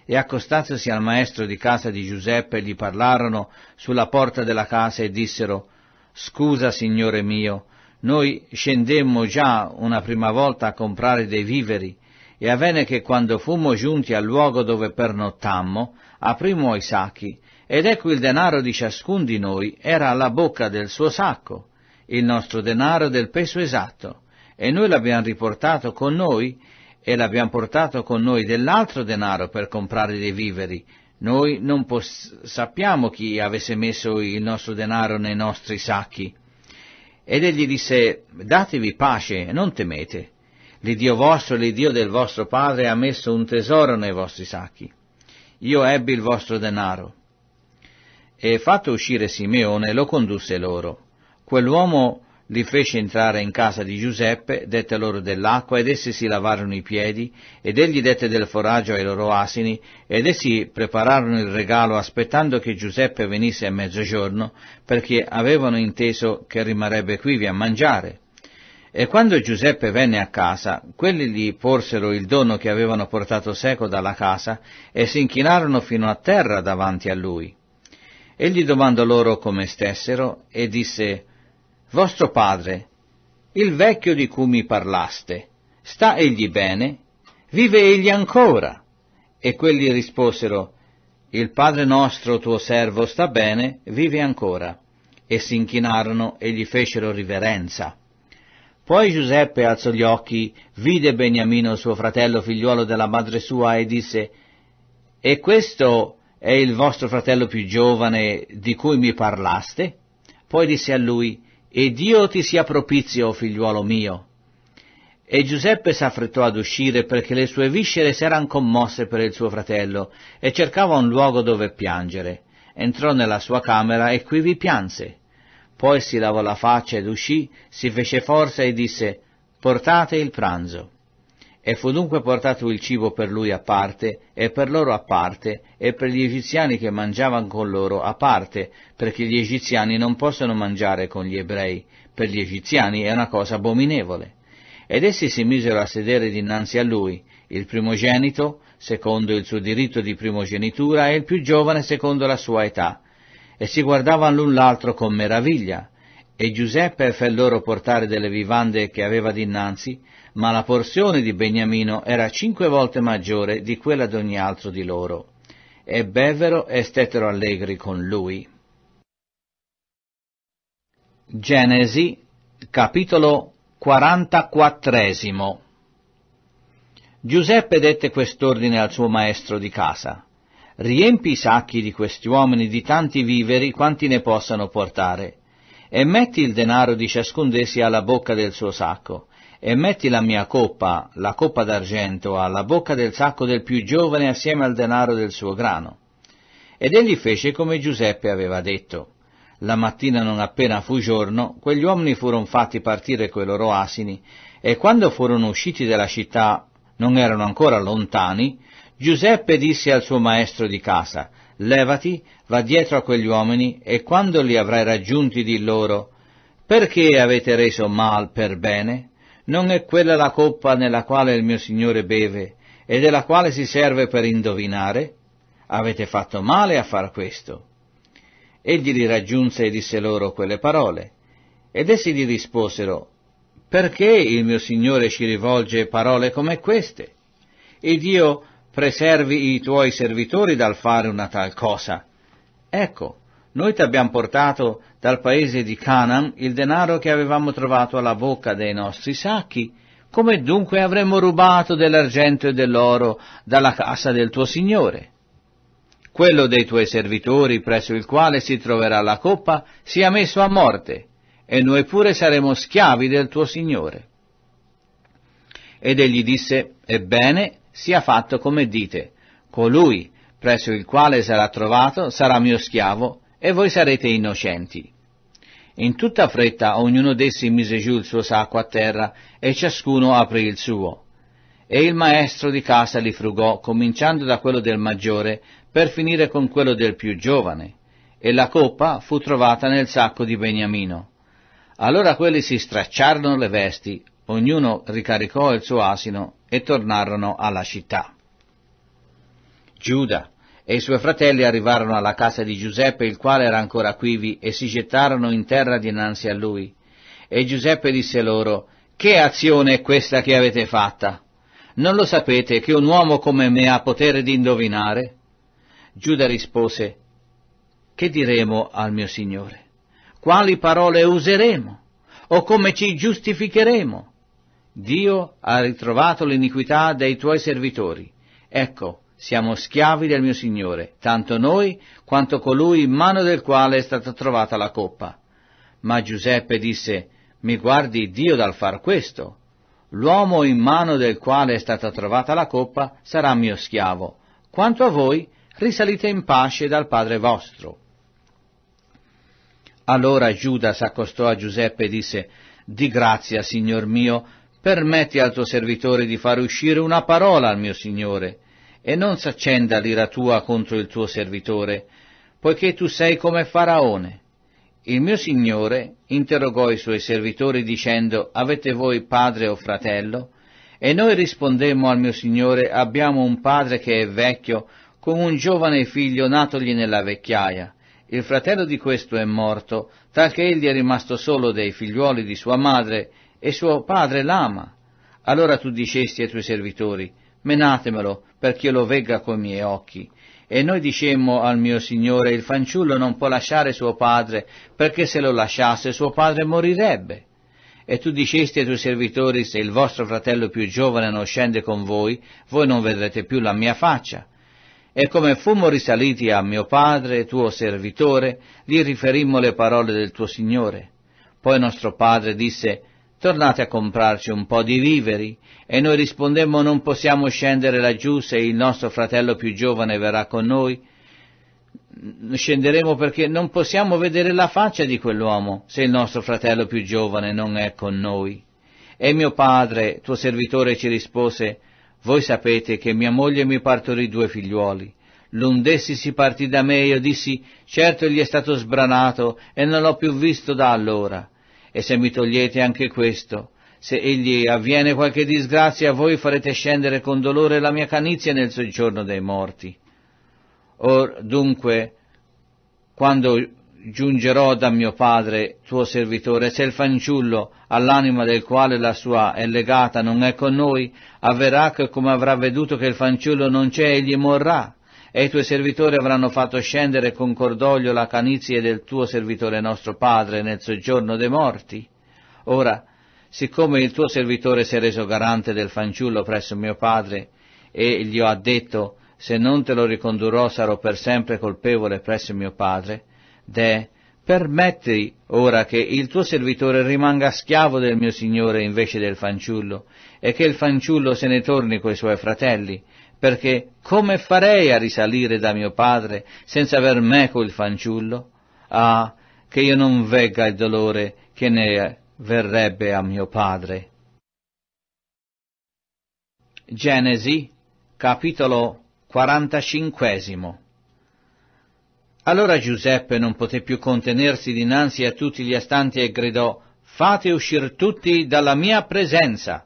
E accostatosi al maestro di casa di Giuseppe gli parlarono sulla porta della casa e dissero Scusa, signore mio, noi scendemmo già una prima volta a comprare dei viveri e avvenne che quando fummo giunti al luogo dove pernottammo, aprimmo i sacchi, ed ecco il denaro di ciascun di noi era alla bocca del suo sacco, il nostro denaro del peso esatto, e noi l'abbiamo riportato con noi, e l'abbiamo portato con noi dell'altro denaro per comprare dei viveri. Noi non poss- sappiamo chi avesse messo il nostro denaro nei nostri sacchi. Ed egli disse, datevi pace, non temete l'Iddio vostro, l'Iddio del vostro padre, ha messo un tesoro nei vostri sacchi. Io ebbi il vostro denaro. E fatto uscire Simeone, lo condusse loro. Quell'uomo li fece entrare in casa di Giuseppe, dette loro dell'acqua, ed essi si lavarono i piedi, ed egli dette del foraggio ai loro asini, ed essi prepararono il regalo aspettando che Giuseppe venisse a mezzogiorno, perché avevano inteso che rimarrebbe qui a mangiare. E quando Giuseppe venne a casa, quelli gli porsero il dono che avevano portato seco dalla casa e si inchinarono fino a terra davanti a lui. Egli domandò loro come stessero e disse, Vostro padre, il vecchio di cui mi parlaste, sta egli bene? Vive egli ancora? E quelli risposero, Il padre nostro tuo servo sta bene, vive ancora. E si inchinarono e gli fecero riverenza. Poi Giuseppe alzò gli occhi, vide Beniamino suo fratello figliuolo della madre sua e disse, E questo è il vostro fratello più giovane di cui mi parlaste? Poi disse a lui, E Dio ti sia propizio, figliuolo mio. E Giuseppe s'affrettò ad uscire perché le sue viscere s'eran commosse per il suo fratello e cercava un luogo dove piangere. Entrò nella sua camera e qui vi pianse. Poi si lavò la faccia ed uscì, si fece forza e disse, portate il pranzo. E fu dunque portato il cibo per lui a parte, e per loro a parte, e per gli egiziani che mangiavano con loro a parte, perché gli egiziani non possono mangiare con gli ebrei, per gli egiziani è una cosa abominevole. Ed essi si misero a sedere dinanzi a lui, il primogenito, secondo il suo diritto di primogenitura, e il più giovane secondo la sua età, e si guardavano l'un l'altro con meraviglia, e Giuseppe fe loro portare delle vivande che aveva dinanzi, ma la porzione di Beniamino era cinque volte maggiore di quella d'ogni altro di loro. E bevvero e stettero allegri con lui. Genesi, capitolo 44 Giuseppe dette quest'ordine al suo maestro di casa riempi i sacchi di questi uomini di tanti viveri quanti ne possano portare, e metti il denaro di ciascun d'essi alla bocca del suo sacco, e metti la mia coppa, la coppa d'argento, alla bocca del sacco del più giovane assieme al denaro del suo grano. Ed egli fece come Giuseppe aveva detto. La mattina non appena fu giorno, quegli uomini furono fatti partire coi loro asini, e quando furono usciti dalla città, non erano ancora lontani, Giuseppe disse al suo maestro di casa, levati, va dietro a quegli uomini e quando li avrai raggiunti di loro, perché avete reso mal per bene? Non è quella la coppa nella quale il mio Signore beve e della quale si serve per indovinare? Avete fatto male a far questo. Egli li raggiunse e disse loro quelle parole. Ed essi gli risposero, perché il mio Signore ci rivolge parole come queste? Ed io preservi i tuoi servitori dal fare una tal cosa. Ecco, noi ti abbiamo portato dal paese di Canaan il denaro che avevamo trovato alla bocca dei nostri sacchi, come dunque avremmo rubato dell'argento e dell'oro dalla casa del tuo Signore? Quello dei tuoi servitori presso il quale si troverà la coppa sia messo a morte, e noi pure saremo schiavi del tuo Signore. Ed egli disse, Ebbene, sia fatto come dite. Colui presso il quale sarà trovato sarà mio schiavo e voi sarete innocenti. In tutta fretta ognuno d'essi mise giù il suo sacco a terra e ciascuno aprì il suo. E il maestro di casa li frugò, cominciando da quello del maggiore, per finire con quello del più giovane. E la coppa fu trovata nel sacco di Beniamino. Allora quelli si stracciarono le vesti, ognuno ricaricò il suo asino e tornarono alla città. Giuda e i suoi fratelli arrivarono alla casa di Giuseppe, il quale era ancora quivi, e si gettarono in terra dinanzi a lui. E Giuseppe disse loro, Che azione è questa che avete fatta? Non lo sapete che un uomo come me ha potere di indovinare? Giuda rispose, Che diremo al mio Signore? Quali parole useremo? O come ci giustificheremo? Dio ha ritrovato l'iniquità dei tuoi servitori. Ecco, siamo schiavi del mio Signore, tanto noi quanto colui in mano del quale è stata trovata la coppa. Ma Giuseppe disse, mi guardi Dio dal far questo. L'uomo in mano del quale è stata trovata la coppa sarà mio schiavo. Quanto a voi, risalite in pace dal Padre vostro. Allora Giuda s'accostò a Giuseppe e disse, Di grazia, Signor mio, Permetti al tuo servitore di far uscire una parola al mio Signore, e non s'accenda l'ira tua contro il tuo servitore, poiché tu sei come Faraone. Il mio Signore interrogò i suoi servitori dicendo, avete voi padre o fratello? E noi rispondemmo al mio Signore, abbiamo un padre che è vecchio, con un giovane figlio natogli nella vecchiaia. Il fratello di questo è morto, tal che egli è rimasto solo dei figliuoli di sua madre, e suo padre l'ama. Allora tu dicesti ai tuoi servitori, menatemelo, perché io lo vegga coi miei occhi. E noi dicemmo al mio signore, il fanciullo non può lasciare suo padre, perché se lo lasciasse suo padre morirebbe. E tu dicesti ai tuoi servitori, se il vostro fratello più giovane non scende con voi, voi non vedrete più la mia faccia. E come fummo risaliti a mio padre, tuo servitore, gli riferimmo le parole del tuo signore. Poi nostro padre disse, tornate a comprarci un po' di viveri. E noi rispondemmo non possiamo scendere laggiù se il nostro fratello più giovane verrà con noi. Scenderemo perché non possiamo vedere la faccia di quell'uomo se il nostro fratello più giovane non è con noi. E mio padre, tuo servitore, ci rispose, voi sapete che mia moglie mi partorì due figliuoli. d'essi si partì da me e io dissi, certo gli è stato sbranato e non l'ho più visto da allora e se mi togliete anche questo, se egli avviene qualche disgrazia, voi farete scendere con dolore la mia canizia nel soggiorno dei morti. Or dunque, quando giungerò da mio padre, tuo servitore, se il fanciullo, all'anima del quale la sua è legata, non è con noi, avverrà che come avrà veduto che il fanciullo non c'è, egli morrà e i tuoi servitori avranno fatto scendere con cordoglio la canizie del tuo servitore nostro padre nel soggiorno dei morti. Ora, siccome il tuo servitore si è reso garante del fanciullo presso mio padre, e gli ho detto, se non te lo ricondurrò sarò per sempre colpevole presso mio padre, de, permetti ora che il tuo servitore rimanga schiavo del mio signore invece del fanciullo, e che il fanciullo se ne torni coi suoi fratelli, perché come farei a risalire da mio padre senza aver meco il fanciullo? Ah, che io non vegga il dolore che ne verrebbe a mio padre. Genesi, capitolo 45 Allora Giuseppe non poté più contenersi dinanzi a tutti gli astanti e gridò, Fate uscir tutti dalla mia presenza.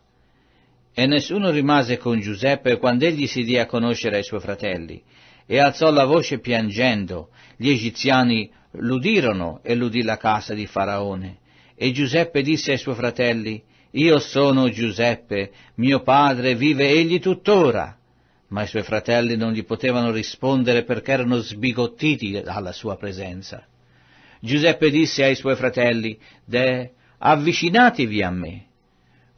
E nessuno rimase con Giuseppe quando egli si dia a conoscere ai suoi fratelli. E alzò la voce piangendo. Gli egiziani l'udirono e l'udì la casa di Faraone. E Giuseppe disse ai suoi fratelli, Io sono Giuseppe, mio padre vive egli tuttora. Ma i suoi fratelli non gli potevano rispondere perché erano sbigottiti alla sua presenza. Giuseppe disse ai suoi fratelli, De, avvicinatevi a me.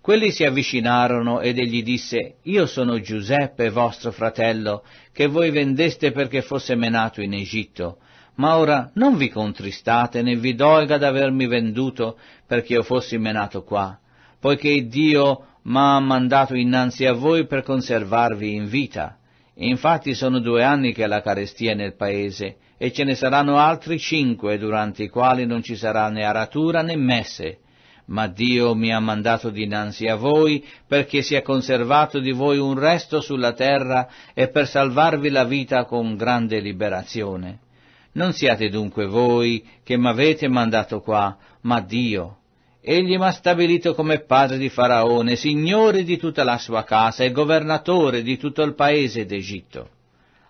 Quelli si avvicinarono ed egli disse, Io sono Giuseppe, vostro fratello, che voi vendeste perché fosse menato in Egitto. Ma ora non vi contristate né vi dolga d'avermi venduto perché io fossi menato qua, poiché Dio m'ha mandato innanzi a voi per conservarvi in vita. Infatti sono due anni che la carestia è nel paese, e ce ne saranno altri cinque durante i quali non ci sarà né aratura né messe ma Dio mi ha mandato dinanzi a voi perché sia conservato di voi un resto sulla terra e per salvarvi la vita con grande liberazione. Non siate dunque voi che m'avete mandato qua, ma Dio. Egli m'ha stabilito come padre di Faraone, signore di tutta la sua casa e governatore di tutto il paese d'Egitto.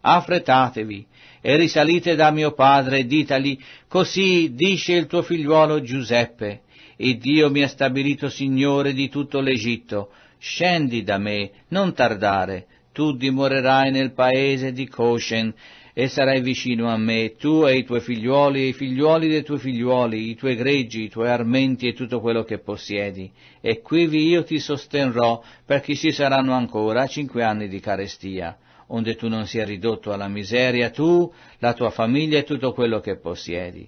Affrettatevi e risalite da mio padre e ditali, così dice il tuo figliuolo Giuseppe, e Dio mi ha stabilito Signore di tutto l'Egitto. Scendi da me, non tardare, tu dimorerai nel paese di Coshen e sarai vicino a me, tu e i tuoi figliuoli e i figliuoli dei tuoi figliuoli, i tuoi greggi, i tuoi armenti e tutto quello che possiedi. E quivi io ti sosterrò, perché ci saranno ancora cinque anni di carestia, onde tu non sia ridotto alla miseria, tu, la tua famiglia e tutto quello che possiedi.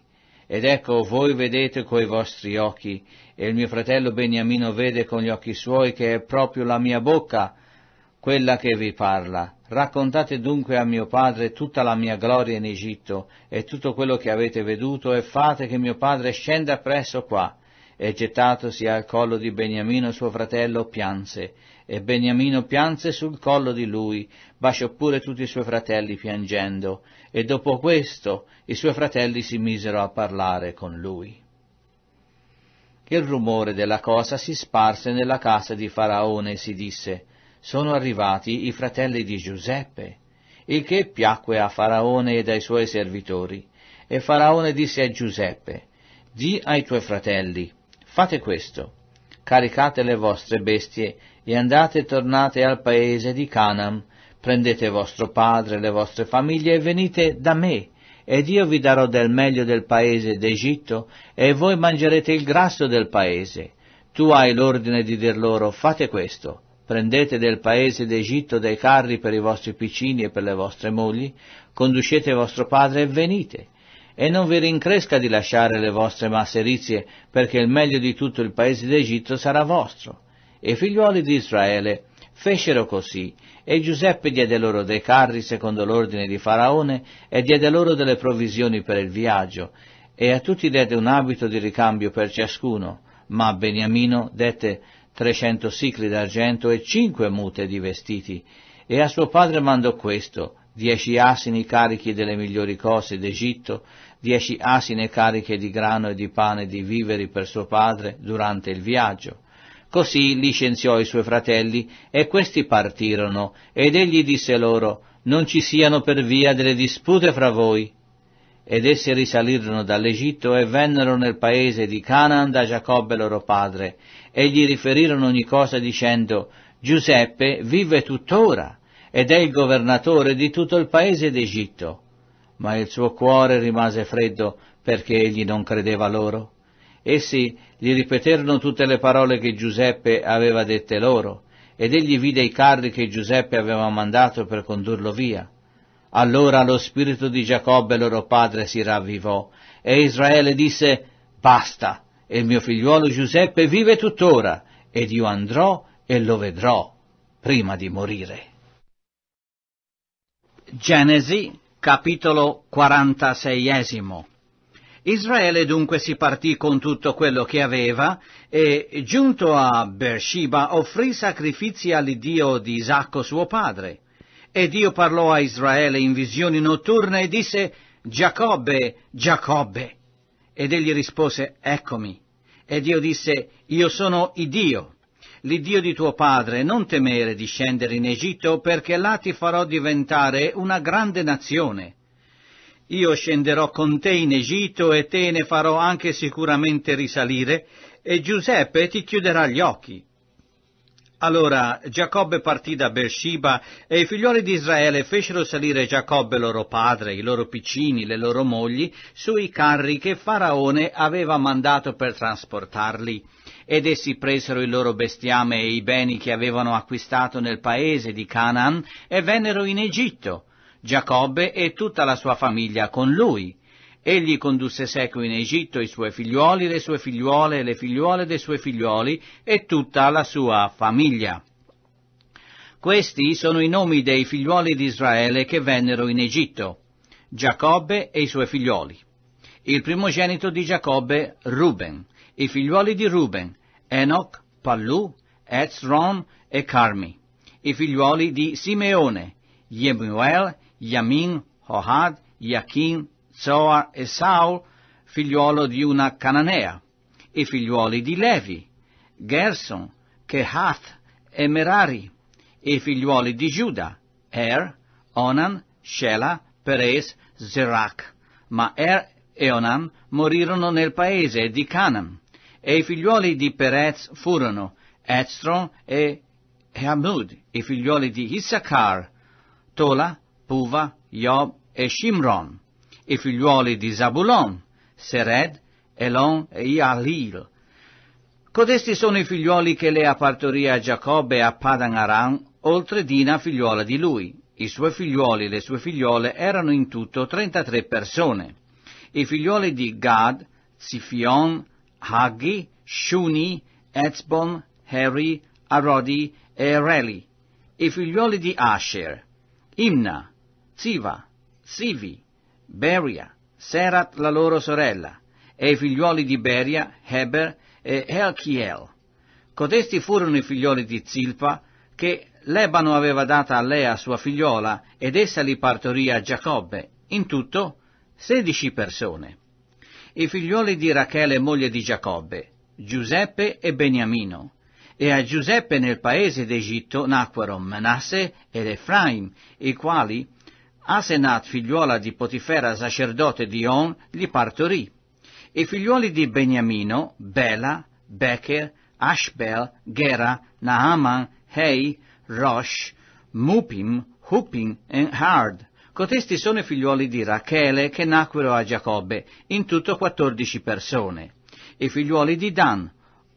Ed ecco, voi vedete coi vostri occhi, e il mio fratello Beniamino vede con gli occhi suoi che è proprio la mia bocca quella che vi parla. Raccontate dunque a mio padre tutta la mia gloria in Egitto e tutto quello che avete veduto e fate che mio padre scenda presso qua. E gettatosi al collo di Beniamino suo fratello pianse, e Beniamino pianse sul collo di lui, baciò pure tutti i suoi fratelli piangendo, e dopo questo i suoi fratelli si misero a parlare con lui. Il rumore della cosa si sparse nella casa di Faraone e si disse, sono arrivati i fratelli di Giuseppe, il che piacque a Faraone ed ai suoi servitori. E Faraone disse a Giuseppe, di ai tuoi fratelli, fate questo, caricate le vostre bestie e andate e tornate al paese di Canaan prendete vostro padre, le vostre famiglie e venite da me, ed io vi darò del meglio del paese d'Egitto, e voi mangerete il grasso del paese. Tu hai l'ordine di dir loro, fate questo, prendete del paese d'Egitto dei carri per i vostri piccini e per le vostre mogli, conducete vostro padre e venite. E non vi rincresca di lasciare le vostre masserizie, perché il meglio di tutto il paese d'Egitto sarà vostro. E figliuoli di Israele, Fecero così, e Giuseppe diede loro dei carri secondo l'ordine di Faraone, e diede loro delle provisioni per il viaggio, e a tutti dette un abito di ricambio per ciascuno, ma a Beniamino dette trecento sicli d'argento e cinque mute di vestiti, e a suo padre mandò questo, dieci asini carichi delle migliori cose d'Egitto, dieci asine cariche di grano e di pane e di viveri per suo padre durante il viaggio. Così licenziò i suoi fratelli, e questi partirono, ed egli disse loro, non ci siano per via delle dispute fra voi. Ed essi risalirono dall'Egitto e vennero nel paese di Canaan da Giacobbe loro padre, e gli riferirono ogni cosa dicendo, Giuseppe vive tuttora, ed è il governatore di tutto il paese d'Egitto. Ma il suo cuore rimase freddo, perché egli non credeva loro. Essi gli ripeterono tutte le parole che Giuseppe aveva dette loro, ed egli vide i carri che Giuseppe aveva mandato per condurlo via. Allora lo spirito di Giacobbe loro padre si ravvivò, e Israele disse, Basta, e il mio figliuolo Giuseppe vive tuttora, ed io andrò e lo vedrò prima di morire. Genesi, capitolo 46 Israele dunque si partì con tutto quello che aveva e, giunto a Beersheba, offrì sacrifici all'Iddio di Isacco suo padre. E Dio parlò a Israele in visioni notturne e disse, Giacobbe, Giacobbe. Ed egli rispose, Eccomi. E Dio disse, Io sono Iddio, l'Iddio di tuo padre, non temere di scendere in Egitto, perché là ti farò diventare una grande nazione io scenderò con te in Egitto e te ne farò anche sicuramente risalire, e Giuseppe ti chiuderà gli occhi. Allora Giacobbe partì da Beersheba e i figlioli di Israele fecero salire Giacobbe loro padre, i loro piccini, le loro mogli, sui carri che Faraone aveva mandato per trasportarli. Ed essi presero il loro bestiame e i beni che avevano acquistato nel paese di Canaan e vennero in Egitto Giacobbe e tutta la sua famiglia con lui. Egli condusse seco in Egitto i suoi figliuoli, le sue figliuole le figliuole dei suoi figliuoli e tutta la sua famiglia. Questi sono i nomi dei figliuoli di Israele che vennero in Egitto, Giacobbe e i suoi figliuoli. Il primogenito di Giacobbe, Ruben. I figliuoli di Ruben, Enoch, Pallu, Ezrom e Carmi. I figliuoli di Simeone, Yemuel Yamin, Hohad, Iachin, Zoar e Saul, figliuolo di una cananea, i figliuoli di Levi, Gerson, Kehath e Merari, i figliuoli di Giuda, Er, Onan, Shela, Perez, Zerach. Ma Er e Onan morirono nel paese di Canaan, e i figliuoli di Perez furono Ezron e Hamud, i figliuoli di Issachar, Tola, Puva, Job e Shimron, i figliuoli di Zabulon, Sered, Elon e Ialil. Codesti sono i figliuoli che Lea partorì a Giacobbe e a Padan Aram, oltre Dina figliuola di lui. I suoi figliuoli e le sue figliuole erano in tutto 33 persone. I figliuoli di Gad, Zifion, Haggi, Shuni, Etzbon, Heri, Arodi e Reli. I figliuoli di Asher, Imna, Ziva, Sivi, Beria, Serat la loro sorella, e i figliuoli di Beria, Heber e Elchiel. Codesti furono i figlioli di Zilpa, che Lebano aveva data a Lea sua figliola, ed essa li partorì a Giacobbe, in tutto sedici persone. I figlioli di Rachele, moglie di Giacobbe, Giuseppe e Beniamino. E a Giuseppe nel paese d'Egitto nacquero Manasse ed Efraim, i quali Asenat, figliuola di Potifera, sacerdote di On, li partorì. I figliuoli di Beniamino, Bela, Becher, Ashbel, Gera, Naaman, Hei, Rosh, Mupim, Hupim e Hard. Cotesti sono i figliuoli di Rachele che nacquero a Giacobbe, in tutto quattordici persone. I figliuoli di Dan,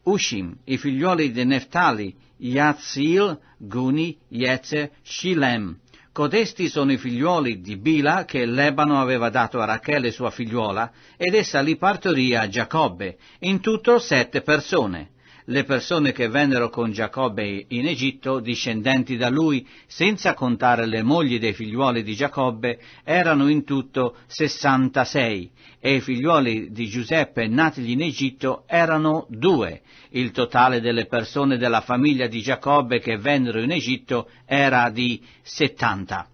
Ushim, i figliuoli di Neftali, Yazil, Guni, Yetzer, Shilem, Codesti sono i figliuoli di Bila che l'Ebano aveva dato a Rachele sua figliuola, ed essa li partorì a Giacobbe, in tutto sette persone le persone che vennero con Giacobbe in Egitto, discendenti da lui, senza contare le mogli dei figliuoli di Giacobbe, erano in tutto 66 e i figliuoli di Giuseppe nati in Egitto erano due. Il totale delle persone della famiglia di Giacobbe che vennero in Egitto era di 70.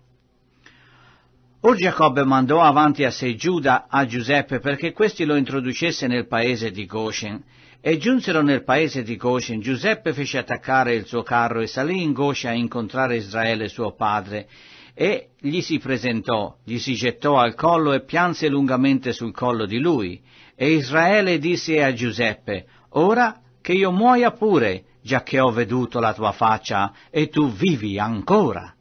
O Giacobbe mandò avanti a sé Giuda a Giuseppe perché questi lo introducesse nel paese di Goshen e giunsero nel paese di Goshen, Giuseppe fece attaccare il suo carro e salì in Goshen a incontrare Israele suo padre, e gli si presentò, gli si gettò al collo e pianse lungamente sul collo di lui. E Israele disse a Giuseppe, Ora che io muoia pure, già che ho veduto la tua faccia, e tu vivi ancora.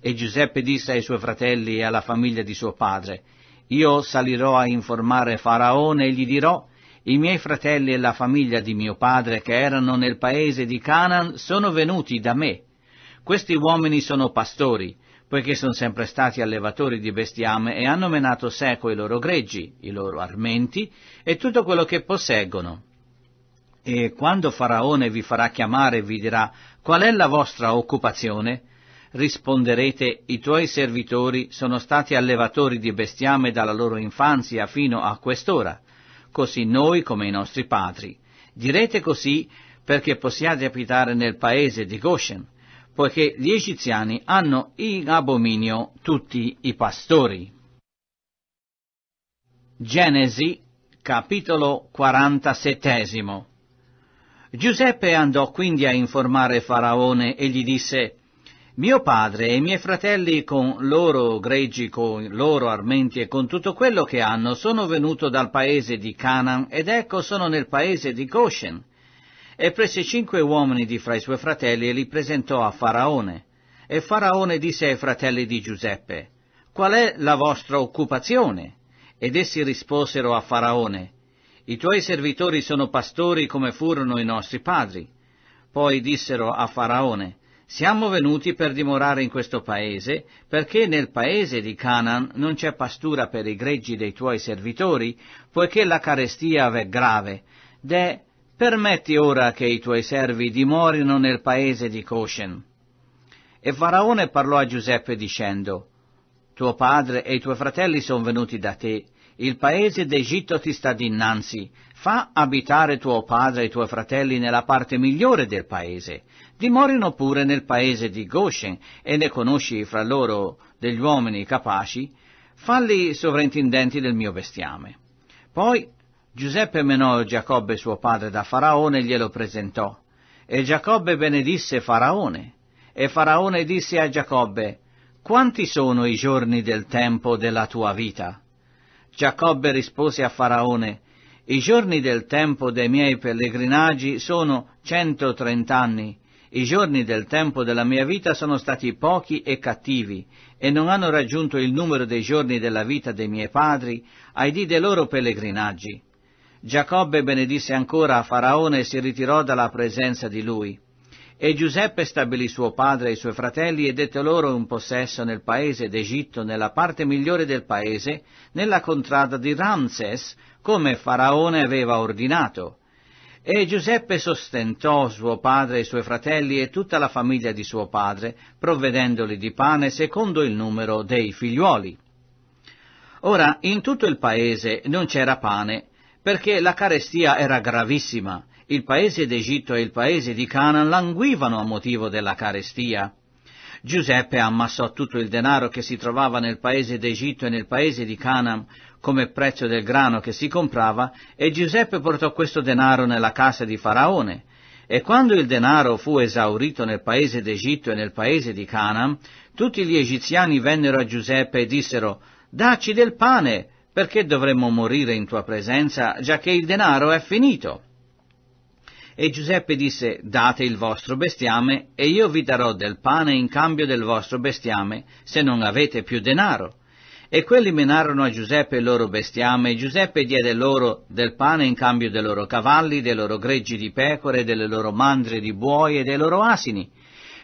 E Giuseppe disse ai suoi fratelli e alla famiglia di suo padre, Io salirò a informare Faraone e gli dirò, i miei fratelli e la famiglia di mio padre che erano nel paese di Canaan sono venuti da me. Questi uomini sono pastori, poiché sono sempre stati allevatori di bestiame e hanno menato seco i loro greggi, i loro armenti e tutto quello che posseggono. E quando Faraone vi farà chiamare e vi dirà qual è la vostra occupazione, risponderete i tuoi servitori sono stati allevatori di bestiame dalla loro infanzia fino a quest'ora così noi come i nostri padri. Direte così perché possiate abitare nel paese di Goshen, poiché gli egiziani hanno in abominio tutti i pastori. Genesi, capitolo 47 Giuseppe andò quindi a informare Faraone e gli disse mio padre e i miei fratelli con loro greggi, con loro armenti e con tutto quello che hanno sono venuto dal paese di Canaan ed ecco sono nel paese di Goshen. E prese cinque uomini di fra i suoi fratelli e li presentò a Faraone. E Faraone disse ai fratelli di Giuseppe, Qual è la vostra occupazione? Ed essi risposero a Faraone, I tuoi servitori sono pastori come furono i nostri padri. Poi dissero a Faraone, siamo venuti per dimorare in questo paese, perché nel paese di Canaan non c'è pastura per i greggi dei tuoi servitori, poiché la carestia è grave. De, permetti ora che i tuoi servi dimorino nel paese di Coshen. E Faraone parlò a Giuseppe dicendo, Tuo padre e i tuoi fratelli sono venuti da te, il paese d'Egitto ti sta dinanzi, fa abitare tuo padre e i tuoi fratelli nella parte migliore del paese, dimorino pure nel paese di Goshen e ne conosci fra loro degli uomini capaci, falli sovrintendenti del mio bestiame. Poi Giuseppe menò Giacobbe suo padre da Faraone e glielo presentò. E Giacobbe benedisse Faraone. E Faraone disse a Giacobbe, Quanti sono i giorni del tempo della tua vita? Giacobbe rispose a Faraone, I giorni del tempo dei miei pellegrinaggi sono centotrent'anni i giorni del tempo della mia vita sono stati pochi e cattivi, e non hanno raggiunto il numero dei giorni della vita dei miei padri, ai dì dei loro pellegrinaggi. Giacobbe benedisse ancora a Faraone e si ritirò dalla presenza di lui. E Giuseppe stabilì suo padre e i suoi fratelli e dette loro un possesso nel paese d'Egitto, nella parte migliore del paese, nella contrada di Ramses, come Faraone aveva ordinato. E Giuseppe sostentò suo padre e i suoi fratelli e tutta la famiglia di suo padre, provvedendoli di pane secondo il numero dei figliuoli. Ora, in tutto il paese non c'era pane, perché la carestia era gravissima. Il paese d'Egitto e il paese di Canaan languivano a motivo della carestia. Giuseppe ammassò tutto il denaro che si trovava nel paese d'Egitto e nel paese di Canaan, come prezzo del grano che si comprava e Giuseppe portò questo denaro nella casa di Faraone. E quando il denaro fu esaurito nel paese d'Egitto e nel paese di Canaan, tutti gli egiziani vennero a Giuseppe e dissero, Dacci del pane, perché dovremmo morire in tua presenza, già che il denaro è finito? E Giuseppe disse, Date il vostro bestiame, e io vi darò del pane in cambio del vostro bestiame, se non avete più denaro. E quelli menarono a Giuseppe il loro bestiame, e Giuseppe diede loro del pane in cambio dei loro cavalli, dei loro greggi di pecore, delle loro mandre di buoi e dei loro asini.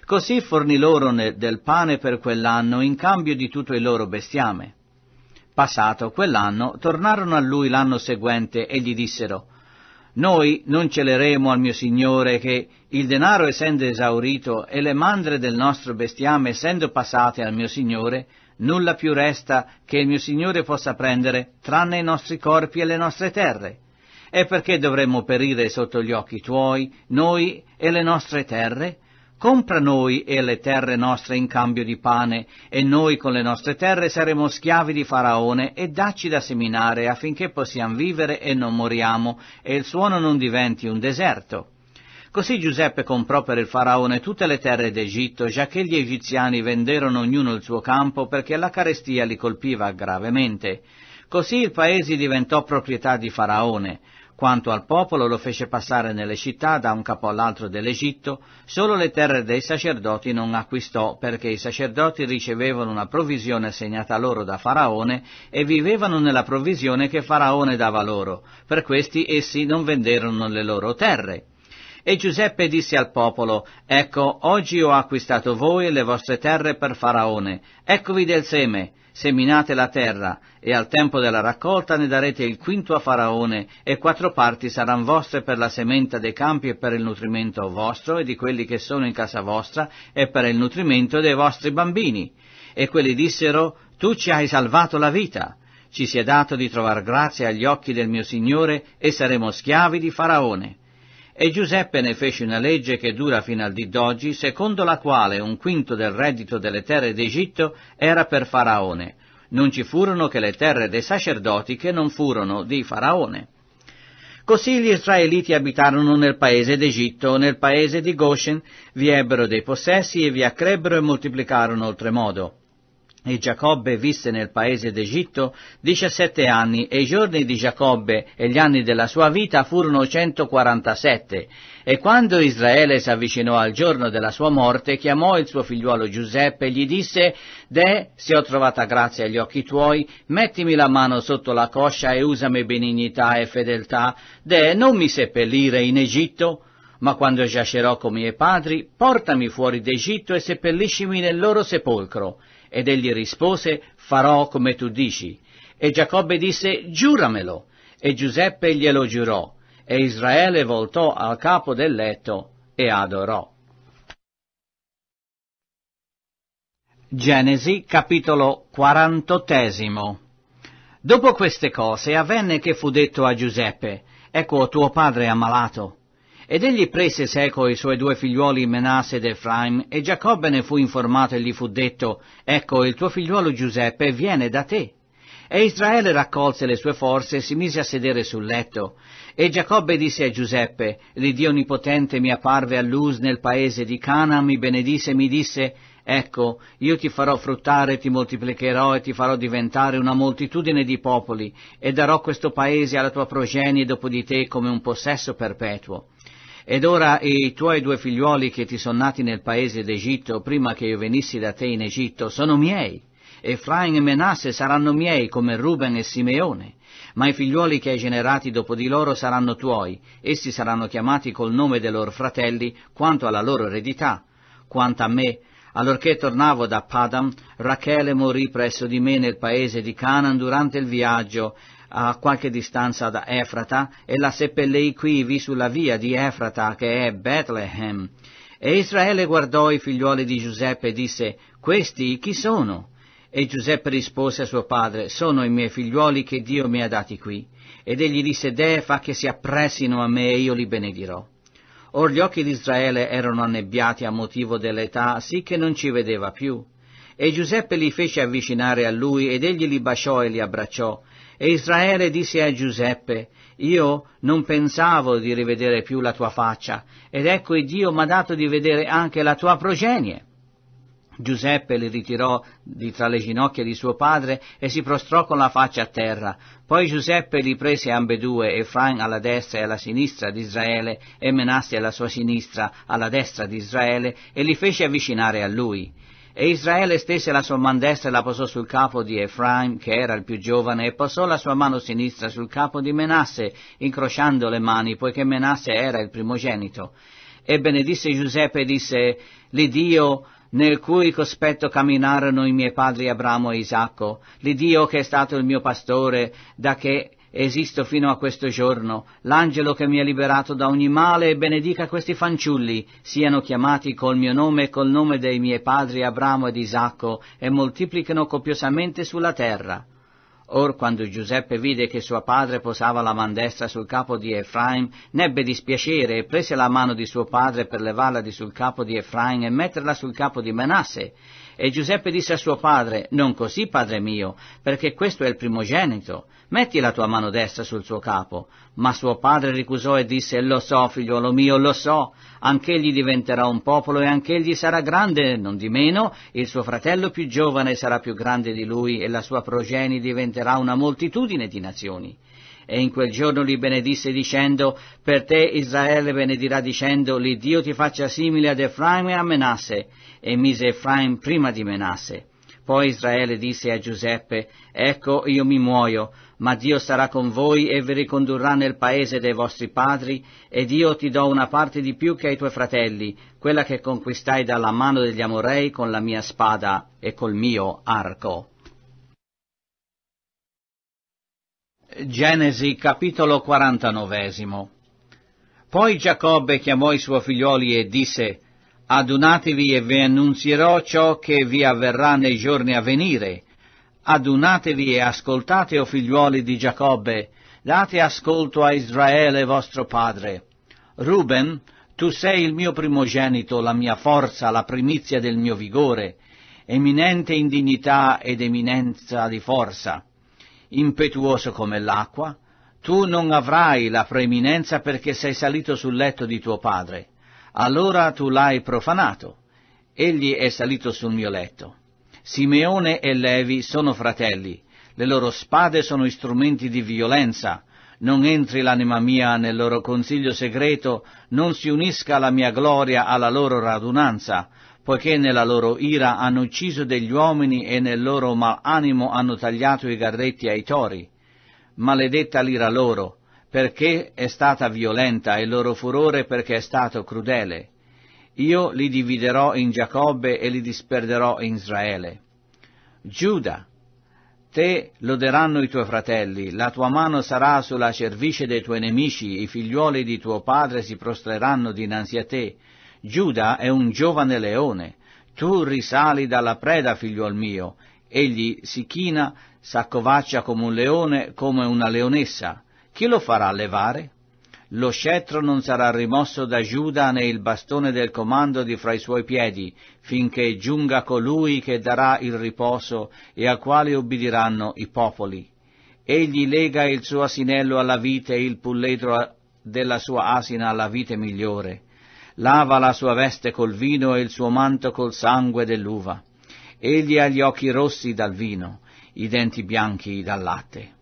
Così fornì loro del pane per quell'anno in cambio di tutto il loro bestiame. Passato quell'anno, tornarono a lui l'anno seguente e gli dissero, Noi non celeremo al mio Signore che il denaro essendo esaurito e le mandre del nostro bestiame essendo passate al mio Signore, nulla più resta che il mio Signore possa prendere, tranne i nostri corpi e le nostre terre. E perché dovremmo perire sotto gli occhi tuoi, noi e le nostre terre? Compra noi e le terre nostre in cambio di pane, e noi con le nostre terre saremo schiavi di Faraone, e dacci da seminare affinché possiamo vivere e non moriamo, e il suono non diventi un deserto. Così Giuseppe comprò per il faraone tutte le terre d'Egitto, già che gli egiziani venderono ognuno il suo campo perché la carestia li colpiva gravemente. Così il paese diventò proprietà di faraone. Quanto al popolo lo fece passare nelle città da un capo all'altro dell'Egitto, solo le terre dei sacerdoti non acquistò perché i sacerdoti ricevevano una provvisione assegnata loro da Faraone e vivevano nella provvisione che Faraone dava loro, per questi essi non venderono le loro terre. E Giuseppe disse al popolo, Ecco, oggi ho acquistato voi e le vostre terre per Faraone. Eccovi del seme, seminate la terra, e al tempo della raccolta ne darete il quinto a Faraone, e quattro parti saranno vostre per la sementa dei campi e per il nutrimento vostro e di quelli che sono in casa vostra, e per il nutrimento dei vostri bambini. E quelli dissero, Tu ci hai salvato la vita ci si è dato di trovar grazia agli occhi del mio Signore e saremo schiavi di Faraone. E Giuseppe ne fece una legge che dura fino al dì d'oggi, secondo la quale un quinto del reddito delle terre d'Egitto era per Faraone. Non ci furono che le terre dei sacerdoti che non furono di Faraone. Così gli israeliti abitarono nel paese d'Egitto, nel paese di Goshen, vi ebbero dei possessi e vi accrebbero e moltiplicarono oltremodo. E Giacobbe visse nel paese d'Egitto diciassette anni, e i giorni di Giacobbe e gli anni della sua vita furono centoquarantasette. E quando Israele s'avvicinò al giorno della sua morte, chiamò il suo figliuolo Giuseppe e gli disse, De, se ho trovata grazia agli occhi tuoi, mettimi la mano sotto la coscia e usami benignità e fedeltà. De, non mi seppellire in Egitto, ma quando giacerò con miei padri, portami fuori d'Egitto e seppelliscimi nel loro sepolcro. Ed egli rispose, farò come tu dici. E Giacobbe disse, giuramelo. E Giuseppe glielo giurò. E Israele voltò al capo del letto e adorò. Genesi capitolo quarantottesimo Dopo queste cose avvenne che fu detto a Giuseppe, ecco tuo padre è ammalato, ed egli prese seco i suoi due figliuoli Menasse ed Efraim, e Giacobbe ne fu informato e gli fu detto, Ecco, il tuo figliuolo Giuseppe viene da te. E Israele raccolse le sue forze e si mise a sedere sul letto. E Giacobbe disse a Giuseppe, l'Iddio Onnipotente mi apparve a Luz nel paese di Cana, mi benedisse e mi disse, Ecco, io ti farò fruttare, ti moltiplicherò e ti farò diventare una moltitudine di popoli, e darò questo paese alla tua progenie dopo di te come un possesso perpetuo. Ed ora i tuoi due figliuoli che ti sono nati nel paese d'Egitto prima che io venissi da te in Egitto sono miei. Efraim e Menasse saranno miei come Ruben e Simeone. Ma i figliuoli che hai generati dopo di loro saranno tuoi, essi saranno chiamati col nome dei loro fratelli quanto alla loro eredità. Quanto a me, Allorché tornavo da Padam, Rachele morì presso di me nel paese di Canaan durante il viaggio a qualche distanza da Efrata e la seppellì quivi sulla via di Efrata che è Bethlehem. E Israele guardò i figliuoli di Giuseppe e disse, Questi chi sono? E Giuseppe rispose a suo padre, Sono i miei figliuoli che Dio mi ha dati qui. Ed egli disse, Deh, fa che si appressino a me e io li benedirò. Or gli occhi di Israele erano annebbiati a motivo dell'età, sì che non ci vedeva più. E Giuseppe li fece avvicinare a lui ed egli li baciò e li abbracciò. E Israele disse a Giuseppe, io non pensavo di rivedere più la tua faccia, ed ecco il Dio mi ha dato di vedere anche la tua progenie. Giuseppe li ritirò di tra le ginocchia di suo padre e si prostrò con la faccia a terra. Poi Giuseppe li prese ambedue, Efraim alla destra e alla sinistra di Israele, e Menasse alla sua sinistra, alla destra di Israele, e li fece avvicinare a lui. E Israele stese la sua man destra e la posò sul capo di Efraim, che era il più giovane, e posò la sua mano sinistra sul capo di Menasse, incrociando le mani, poiché Menasse era il primogenito. E benedisse Giuseppe e disse, l'Iddio nel cui cospetto camminarono i miei padri Abramo e Isacco, l'Idio che è stato il mio pastore da che esisto fino a questo giorno, l'angelo che mi ha liberato da ogni male e benedica questi fanciulli, siano chiamati col mio nome e col nome dei miei padri Abramo ed Isacco, e moltiplichino copiosamente sulla terra. Or quando Giuseppe vide che suo padre posava la man destra sul capo di Efraim, n'ebbe dispiacere e prese la mano di suo padre per levarla di sul capo di Efraim e metterla sul capo di Manasse, e Giuseppe disse a suo padre, Non così, padre mio, perché questo è il primogenito. Metti la tua mano destra sul suo capo. Ma suo padre ricusò e disse, Lo so, figliuolo mio, lo so. Anch'egli diventerà un popolo e anch'egli sarà grande, non di meno, il suo fratello più giovane sarà più grande di lui e la sua progenie diventerà una moltitudine di nazioni. E in quel giorno li benedisse dicendo, per te Israele benedirà dicendo, l'Iddio ti faccia simile ad Efraim e a Menasse, e mise Efraim prima di Menasse. Poi Israele disse a Giuseppe, Ecco io mi muoio, ma Dio sarà con voi e vi ricondurrà nel paese dei vostri padri, ed io ti do una parte di più che ai tuoi fratelli, quella che conquistai dalla mano degli amorei con la mia spada e col mio arco. Genesi capitolo 49 Poi Giacobbe chiamò i suoi figlioli e disse, Adunatevi e vi annunzierò ciò che vi avverrà nei giorni a venire. Adunatevi e ascoltate, o figliuoli di Giacobbe, date ascolto a Israele vostro padre. Ruben, tu sei il mio primogenito, la mia forza, la primizia del mio vigore, eminente in dignità ed eminenza di forza. Impetuoso come l'acqua, tu non avrai la preeminenza perché sei salito sul letto di tuo padre allora tu l'hai profanato. Egli è salito sul mio letto. Simeone e Levi sono fratelli, le loro spade sono strumenti di violenza. Non entri l'anima mia nel loro consiglio segreto, non si unisca la mia gloria alla loro radunanza, poiché nella loro ira hanno ucciso degli uomini e nel loro malanimo hanno tagliato i garretti ai tori. Maledetta l'ira loro, perché è stata violenta e il loro furore perché è stato crudele. Io li dividerò in Giacobbe e li disperderò in Israele. Giuda, te loderanno i tuoi fratelli, la tua mano sarà sulla cervice dei tuoi nemici, i figliuoli di tuo padre si prostreranno dinanzi a te. Giuda è un giovane leone, tu risali dalla preda, figliuol mio, egli si china, s'accovaccia come un leone, come una leonessa. Chi lo farà levare? Lo scettro non sarà rimosso da Giuda né il bastone del comando di fra i suoi piedi, finché giunga colui che darà il riposo e al quale obbediranno i popoli. Egli lega il suo asinello alla vite e il pulletro della sua asina alla vite migliore. Lava la sua veste col vino e il suo manto col sangue dell'uva. Egli ha gli occhi rossi dal vino, i denti bianchi dal latte.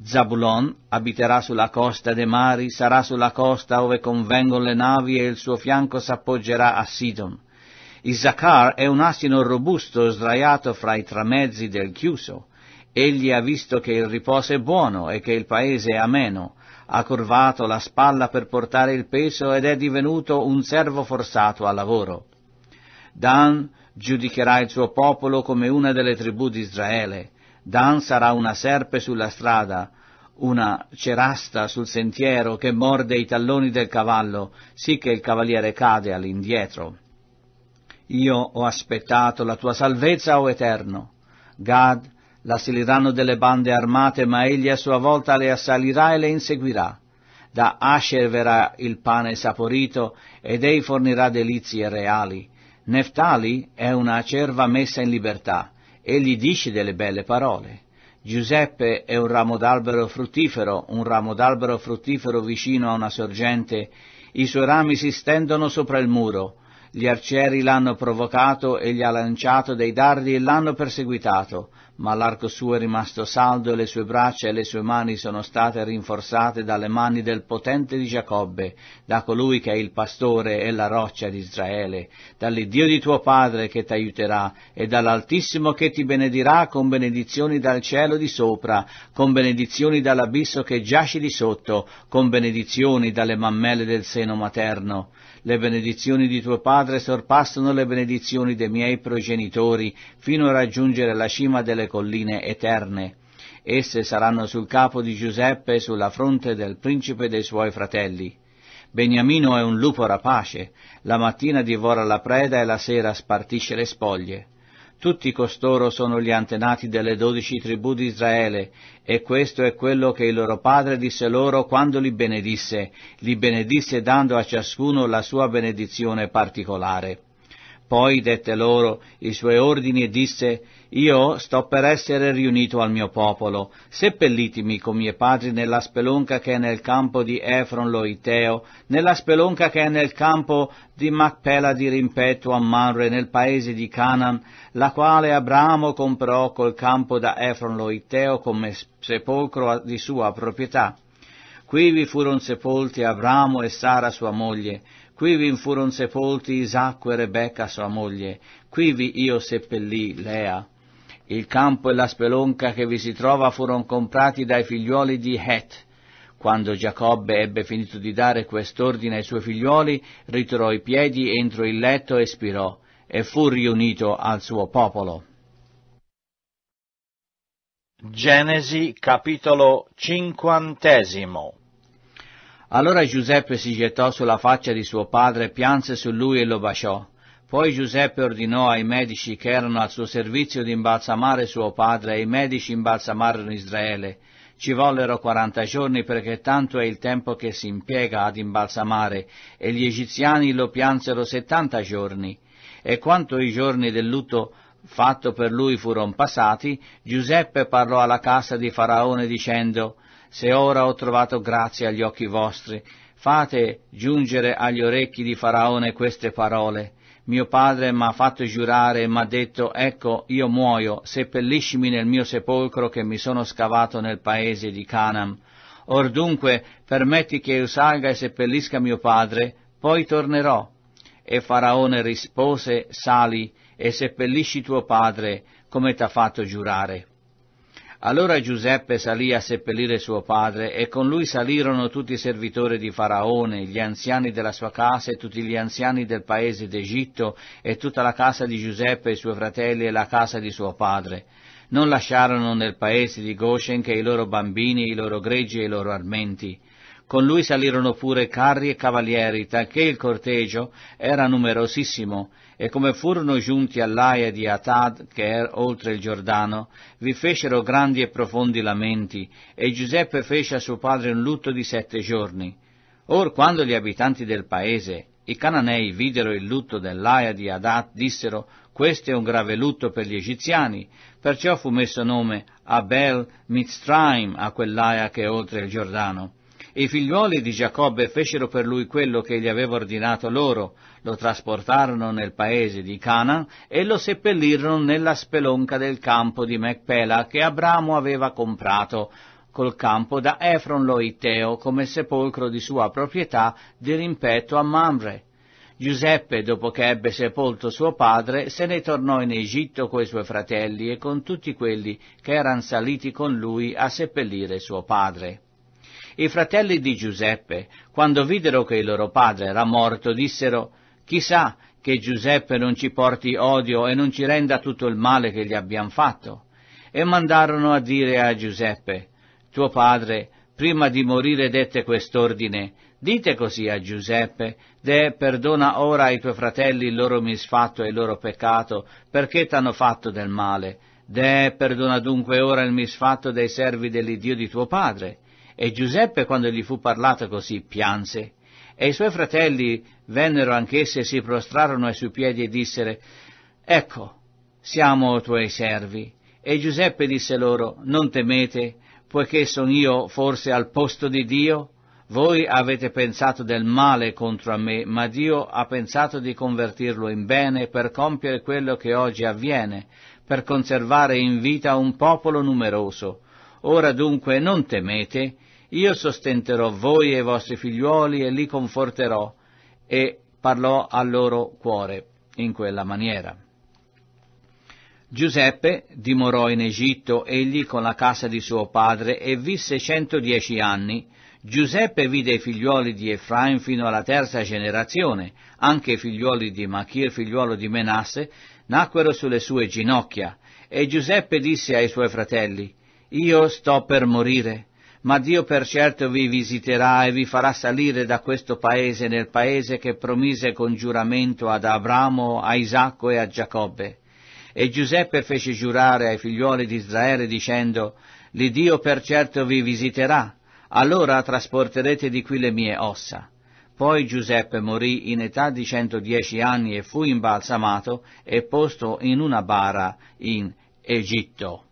Zabulon abiterà sulla costa dei mari, sarà sulla costa ove convengono le navi e il suo fianco s'appoggerà a Sidon. Issacar è un asino robusto sdraiato fra i tramezzi del chiuso. Egli ha visto che il riposo è buono e che il paese è ameno. Ha curvato la spalla per portare il peso ed è divenuto un servo forzato a lavoro. Dan giudicherà il suo popolo come una delle tribù di Israele Dan sarà una serpe sulla strada, una cerasta sul sentiero che morde i talloni del cavallo, sì che il cavaliere cade all'indietro. Io ho aspettato la tua salvezza, o Eterno. Gad l'assaliranno delle bande armate, ma egli a sua volta le assalirà e le inseguirà. Da Asher verrà il pane saporito, ed ei fornirà delizie reali. Neftali è una cerva messa in libertà Egli dice delle belle parole. Giuseppe è un ramo d'albero fruttifero, un ramo d'albero fruttifero vicino a una sorgente. I suoi rami si stendono sopra il muro. Gli arcieri l'hanno provocato e gli ha lanciato dei dardi e l'hanno perseguitato, ma l'arco suo è rimasto saldo e le sue braccia e le sue mani sono state rinforzate dalle mani del potente di Giacobbe, da colui che è il pastore e la roccia di Israele, dall'Iddio di tuo padre che t'aiuterà e dall'Altissimo che ti benedirà con benedizioni dal cielo di sopra, con benedizioni dall'abisso che giaci di sotto, con benedizioni dalle mammelle del seno materno. Le benedizioni di tuo padre sorpassano le benedizioni dei miei progenitori fino a raggiungere la cima delle colline eterne. Esse saranno sul capo di Giuseppe e sulla fronte del principe dei suoi fratelli. Beniamino è un lupo rapace, la mattina divora la preda e la sera spartisce le spoglie. Tutti costoro sono gli antenati delle dodici tribù di Israele, e questo è quello che il loro padre disse loro quando li benedisse, li benedisse dando a ciascuno la sua benedizione particolare. Poi dette loro i suoi ordini e disse, io sto per essere riunito al mio popolo, seppellitimi con miei padri nella spelonca che è nel campo di Efron Loiteo, nella spelonca che è nel campo di Macpela di Rimpeto a Manre, nel paese di Canaan, la quale Abramo comprò col campo da Efron Loiteo come sepolcro di sua proprietà. Qui vi furono sepolti Abramo e Sara sua moglie, qui vi furono sepolti Isacco e Rebecca sua moglie, qui vi io seppellì Lea. Il campo e la spelonca che vi si trova furono comprati dai figliuoli di Het. Quando Giacobbe ebbe finito di dare quest'ordine ai suoi figliuoli, ritirò i piedi entro il letto e spirò, e fu riunito al suo popolo. Genesi capitolo cinquantesimo Allora Giuseppe si gettò sulla faccia di suo padre, pianse su lui e lo baciò. Poi Giuseppe ordinò ai medici che erano al suo servizio di imbalsamare suo padre e i medici imbalsamarono Israele. Ci vollero quaranta giorni perché tanto è il tempo che si impiega ad imbalsamare e gli egiziani lo piansero settanta giorni. E quanto i giorni del lutto fatto per lui furono passati, Giuseppe parlò alla casa di Faraone dicendo Se ora ho trovato grazia agli occhi vostri, fate giungere agli orecchi di Faraone queste parole mio padre m'ha fatto giurare e m'ha detto, ecco, io muoio, seppelliscimi nel mio sepolcro che mi sono scavato nel paese di Canaan. Or dunque, permetti che io salga e seppellisca mio padre, poi tornerò. E Faraone rispose, sali e seppellisci tuo padre, come t'ha fatto giurare. Allora Giuseppe salì a seppellire suo padre e con lui salirono tutti i servitori di Faraone, gli anziani della sua casa e tutti gli anziani del paese d'Egitto e tutta la casa di Giuseppe e i suoi fratelli e la casa di suo padre. Non lasciarono nel paese di Goshen che i loro bambini, i loro greggi e i loro armenti. Con lui salirono pure carri e cavalieri, talché il corteggio era numerosissimo, e come furono giunti all'aia di Atad, che è oltre il Giordano, vi fecero grandi e profondi lamenti, e Giuseppe fece a suo padre un lutto di sette giorni. Or quando gli abitanti del paese, i cananei, videro il lutto dell'aia di Adat, dissero, questo è un grave lutto per gli egiziani, perciò fu messo nome Abel Mitzraim a quell'aia che è oltre il Giordano i figliuoli di Giacobbe fecero per lui quello che gli aveva ordinato loro, lo trasportarono nel paese di Cana e lo seppellirono nella spelonca del campo di Macpela che Abramo aveva comprato col campo da Efron lo Loiteo come sepolcro di sua proprietà di rimpetto a Mamre. Giuseppe, dopo che ebbe sepolto suo padre, se ne tornò in Egitto coi suoi fratelli e con tutti quelli che erano saliti con lui a seppellire suo padre. I fratelli di Giuseppe, quando videro che il loro padre era morto, dissero Chissà che Giuseppe non ci porti odio e non ci renda tutto il male che gli abbiamo fatto. E mandarono a dire a Giuseppe Tuo padre, prima di morire dette quest'ordine, Dite così a Giuseppe, De, perdona ora ai tuoi fratelli il loro misfatto e il loro peccato, perché t'hanno fatto del male. De, perdona dunque ora il misfatto dei servi dell'Iddio di tuo padre. E Giuseppe, quando gli fu parlato così, pianse. E i suoi fratelli vennero anch'essi e si prostrarono ai suoi piedi e dissero, Ecco, siamo tuoi servi. E Giuseppe disse loro, Non temete, poiché sono io forse al posto di Dio? Voi avete pensato del male contro a me, ma Dio ha pensato di convertirlo in bene per compiere quello che oggi avviene, per conservare in vita un popolo numeroso. Ora dunque non temete, io sostenterò voi e i vostri figliuoli e li conforterò. E parlò al loro cuore in quella maniera. Giuseppe dimorò in Egitto egli con la casa di suo padre e visse centodieci anni. Giuseppe vide i figliuoli di Efraim fino alla terza generazione, anche i figliuoli di Machir, figliuolo di Menasse, nacquero sulle sue ginocchia. E Giuseppe disse ai suoi fratelli, Io sto per morire, ma Dio per certo vi visiterà e vi farà salire da questo paese nel paese che promise con giuramento ad Abramo, a Isacco e a Giacobbe. E Giuseppe fece giurare ai figliuoli di Israele dicendo, l'Iddio per certo vi visiterà, allora trasporterete di qui le mie ossa. Poi Giuseppe morì in età di 110 anni e fu imbalsamato e posto in una bara in Egitto.